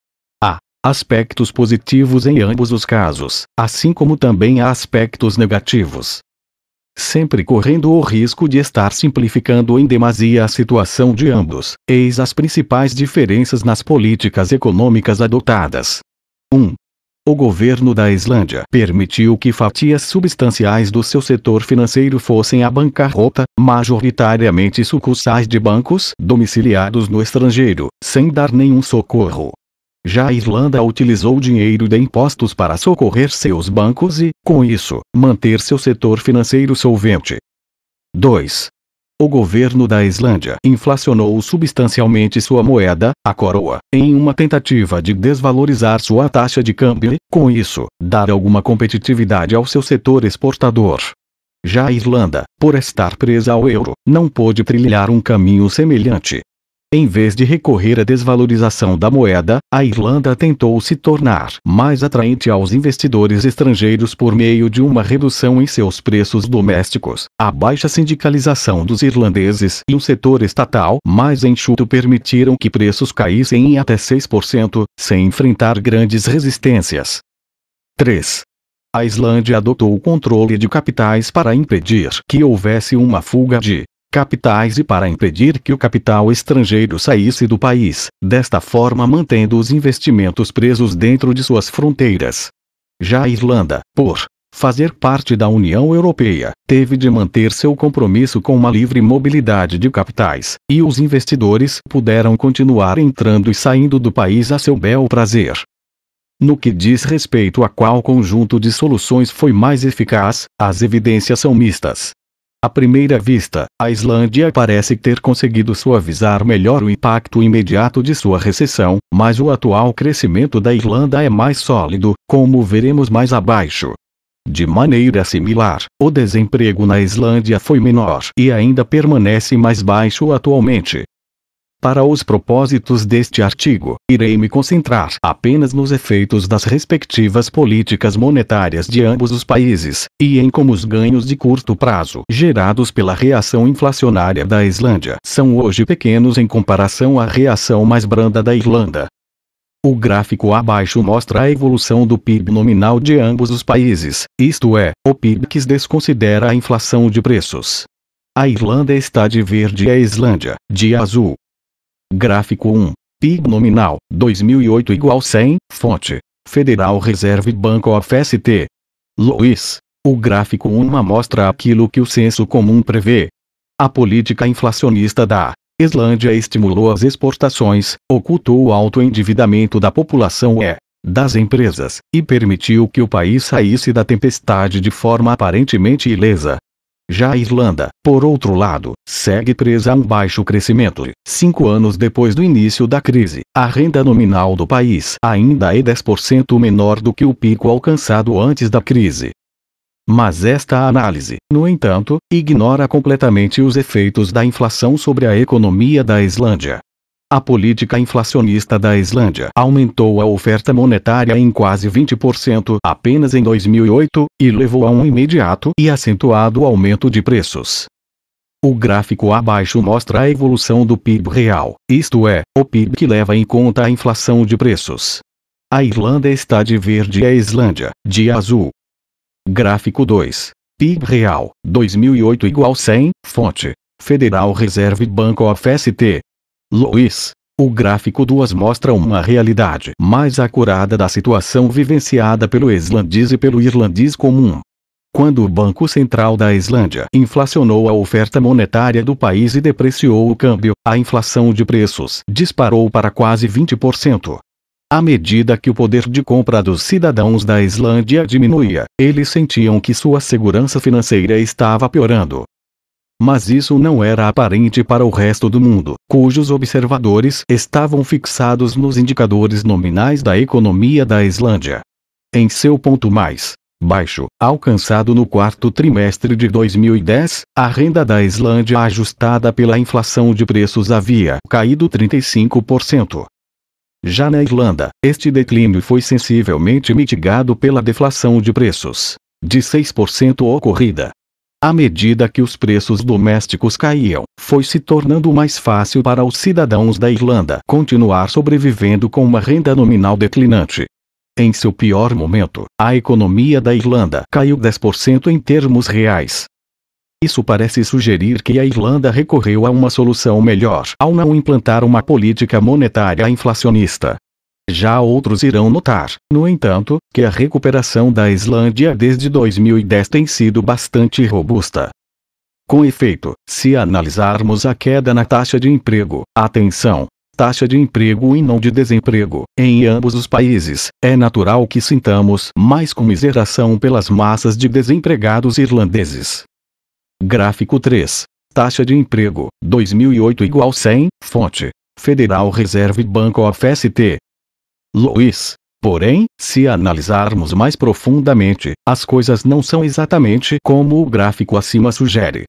Há aspectos positivos em ambos os casos, assim como também há aspectos negativos sempre correndo o risco de estar simplificando em demasia a situação de ambos. Eis as principais diferenças nas políticas econômicas adotadas. 1. O governo da Islândia permitiu que fatias substanciais do seu setor financeiro fossem à bancarrota, majoritariamente sucursais de bancos domiciliados no estrangeiro, sem dar nenhum socorro. Já a Irlanda utilizou dinheiro de impostos para socorrer seus bancos e, com isso, manter seu setor financeiro solvente. 2. O governo da Islândia inflacionou substancialmente sua moeda, a coroa, em uma tentativa de desvalorizar sua taxa de câmbio e, com isso, dar alguma competitividade ao seu setor exportador. Já a Irlanda, por estar presa ao euro, não pôde trilhar um caminho semelhante, em vez de recorrer à desvalorização da moeda, a Irlanda tentou se tornar mais atraente aos investidores estrangeiros por meio de uma redução em seus preços domésticos, a baixa sindicalização dos irlandeses e um setor estatal mais enxuto permitiram que preços caíssem em até 6%, sem enfrentar grandes resistências. 3. A Islândia adotou o controle de capitais para impedir que houvesse uma fuga de capitais e para impedir que o capital estrangeiro saísse do país, desta forma mantendo os investimentos presos dentro de suas fronteiras. Já a Irlanda, por fazer parte da União Europeia, teve de manter seu compromisso com uma livre mobilidade de capitais, e os investidores puderam continuar entrando e saindo do país a seu bel prazer. No que diz respeito a qual conjunto de soluções foi mais eficaz, as evidências são mistas. À primeira vista, a Islândia parece ter conseguido suavizar melhor o impacto imediato de sua recessão, mas o atual crescimento da Irlanda é mais sólido, como veremos mais abaixo. De maneira similar, o desemprego na Islândia foi menor e ainda permanece mais baixo atualmente. Para os propósitos deste artigo, irei me concentrar apenas nos efeitos das respectivas políticas monetárias de ambos os países, e em como os ganhos de curto prazo gerados pela reação inflacionária da Islândia são hoje pequenos em comparação à reação mais branda da Irlanda. O gráfico abaixo mostra a evolução do PIB nominal de ambos os países, isto é, o PIB que desconsidera a inflação de preços. A Irlanda está de verde e a Islândia, de azul, Gráfico 1. PIB nominal, 2008 igual 100, fonte. Federal Reserve Banco of St. Louis. O gráfico 1 mostra aquilo que o senso comum prevê. A política inflacionista da Islândia estimulou as exportações, ocultou o alto endividamento da população e das empresas, e permitiu que o país saísse da tempestade de forma aparentemente ilesa. Já a Irlanda, por outro lado, segue presa a um baixo crescimento. Cinco anos depois do início da crise, a renda nominal do país ainda é 10% menor do que o pico alcançado antes da crise. Mas esta análise, no entanto, ignora completamente os efeitos da inflação sobre a economia da Islândia. A política inflacionista da Islândia aumentou a oferta monetária em quase 20% apenas em 2008, e levou a um imediato e acentuado aumento de preços. O gráfico abaixo mostra a evolução do PIB real, isto é, o PIB que leva em conta a inflação de preços. A Irlanda está de verde e a Islândia, de azul. Gráfico 2. PIB real, 2008 igual 100, fonte. Federal Reserve Bank of ST, Louis, O gráfico 2 mostra uma realidade mais acurada da situação vivenciada pelo islandês e pelo irlandês comum. Quando o Banco Central da Islândia inflacionou a oferta monetária do país e depreciou o câmbio, a inflação de preços disparou para quase 20%. À medida que o poder de compra dos cidadãos da Islândia diminuía, eles sentiam que sua segurança financeira estava piorando, mas isso não era aparente para o resto do mundo, cujos observadores estavam fixados nos indicadores nominais da economia da Islândia. Em seu ponto mais baixo, alcançado no quarto trimestre de 2010, a renda da Islândia ajustada pela inflação de preços havia caído 35%. Já na Irlanda, este declínio foi sensivelmente mitigado pela deflação de preços, de 6% ocorrida à medida que os preços domésticos caíam, foi se tornando mais fácil para os cidadãos da Irlanda continuar sobrevivendo com uma renda nominal declinante. Em seu pior momento, a economia da Irlanda caiu 10% em termos reais. Isso parece sugerir que a Irlanda recorreu a uma solução melhor ao não implantar uma política monetária inflacionista. Já outros irão notar, no entanto, que a recuperação da Islândia desde 2010 tem sido bastante robusta. Com efeito, se analisarmos a queda na taxa de emprego, atenção, taxa de emprego e não de desemprego, em ambos os países, é natural que sintamos mais comiseração pelas massas de desempregados irlandeses. Gráfico 3. Taxa de emprego, 2008 igual 100, fonte, Federal Reserve Bank of St. Louis. Porém, se analisarmos mais profundamente, as coisas não são exatamente como o gráfico acima sugere.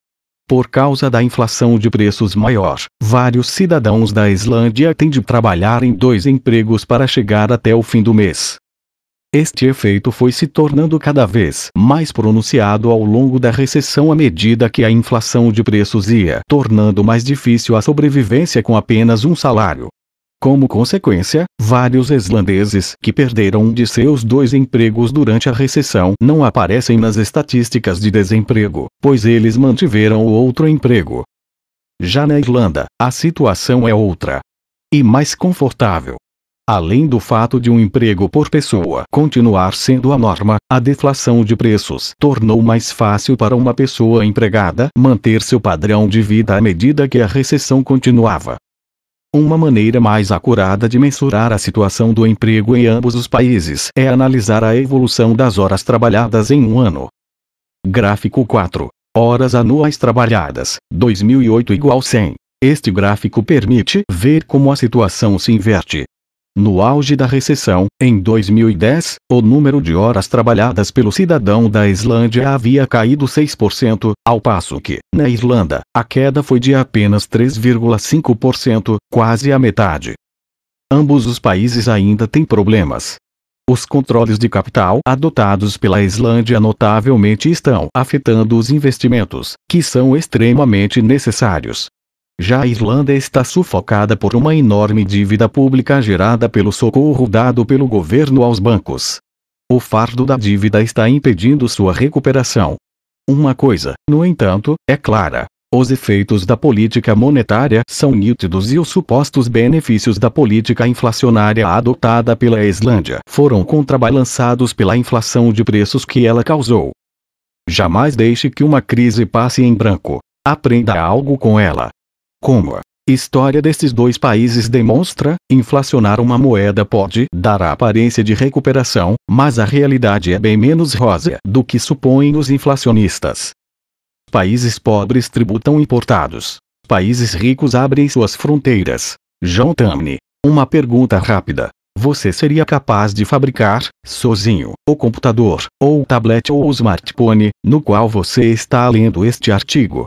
Por causa da inflação de preços maior, vários cidadãos da Islândia têm de trabalhar em dois empregos para chegar até o fim do mês. Este efeito foi se tornando cada vez mais pronunciado ao longo da recessão à medida que a inflação de preços ia tornando mais difícil a sobrevivência com apenas um salário. Como consequência, vários islandeses que perderam um de seus dois empregos durante a recessão não aparecem nas estatísticas de desemprego, pois eles mantiveram o outro emprego. Já na Irlanda, a situação é outra. E mais confortável. Além do fato de um emprego por pessoa continuar sendo a norma, a deflação de preços tornou mais fácil para uma pessoa empregada manter seu padrão de vida à medida que a recessão continuava. Uma maneira mais acurada de mensurar a situação do emprego em ambos os países é analisar a evolução das horas trabalhadas em um ano. Gráfico 4. Horas anuais trabalhadas, 2008 igual 100. Este gráfico permite ver como a situação se inverte, no auge da recessão, em 2010, o número de horas trabalhadas pelo cidadão da Islândia havia caído 6%, ao passo que, na Irlanda, a queda foi de apenas 3,5%, quase a metade. Ambos os países ainda têm problemas. Os controles de capital adotados pela Islândia notavelmente estão afetando os investimentos, que são extremamente necessários, já a Islândia está sufocada por uma enorme dívida pública gerada pelo socorro dado pelo governo aos bancos. O fardo da dívida está impedindo sua recuperação. Uma coisa, no entanto, é clara: os efeitos da política monetária são nítidos e os supostos benefícios da política inflacionária adotada pela Islândia foram contrabalançados pela inflação de preços que ela causou. Jamais deixe que uma crise passe em branco. Aprenda algo com ela. Como a história destes dois países demonstra, inflacionar uma moeda pode dar a aparência de recuperação, mas a realidade é bem menos rosa do que supõem os inflacionistas. Países pobres tributam importados. Países ricos abrem suas fronteiras. John Tamney. Uma pergunta rápida. Você seria capaz de fabricar, sozinho, o computador, ou o tablet ou o smartphone, no qual você está lendo este artigo?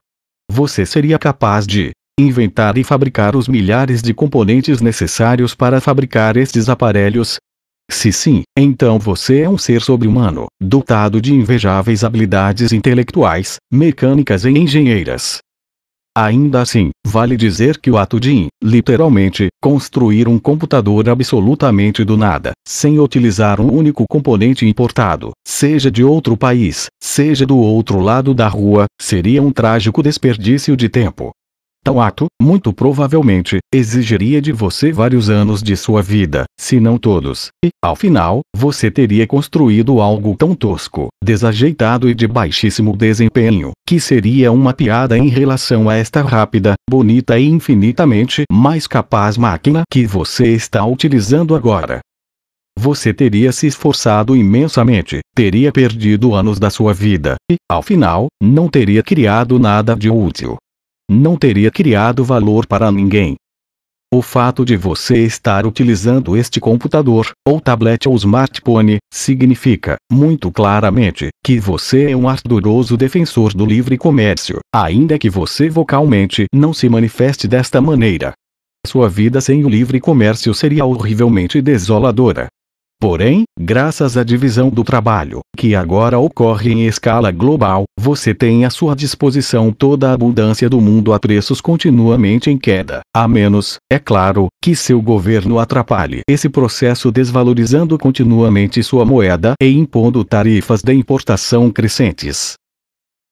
Você seria capaz de inventar e fabricar os milhares de componentes necessários para fabricar estes aparelhos? Se sim, então você é um ser sobre-humano, dotado de invejáveis habilidades intelectuais, mecânicas e engenheiras. Ainda assim, vale dizer que o ato de, literalmente, construir um computador absolutamente do nada, sem utilizar um único componente importado, seja de outro país, seja do outro lado da rua, seria um trágico desperdício de tempo. Tal ato, muito provavelmente, exigiria de você vários anos de sua vida, se não todos, e, ao final, você teria construído algo tão tosco, desajeitado e de baixíssimo desempenho, que seria uma piada em relação a esta rápida, bonita e infinitamente mais capaz máquina que você está utilizando agora. Você teria se esforçado imensamente, teria perdido anos da sua vida, e, ao final, não teria criado nada de útil não teria criado valor para ninguém. O fato de você estar utilizando este computador, ou tablet ou smartphone, significa, muito claramente, que você é um ardoroso defensor do livre comércio, ainda que você vocalmente não se manifeste desta maneira. Sua vida sem o livre comércio seria horrivelmente desoladora, Porém, graças à divisão do trabalho, que agora ocorre em escala global, você tem à sua disposição toda a abundância do mundo a preços continuamente em queda. A menos, é claro, que seu governo atrapalhe esse processo desvalorizando continuamente sua moeda e impondo tarifas de importação crescentes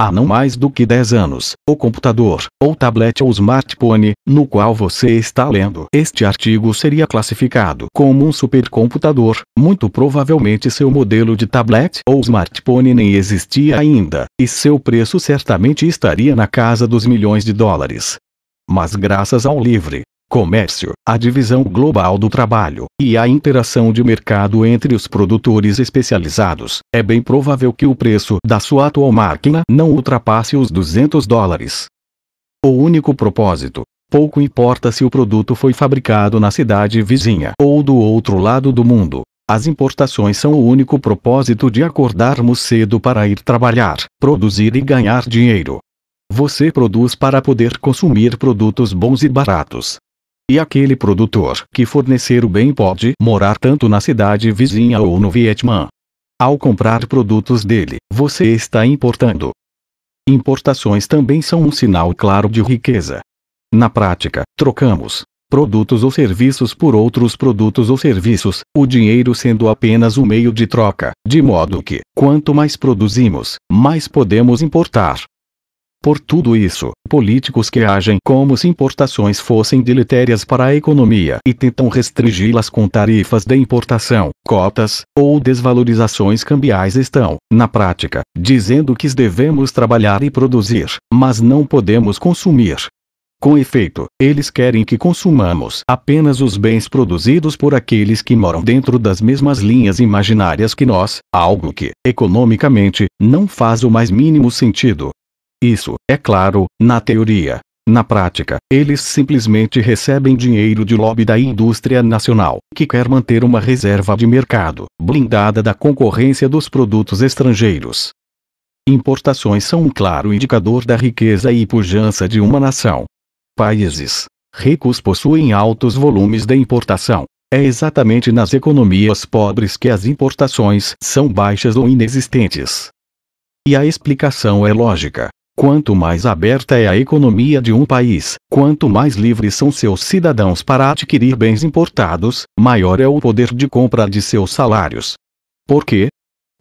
há não mais do que 10 anos, o computador, ou tablet ou smartphone, no qual você está lendo este artigo seria classificado como um supercomputador, muito provavelmente seu modelo de tablet ou smartphone nem existia ainda, e seu preço certamente estaria na casa dos milhões de dólares. Mas graças ao livre comércio, a divisão global do trabalho e a interação de mercado entre os produtores especializados, é bem provável que o preço da sua atual máquina não ultrapasse os 200 dólares. O único propósito, pouco importa se o produto foi fabricado na cidade vizinha ou do outro lado do mundo, as importações são o único propósito de acordarmos cedo para ir trabalhar, produzir e ganhar dinheiro. Você produz para poder consumir produtos bons e baratos, e aquele produtor que fornecer o bem pode morar tanto na cidade vizinha ou no Vietnã. Ao comprar produtos dele, você está importando. Importações também são um sinal claro de riqueza. Na prática, trocamos produtos ou serviços por outros produtos ou serviços, o dinheiro sendo apenas um meio de troca, de modo que, quanto mais produzimos, mais podemos importar, por tudo isso, políticos que agem como se importações fossem deletérias para a economia e tentam restringi-las com tarifas de importação, cotas ou desvalorizações cambiais estão, na prática, dizendo que devemos trabalhar e produzir, mas não podemos consumir. Com efeito, eles querem que consumamos apenas os bens produzidos por aqueles que moram dentro das mesmas linhas imaginárias que nós, algo que, economicamente, não faz o mais mínimo sentido. Isso, é claro, na teoria. Na prática, eles simplesmente recebem dinheiro de lobby da indústria nacional, que quer manter uma reserva de mercado, blindada da concorrência dos produtos estrangeiros. Importações são um claro indicador da riqueza e pujança de uma nação. Países ricos possuem altos volumes de importação. É exatamente nas economias pobres que as importações são baixas ou inexistentes. E a explicação é lógica. Quanto mais aberta é a economia de um país, quanto mais livres são seus cidadãos para adquirir bens importados, maior é o poder de compra de seus salários. Por quê?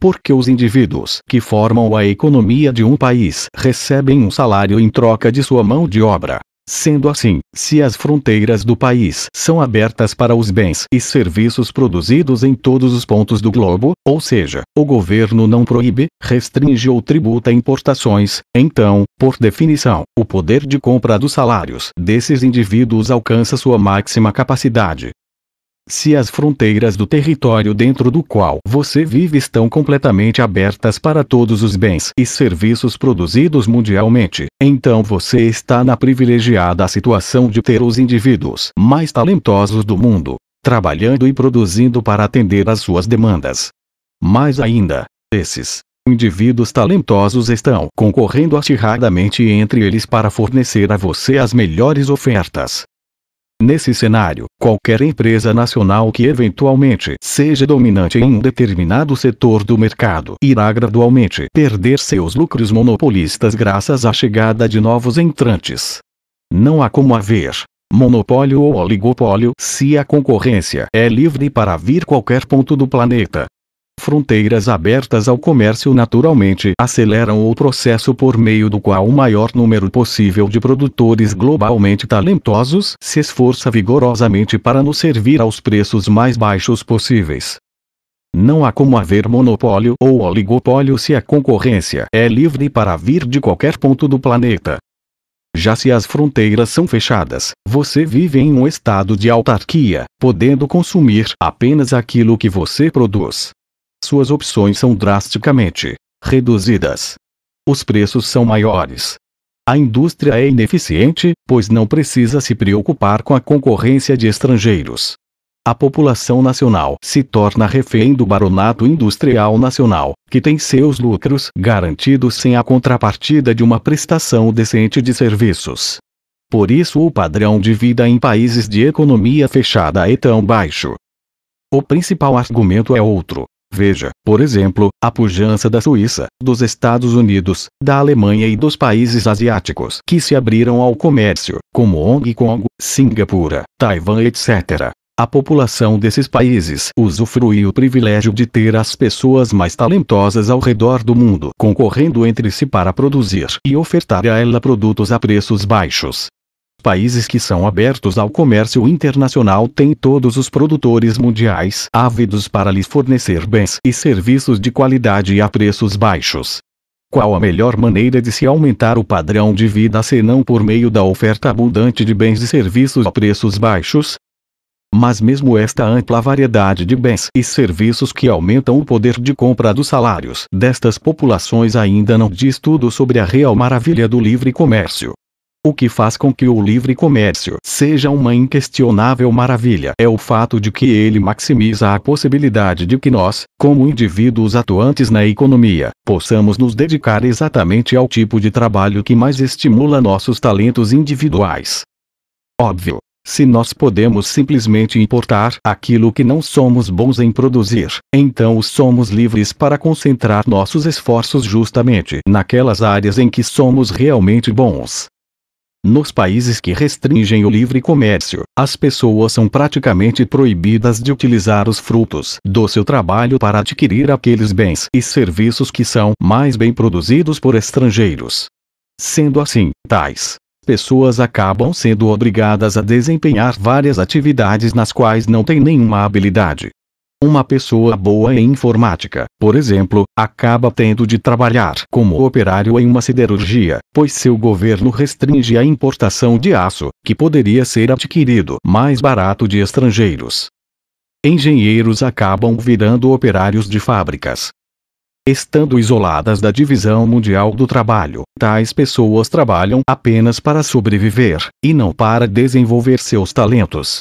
Porque os indivíduos que formam a economia de um país recebem um salário em troca de sua mão de obra. Sendo assim, se as fronteiras do país são abertas para os bens e serviços produzidos em todos os pontos do globo, ou seja, o governo não proíbe, restringe ou tributa importações, então, por definição, o poder de compra dos salários desses indivíduos alcança sua máxima capacidade. Se as fronteiras do território dentro do qual você vive estão completamente abertas para todos os bens e serviços produzidos mundialmente, então você está na privilegiada situação de ter os indivíduos mais talentosos do mundo, trabalhando e produzindo para atender às suas demandas. Mais ainda, esses indivíduos talentosos estão concorrendo acirradamente entre eles para fornecer a você as melhores ofertas Nesse cenário, qualquer empresa nacional que eventualmente seja dominante em um determinado setor do mercado irá gradualmente perder seus lucros monopolistas graças à chegada de novos entrantes. Não há como haver monopólio ou oligopólio se a concorrência é livre para vir qualquer ponto do planeta, Fronteiras abertas ao comércio naturalmente aceleram o processo por meio do qual o maior número possível de produtores globalmente talentosos se esforça vigorosamente para nos servir aos preços mais baixos possíveis. Não há como haver monopólio ou oligopólio se a concorrência é livre para vir de qualquer ponto do planeta. Já se as fronteiras são fechadas, você vive em um estado de autarquia, podendo consumir apenas aquilo que você produz suas opções são drasticamente reduzidas. Os preços são maiores. A indústria é ineficiente, pois não precisa se preocupar com a concorrência de estrangeiros. A população nacional se torna refém do baronato industrial nacional, que tem seus lucros garantidos sem a contrapartida de uma prestação decente de serviços. Por isso, o padrão de vida em países de economia fechada é tão baixo. O principal argumento é outro. Veja, por exemplo, a pujança da Suíça, dos Estados Unidos, da Alemanha e dos países asiáticos que se abriram ao comércio, como Hong Kong, Singapura, Taiwan, etc. A população desses países usufruiu o privilégio de ter as pessoas mais talentosas ao redor do mundo concorrendo entre si para produzir e ofertar a ela produtos a preços baixos, Países que são abertos ao comércio internacional têm todos os produtores mundiais ávidos para lhes fornecer bens e serviços de qualidade a preços baixos. Qual a melhor maneira de se aumentar o padrão de vida senão por meio da oferta abundante de bens e serviços a preços baixos? Mas mesmo esta ampla variedade de bens e serviços que aumentam o poder de compra dos salários destas populações ainda não diz tudo sobre a real maravilha do livre comércio. O que faz com que o livre comércio seja uma inquestionável maravilha é o fato de que ele maximiza a possibilidade de que nós, como indivíduos atuantes na economia, possamos nos dedicar exatamente ao tipo de trabalho que mais estimula nossos talentos individuais. Óbvio, se nós podemos simplesmente importar aquilo que não somos bons em produzir, então somos livres para concentrar nossos esforços justamente naquelas áreas em que somos realmente bons. Nos países que restringem o livre comércio, as pessoas são praticamente proibidas de utilizar os frutos do seu trabalho para adquirir aqueles bens e serviços que são mais bem produzidos por estrangeiros. Sendo assim, tais pessoas acabam sendo obrigadas a desempenhar várias atividades nas quais não têm nenhuma habilidade. Uma pessoa boa em informática, por exemplo, acaba tendo de trabalhar como operário em uma siderurgia, pois seu governo restringe a importação de aço, que poderia ser adquirido mais barato de estrangeiros. Engenheiros acabam virando operários de fábricas. Estando isoladas da divisão mundial do trabalho, tais pessoas trabalham apenas para sobreviver, e não para desenvolver seus talentos.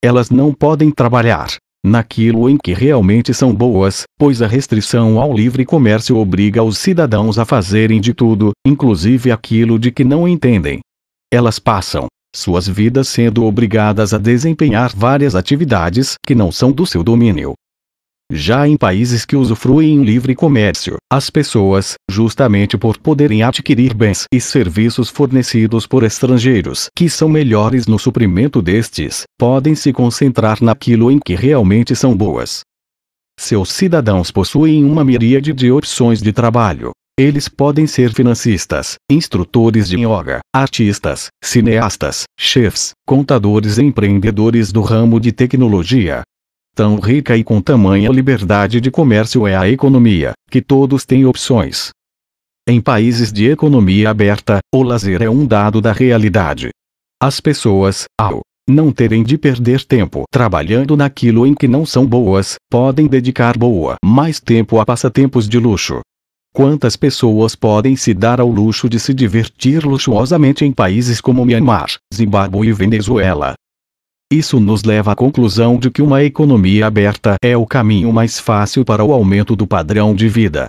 Elas não podem trabalhar, naquilo em que realmente são boas, pois a restrição ao livre comércio obriga os cidadãos a fazerem de tudo, inclusive aquilo de que não entendem. Elas passam suas vidas sendo obrigadas a desempenhar várias atividades que não são do seu domínio, já em países que usufruem um livre comércio, as pessoas, justamente por poderem adquirir bens e serviços fornecidos por estrangeiros que são melhores no suprimento destes, podem se concentrar naquilo em que realmente são boas. Seus cidadãos possuem uma miríade de opções de trabalho. Eles podem ser financistas, instrutores de yoga, artistas, cineastas, chefs, contadores e empreendedores do ramo de tecnologia, tão rica e com tamanha liberdade de comércio é a economia, que todos têm opções. Em países de economia aberta, o lazer é um dado da realidade. As pessoas, ao não terem de perder tempo trabalhando naquilo em que não são boas, podem dedicar boa mais tempo a passatempos de luxo. Quantas pessoas podem se dar ao luxo de se divertir luxuosamente em países como Myanmar, Zimbábue e Venezuela, isso nos leva à conclusão de que uma economia aberta é o caminho mais fácil para o aumento do padrão de vida.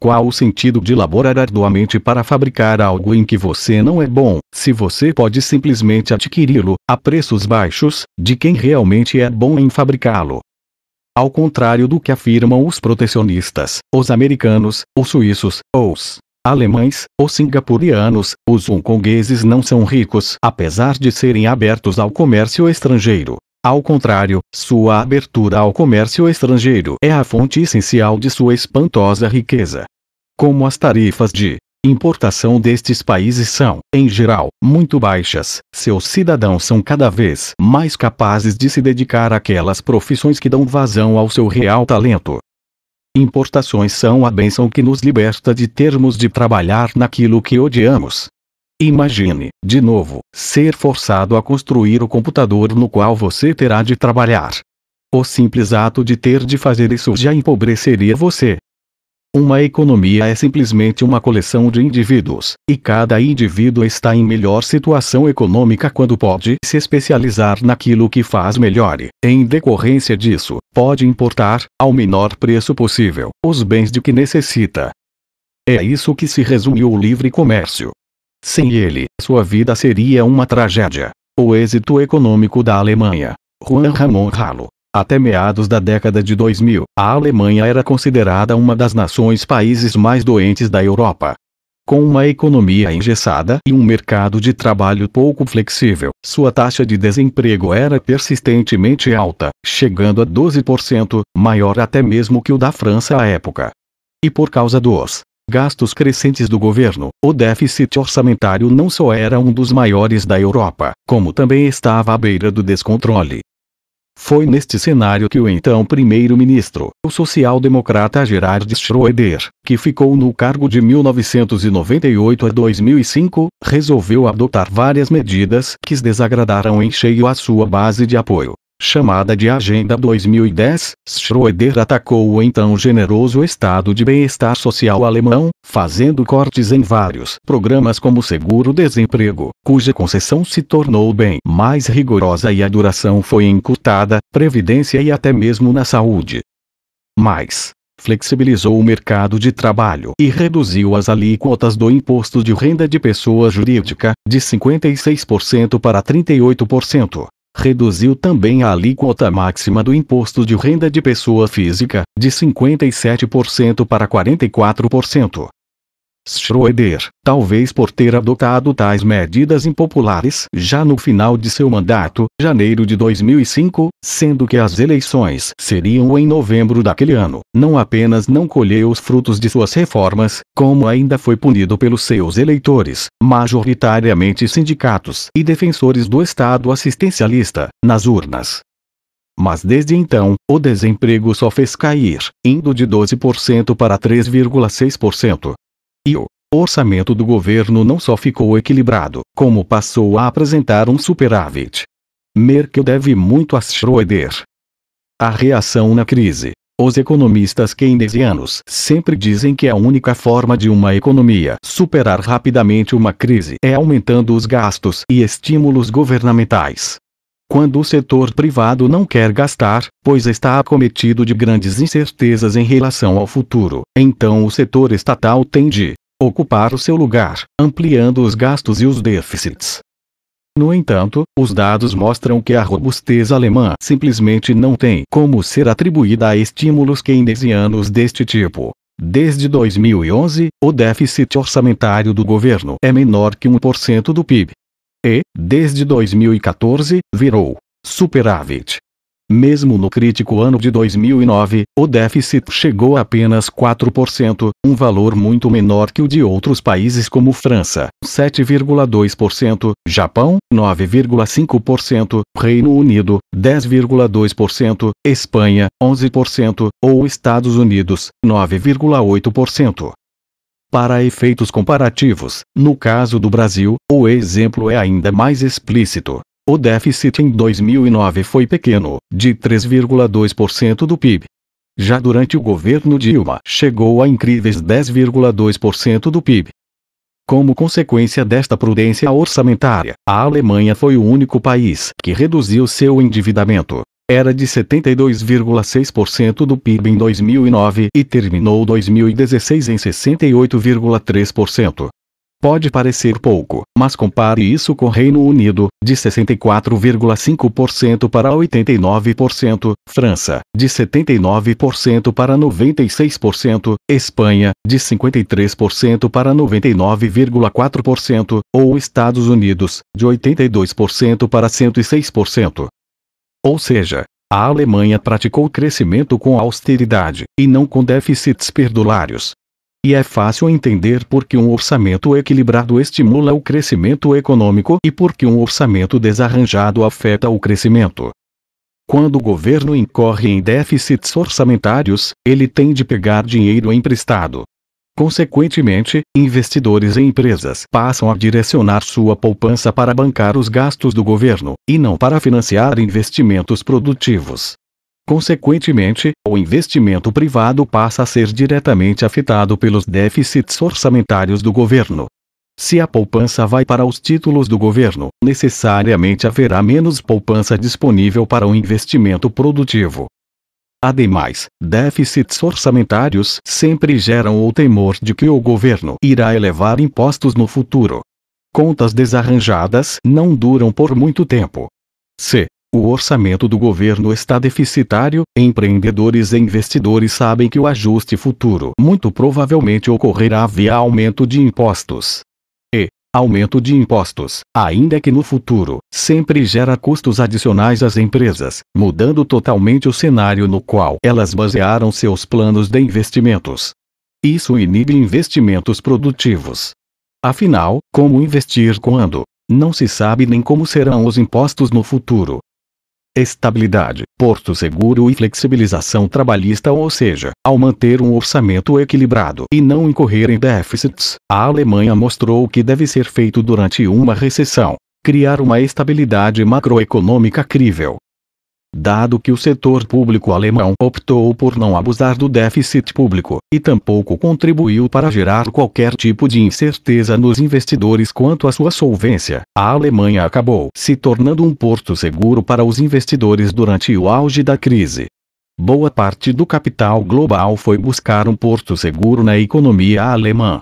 Qual o sentido de laborar arduamente para fabricar algo em que você não é bom, se você pode simplesmente adquiri-lo, a preços baixos, de quem realmente é bom em fabricá-lo? Ao contrário do que afirmam os protecionistas, os americanos, os suíços, ou os alemães ou singapurianos, os hongkongueses não são ricos apesar de serem abertos ao comércio estrangeiro. Ao contrário, sua abertura ao comércio estrangeiro é a fonte essencial de sua espantosa riqueza. Como as tarifas de importação destes países são, em geral, muito baixas, seus cidadãos são cada vez mais capazes de se dedicar àquelas profissões que dão vazão ao seu real talento. Importações são a benção que nos liberta de termos de trabalhar naquilo que odiamos. Imagine, de novo, ser forçado a construir o computador no qual você terá de trabalhar. O simples ato de ter de fazer isso já empobreceria você, uma economia é simplesmente uma coleção de indivíduos, e cada indivíduo está em melhor situação econômica quando pode se especializar naquilo que faz melhor e, em decorrência disso, pode importar, ao menor preço possível, os bens de que necessita. É isso que se resume o livre comércio. Sem ele, sua vida seria uma tragédia. O êxito econômico da Alemanha. Juan Ramon Ralo até meados da década de 2000, a Alemanha era considerada uma das nações países mais doentes da Europa. Com uma economia engessada e um mercado de trabalho pouco flexível, sua taxa de desemprego era persistentemente alta, chegando a 12%, maior até mesmo que o da França à época. E por causa dos gastos crescentes do governo, o déficit orçamentário não só era um dos maiores da Europa, como também estava à beira do descontrole. Foi neste cenário que o então primeiro-ministro, o social-democrata Gerhard Schroeder, que ficou no cargo de 1998 a 2005, resolveu adotar várias medidas que desagradaram em cheio a sua base de apoio chamada de Agenda 2010, Schroeder atacou o então generoso estado de bem-estar social alemão, fazendo cortes em vários programas como seguro-desemprego, cuja concessão se tornou bem mais rigorosa e a duração foi encurtada, previdência e até mesmo na saúde. Mais, flexibilizou o mercado de trabalho e reduziu as alíquotas do imposto de renda de pessoa jurídica, de 56% para 38% reduziu também a alíquota máxima do imposto de renda de pessoa física, de 57% para 44%. Schroeder, talvez por ter adotado tais medidas impopulares já no final de seu mandato, janeiro de 2005, sendo que as eleições seriam em novembro daquele ano, não apenas não colheu os frutos de suas reformas, como ainda foi punido pelos seus eleitores, majoritariamente sindicatos e defensores do Estado assistencialista, nas urnas. Mas desde então, o desemprego só fez cair, indo de 12% para 3,6%, e o orçamento do governo não só ficou equilibrado, como passou a apresentar um superávit. Merkel deve muito a Schroeder. A reação na crise. Os economistas keynesianos sempre dizem que a única forma de uma economia superar rapidamente uma crise é aumentando os gastos e estímulos governamentais. Quando o setor privado não quer gastar, pois está acometido de grandes incertezas em relação ao futuro, então o setor estatal tende, ocupar o seu lugar, ampliando os gastos e os déficits. No entanto, os dados mostram que a robustez alemã simplesmente não tem como ser atribuída a estímulos keynesianos deste tipo. Desde 2011, o déficit orçamentário do governo é menor que 1% do PIB. E, desde 2014, virou superávit. Mesmo no crítico ano de 2009, o déficit chegou a apenas 4%, um valor muito menor que o de outros países como França, 7,2%, Japão, 9,5%, Reino Unido, 10,2%, Espanha, 11%, ou Estados Unidos, 9,8%. Para efeitos comparativos, no caso do Brasil, o exemplo é ainda mais explícito. O déficit em 2009 foi pequeno, de 3,2% do PIB. Já durante o governo Dilma, chegou a incríveis 10,2% do PIB. Como consequência desta prudência orçamentária, a Alemanha foi o único país que reduziu seu endividamento. Era de 72,6% do PIB em 2009 e terminou 2016 em 68,3%. Pode parecer pouco, mas compare isso com Reino Unido, de 64,5% para 89%, França, de 79% para 96%, Espanha, de 53% para 99,4%, ou Estados Unidos, de 82% para 106%. Ou seja, a Alemanha praticou crescimento com austeridade, e não com déficits perdulários, e é fácil entender por que um orçamento equilibrado estimula o crescimento econômico e por que um orçamento desarranjado afeta o crescimento. Quando o governo incorre em déficits orçamentários, ele tem de pegar dinheiro emprestado. Consequentemente, investidores e empresas passam a direcionar sua poupança para bancar os gastos do governo, e não para financiar investimentos produtivos. Consequentemente, o investimento privado passa a ser diretamente afetado pelos déficits orçamentários do governo. Se a poupança vai para os títulos do governo, necessariamente haverá menos poupança disponível para o investimento produtivo. Ademais, déficits orçamentários sempre geram o temor de que o governo irá elevar impostos no futuro. Contas desarranjadas não duram por muito tempo. Se, o orçamento do governo está deficitário, empreendedores e investidores sabem que o ajuste futuro muito provavelmente ocorrerá via aumento de impostos. E, aumento de impostos, ainda que no futuro, sempre gera custos adicionais às empresas, mudando totalmente o cenário no qual elas basearam seus planos de investimentos. Isso inibe investimentos produtivos. Afinal, como investir quando? Não se sabe nem como serão os impostos no futuro, estabilidade, porto seguro e flexibilização trabalhista ou seja, ao manter um orçamento equilibrado e não incorrer em déficits, a Alemanha mostrou o que deve ser feito durante uma recessão. Criar uma estabilidade macroeconômica crível, dado que o setor público alemão optou por não abusar do déficit público, e tampouco contribuiu para gerar qualquer tipo de incerteza nos investidores quanto à sua solvência. A Alemanha acabou se tornando um porto seguro para os investidores durante o auge da crise. Boa parte do capital global foi buscar um porto seguro na economia alemã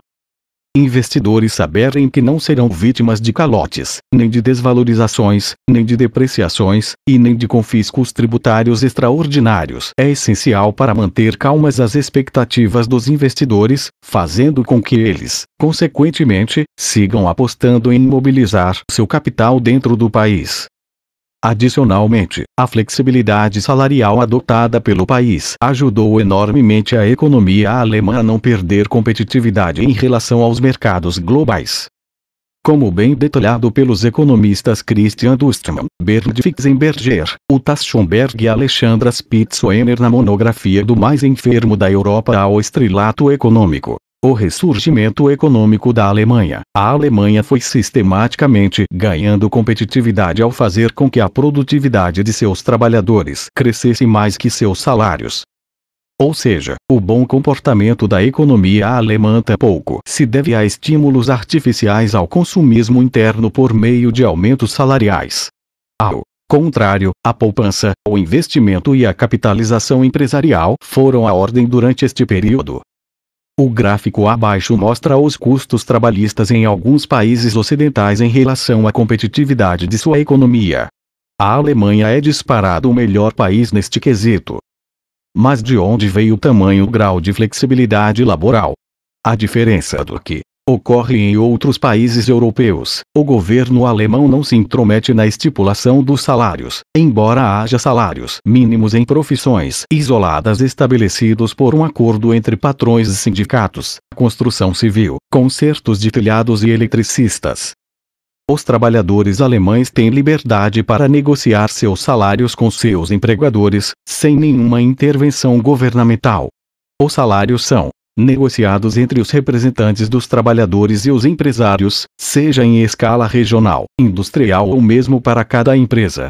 investidores saberem que não serão vítimas de calotes, nem de desvalorizações, nem de depreciações, e nem de confiscos tributários extraordinários. É essencial para manter calmas as expectativas dos investidores, fazendo com que eles, consequentemente, sigam apostando em mobilizar seu capital dentro do país. Adicionalmente, a flexibilidade salarial adotada pelo país ajudou enormemente a economia alemã a não perder competitividade em relação aos mercados globais. Como bem detalhado pelos economistas Christian Dustmann, Bernhard Fixenberger, Uta Schomberg e Alexandra Spitzoener na monografia do mais enfermo da Europa ao estrilato econômico, o ressurgimento econômico da Alemanha. A Alemanha foi sistematicamente ganhando competitividade ao fazer com que a produtividade de seus trabalhadores crescesse mais que seus salários. Ou seja, o bom comportamento da economia alemã tampouco se deve a estímulos artificiais ao consumismo interno por meio de aumentos salariais. Ao contrário, a poupança, o investimento e a capitalização empresarial foram a ordem durante este período. O gráfico abaixo mostra os custos trabalhistas em alguns países ocidentais em relação à competitividade de sua economia. A Alemanha é disparado o melhor país neste quesito. Mas de onde veio o tamanho grau de flexibilidade laboral? A diferença do que ocorre em outros países europeus. O governo alemão não se intromete na estipulação dos salários, embora haja salários mínimos em profissões isoladas estabelecidos por um acordo entre patrões e sindicatos, construção civil, consertos de telhados e eletricistas. Os trabalhadores alemães têm liberdade para negociar seus salários com seus empregadores, sem nenhuma intervenção governamental. Os salários são, negociados entre os representantes dos trabalhadores e os empresários, seja em escala regional, industrial ou mesmo para cada empresa.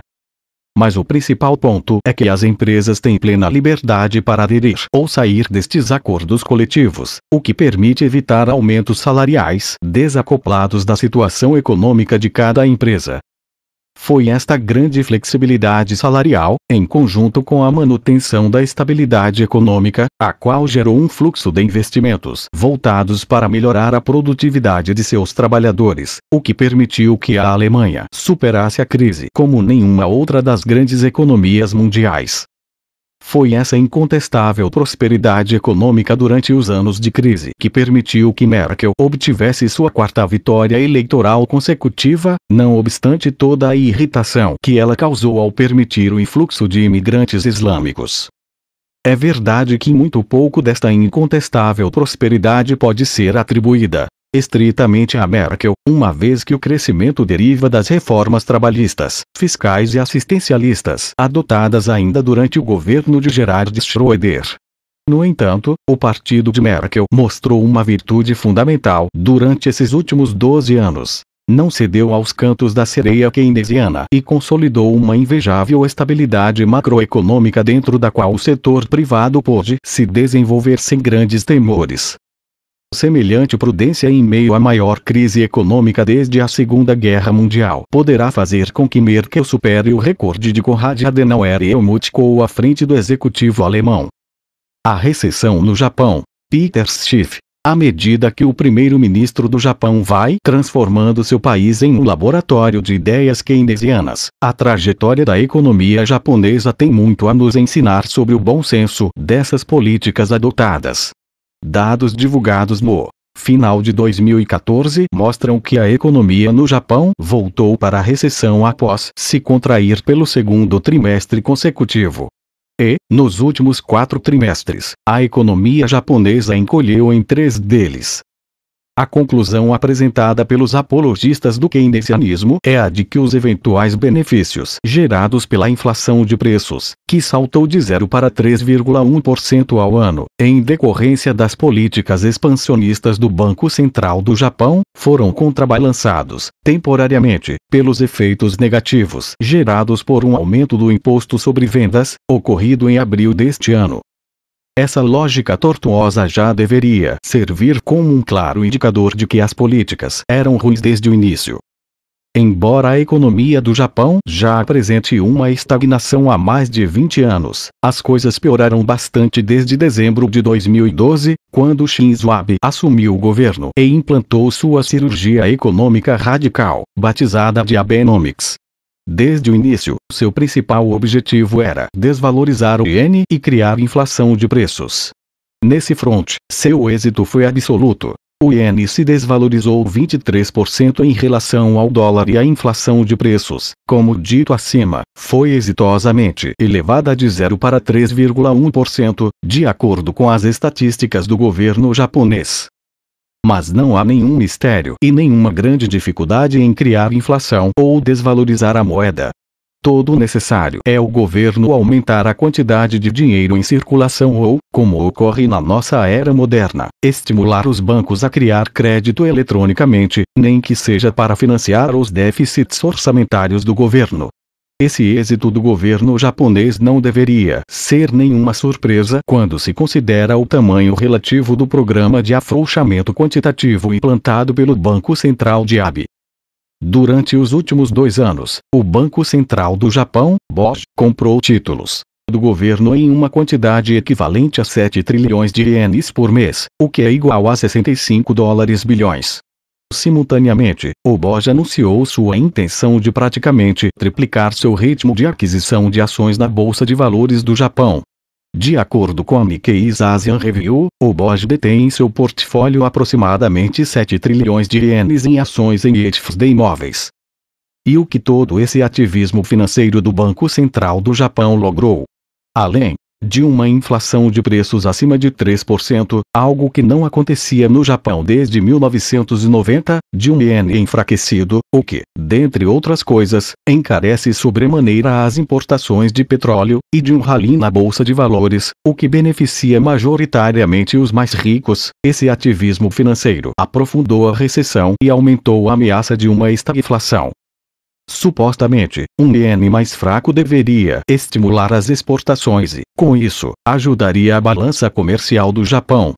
Mas o principal ponto é que as empresas têm plena liberdade para aderir ou sair destes acordos coletivos, o que permite evitar aumentos salariais desacoplados da situação econômica de cada empresa. Foi esta grande flexibilidade salarial, em conjunto com a manutenção da estabilidade econômica, a qual gerou um fluxo de investimentos voltados para melhorar a produtividade de seus trabalhadores, o que permitiu que a Alemanha superasse a crise como nenhuma outra das grandes economias mundiais. Foi essa incontestável prosperidade econômica durante os anos de crise que permitiu que Merkel obtivesse sua quarta vitória eleitoral consecutiva, não obstante toda a irritação que ela causou ao permitir o influxo de imigrantes islâmicos. É verdade que muito pouco desta incontestável prosperidade pode ser atribuída estritamente a Merkel, uma vez que o crescimento deriva das reformas trabalhistas, fiscais e assistencialistas adotadas ainda durante o governo de Gerhard Schroeder. No entanto, o partido de Merkel mostrou uma virtude fundamental durante esses últimos 12 anos. Não cedeu aos cantos da sereia keynesiana e consolidou uma invejável estabilidade macroeconômica dentro da qual o setor privado pôde se desenvolver sem grandes temores. Semelhante prudência em meio à maior crise econômica desde a Segunda Guerra Mundial poderá fazer com que Merkel supere o recorde de Konrad Adenauer e Helmut Kohl à frente do executivo alemão. A recessão no Japão. Peter Schiff. À medida que o primeiro-ministro do Japão vai transformando seu país em um laboratório de ideias keynesianas, a trajetória da economia japonesa tem muito a nos ensinar sobre o bom senso dessas políticas adotadas. Dados divulgados no final de 2014 mostram que a economia no Japão voltou para a recessão após se contrair pelo segundo trimestre consecutivo. E, nos últimos quatro trimestres, a economia japonesa encolheu em três deles. A conclusão apresentada pelos apologistas do keynesianismo é a de que os eventuais benefícios gerados pela inflação de preços, que saltou de 0 para 3,1% ao ano, em decorrência das políticas expansionistas do Banco Central do Japão, foram contrabalançados, temporariamente, pelos efeitos negativos gerados por um aumento do imposto sobre vendas, ocorrido em abril deste ano, essa lógica tortuosa já deveria servir como um claro indicador de que as políticas eram ruins desde o início. Embora a economia do Japão já apresente uma estagnação há mais de 20 anos, as coisas pioraram bastante desde dezembro de 2012, quando Shinzo Abe assumiu o governo e implantou sua cirurgia econômica radical, batizada de Abenomics. Desde o início, seu principal objetivo era desvalorizar o iene e criar inflação de preços. Nesse front, seu êxito foi absoluto. O iene se desvalorizou 23% em relação ao dólar e a inflação de preços, como dito acima, foi exitosamente elevada de 0 para 3,1%, de acordo com as estatísticas do governo japonês. Mas não há nenhum mistério e nenhuma grande dificuldade em criar inflação ou desvalorizar a moeda. Todo o necessário é o governo aumentar a quantidade de dinheiro em circulação ou, como ocorre na nossa era moderna, estimular os bancos a criar crédito eletronicamente, nem que seja para financiar os déficits orçamentários do governo. Esse êxito do governo japonês não deveria ser nenhuma surpresa quando se considera o tamanho relativo do programa de afrouxamento quantitativo implantado pelo Banco Central de Abe. Durante os últimos dois anos, o Banco Central do Japão, BOJ, comprou títulos do governo em uma quantidade equivalente a 7 trilhões de ienes por mês, o que é igual a 65 dólares bilhões. Simultaneamente, o BOJ anunciou sua intenção de praticamente triplicar seu ritmo de aquisição de ações na Bolsa de Valores do Japão. De acordo com a Nikkei Asian Review, o BOJ detém em seu portfólio aproximadamente 7 trilhões de ienes em ações em ETFs de imóveis. E o que todo esse ativismo financeiro do Banco Central do Japão logrou? Além, de uma inflação de preços acima de 3%, algo que não acontecia no Japão desde 1990, de um iene enfraquecido, o que, dentre outras coisas, encarece sobremaneira as importações de petróleo, e de um rally na bolsa de valores, o que beneficia majoritariamente os mais ricos. Esse ativismo financeiro aprofundou a recessão e aumentou a ameaça de uma estagflação. Supostamente, um iene mais fraco deveria estimular as exportações e, com isso, ajudaria a balança comercial do Japão.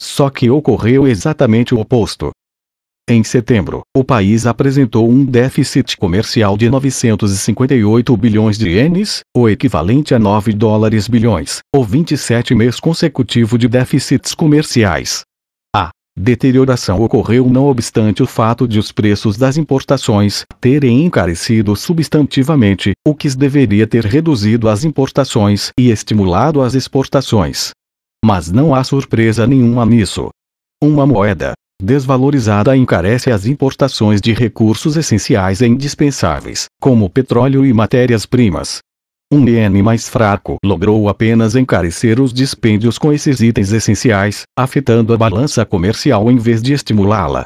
Só que ocorreu exatamente o oposto. Em setembro, o país apresentou um déficit comercial de 958 bilhões de ienes, o equivalente a 9 dólares bilhões, ou 27 mês consecutivo de déficits comerciais. Deterioração ocorreu não obstante o fato de os preços das importações terem encarecido substantivamente, o que deveria ter reduzido as importações e estimulado as exportações. Mas não há surpresa nenhuma nisso. Uma moeda desvalorizada encarece as importações de recursos essenciais e indispensáveis, como petróleo e matérias-primas, um iene mais fraco logrou apenas encarecer os dispêndios com esses itens essenciais, afetando a balança comercial em vez de estimulá-la.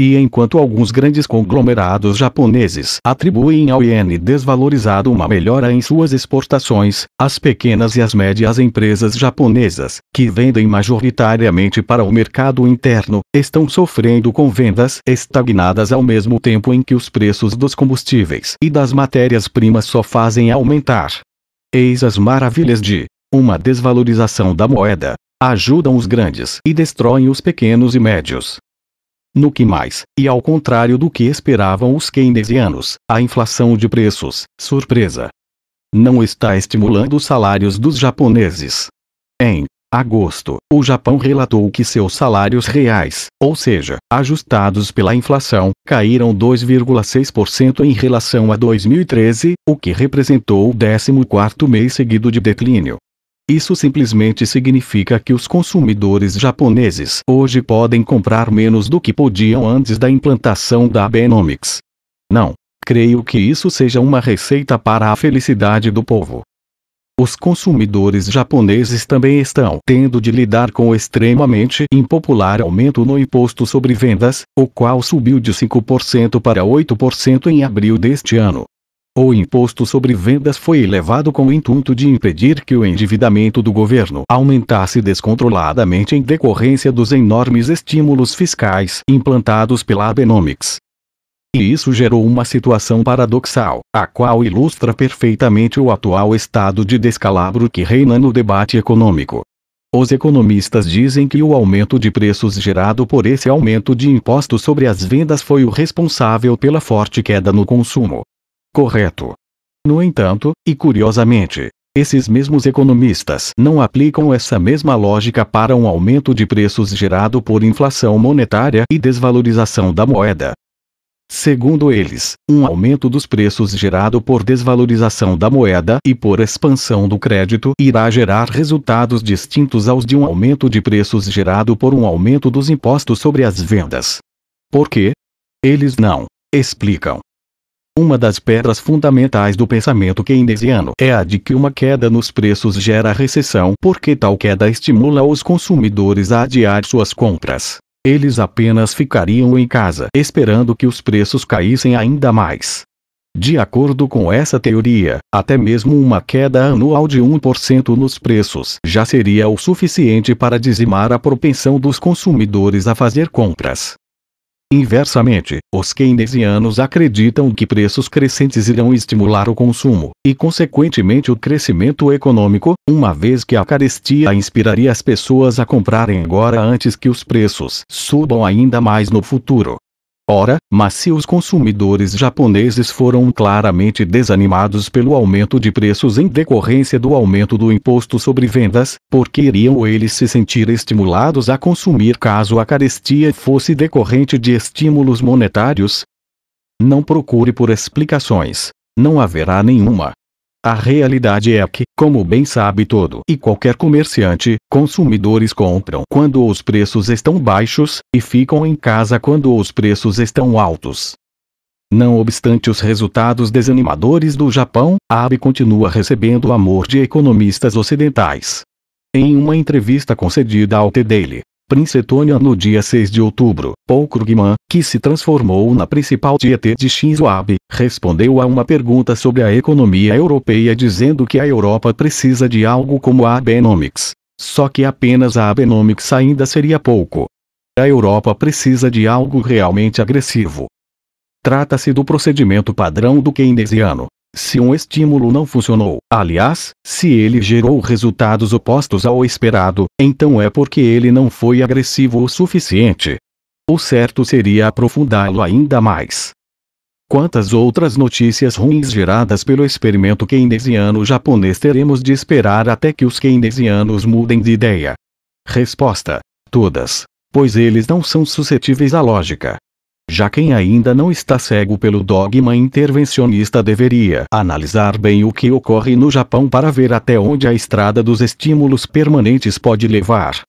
E enquanto alguns grandes conglomerados japoneses atribuem ao iene desvalorizado uma melhora em suas exportações, as pequenas e as médias empresas japonesas, que vendem majoritariamente para o mercado interno, estão sofrendo com vendas estagnadas ao mesmo tempo em que os preços dos combustíveis e das matérias-primas só fazem aumentar. Eis as maravilhas de uma desvalorização da moeda. Ajudam os grandes e destroem os pequenos e médios. No que mais, e ao contrário do que esperavam os keynesianos, a inflação de preços, surpresa, não está estimulando os salários dos japoneses. Em agosto, o Japão relatou que seus salários reais, ou seja, ajustados pela inflação, caíram 2,6% em relação a 2013, o que representou o 14º mês seguido de declínio. Isso simplesmente significa que os consumidores japoneses hoje podem comprar menos do que podiam antes da implantação da Benomics. Não. Creio que isso seja uma receita para a felicidade do povo. Os consumidores japoneses também estão tendo de lidar com o extremamente impopular aumento no imposto sobre vendas, o qual subiu de 5% para 8% em abril deste ano. O imposto sobre vendas foi elevado com o intuito de impedir que o endividamento do governo aumentasse descontroladamente em decorrência dos enormes estímulos fiscais implantados pela Abenomics. E isso gerou uma situação paradoxal, a qual ilustra perfeitamente o atual estado de descalabro que reina no debate econômico. Os economistas dizem que o aumento de preços gerado por esse aumento de imposto sobre as vendas foi o responsável pela forte queda no consumo, correto. No entanto, e curiosamente, esses mesmos economistas não aplicam essa mesma lógica para um aumento de preços gerado por inflação monetária e desvalorização da moeda. Segundo eles, um aumento dos preços gerado por desvalorização da moeda e por expansão do crédito irá gerar resultados distintos aos de um aumento de preços gerado por um aumento dos impostos sobre as vendas. Por quê? Eles não explicam. Uma das pedras fundamentais do pensamento keynesiano é a de que uma queda nos preços gera recessão porque tal queda estimula os consumidores a adiar suas compras. Eles apenas ficariam em casa esperando que os preços caíssem ainda mais. De acordo com essa teoria, até mesmo uma queda anual de 1% nos preços já seria o suficiente para dizimar a propensão dos consumidores a fazer compras. Inversamente, os keynesianos acreditam que preços crescentes irão estimular o consumo, e consequentemente o crescimento econômico, uma vez que a carestia inspiraria as pessoas a comprarem agora antes que os preços subam ainda mais no futuro. Ora, mas se os consumidores japoneses foram claramente desanimados pelo aumento de preços em decorrência do aumento do imposto sobre vendas, por que iriam eles se sentir estimulados a consumir caso a carestia fosse decorrente de estímulos monetários? Não procure por explicações. Não haverá nenhuma. A realidade é que, como bem sabe todo e qualquer comerciante, consumidores compram quando os preços estão baixos, e ficam em casa quando os preços estão altos. Não obstante os resultados desanimadores do Japão, a Abe continua recebendo o amor de economistas ocidentais. Em uma entrevista concedida ao The Daily Princetonia no dia 6 de outubro. Paul Krugman, que se transformou na principal dieta de Shinzo Abe, respondeu a uma pergunta sobre a economia europeia dizendo que a Europa precisa de algo como a Abenomics. Só que apenas a Abenomics ainda seria pouco. A Europa precisa de algo realmente agressivo. Trata-se do procedimento padrão do keynesiano, se um estímulo não funcionou, aliás, se ele gerou resultados opostos ao esperado, então é porque ele não foi agressivo o suficiente. O certo seria aprofundá-lo ainda mais. Quantas outras notícias ruins geradas pelo experimento keynesiano japonês teremos de esperar até que os keynesianos mudem de ideia? Resposta: Todas. Pois eles não são suscetíveis à lógica já quem ainda não está cego pelo dogma intervencionista deveria analisar bem o que ocorre no Japão para ver até onde a estrada dos estímulos permanentes pode levar.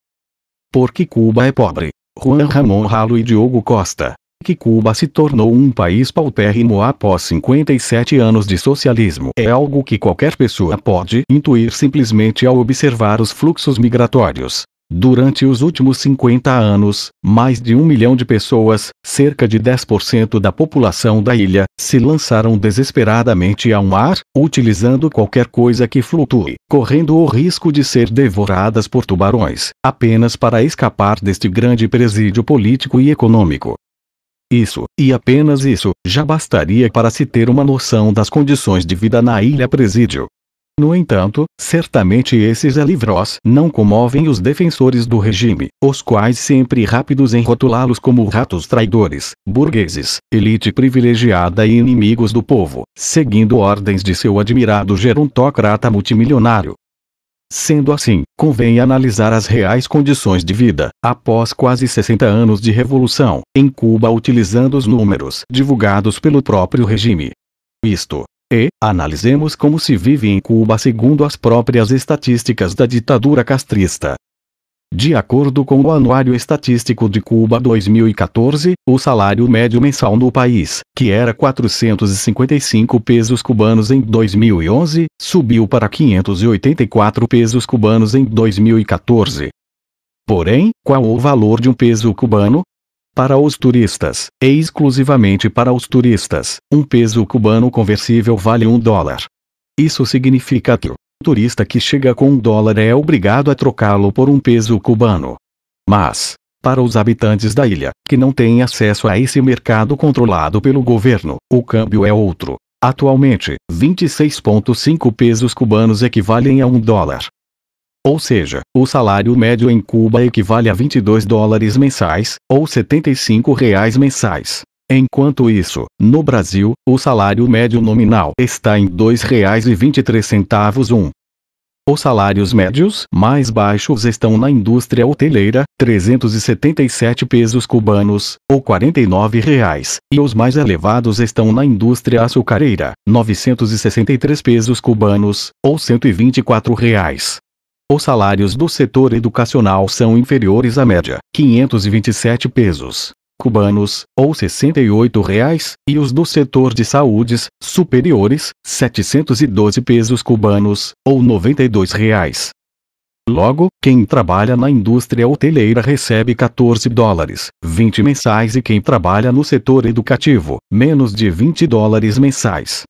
Porque Cuba é pobre. Juan Ramon Ralo e Diogo Costa. Que Cuba se tornou um país paupérrimo após 57 anos de socialismo é algo que qualquer pessoa pode intuir simplesmente ao observar os fluxos migratórios Durante os últimos 50 anos, mais de um milhão de pessoas, cerca de 10% da população da ilha, se lançaram desesperadamente ao mar, utilizando qualquer coisa que flutue, correndo o risco de ser devoradas por tubarões, apenas para escapar deste grande presídio político e econômico. Isso, e apenas isso, já bastaria para se ter uma noção das condições de vida na ilha presídio. No entanto, certamente esses alivros não comovem os defensores do regime, os quais sempre rápidos em rotulá-los como ratos traidores, burgueses, elite privilegiada e inimigos do povo, seguindo ordens de seu admirado gerontocrata multimilionário. Sendo assim, convém analisar as reais condições de vida, após quase 60 anos de revolução, em Cuba utilizando os números divulgados pelo próprio regime. Isto e analisemos como se vive em Cuba segundo as próprias estatísticas da ditadura castrista. De acordo com o Anuário Estatístico de Cuba 2014, o salário médio mensal no país, que era 455 pesos cubanos em 2011, subiu para 584 pesos cubanos em 2014. Porém, qual o valor de um peso cubano? para os turistas, e é exclusivamente para os turistas, um peso cubano conversível vale um dólar. Isso significa que o turista que chega com um dólar é obrigado a trocá-lo por um peso cubano. Mas, para os habitantes da ilha, que não têm acesso a esse mercado controlado pelo governo, o câmbio é outro. Atualmente, 26,5 pesos cubanos equivalem a um dólar ou seja, o salário médio em Cuba equivale a 22 dólares mensais, ou 75 reais mensais. Enquanto isso, no Brasil, o salário médio nominal está em R$ 2,23 um. Os salários médios mais baixos estão na indústria hoteleira, 377 pesos cubanos, ou 49 reais, e os mais elevados estão na indústria açucareira, 963 pesos cubanos, ou 124 reais. Os salários do setor educacional são inferiores à média, 527 pesos cubanos, ou 68 reais, e os do setor de saúdes, superiores, 712 pesos cubanos, ou 92 reais. Logo, quem trabalha na indústria hoteleira recebe 14 dólares, 20 mensais e quem trabalha no setor educativo, menos de 20 dólares mensais.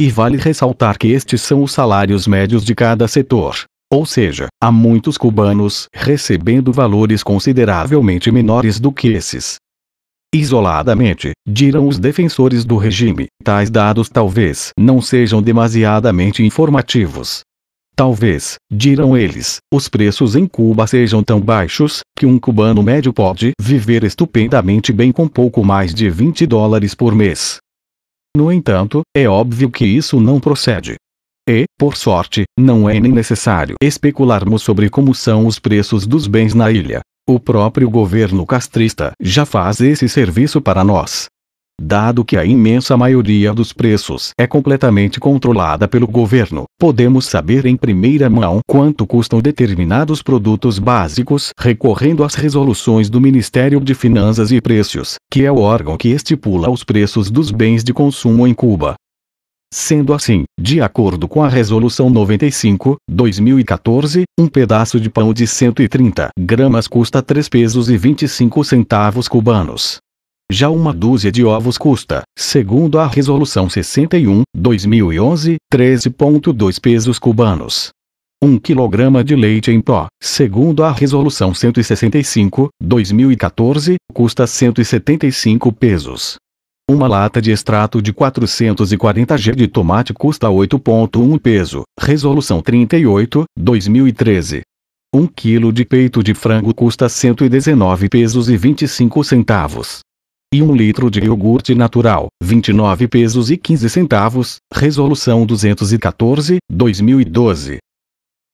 E vale ressaltar que estes são os salários médios de cada setor. Ou seja, há muitos cubanos recebendo valores consideravelmente menores do que esses. Isoladamente, dirão os defensores do regime, tais dados talvez não sejam demasiadamente informativos. Talvez, dirão eles, os preços em Cuba sejam tão baixos que um cubano médio pode viver estupendamente bem com pouco mais de 20 dólares por mês. No entanto, é óbvio que isso não procede, e, por sorte, não é nem necessário especularmos sobre como são os preços dos bens na ilha. O próprio governo castrista já faz esse serviço para nós. Dado que a imensa maioria dos preços é completamente controlada pelo governo, podemos saber em primeira mão quanto custam determinados produtos básicos recorrendo às resoluções do Ministério de Finanças e Preços, que é o órgão que estipula os preços dos bens de consumo em Cuba. Sendo assim, de acordo com a Resolução 95, 2014, um pedaço de pão de 130 gramas custa 3 pesos e 25 centavos cubanos. Já uma dúzia de ovos custa, segundo a Resolução 61, 2011, 13,2 pesos cubanos. Um quilograma de leite em pó, segundo a Resolução 165, 2014, custa 175 pesos. Uma lata de extrato de 440 g de tomate custa 8,1 peso. Resolução 38, 2013. 1 kg de peito de frango custa 119 pesos e 25 centavos. E 1 litro de iogurte natural, 29 pesos e 15 centavos, resolução 214, 2012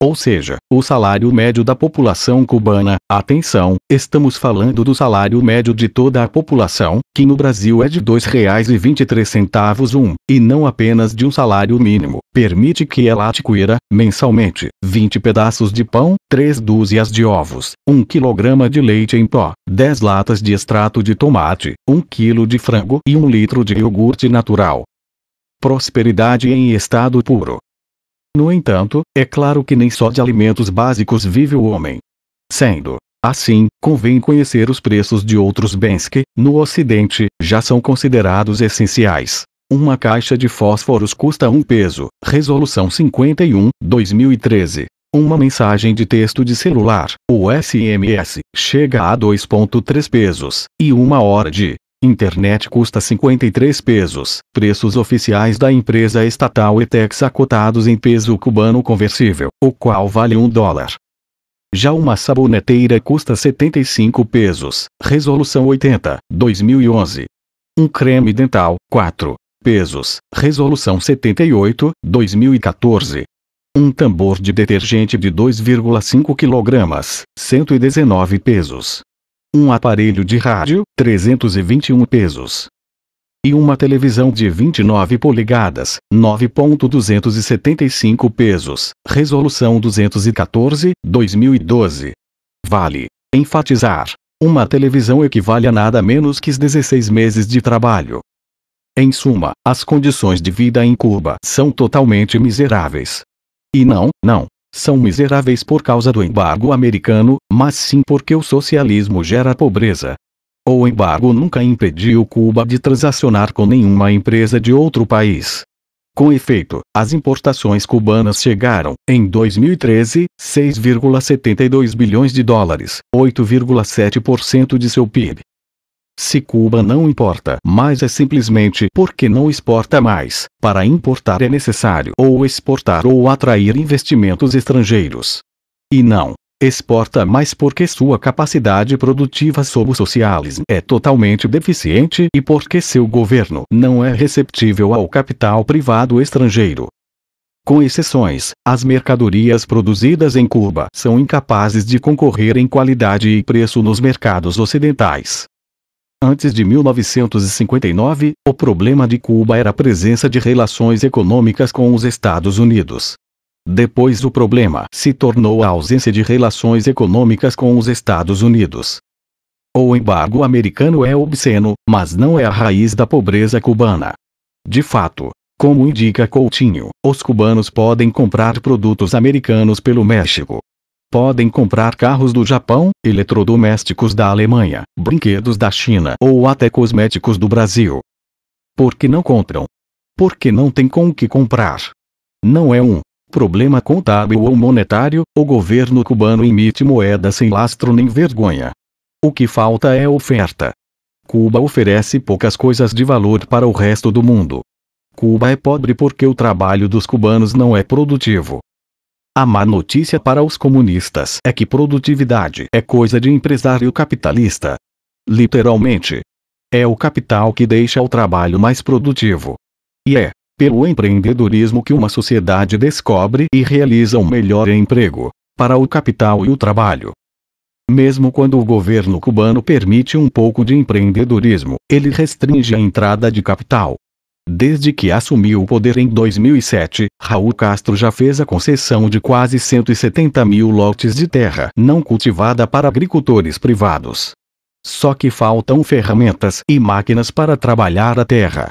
ou seja, o salário médio da população cubana. Atenção, estamos falando do salário médio de toda a população, que no Brasil é de R$ 2,23 um, e não apenas de um salário mínimo. Permite que ela adquira, mensalmente, 20 pedaços de pão, 3 dúzias de ovos, 1 kg de leite em pó, 10 latas de extrato de tomate, 1 kg de frango e 1 litro de iogurte natural prosperidade em estado puro. No entanto, é claro que nem só de alimentos básicos vive o homem. Sendo assim, convém conhecer os preços de outros bens que, no Ocidente, já são considerados essenciais. Uma caixa de fósforos custa um peso. Resolução 51, 2013. Uma mensagem de texto de celular, o SMS, chega a 2,3 pesos, e uma hora de Internet custa 53 pesos. Preços oficiais da empresa estatal ETEX acotados em peso cubano conversível, o qual vale 1 dólar. Já uma saboneteira custa 75 pesos. Resolução 80, 2011. Um creme dental, 4 pesos. Resolução 78, 2014. Um tambor de detergente de 2,5 kg, 119 pesos um aparelho de rádio, 321 pesos. E uma televisão de 29 polegadas, 9.275 pesos, resolução 214, 2012. Vale enfatizar: uma televisão equivale a nada menos que 16 meses de trabalho. Em suma, as condições de vida em Cuba são totalmente miseráveis. E não, não, são miseráveis por causa do embargo americano, mas sim porque o socialismo gera pobreza. O embargo nunca impediu Cuba de transacionar com nenhuma empresa de outro país. Com efeito, as importações cubanas chegaram, em 2013, 6,72 bilhões de dólares, 8,7% de seu PIB. Se Cuba não importa mais é simplesmente porque não exporta mais. Para importar é necessário ou exportar ou atrair investimentos estrangeiros. E não exporta mais porque sua capacidade produtiva sob o socialismo é totalmente deficiente e porque seu governo não é receptível ao capital privado estrangeiro. Com exceções, as mercadorias produzidas em Cuba são incapazes de concorrer em qualidade e preço nos mercados ocidentais. Antes de 1959, o problema de Cuba era a presença de relações econômicas com os Estados Unidos. Depois o problema se tornou a ausência de relações econômicas com os Estados Unidos. O embargo americano é obsceno, mas não é a raiz da pobreza cubana. De fato, como indica Coutinho, os cubanos podem comprar produtos americanos pelo México, podem comprar carros do Japão, eletrodomésticos da Alemanha, brinquedos da China ou até cosméticos do Brasil. Por que não compram? Porque não tem com o que comprar. Não é um problema contábil ou monetário, o governo cubano emite moeda sem lastro nem vergonha. O que falta é oferta. Cuba oferece poucas coisas de valor para o resto do mundo. Cuba é pobre porque o trabalho dos cubanos não é produtivo. A má notícia para os comunistas é que produtividade é coisa de empresário capitalista. Literalmente. É o capital que deixa o trabalho mais produtivo. E é, pelo empreendedorismo que uma sociedade descobre e realiza um melhor emprego para o capital e o trabalho. Mesmo quando o governo cubano permite um pouco de empreendedorismo, ele restringe a entrada de capital, Desde que assumiu o poder em 2007, Raul Castro já fez a concessão de quase 170 mil lotes de terra não cultivada para agricultores privados. Só que faltam ferramentas e máquinas para trabalhar a terra.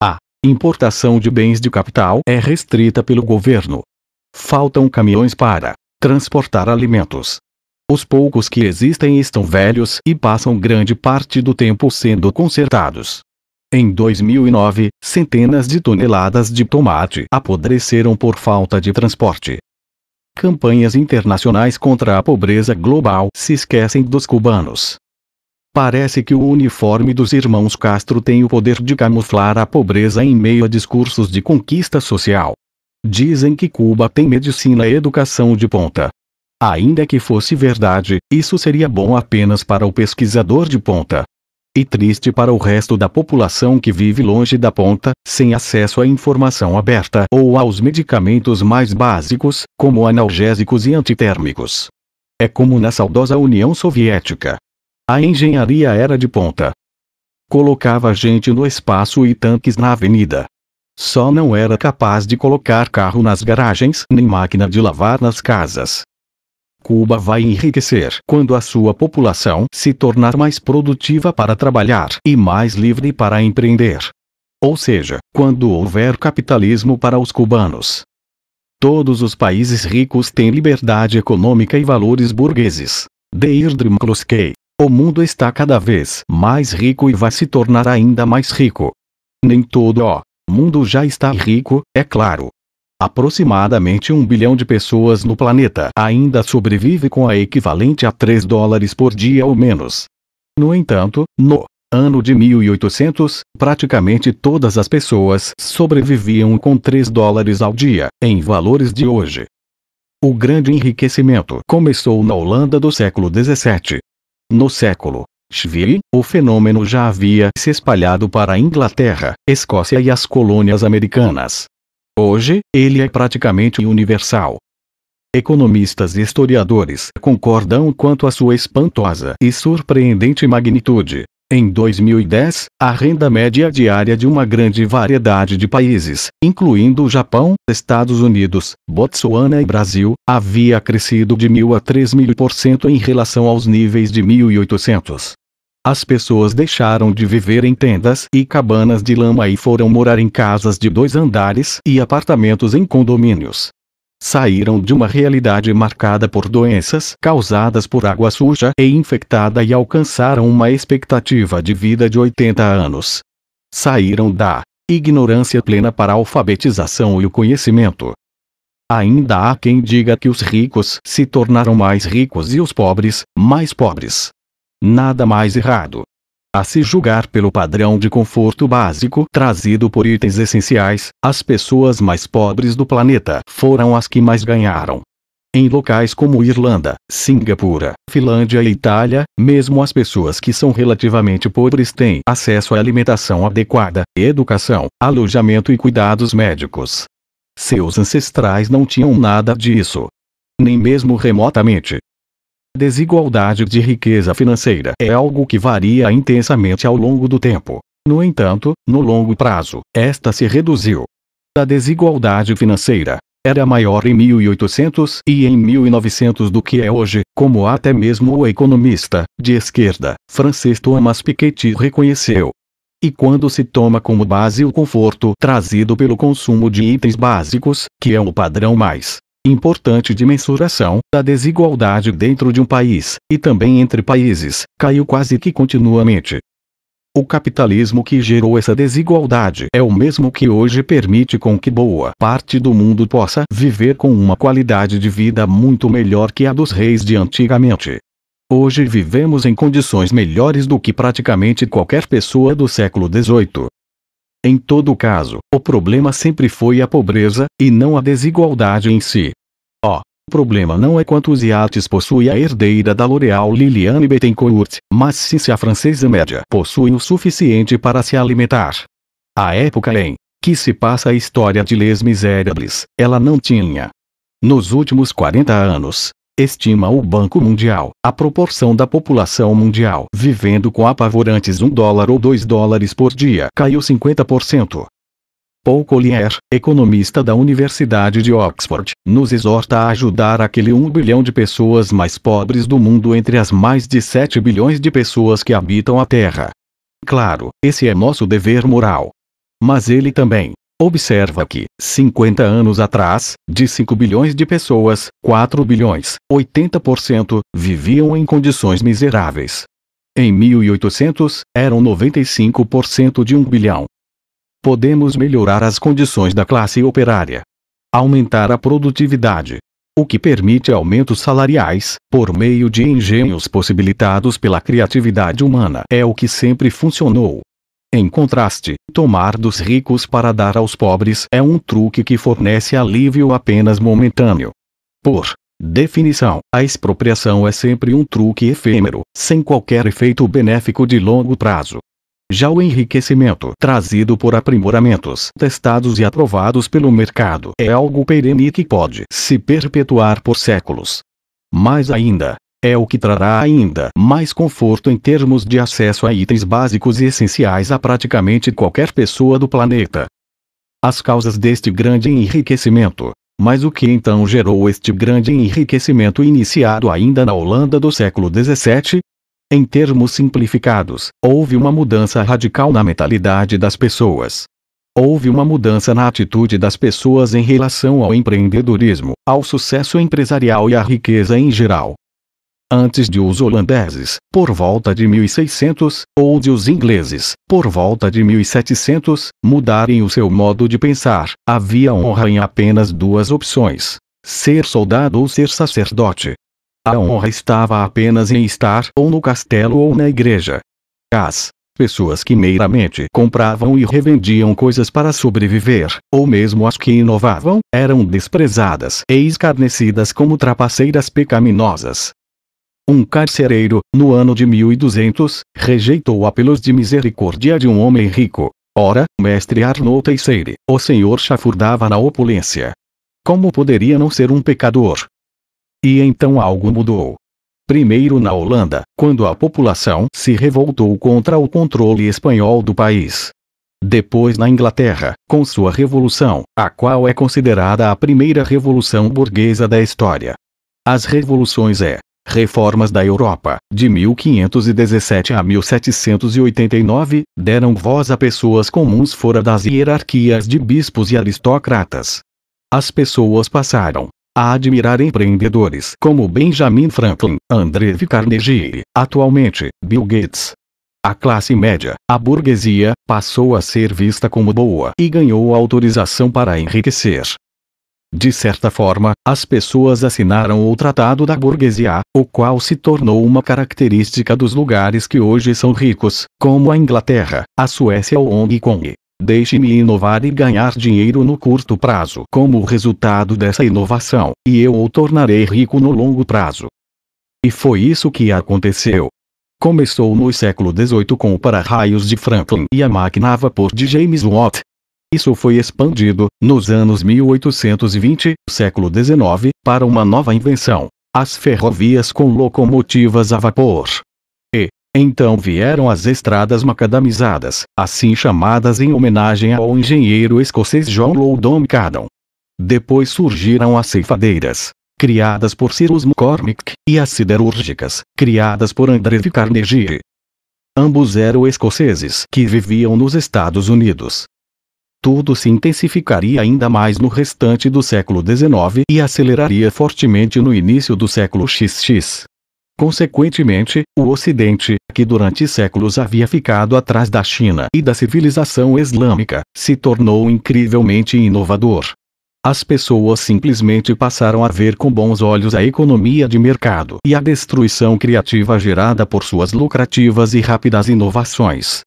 A importação de bens de capital é restrita pelo governo. Faltam caminhões para transportar alimentos. Os poucos que existem estão velhos e passam grande parte do tempo sendo consertados. Em 2009, centenas de toneladas de tomate apodreceram por falta de transporte. Campanhas internacionais contra a pobreza global se esquecem dos cubanos. Parece que o uniforme dos irmãos Castro tem o poder de camuflar a pobreza em meio a discursos de conquista social. Dizem que Cuba tem medicina e educação de ponta. Ainda que fosse verdade, isso seria bom apenas para o pesquisador de ponta e triste para o resto da população que vive longe da ponta, sem acesso à informação aberta ou aos medicamentos mais básicos, como analgésicos e antitérmicos. É como na saudosa União Soviética. A engenharia era de ponta. Colocava gente no espaço e tanques na avenida. Só não era capaz de colocar carro nas garagens nem máquina de lavar nas casas. Cuba vai enriquecer quando a sua população se tornar mais produtiva para trabalhar e mais livre para empreender. Ou seja, quando houver capitalismo para os cubanos. Todos os países ricos têm liberdade econômica e valores burgueses. Deirdre McCluskey. O mundo está cada vez mais rico e vai se tornar ainda mais rico. Nem todo o mundo já está rico, é claro, Aproximadamente um bilhão de pessoas no planeta ainda sobrevive com a equivalente a 3 dólares por dia ou menos. No entanto, no ano de 1800, praticamente todas as pessoas sobreviviam com 3 dólares ao dia, em valores de hoje. O grande enriquecimento começou na Holanda do século XVII. No século XVIII, o fenômeno já havia se espalhado para a Inglaterra, Escócia e as colônias americanas. Hoje, ele é praticamente universal. Economistas e historiadores concordam quanto à sua espantosa e surpreendente magnitude. Em 2010, a renda média diária de uma grande variedade de países, incluindo o Japão, Estados Unidos, Botsuana e Brasil, havia crescido de 1.000 a 3.000% em relação aos níveis de 1800. As pessoas deixaram de viver em tendas e cabanas de lama e foram morar em casas de dois andares e apartamentos em condomínios. Saíram de uma realidade marcada por doenças causadas por água suja e infectada e alcançaram uma expectativa de vida de 80 anos. Saíram da ignorância plena para a alfabetização e o conhecimento. Ainda há quem diga que os ricos se tornaram mais ricos e os pobres, mais pobres. Nada mais errado. A se julgar pelo padrão de conforto básico trazido por itens essenciais, as pessoas mais pobres do planeta foram as que mais ganharam. Em locais como Irlanda, Singapura, Finlândia e Itália, mesmo as pessoas que são relativamente pobres têm acesso à alimentação adequada, educação, alojamento e cuidados médicos. Seus ancestrais não tinham nada disso. Nem mesmo remotamente. Desigualdade de riqueza financeira é algo que varia intensamente ao longo do tempo. No entanto, no longo prazo, esta se reduziu. A desigualdade financeira era maior em 1800 e em 1900 do que é hoje, como até mesmo o economista de esquerda francês Thomas Piketty reconheceu. E quando se toma como base o conforto trazido pelo consumo de itens básicos, que é o padrão mais importante de mensuração da desigualdade dentro de um país, e também entre países, caiu quase que continuamente. O capitalismo que gerou essa desigualdade é o mesmo que hoje permite com que boa parte do mundo possa viver com uma qualidade de vida muito melhor que a dos reis de antigamente. Hoje vivemos em condições melhores do que praticamente qualquer pessoa do século XVIII. Em todo caso, o problema sempre foi a pobreza, e não a desigualdade em si. Ó, oh, o problema não é quantos iates possui a herdeira da L'Oréal Liliane Bettencourt, mas sim se a francesa média possui o suficiente para se alimentar. A época em que se passa a história de Les Miserables, ela não tinha. Nos últimos 40 anos, estima o Banco Mundial, a proporção da população mundial vivendo com apavorantes 1 dólar ou 2 dólares por dia caiu 50%. Paul Collier, economista da Universidade de Oxford, nos exorta a ajudar aquele 1 bilhão de pessoas mais pobres do mundo entre as mais de 7 bilhões de pessoas que habitam a Terra. Claro, esse é nosso dever moral. Mas ele também Observa que, 50 anos atrás, de 5 bilhões de pessoas, 4 bilhões, 80%, viviam em condições miseráveis. Em 1800, eram 95% de 1 bilhão. Podemos melhorar as condições da classe operária. Aumentar a produtividade. O que permite aumentos salariais, por meio de engenhos possibilitados pela criatividade humana, é o que sempre funcionou. Em contraste, tomar dos ricos para dar aos pobres é um truque que fornece alívio apenas momentâneo. Por definição, a expropriação é sempre um truque efêmero, sem qualquer efeito benéfico de longo prazo. Já o enriquecimento trazido por aprimoramentos testados e aprovados pelo mercado é algo perene que pode se perpetuar por séculos. Mais ainda, é o que trará ainda mais conforto em termos de acesso a itens básicos e essenciais a praticamente qualquer pessoa do planeta. As causas deste grande enriquecimento. Mas o que então gerou este grande enriquecimento iniciado ainda na Holanda do século XVII? Em termos simplificados, houve uma mudança radical na mentalidade das pessoas. Houve uma mudança na atitude das pessoas em relação ao empreendedorismo, ao sucesso empresarial e à riqueza em geral antes de os holandeses, por volta de 1600, ou de os ingleses, por volta de 1700, mudarem o seu modo de pensar, havia honra em apenas duas opções: ser soldado ou ser sacerdote. A honra estava apenas em estar ou no castelo ou na igreja. As pessoas que meramente compravam e revendiam coisas para sobreviver, ou mesmo as que inovavam, eram desprezadas e escarnecidas como trapaceiras pecaminosas um carcereiro, no ano de 1200, rejeitou apelos de misericórdia de um homem rico. Ora, mestre Arnaud Teixeira, o senhor chafurdava na opulência. Como poderia não ser um pecador? E então algo mudou. Primeiro na Holanda, quando a população se revoltou contra o controle espanhol do país. Depois na Inglaterra, com sua revolução, a qual é considerada a primeira revolução burguesa da história. As revoluções é, Reformas da Europa, de 1517 a 1789, deram voz a pessoas comuns fora das hierarquias de bispos e aristocratas. As pessoas passaram a admirar empreendedores como Benjamin Franklin, André V. Carnegie, atualmente, Bill Gates. A classe média, a burguesia, passou a ser vista como boa e ganhou autorização para enriquecer. De certa forma, as pessoas assinaram o Tratado da Burguesia, o qual se tornou uma característica dos lugares que hoje são ricos, como a Inglaterra, a Suécia ou Hong Kong. Deixe-me inovar e ganhar dinheiro no curto prazo. Como resultado dessa inovação, e eu o tornarei rico no longo prazo. E foi isso que aconteceu. Começou no século XVIII com o para-raios de Franklin e a máquina vapor de James Watt, isso foi expandido, nos anos 1820, século XIX, para uma nova invenção: as ferrovias com locomotivas a vapor. E, então vieram as estradas macadamizadas, assim chamadas em homenagem ao engenheiro escocês John Loudon Macadam. Depois surgiram as ceifadeiras, criadas por Cyrus McCormick, e as siderúrgicas, criadas por André Carnegie. Ambos eram escoceses que viviam nos Estados Unidos tudo se intensificaria ainda mais no restante do século XIX e aceleraria fortemente no início do século XX. Consequentemente, o Ocidente, que durante séculos havia ficado atrás da China e da civilização islâmica, se tornou incrivelmente inovador. As pessoas simplesmente passaram a ver com bons olhos a economia de mercado e a destruição criativa gerada por suas lucrativas e rápidas inovações.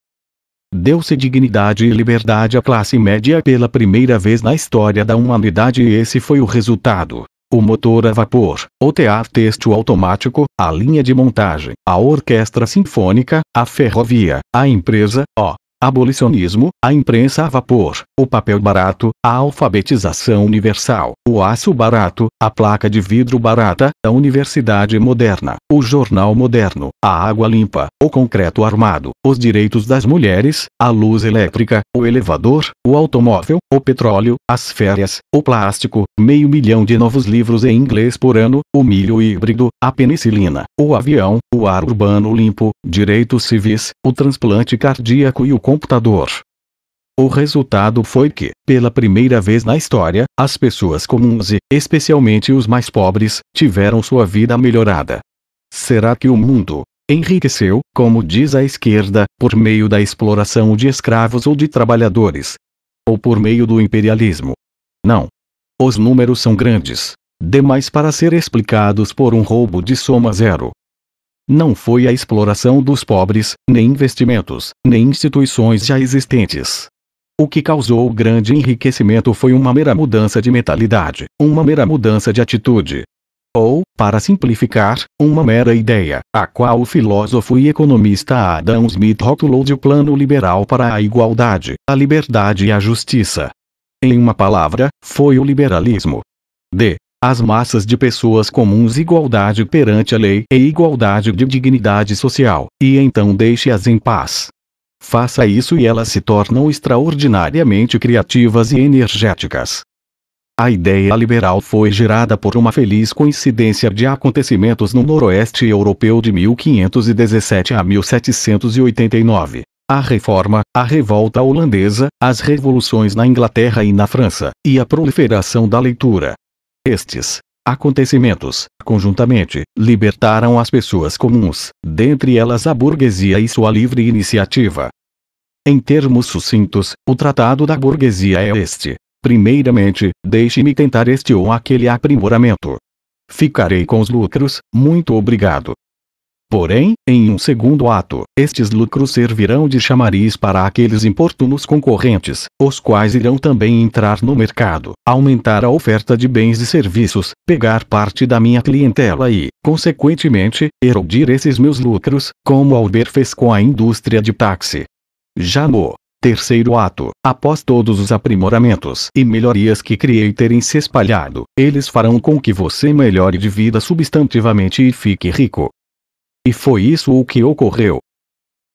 Deu-se dignidade e liberdade à classe média pela primeira vez na história da humanidade e esse foi o resultado. O motor a vapor, o tear texto automático, a linha de montagem, a orquestra sinfônica, a ferrovia, a empresa, ó, abolicionismo, a imprensa a vapor, o papel barato, a alfabetização universal, o aço barato, a placa de vidro barata, a universidade moderna, o jornal moderno, a água limpa, o concreto armado, os direitos das mulheres, a luz elétrica, o elevador, o automóvel, o petróleo, as férias, o plástico, meio milhão de novos livros em inglês por ano, o milho híbrido, a penicilina, o avião, o ar urbano limpo, direitos civis, o transplante cardíaco e o computador. O resultado foi que, pela primeira vez na história, as pessoas comuns e, especialmente os mais pobres, tiveram sua vida melhorada. Será que o mundo enriqueceu, como diz a esquerda, por meio da exploração de escravos ou de trabalhadores? Ou por meio do imperialismo? Não. Os números são grandes, demais para ser explicados por um roubo de soma zero não foi a exploração dos pobres, nem investimentos, nem instituições já existentes. O que causou o grande enriquecimento foi uma mera mudança de mentalidade, uma mera mudança de atitude. Ou, para simplificar, uma mera ideia, a qual o filósofo e economista Adam Smith rotulou de plano liberal para a igualdade, a liberdade e a justiça. Em uma palavra, foi o liberalismo. D. As massas de pessoas comuns igualdade perante a lei e igualdade de dignidade social, e então deixe-as em paz. Faça isso e elas se tornam extraordinariamente criativas e energéticas. A ideia liberal foi gerada por uma feliz coincidência de acontecimentos no noroeste europeu de 1517 a 1789. A reforma, a revolta holandesa, as revoluções na Inglaterra e na França, e a proliferação da leitura. Estes acontecimentos, conjuntamente, libertaram as pessoas comuns, dentre elas a burguesia e sua livre iniciativa. Em termos sucintos, o tratado da burguesia é este. Primeiramente, deixe-me tentar este ou aquele aprimoramento. Ficarei com os lucros, muito obrigado. Porém, em um segundo ato, estes lucros servirão de chamariz para aqueles importunos concorrentes, os quais irão também entrar no mercado, aumentar a oferta de bens e serviços, pegar parte da minha clientela e, consequentemente, erodir esses meus lucros, como Albert fez com a indústria de táxi. Já no Terceiro ato, após todos os aprimoramentos e melhorias que criei terem se espalhado, eles farão com que você melhore de vida substantivamente e fique rico. E foi isso o que ocorreu.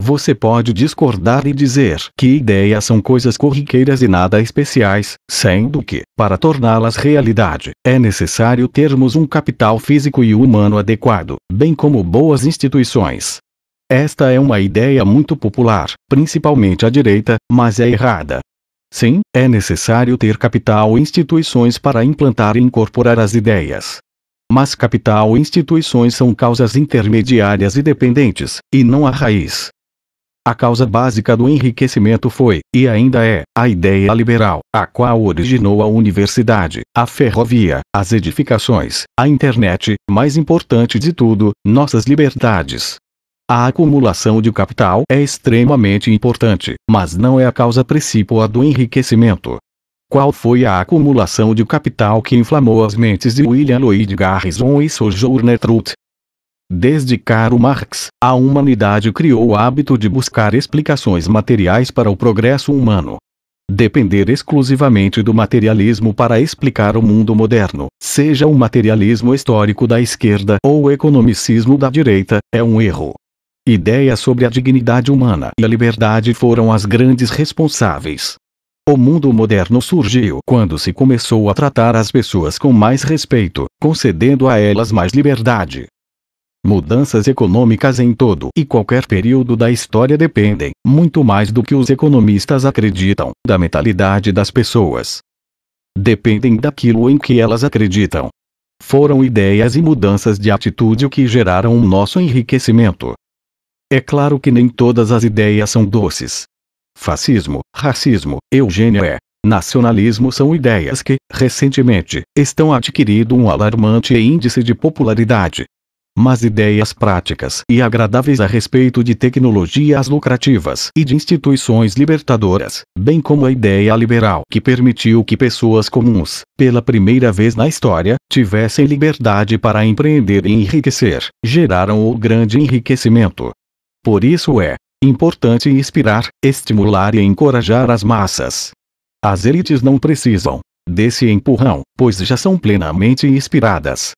Você pode discordar e dizer que ideias são coisas corriqueiras e nada especiais, sendo que, para torná-las realidade, é necessário termos um capital físico e humano adequado, bem como boas instituições. Esta é uma ideia muito popular, principalmente à direita, mas é errada. Sim, é necessário ter capital e instituições para implantar e incorporar as ideias, mas capital e instituições são causas intermediárias e dependentes, e não a raiz. A causa básica do enriquecimento foi, e ainda é, a ideia liberal, a qual originou a universidade, a ferrovia, as edificações, a internet, mais importante de tudo, nossas liberdades. A acumulação de capital é extremamente importante, mas não é a causa principal do enriquecimento. Qual foi a acumulação de capital que inflamou as mentes de William Lloyd Garrison e Sojourner Truth? Desde Karl Marx, a humanidade criou o hábito de buscar explicações materiais para o progresso humano. Depender exclusivamente do materialismo para explicar o mundo moderno, seja o materialismo histórico da esquerda ou o economicismo da direita, é um erro. Ideias sobre a dignidade humana e a liberdade foram as grandes responsáveis o mundo moderno surgiu quando se começou a tratar as pessoas com mais respeito, concedendo a elas mais liberdade. Mudanças econômicas em todo e qualquer período da história dependem, muito mais do que os economistas acreditam, da mentalidade das pessoas. Dependem daquilo em que elas acreditam. Foram ideias e mudanças de atitude o que geraram o nosso enriquecimento. É claro que nem todas as ideias são doces, Fascismo, racismo, e é. nacionalismo são ideias que, recentemente, estão adquirindo um alarmante índice de popularidade. Mas ideias práticas e agradáveis a respeito de tecnologias lucrativas e de instituições libertadoras, bem como a ideia liberal que permitiu que pessoas comuns, pela primeira vez na história, tivessem liberdade para empreender e enriquecer, geraram o grande enriquecimento. Por isso é Importante inspirar, estimular e encorajar as massas. As elites não precisam desse empurrão, pois já são plenamente inspiradas.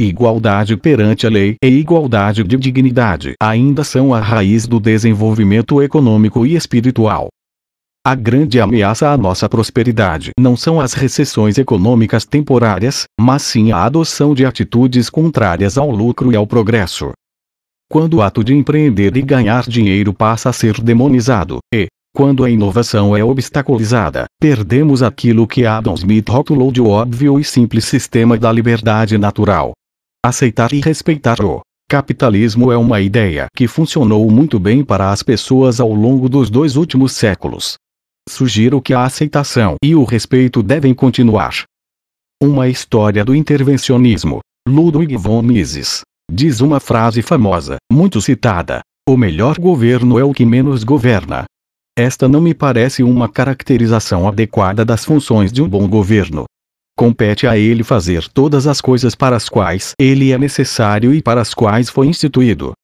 Igualdade perante a lei e igualdade de dignidade ainda são a raiz do desenvolvimento econômico e espiritual. A grande ameaça à nossa prosperidade não são as recessões econômicas temporárias, mas sim a adoção de atitudes contrárias ao lucro e ao progresso quando o ato de empreender e ganhar dinheiro passa a ser demonizado, e, quando a inovação é obstaculizada, perdemos aquilo que Adam Smith rotulou de óbvio e simples sistema da liberdade natural. Aceitar e respeitar o capitalismo é uma ideia que funcionou muito bem para as pessoas ao longo dos dois últimos séculos. Sugiro que a aceitação e o respeito devem continuar. Uma história do intervencionismo. Ludwig von Mises Diz uma frase famosa, muito citada: O melhor governo é o que menos governa. Esta não me parece uma caracterização adequada das funções de um bom governo. Compete a ele fazer todas as coisas para as quais ele é necessário e para as quais foi instituído.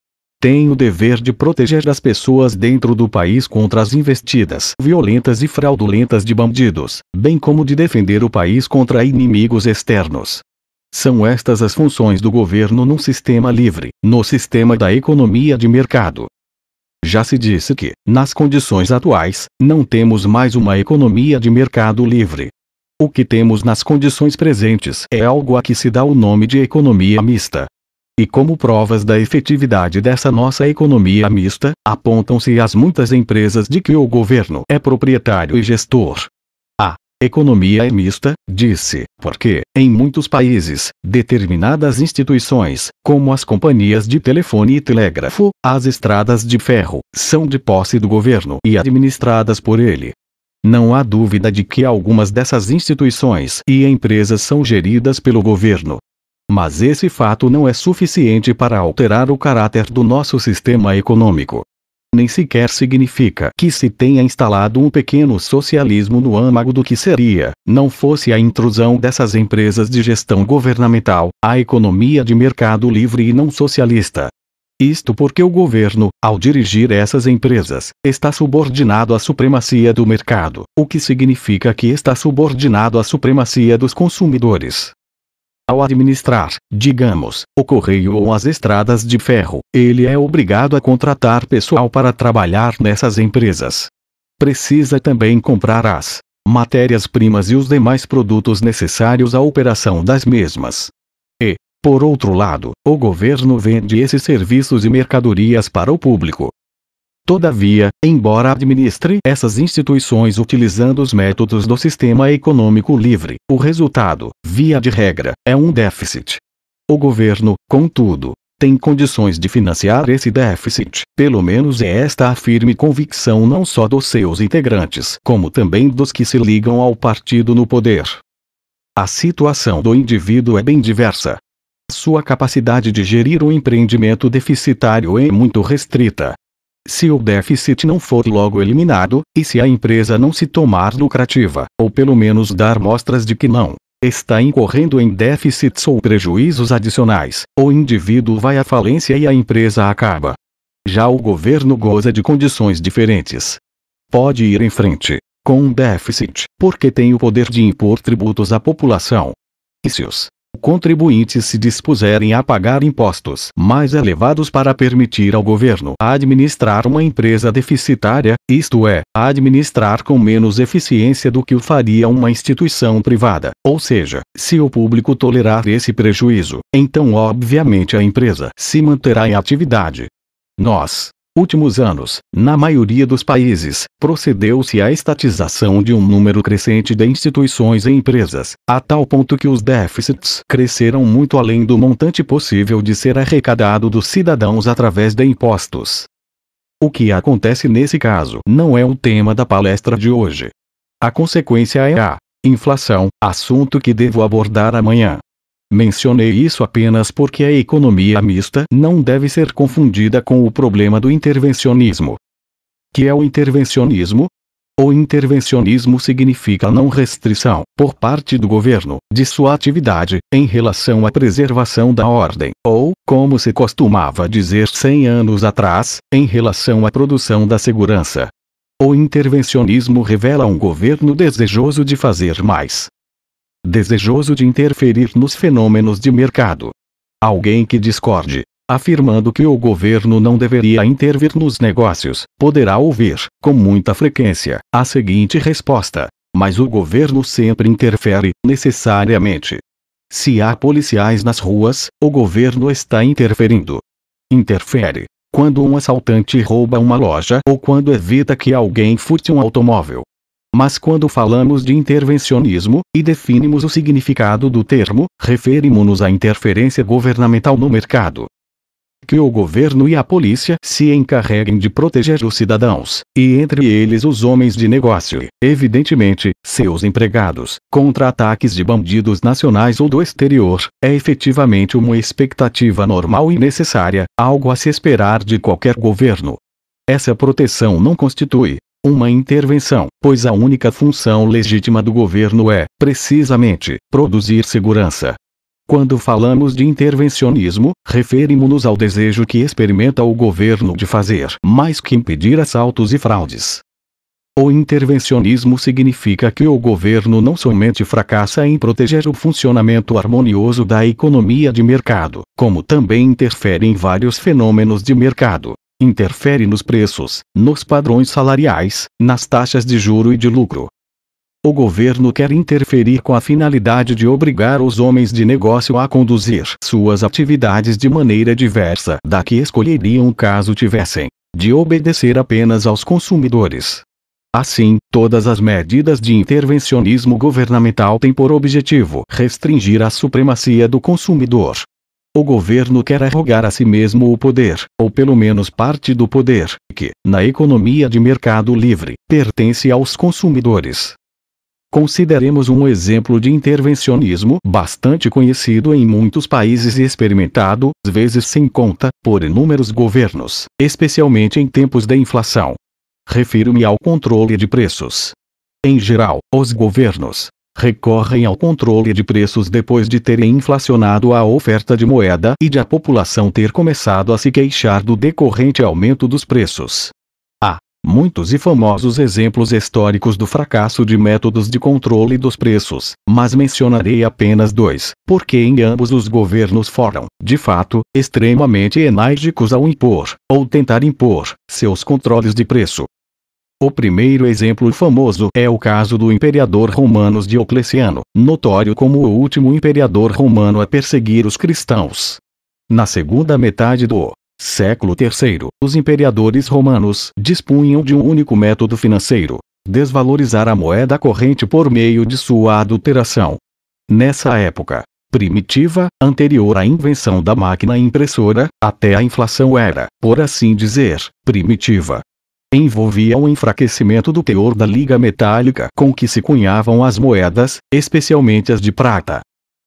Tem o dever de proteger as pessoas dentro do país contra as investidas violentas e fraudulentas de bandidos, bem como de defender o país contra inimigos externos, são estas as funções do governo num sistema livre, no sistema da economia de mercado. Já se disse que, nas condições atuais, não temos mais uma economia de mercado livre. O que temos nas condições presentes é algo a que se dá o nome de economia mista. E como provas da efetividade dessa nossa economia mista, apontam-se as muitas empresas de que o governo é proprietário e gestor, Economia é mista, disse, porque, em muitos países, determinadas instituições, como as companhias de telefone e telégrafo, as estradas de ferro, são de posse do governo e administradas por ele. Não há dúvida de que algumas dessas instituições e empresas são geridas pelo governo. Mas esse fato não é suficiente para alterar o caráter do nosso sistema econômico nem sequer significa que se tenha instalado um pequeno socialismo no âmago do que seria, não fosse a intrusão dessas empresas de gestão governamental, a economia de mercado livre e não socialista. Isto porque o governo, ao dirigir essas empresas, está subordinado à supremacia do mercado, o que significa que está subordinado à supremacia dos consumidores, ao administrar, digamos, o correio ou as estradas de ferro, ele é obrigado a contratar pessoal para trabalhar nessas empresas. Precisa também comprar as matérias-primas e os demais produtos necessários à operação das mesmas. E, por outro lado, o governo vende esses serviços e mercadorias para o público. Todavia, embora administre essas instituições utilizando os métodos do sistema econômico livre, o resultado, via de regra, é um déficit. O governo, contudo, tem condições de financiar esse déficit, pelo menos é esta a firme convicção não só dos seus integrantes, como também dos que se ligam ao partido no poder. A situação do indivíduo é bem diversa. Sua capacidade de gerir o empreendimento deficitário é muito restrita, se o déficit não for logo eliminado, e se a empresa não se tomar lucrativa, ou pelo menos dar mostras de que não, está incorrendo em déficits ou prejuízos adicionais, o indivíduo vai à falência e a empresa acaba. Já o governo goza de condições diferentes. Pode ir em frente, com um déficit, porque tem o poder de impor tributos à população. E se os contribuintes se dispuserem a pagar impostos mais elevados para permitir ao governo administrar uma empresa deficitária, isto é, administrar com menos eficiência do que o faria uma instituição privada. Ou seja, se o público tolerar esse prejuízo, então obviamente a empresa se manterá em atividade. Nós, últimos anos, na maioria dos países, procedeu-se à estatização de um número crescente de instituições e empresas, a tal ponto que os déficits cresceram muito além do montante possível de ser arrecadado dos cidadãos através de impostos. O que acontece nesse caso não é o tema da palestra de hoje. A consequência é a inflação, assunto que devo abordar amanhã. Mencionei isso apenas porque a economia mista não deve ser confundida com o problema do intervencionismo. Que é o intervencionismo? O intervencionismo significa não restrição, por parte do governo, de sua atividade, em relação à preservação da ordem, ou, como se costumava dizer 100 anos atrás, em relação à produção da segurança. O intervencionismo revela um governo desejoso de fazer mais, desejoso de interferir nos fenômenos de mercado. Alguém que discorde, afirmando que o governo não deveria intervir nos negócios, poderá ouvir, com muita frequência, a seguinte resposta: Mas o governo sempre interfere, necessariamente. Se há policiais nas ruas, o governo está interferindo. Interfere. Quando um assaltante rouba uma loja ou quando evita que alguém furte um automóvel, mas quando falamos de intervencionismo, e definimos o significado do termo, referimos-nos à interferência governamental no mercado que o governo e a polícia se encarreguem de proteger os cidadãos, e entre eles os homens de negócio, e, evidentemente, seus empregados, contra ataques de bandidos nacionais ou do exterior, é efetivamente uma expectativa normal e necessária, algo a se esperar de qualquer governo. Essa proteção não constitui, uma intervenção, pois a única função legítima do governo é, precisamente, produzir segurança. Quando falamos de intervencionismo, referimos-nos ao desejo que experimenta o governo de fazer mais que impedir assaltos e fraudes. O intervencionismo significa que o governo não somente fracassa em proteger o funcionamento harmonioso da economia de mercado, como também interfere em vários fenômenos de mercado, interfere nos preços, nos padrões salariais, nas taxas de juro e de lucro. O governo quer interferir com a finalidade de obrigar os homens de negócio a conduzir suas atividades de maneira diversa da que escolheriam caso tivessem de obedecer apenas aos consumidores. Assim, todas as medidas de intervencionismo governamental têm por objetivo restringir a supremacia do consumidor, o governo quer arrogar a si mesmo o poder, ou pelo menos parte do poder, que, na economia de mercado livre, pertence aos consumidores. Consideremos um exemplo de intervencionismo bastante conhecido em muitos países e experimentado, às vezes sem conta, por inúmeros governos, especialmente em tempos de inflação. Refiro-me ao controle de preços. Em geral, os governos, recorrem ao controle de preços depois de terem inflacionado a oferta de moeda e de a população ter começado a se queixar do decorrente aumento dos preços. Há muitos e famosos exemplos históricos do fracasso de métodos de controle dos preços, mas mencionarei apenas dois, porque em ambos os governos foram, de fato, extremamente enérgicos ao impor, ou tentar impor, seus controles de preço. O primeiro exemplo famoso é o caso do imperador romano Diocleciano, notório como o último imperador romano a perseguir os cristãos. Na segunda metade do século III, os imperadores romanos dispunham de um único método financeiro: desvalorizar a moeda corrente por meio de sua adulteração. Nessa época, primitiva, anterior à invenção da máquina impressora, até a inflação era, por assim dizer, primitiva envolvia o enfraquecimento do teor da liga metálica com que se cunhavam as moedas, especialmente as de prata.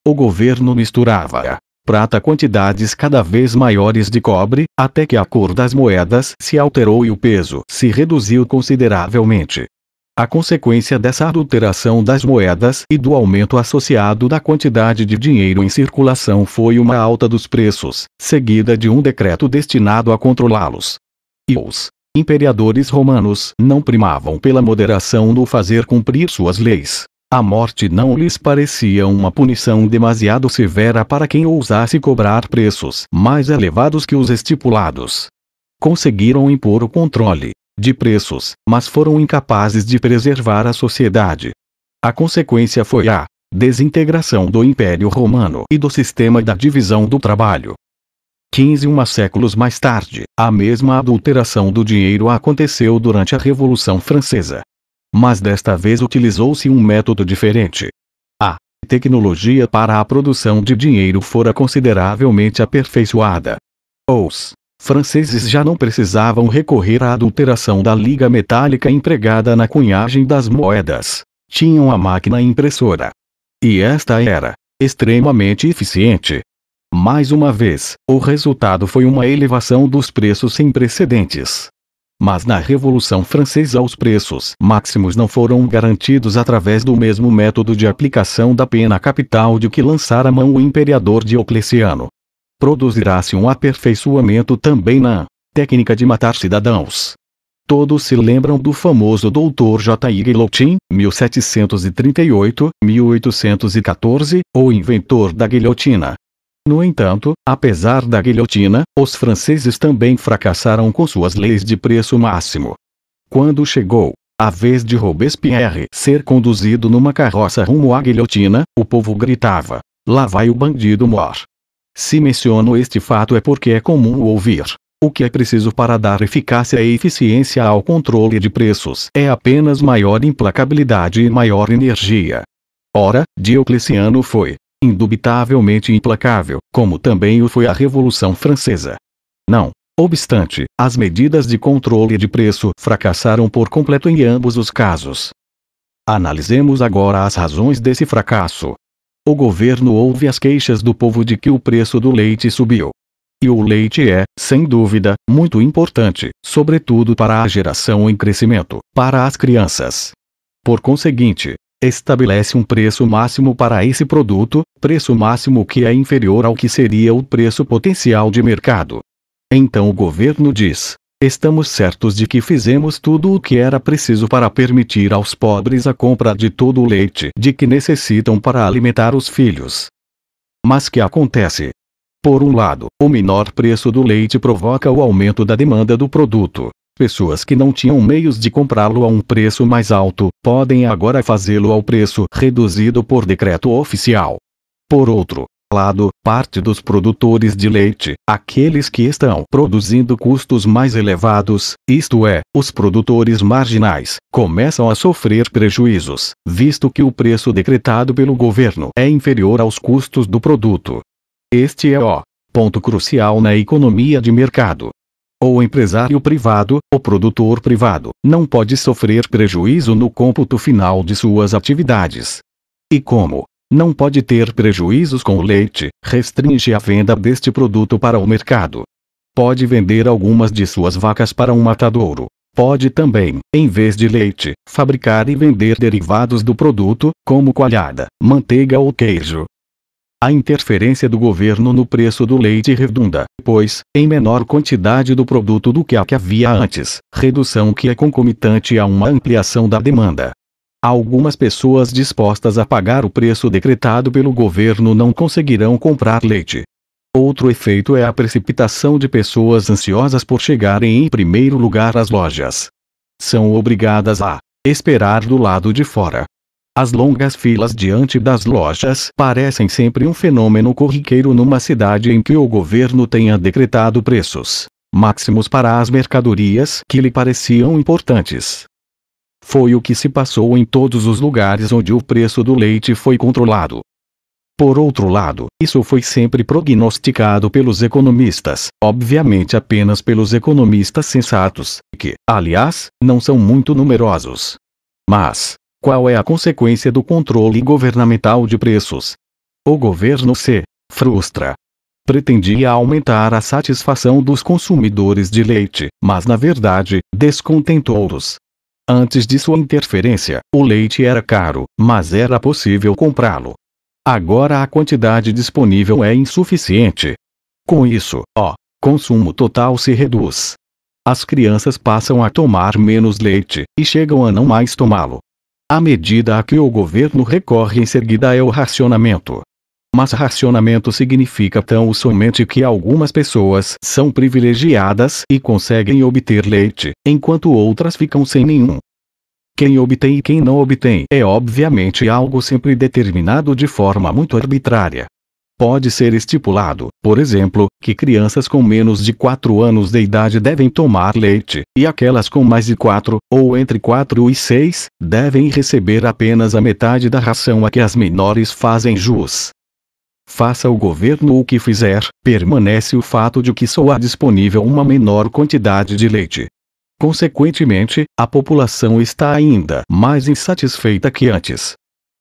O governo misturava prata quantidades cada vez maiores de cobre, até que a cor das moedas se alterou e o peso se reduziu consideravelmente. A consequência dessa adulteração das moedas e do aumento associado da quantidade de dinheiro em circulação foi uma alta dos preços, seguida de um decreto destinado a controlá-los. E os imperadores romanos não primavam pela moderação no fazer cumprir suas leis. A morte não lhes parecia uma punição demasiado severa para quem ousasse cobrar preços mais elevados que os estipulados. Conseguiram impor o controle de preços, mas foram incapazes de preservar a sociedade. A consequência foi a desintegração do Império Romano e do sistema da divisão do trabalho. 15 uma séculos mais tarde, a mesma adulteração do dinheiro aconteceu durante a Revolução Francesa. Mas desta vez utilizou-se um método diferente. A tecnologia para a produção de dinheiro fora consideravelmente aperfeiçoada. Os franceses já não precisavam recorrer à adulteração da liga metálica empregada na cunhagem das moedas. Tinham a máquina impressora. E esta era extremamente eficiente mais uma vez, o resultado foi uma elevação dos preços sem precedentes. Mas na Revolução Francesa os preços máximos não foram garantidos através do mesmo método de aplicação da pena capital de que lançara mão o imperador Diocleciano. Produzirá-se um aperfeiçoamento também na técnica de matar cidadãos. Todos se lembram do famoso doutor J. I. Guillotin, 1738-1814, o inventor da guilhotina, no entanto, apesar da guilhotina, os franceses também fracassaram com suas leis de preço máximo. Quando chegou a vez de Robespierre ser conduzido numa carroça rumo à guilhotina, o povo gritava: Lá vai o bandido mor. Se menciono este fato é porque é comum ouvir. O que é preciso para dar eficácia e eficiência ao controle de preços é apenas maior implacabilidade e maior energia. Ora, Diocleciano foi, indubitavelmente implacável, como também o foi a Revolução Francesa. Não obstante, as medidas de controle de preço fracassaram por completo em ambos os casos. Analisemos agora as razões desse fracasso. O governo ouve as queixas do povo de que o preço do leite subiu. E o leite é, sem dúvida, muito importante, sobretudo para a geração em crescimento, para as crianças. Por conseguinte, estabelece um preço máximo para esse produto, preço máximo que é inferior ao que seria o preço potencial de mercado. Então o governo diz: Estamos certos de que fizemos tudo o que era preciso para permitir aos pobres a compra de todo o leite de que necessitam para alimentar os filhos. Mas que acontece? Por um lado, o menor preço do leite provoca o aumento da demanda do produto, Pessoas que não tinham meios de comprá-lo a um preço mais alto, podem agora fazê-lo ao preço reduzido por decreto oficial. Por outro lado, parte dos produtores de leite, aqueles que estão produzindo custos mais elevados, isto é, os produtores marginais, começam a sofrer prejuízos, visto que o preço decretado pelo governo é inferior aos custos do produto. Este é o ponto crucial na economia de mercado ou empresário privado, o produtor privado, não pode sofrer prejuízo no cômputo final de suas atividades. E como não pode ter prejuízos com o leite, restringe a venda deste produto para o mercado. Pode vender algumas de suas vacas para um matadouro. Pode também, em vez de leite, fabricar e vender derivados do produto, como coalhada, manteiga ou queijo, a interferência do governo no preço do leite redunda, pois, em menor quantidade do produto do que a que havia antes, redução que é concomitante a uma ampliação da demanda. Algumas pessoas dispostas a pagar o preço decretado pelo governo não conseguirão comprar leite. Outro efeito é a precipitação de pessoas ansiosas por chegarem em primeiro lugar às lojas. São obrigadas a esperar do lado de fora, as longas filas diante das lojas parecem sempre um fenômeno corriqueiro numa cidade em que o governo tenha decretado preços máximos para as mercadorias que lhe pareciam importantes. Foi o que se passou em todos os lugares onde o preço do leite foi controlado. Por outro lado, isso foi sempre prognosticado pelos economistas, obviamente apenas pelos economistas sensatos, que, aliás, não são muito numerosos. Mas, qual é a consequência do controle governamental de preços? O governo se frustra. Pretendia aumentar a satisfação dos consumidores de leite, mas na verdade, descontentou-os. Antes de sua interferência, o leite era caro, mas era possível comprá-lo. Agora a quantidade disponível é insuficiente. Com isso, o consumo total se reduz. As crianças passam a tomar menos leite e chegam a não mais tomá-lo. A medida a que o governo recorre em seguida é o racionamento. Mas racionamento significa tão somente que algumas pessoas são privilegiadas e conseguem obter leite, enquanto outras ficam sem nenhum. Quem obtém e quem não obtém é obviamente algo sempre determinado de forma muito arbitrária, Pode ser estipulado, por exemplo, que crianças com menos de 4 anos de idade devem tomar leite, e aquelas com mais de 4, ou entre 4 e 6, devem receber apenas a metade da ração a que as menores fazem jus. Faça o governo o que fizer, permanece o fato de que só há disponível uma menor quantidade de leite. Consequentemente, a população está ainda mais insatisfeita que antes.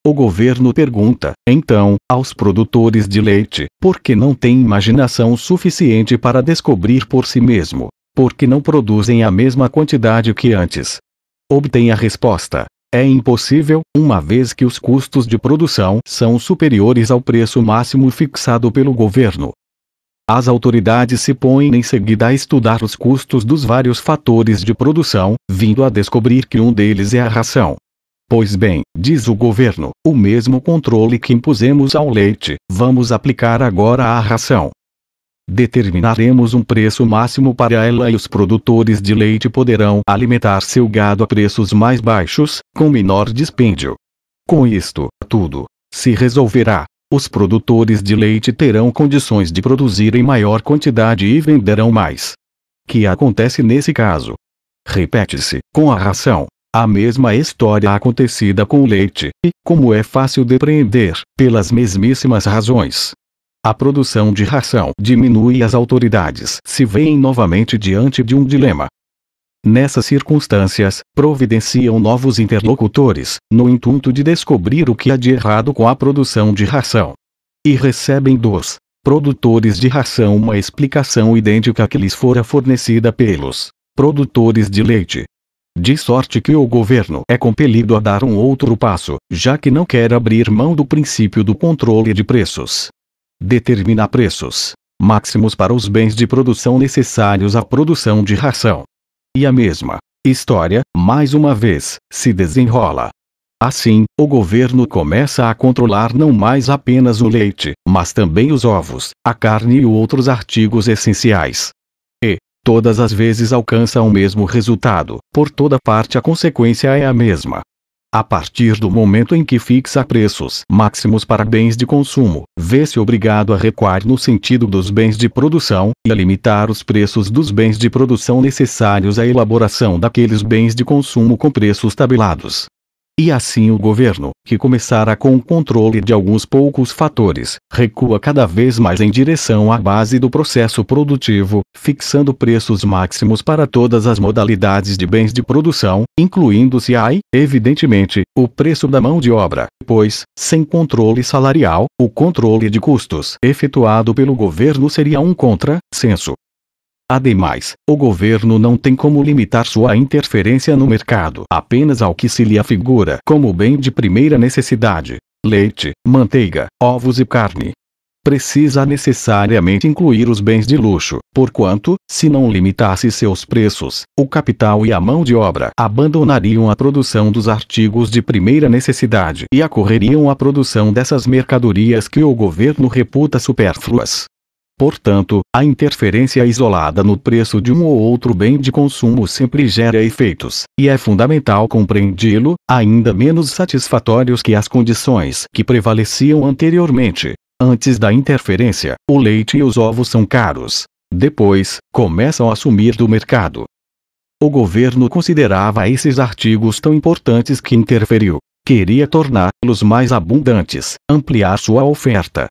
O governo pergunta, então, aos produtores de leite, por que não têm imaginação suficiente para descobrir por si mesmo? Por que não produzem a mesma quantidade que antes? Obtém a resposta. É impossível, uma vez que os custos de produção são superiores ao preço máximo fixado pelo governo. As autoridades se põem em seguida a estudar os custos dos vários fatores de produção, vindo a descobrir que um deles é a ração. Pois bem, diz o governo, o mesmo controle que impusemos ao leite, vamos aplicar agora à ração. Determinaremos um preço máximo para ela e os produtores de leite poderão alimentar seu gado a preços mais baixos, com menor dispêndio. Com isto, tudo se resolverá. Os produtores de leite terão condições de produzir em maior quantidade e venderão mais. Que acontece nesse caso? Repete-se com a ração. A mesma história acontecida com o leite, e, como é fácil depreender, pelas mesmíssimas razões. A produção de ração diminui e as autoridades se veem novamente diante de um dilema. Nessas circunstâncias, providenciam novos interlocutores, no intuito de descobrir o que há de errado com a produção de ração. E recebem dos produtores de ração uma explicação idêntica à que lhes fora fornecida pelos produtores de leite, de sorte que o governo é compelido a dar um outro passo, já que não quer abrir mão do princípio do controle de preços. Determinar preços máximos para os bens de produção necessários à produção de ração. E a mesma história, mais uma vez, se desenrola. Assim, o governo começa a controlar não mais apenas o leite, mas também os ovos, a carne e outros artigos essenciais todas as vezes alcança o mesmo resultado. Por toda parte a consequência é a mesma. A partir do momento em que fixa preços máximos para bens de consumo, vê-se obrigado a recuar no sentido dos bens de produção e a limitar os preços dos bens de produção necessários à elaboração daqueles bens de consumo com preços tabelados. E assim o governo, que começara com o controle de alguns poucos fatores, recua cada vez mais em direção à base do processo produtivo, fixando preços máximos para todas as modalidades de bens de produção, incluindo-se aí, evidentemente, o preço da mão de obra. Pois, sem controle salarial, o controle de custos efetuado pelo governo seria um contra Ademais, o governo não tem como limitar sua interferência no mercado apenas ao que se lhe afigura como bem de primeira necessidade: leite, manteiga, ovos e carne. Precisa necessariamente incluir os bens de luxo, porquanto, se não limitasse seus preços, o capital e a mão de obra abandonariam a produção dos artigos de primeira necessidade e acorreriam à produção dessas mercadorias que o governo reputa supérfluas. Portanto, a interferência isolada no preço de um ou outro bem de consumo sempre gera efeitos, e é fundamental compreendê-lo, ainda menos satisfatórios que as condições que prevaleciam anteriormente. Antes da interferência, o leite e os ovos são caros. Depois, começam a sumir do mercado. O governo considerava esses artigos tão importantes que interferiu. Queria torná-los mais abundantes, ampliar sua oferta,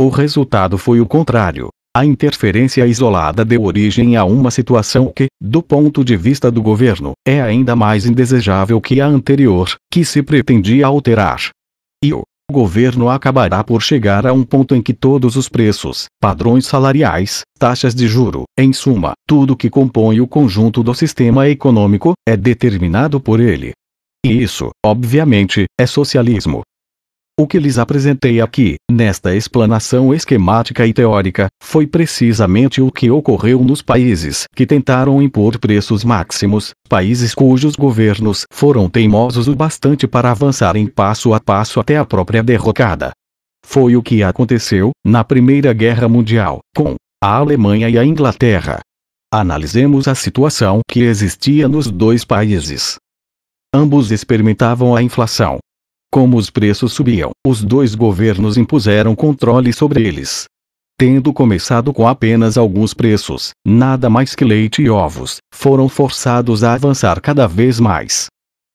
o resultado foi o contrário. A interferência isolada deu origem a uma situação que, do ponto de vista do governo, é ainda mais indesejável que a anterior, que se pretendia alterar. E o governo acabará por chegar a um ponto em que todos os preços, padrões salariais, taxas de juro, em suma, tudo que compõe o conjunto do sistema econômico, é determinado por ele. E isso, obviamente, é socialismo. O que lhes apresentei aqui, nesta explanação esquemática e teórica, foi precisamente o que ocorreu nos países que tentaram impor preços máximos, países cujos governos foram teimosos o bastante para avançarem passo a passo até a própria derrocada. Foi o que aconteceu, na Primeira Guerra Mundial, com a Alemanha e a Inglaterra. Analisemos a situação que existia nos dois países. Ambos experimentavam a inflação, como os preços subiam, os dois governos impuseram controle sobre eles. Tendo começado com apenas alguns preços, nada mais que leite e ovos, foram forçados a avançar cada vez mais.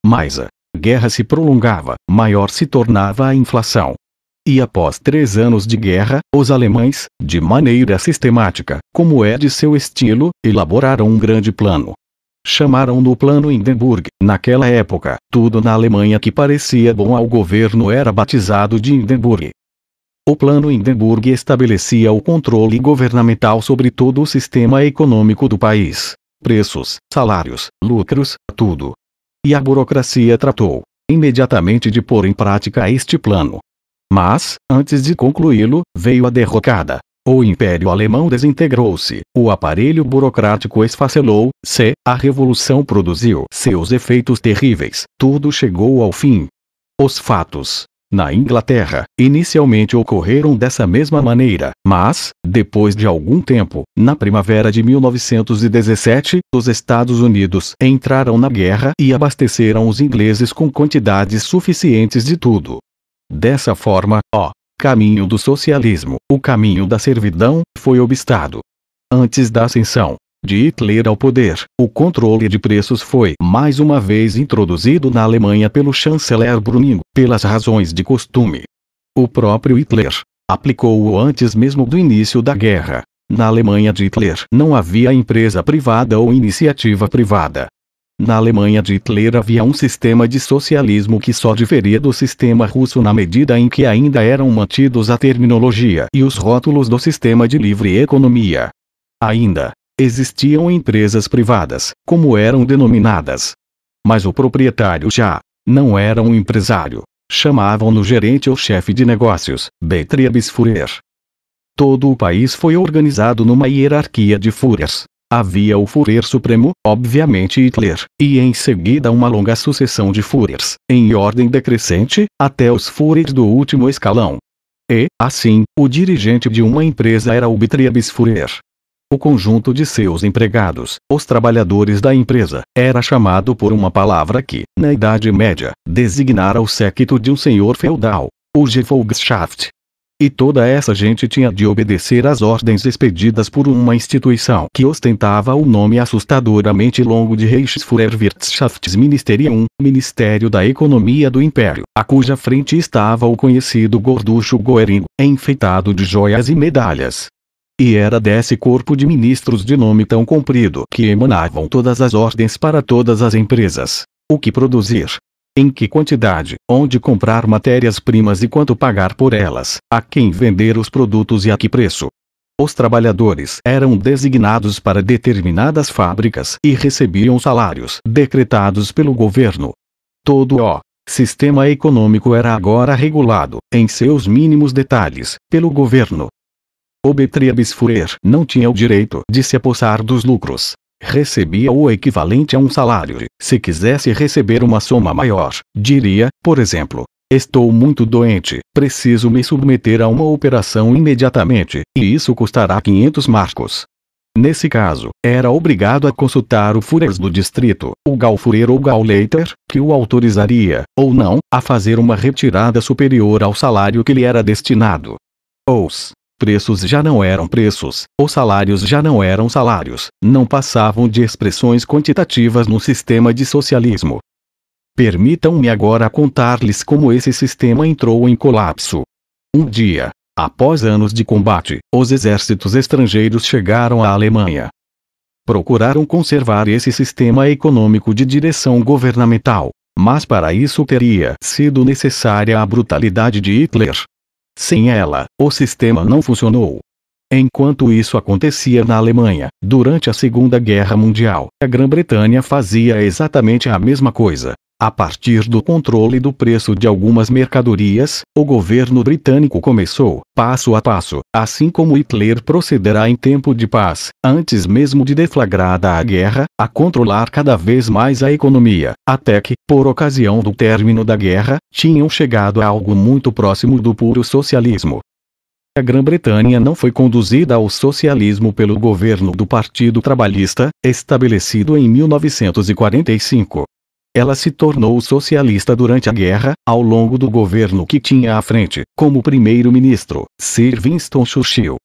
Mais a guerra se prolongava, maior se tornava a inflação. E após três anos de guerra, os alemães, de maneira sistemática, como é de seu estilo, elaboraram um grande plano, Chamaram-no Plano Hindenburg. Naquela época, tudo na Alemanha que parecia bom ao governo era batizado de Hindenburg. O Plano Hindenburg estabelecia o controle governamental sobre todo o sistema econômico do país: preços, salários, lucros, tudo. E a burocracia tratou, imediatamente, de pôr em prática este plano. Mas, antes de concluí-lo, veio a derrocada. O Império Alemão desintegrou-se, o aparelho burocrático esfacelou-se, a Revolução produziu seus efeitos terríveis, tudo chegou ao fim. Os fatos, na Inglaterra, inicialmente ocorreram dessa mesma maneira, mas, depois de algum tempo, na primavera de 1917, os Estados Unidos entraram na guerra e abasteceram os ingleses com quantidades suficientes de tudo. Dessa forma, ó, caminho do socialismo, o caminho da servidão, foi obstado. Antes da ascensão de Hitler ao poder, o controle de preços foi mais uma vez introduzido na Alemanha pelo chanceler Bruning, pelas razões de costume. O próprio Hitler aplicou-o antes mesmo do início da guerra. Na Alemanha de Hitler não havia empresa privada ou iniciativa privada. Na Alemanha de Hitler havia um sistema de socialismo que só diferia do sistema russo na medida em que ainda eram mantidos a terminologia e os rótulos do sistema de livre economia. Ainda, existiam empresas privadas, como eram denominadas. Mas o proprietário já não era um empresário. Chamavam-no gerente ou chefe de negócios, Betriebsführer. Todo o país foi organizado numa hierarquia de Führers, Havia o Führer Supremo, obviamente Hitler, e em seguida uma longa sucessão de Führers, em ordem decrescente, até os Führers do último escalão. E, assim, o dirigente de uma empresa era o Betriebsführer. O conjunto de seus empregados, os trabalhadores da empresa, era chamado por uma palavra que, na Idade Média, designara o séquito de um senhor feudal, o Gefolgschaft, e toda essa gente tinha de obedecer às ordens expedidas por uma instituição que ostentava o nome assustadoramente longo de Reichsfuhrerwirtschaftsministerium, Ministério da Economia do Império, a cuja frente estava o conhecido gorducho Goering, enfeitado de joias e medalhas. E era desse corpo de ministros de nome tão comprido que emanavam todas as ordens para todas as empresas. O que produzir, em que quantidade, onde comprar matérias-primas e quanto pagar por elas, a quem vender os produtos e a que preço. Os trabalhadores eram designados para determinadas fábricas e recebiam salários decretados pelo governo. Todo o sistema econômico era agora regulado, em seus mínimos detalhes, pelo governo. O Betriabsfuhrer não tinha o direito de se apossar dos lucros recebia o equivalente a um salário. Se quisesse receber uma soma maior, diria, por exemplo, Estou muito doente, preciso me submeter a uma operação imediatamente, e isso custará 500 marcos. Nesse caso, era obrigado a consultar o Fures do distrito, o Galfureiro ou Gauleiter, que o autorizaria, ou não, a fazer uma retirada superior ao salário que lhe era destinado. Ous, Preços já não eram preços, os salários já não eram salários, não passavam de expressões quantitativas no sistema de socialismo. Permitam-me agora contar-lhes como esse sistema entrou em colapso. Um dia, após anos de combate, os exércitos estrangeiros chegaram à Alemanha. Procuraram conservar esse sistema econômico de direção governamental, mas para isso teria sido necessária a brutalidade de Hitler, sem ela, o sistema não funcionou. Enquanto isso acontecia na Alemanha, durante a Segunda Guerra Mundial, a Grã-Bretanha fazia exatamente a mesma coisa. A partir do controle do preço de algumas mercadorias, o governo britânico começou, passo a passo, assim como Hitler procederá em tempo de paz, antes mesmo de deflagrada a guerra, a controlar cada vez mais a economia, até que, por ocasião do término da guerra, tinham chegado a algo muito próximo do puro socialismo. A Grã-Bretanha não foi conduzida ao socialismo pelo governo do Partido Trabalhista, estabelecido em 1945. Ela se tornou socialista durante a guerra, ao longo do governo que tinha à frente, como primeiro-ministro, Sir Winston Churchill.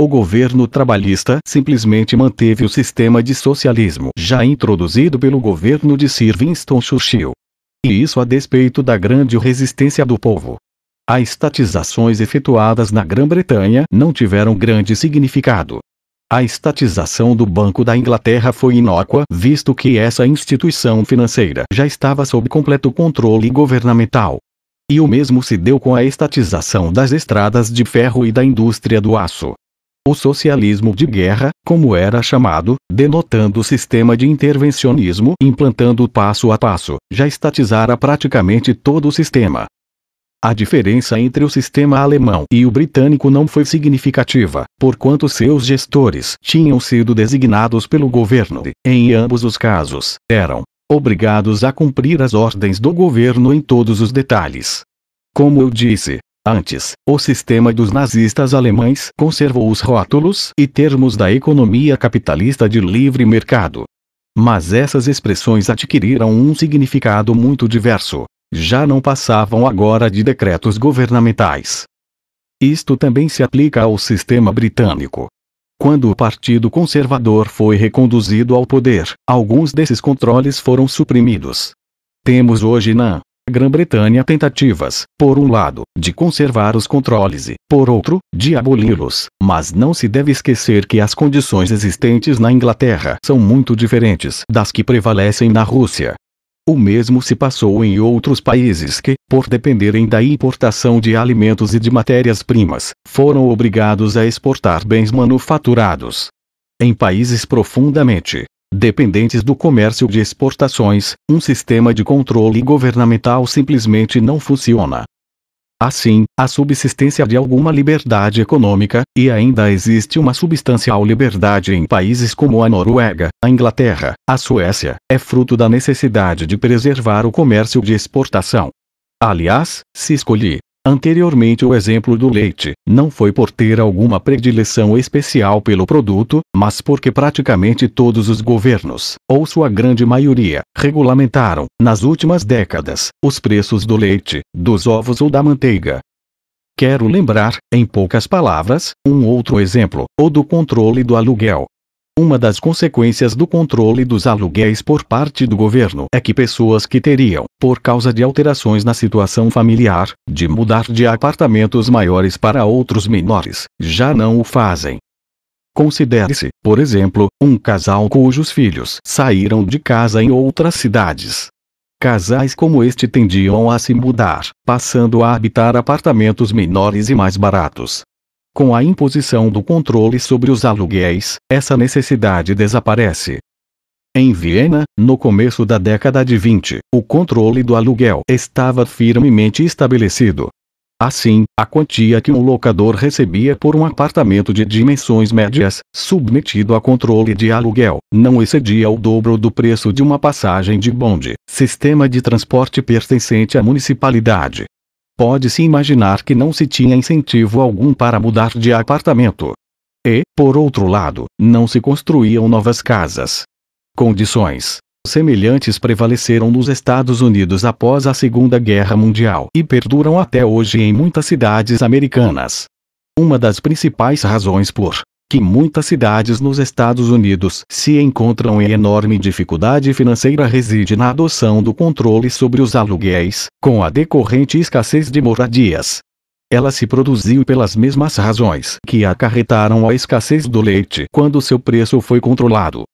O governo trabalhista simplesmente manteve o sistema de socialismo já introduzido pelo governo de Sir Winston Churchill. E isso a despeito da grande resistência do povo. As estatizações efetuadas na Grã-Bretanha não tiveram grande significado, a estatização do Banco da Inglaterra foi inócua, visto que essa instituição financeira já estava sob completo controle governamental. E o mesmo se deu com a estatização das estradas de ferro e da indústria do aço. O socialismo de guerra, como era chamado, denotando o sistema de intervencionismo implantando passo a passo, já estatizara praticamente todo o sistema, a diferença entre o sistema alemão e o britânico não foi significativa, porquanto seus gestores tinham sido designados pelo governo e, em ambos os casos, eram obrigados a cumprir as ordens do governo em todos os detalhes. Como eu disse, Antes, o sistema dos nazistas alemães conservou os rótulos e termos da economia capitalista de livre mercado. Mas essas expressões adquiriram um significado muito diverso, já não passavam agora de decretos governamentais. Isto também se aplica ao sistema britânico. Quando o Partido Conservador foi reconduzido ao poder, alguns desses controles foram suprimidos. Temos hoje na Grã-Bretanha tentativas, por um lado, de conservar os controles e, por outro, de aboli-los, mas não se deve esquecer que as condições existentes na Inglaterra são muito diferentes das que prevalecem na Rússia. O mesmo se passou em outros países que, por dependerem da importação de alimentos e de matérias-primas, foram obrigados a exportar bens manufaturados. Em países profundamente dependentes do comércio de exportações, um sistema de controle governamental simplesmente não funciona. Assim, a subsistência de alguma liberdade econômica, e ainda existe uma substancial liberdade em países como a Noruega, a Inglaterra, a Suécia, é fruto da necessidade de preservar o comércio de exportação. Aliás, se escolhi Anteriormente o exemplo do leite, não foi por ter alguma predileção especial pelo produto, mas porque praticamente todos os governos, ou sua grande maioria, regulamentaram, nas últimas décadas, os preços do leite, dos ovos ou da manteiga. Quero lembrar, em poucas palavras, um outro exemplo, o do controle do aluguel, uma das consequências do controle dos aluguéis por parte do governo é que pessoas que teriam, por causa de alterações na situação familiar, de mudar de apartamentos maiores para outros menores, já não o fazem. Considere-se, por exemplo, um casal cujos filhos saíram de casa em outras cidades. Casais como este tendiam a se mudar, passando a habitar apartamentos menores e mais baratos, com a imposição do controle sobre os aluguéis, essa necessidade desaparece. Em Viena, no começo da década de 20, o controle do aluguel estava firmemente estabelecido. Assim, a quantia que um locador recebia por um apartamento de dimensões médias, submetido a controle de aluguel, não excedia o dobro do preço de uma passagem de bonde, sistema de transporte pertencente à municipalidade pode-se imaginar que não se tinha incentivo algum para mudar de apartamento. E, por outro lado, não se construíam novas casas. Condições semelhantes prevaleceram nos Estados Unidos após a Segunda Guerra Mundial e perduram até hoje em muitas cidades americanas. Uma das principais razões por que muitas cidades nos Estados Unidos se encontram em enorme dificuldade financeira reside na adoção do controle sobre os aluguéis, com a decorrente escassez de moradias. Ela se produziu pelas mesmas razões que acarretaram a escassez do leite quando seu preço foi controlado.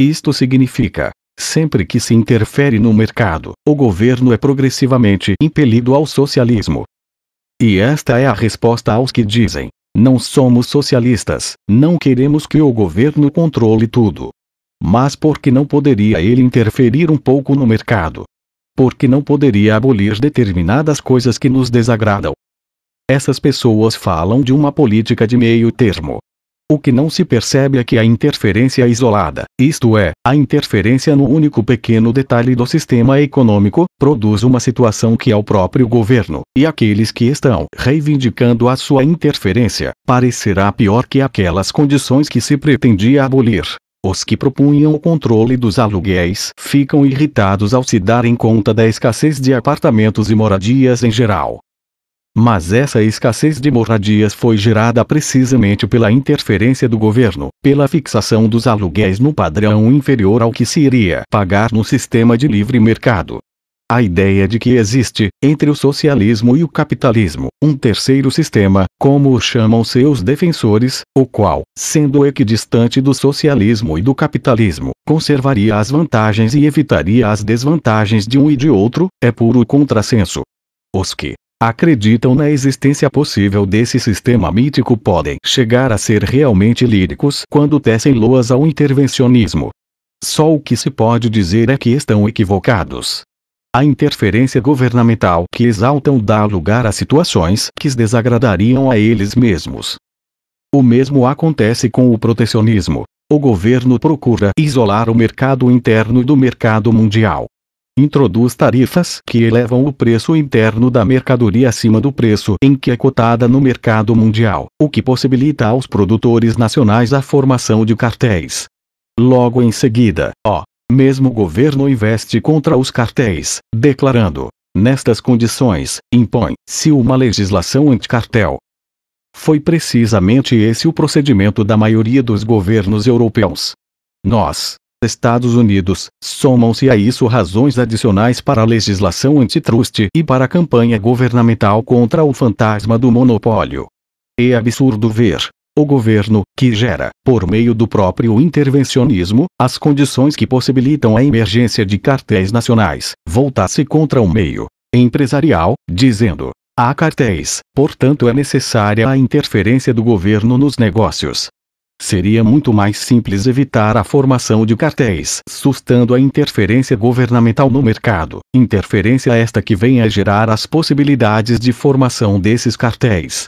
Isto significa, sempre que se interfere no mercado, o governo é progressivamente impelido ao socialismo. E esta é a resposta aos que dizem não somos socialistas, não queremos que o governo controle tudo. Mas por que não poderia ele interferir um pouco no mercado? Por que não poderia abolir determinadas coisas que nos desagradam? Essas pessoas falam de uma política de meio termo. O que não se percebe é que a interferência isolada, isto é, a interferência no único pequeno detalhe do sistema econômico, produz uma situação que ao é próprio governo, e aqueles que estão reivindicando a sua interferência, parecerá pior que aquelas condições que se pretendia abolir. Os que propunham o controle dos aluguéis ficam irritados ao se darem conta da escassez de apartamentos e moradias em geral, mas essa escassez de moradias foi gerada precisamente pela interferência do governo, pela fixação dos aluguéis no padrão inferior ao que se iria pagar no sistema de livre mercado. A ideia de que existe, entre o socialismo e o capitalismo, um terceiro sistema, como o chamam seus defensores, o qual, sendo equidistante do socialismo e do capitalismo, conservaria as vantagens e evitaria as desvantagens de um e de outro, é puro contrassenso. Os que, acreditam na existência possível desse sistema mítico podem chegar a ser realmente líricos quando tecem loas ao intervencionismo. Só o que se pode dizer é que estão equivocados. A interferência governamental que exaltam dá lugar a situações que desagradariam a eles mesmos. O mesmo acontece com o protecionismo. O governo procura isolar o mercado interno do mercado mundial, introduz tarifas que elevam o preço interno da mercadoria acima do preço em que é cotada no mercado mundial, o que possibilita aos produtores nacionais a formação de cartéis. Logo em seguida, o mesmo governo investe contra os cartéis, declarando: nestas condições, impõe-se uma legislação anticartel. Foi precisamente esse o procedimento da maioria dos governos europeus. Nós, Estados Unidos, somam-se a isso razões adicionais para a legislação antitruste e para a campanha governamental contra o fantasma do monopólio. É absurdo ver, o governo, que gera, por meio do próprio intervencionismo, as condições que possibilitam a emergência de cartéis nacionais, voltar-se contra o meio empresarial, dizendo: há cartéis, portanto é necessária a interferência do governo nos negócios. Seria muito mais simples evitar a formação de cartéis, sustando a interferência governamental no mercado, interferência esta que vem a gerar as possibilidades de formação desses cartéis.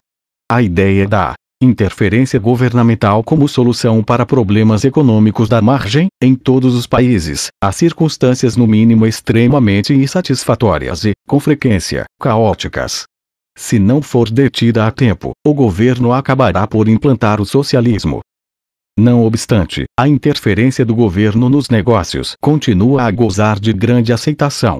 A ideia da interferência governamental como solução para problemas econômicos da margem, em todos os países, há circunstâncias no mínimo extremamente insatisfatórias e, com frequência, caóticas. Se não for detida a tempo, o governo acabará por implantar o socialismo, não obstante, a interferência do governo nos negócios continua a gozar de grande aceitação.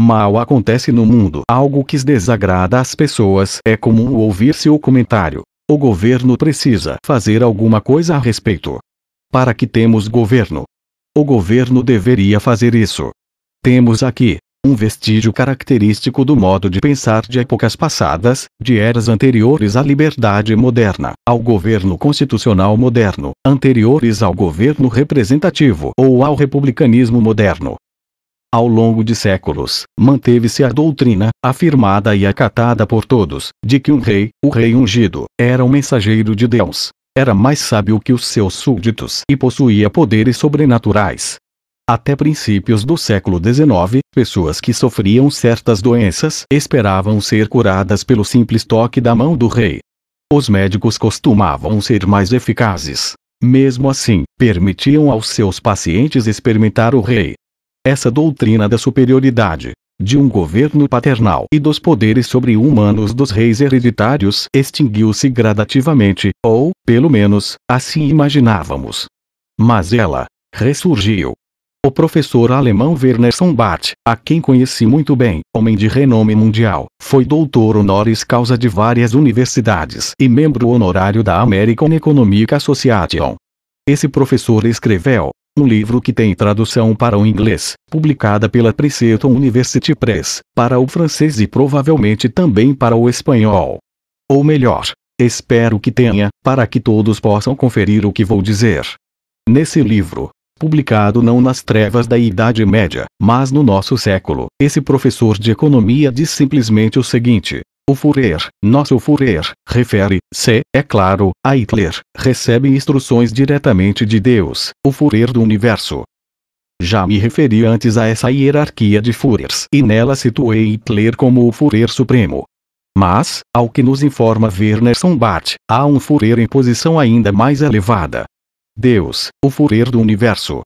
Mal acontece no mundo algo que desagrada as pessoas, é comum ouvir-se o comentário. O governo precisa fazer alguma coisa a respeito. Para que temos governo? O governo deveria fazer isso. Temos aqui um vestígio característico do modo de pensar de épocas passadas, de eras anteriores à liberdade moderna, ao governo constitucional moderno, anteriores ao governo representativo ou ao republicanismo moderno. Ao longo de séculos, manteve-se a doutrina, afirmada e acatada por todos, de que um rei, o rei ungido, era um mensageiro de Deus, era mais sábio que os seus súditos e possuía poderes sobrenaturais, até princípios do século XIX, pessoas que sofriam certas doenças esperavam ser curadas pelo simples toque da mão do rei. Os médicos costumavam ser mais eficazes. Mesmo assim, permitiam aos seus pacientes experimentar o rei. Essa doutrina da superioridade, de um governo paternal e dos poderes sobre-humanos dos reis hereditários extinguiu-se gradativamente, ou, pelo menos, assim imaginávamos. Mas ela ressurgiu o professor alemão Werner Sombart, a quem conheci muito bem, homem de renome mundial, foi doutor honoris causa de várias universidades e membro honorário da American Economic Association. Esse professor escreveu um livro que tem tradução para o inglês, publicada pela Princeton University Press, para o francês e provavelmente também para o espanhol. Ou melhor, espero que tenha, para que todos possam conferir o que vou dizer. Nesse livro, publicado não nas trevas da Idade Média, mas no nosso século. Esse professor de economia diz simplesmente o seguinte: o Führer, nosso Führer, refere-se, é claro, a Hitler, recebe instruções diretamente de Deus, o Führer do universo. Já me referi antes a essa hierarquia de Führers e nela situei Hitler como o Führer supremo. Mas, ao que nos informa Werner Sombart, há um Führer em posição ainda mais elevada, Deus, o furor do universo.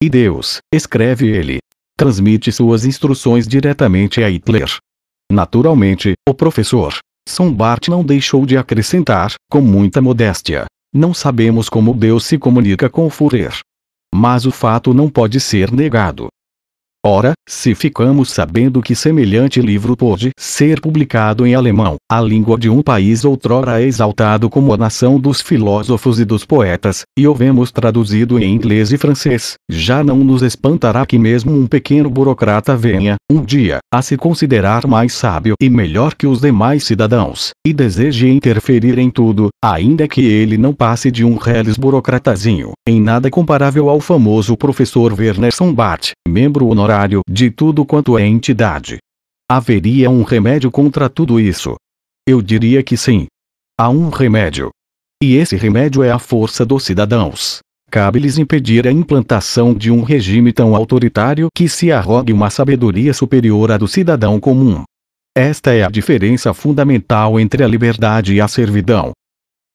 E Deus, escreve ele, transmite suas instruções diretamente a Hitler. Naturalmente, o professor Sombart não deixou de acrescentar, com muita modéstia. Não sabemos como Deus se comunica com o Führer. Mas o fato não pode ser negado. Ora, se ficamos sabendo que semelhante livro pôde ser publicado em alemão, a língua de um país outrora exaltado como a nação dos filósofos e dos poetas, e o vemos traduzido em inglês e francês, já não nos espantará que mesmo um pequeno burocrata venha, um dia, a se considerar mais sábio e melhor que os demais cidadãos, e deseje interferir em tudo, ainda que ele não passe de um reles burocratazinho, em nada comparável ao famoso professor Werner Sombart, membro honorário contrário de tudo quanto é entidade. Haveria um remédio contra tudo isso? Eu diria que sim. Há um remédio. E esse remédio é a força dos cidadãos. Cabe-lhes impedir a implantação de um regime tão autoritário que se arrogue uma sabedoria superior à do cidadão comum. Esta é a diferença fundamental entre a liberdade e a servidão.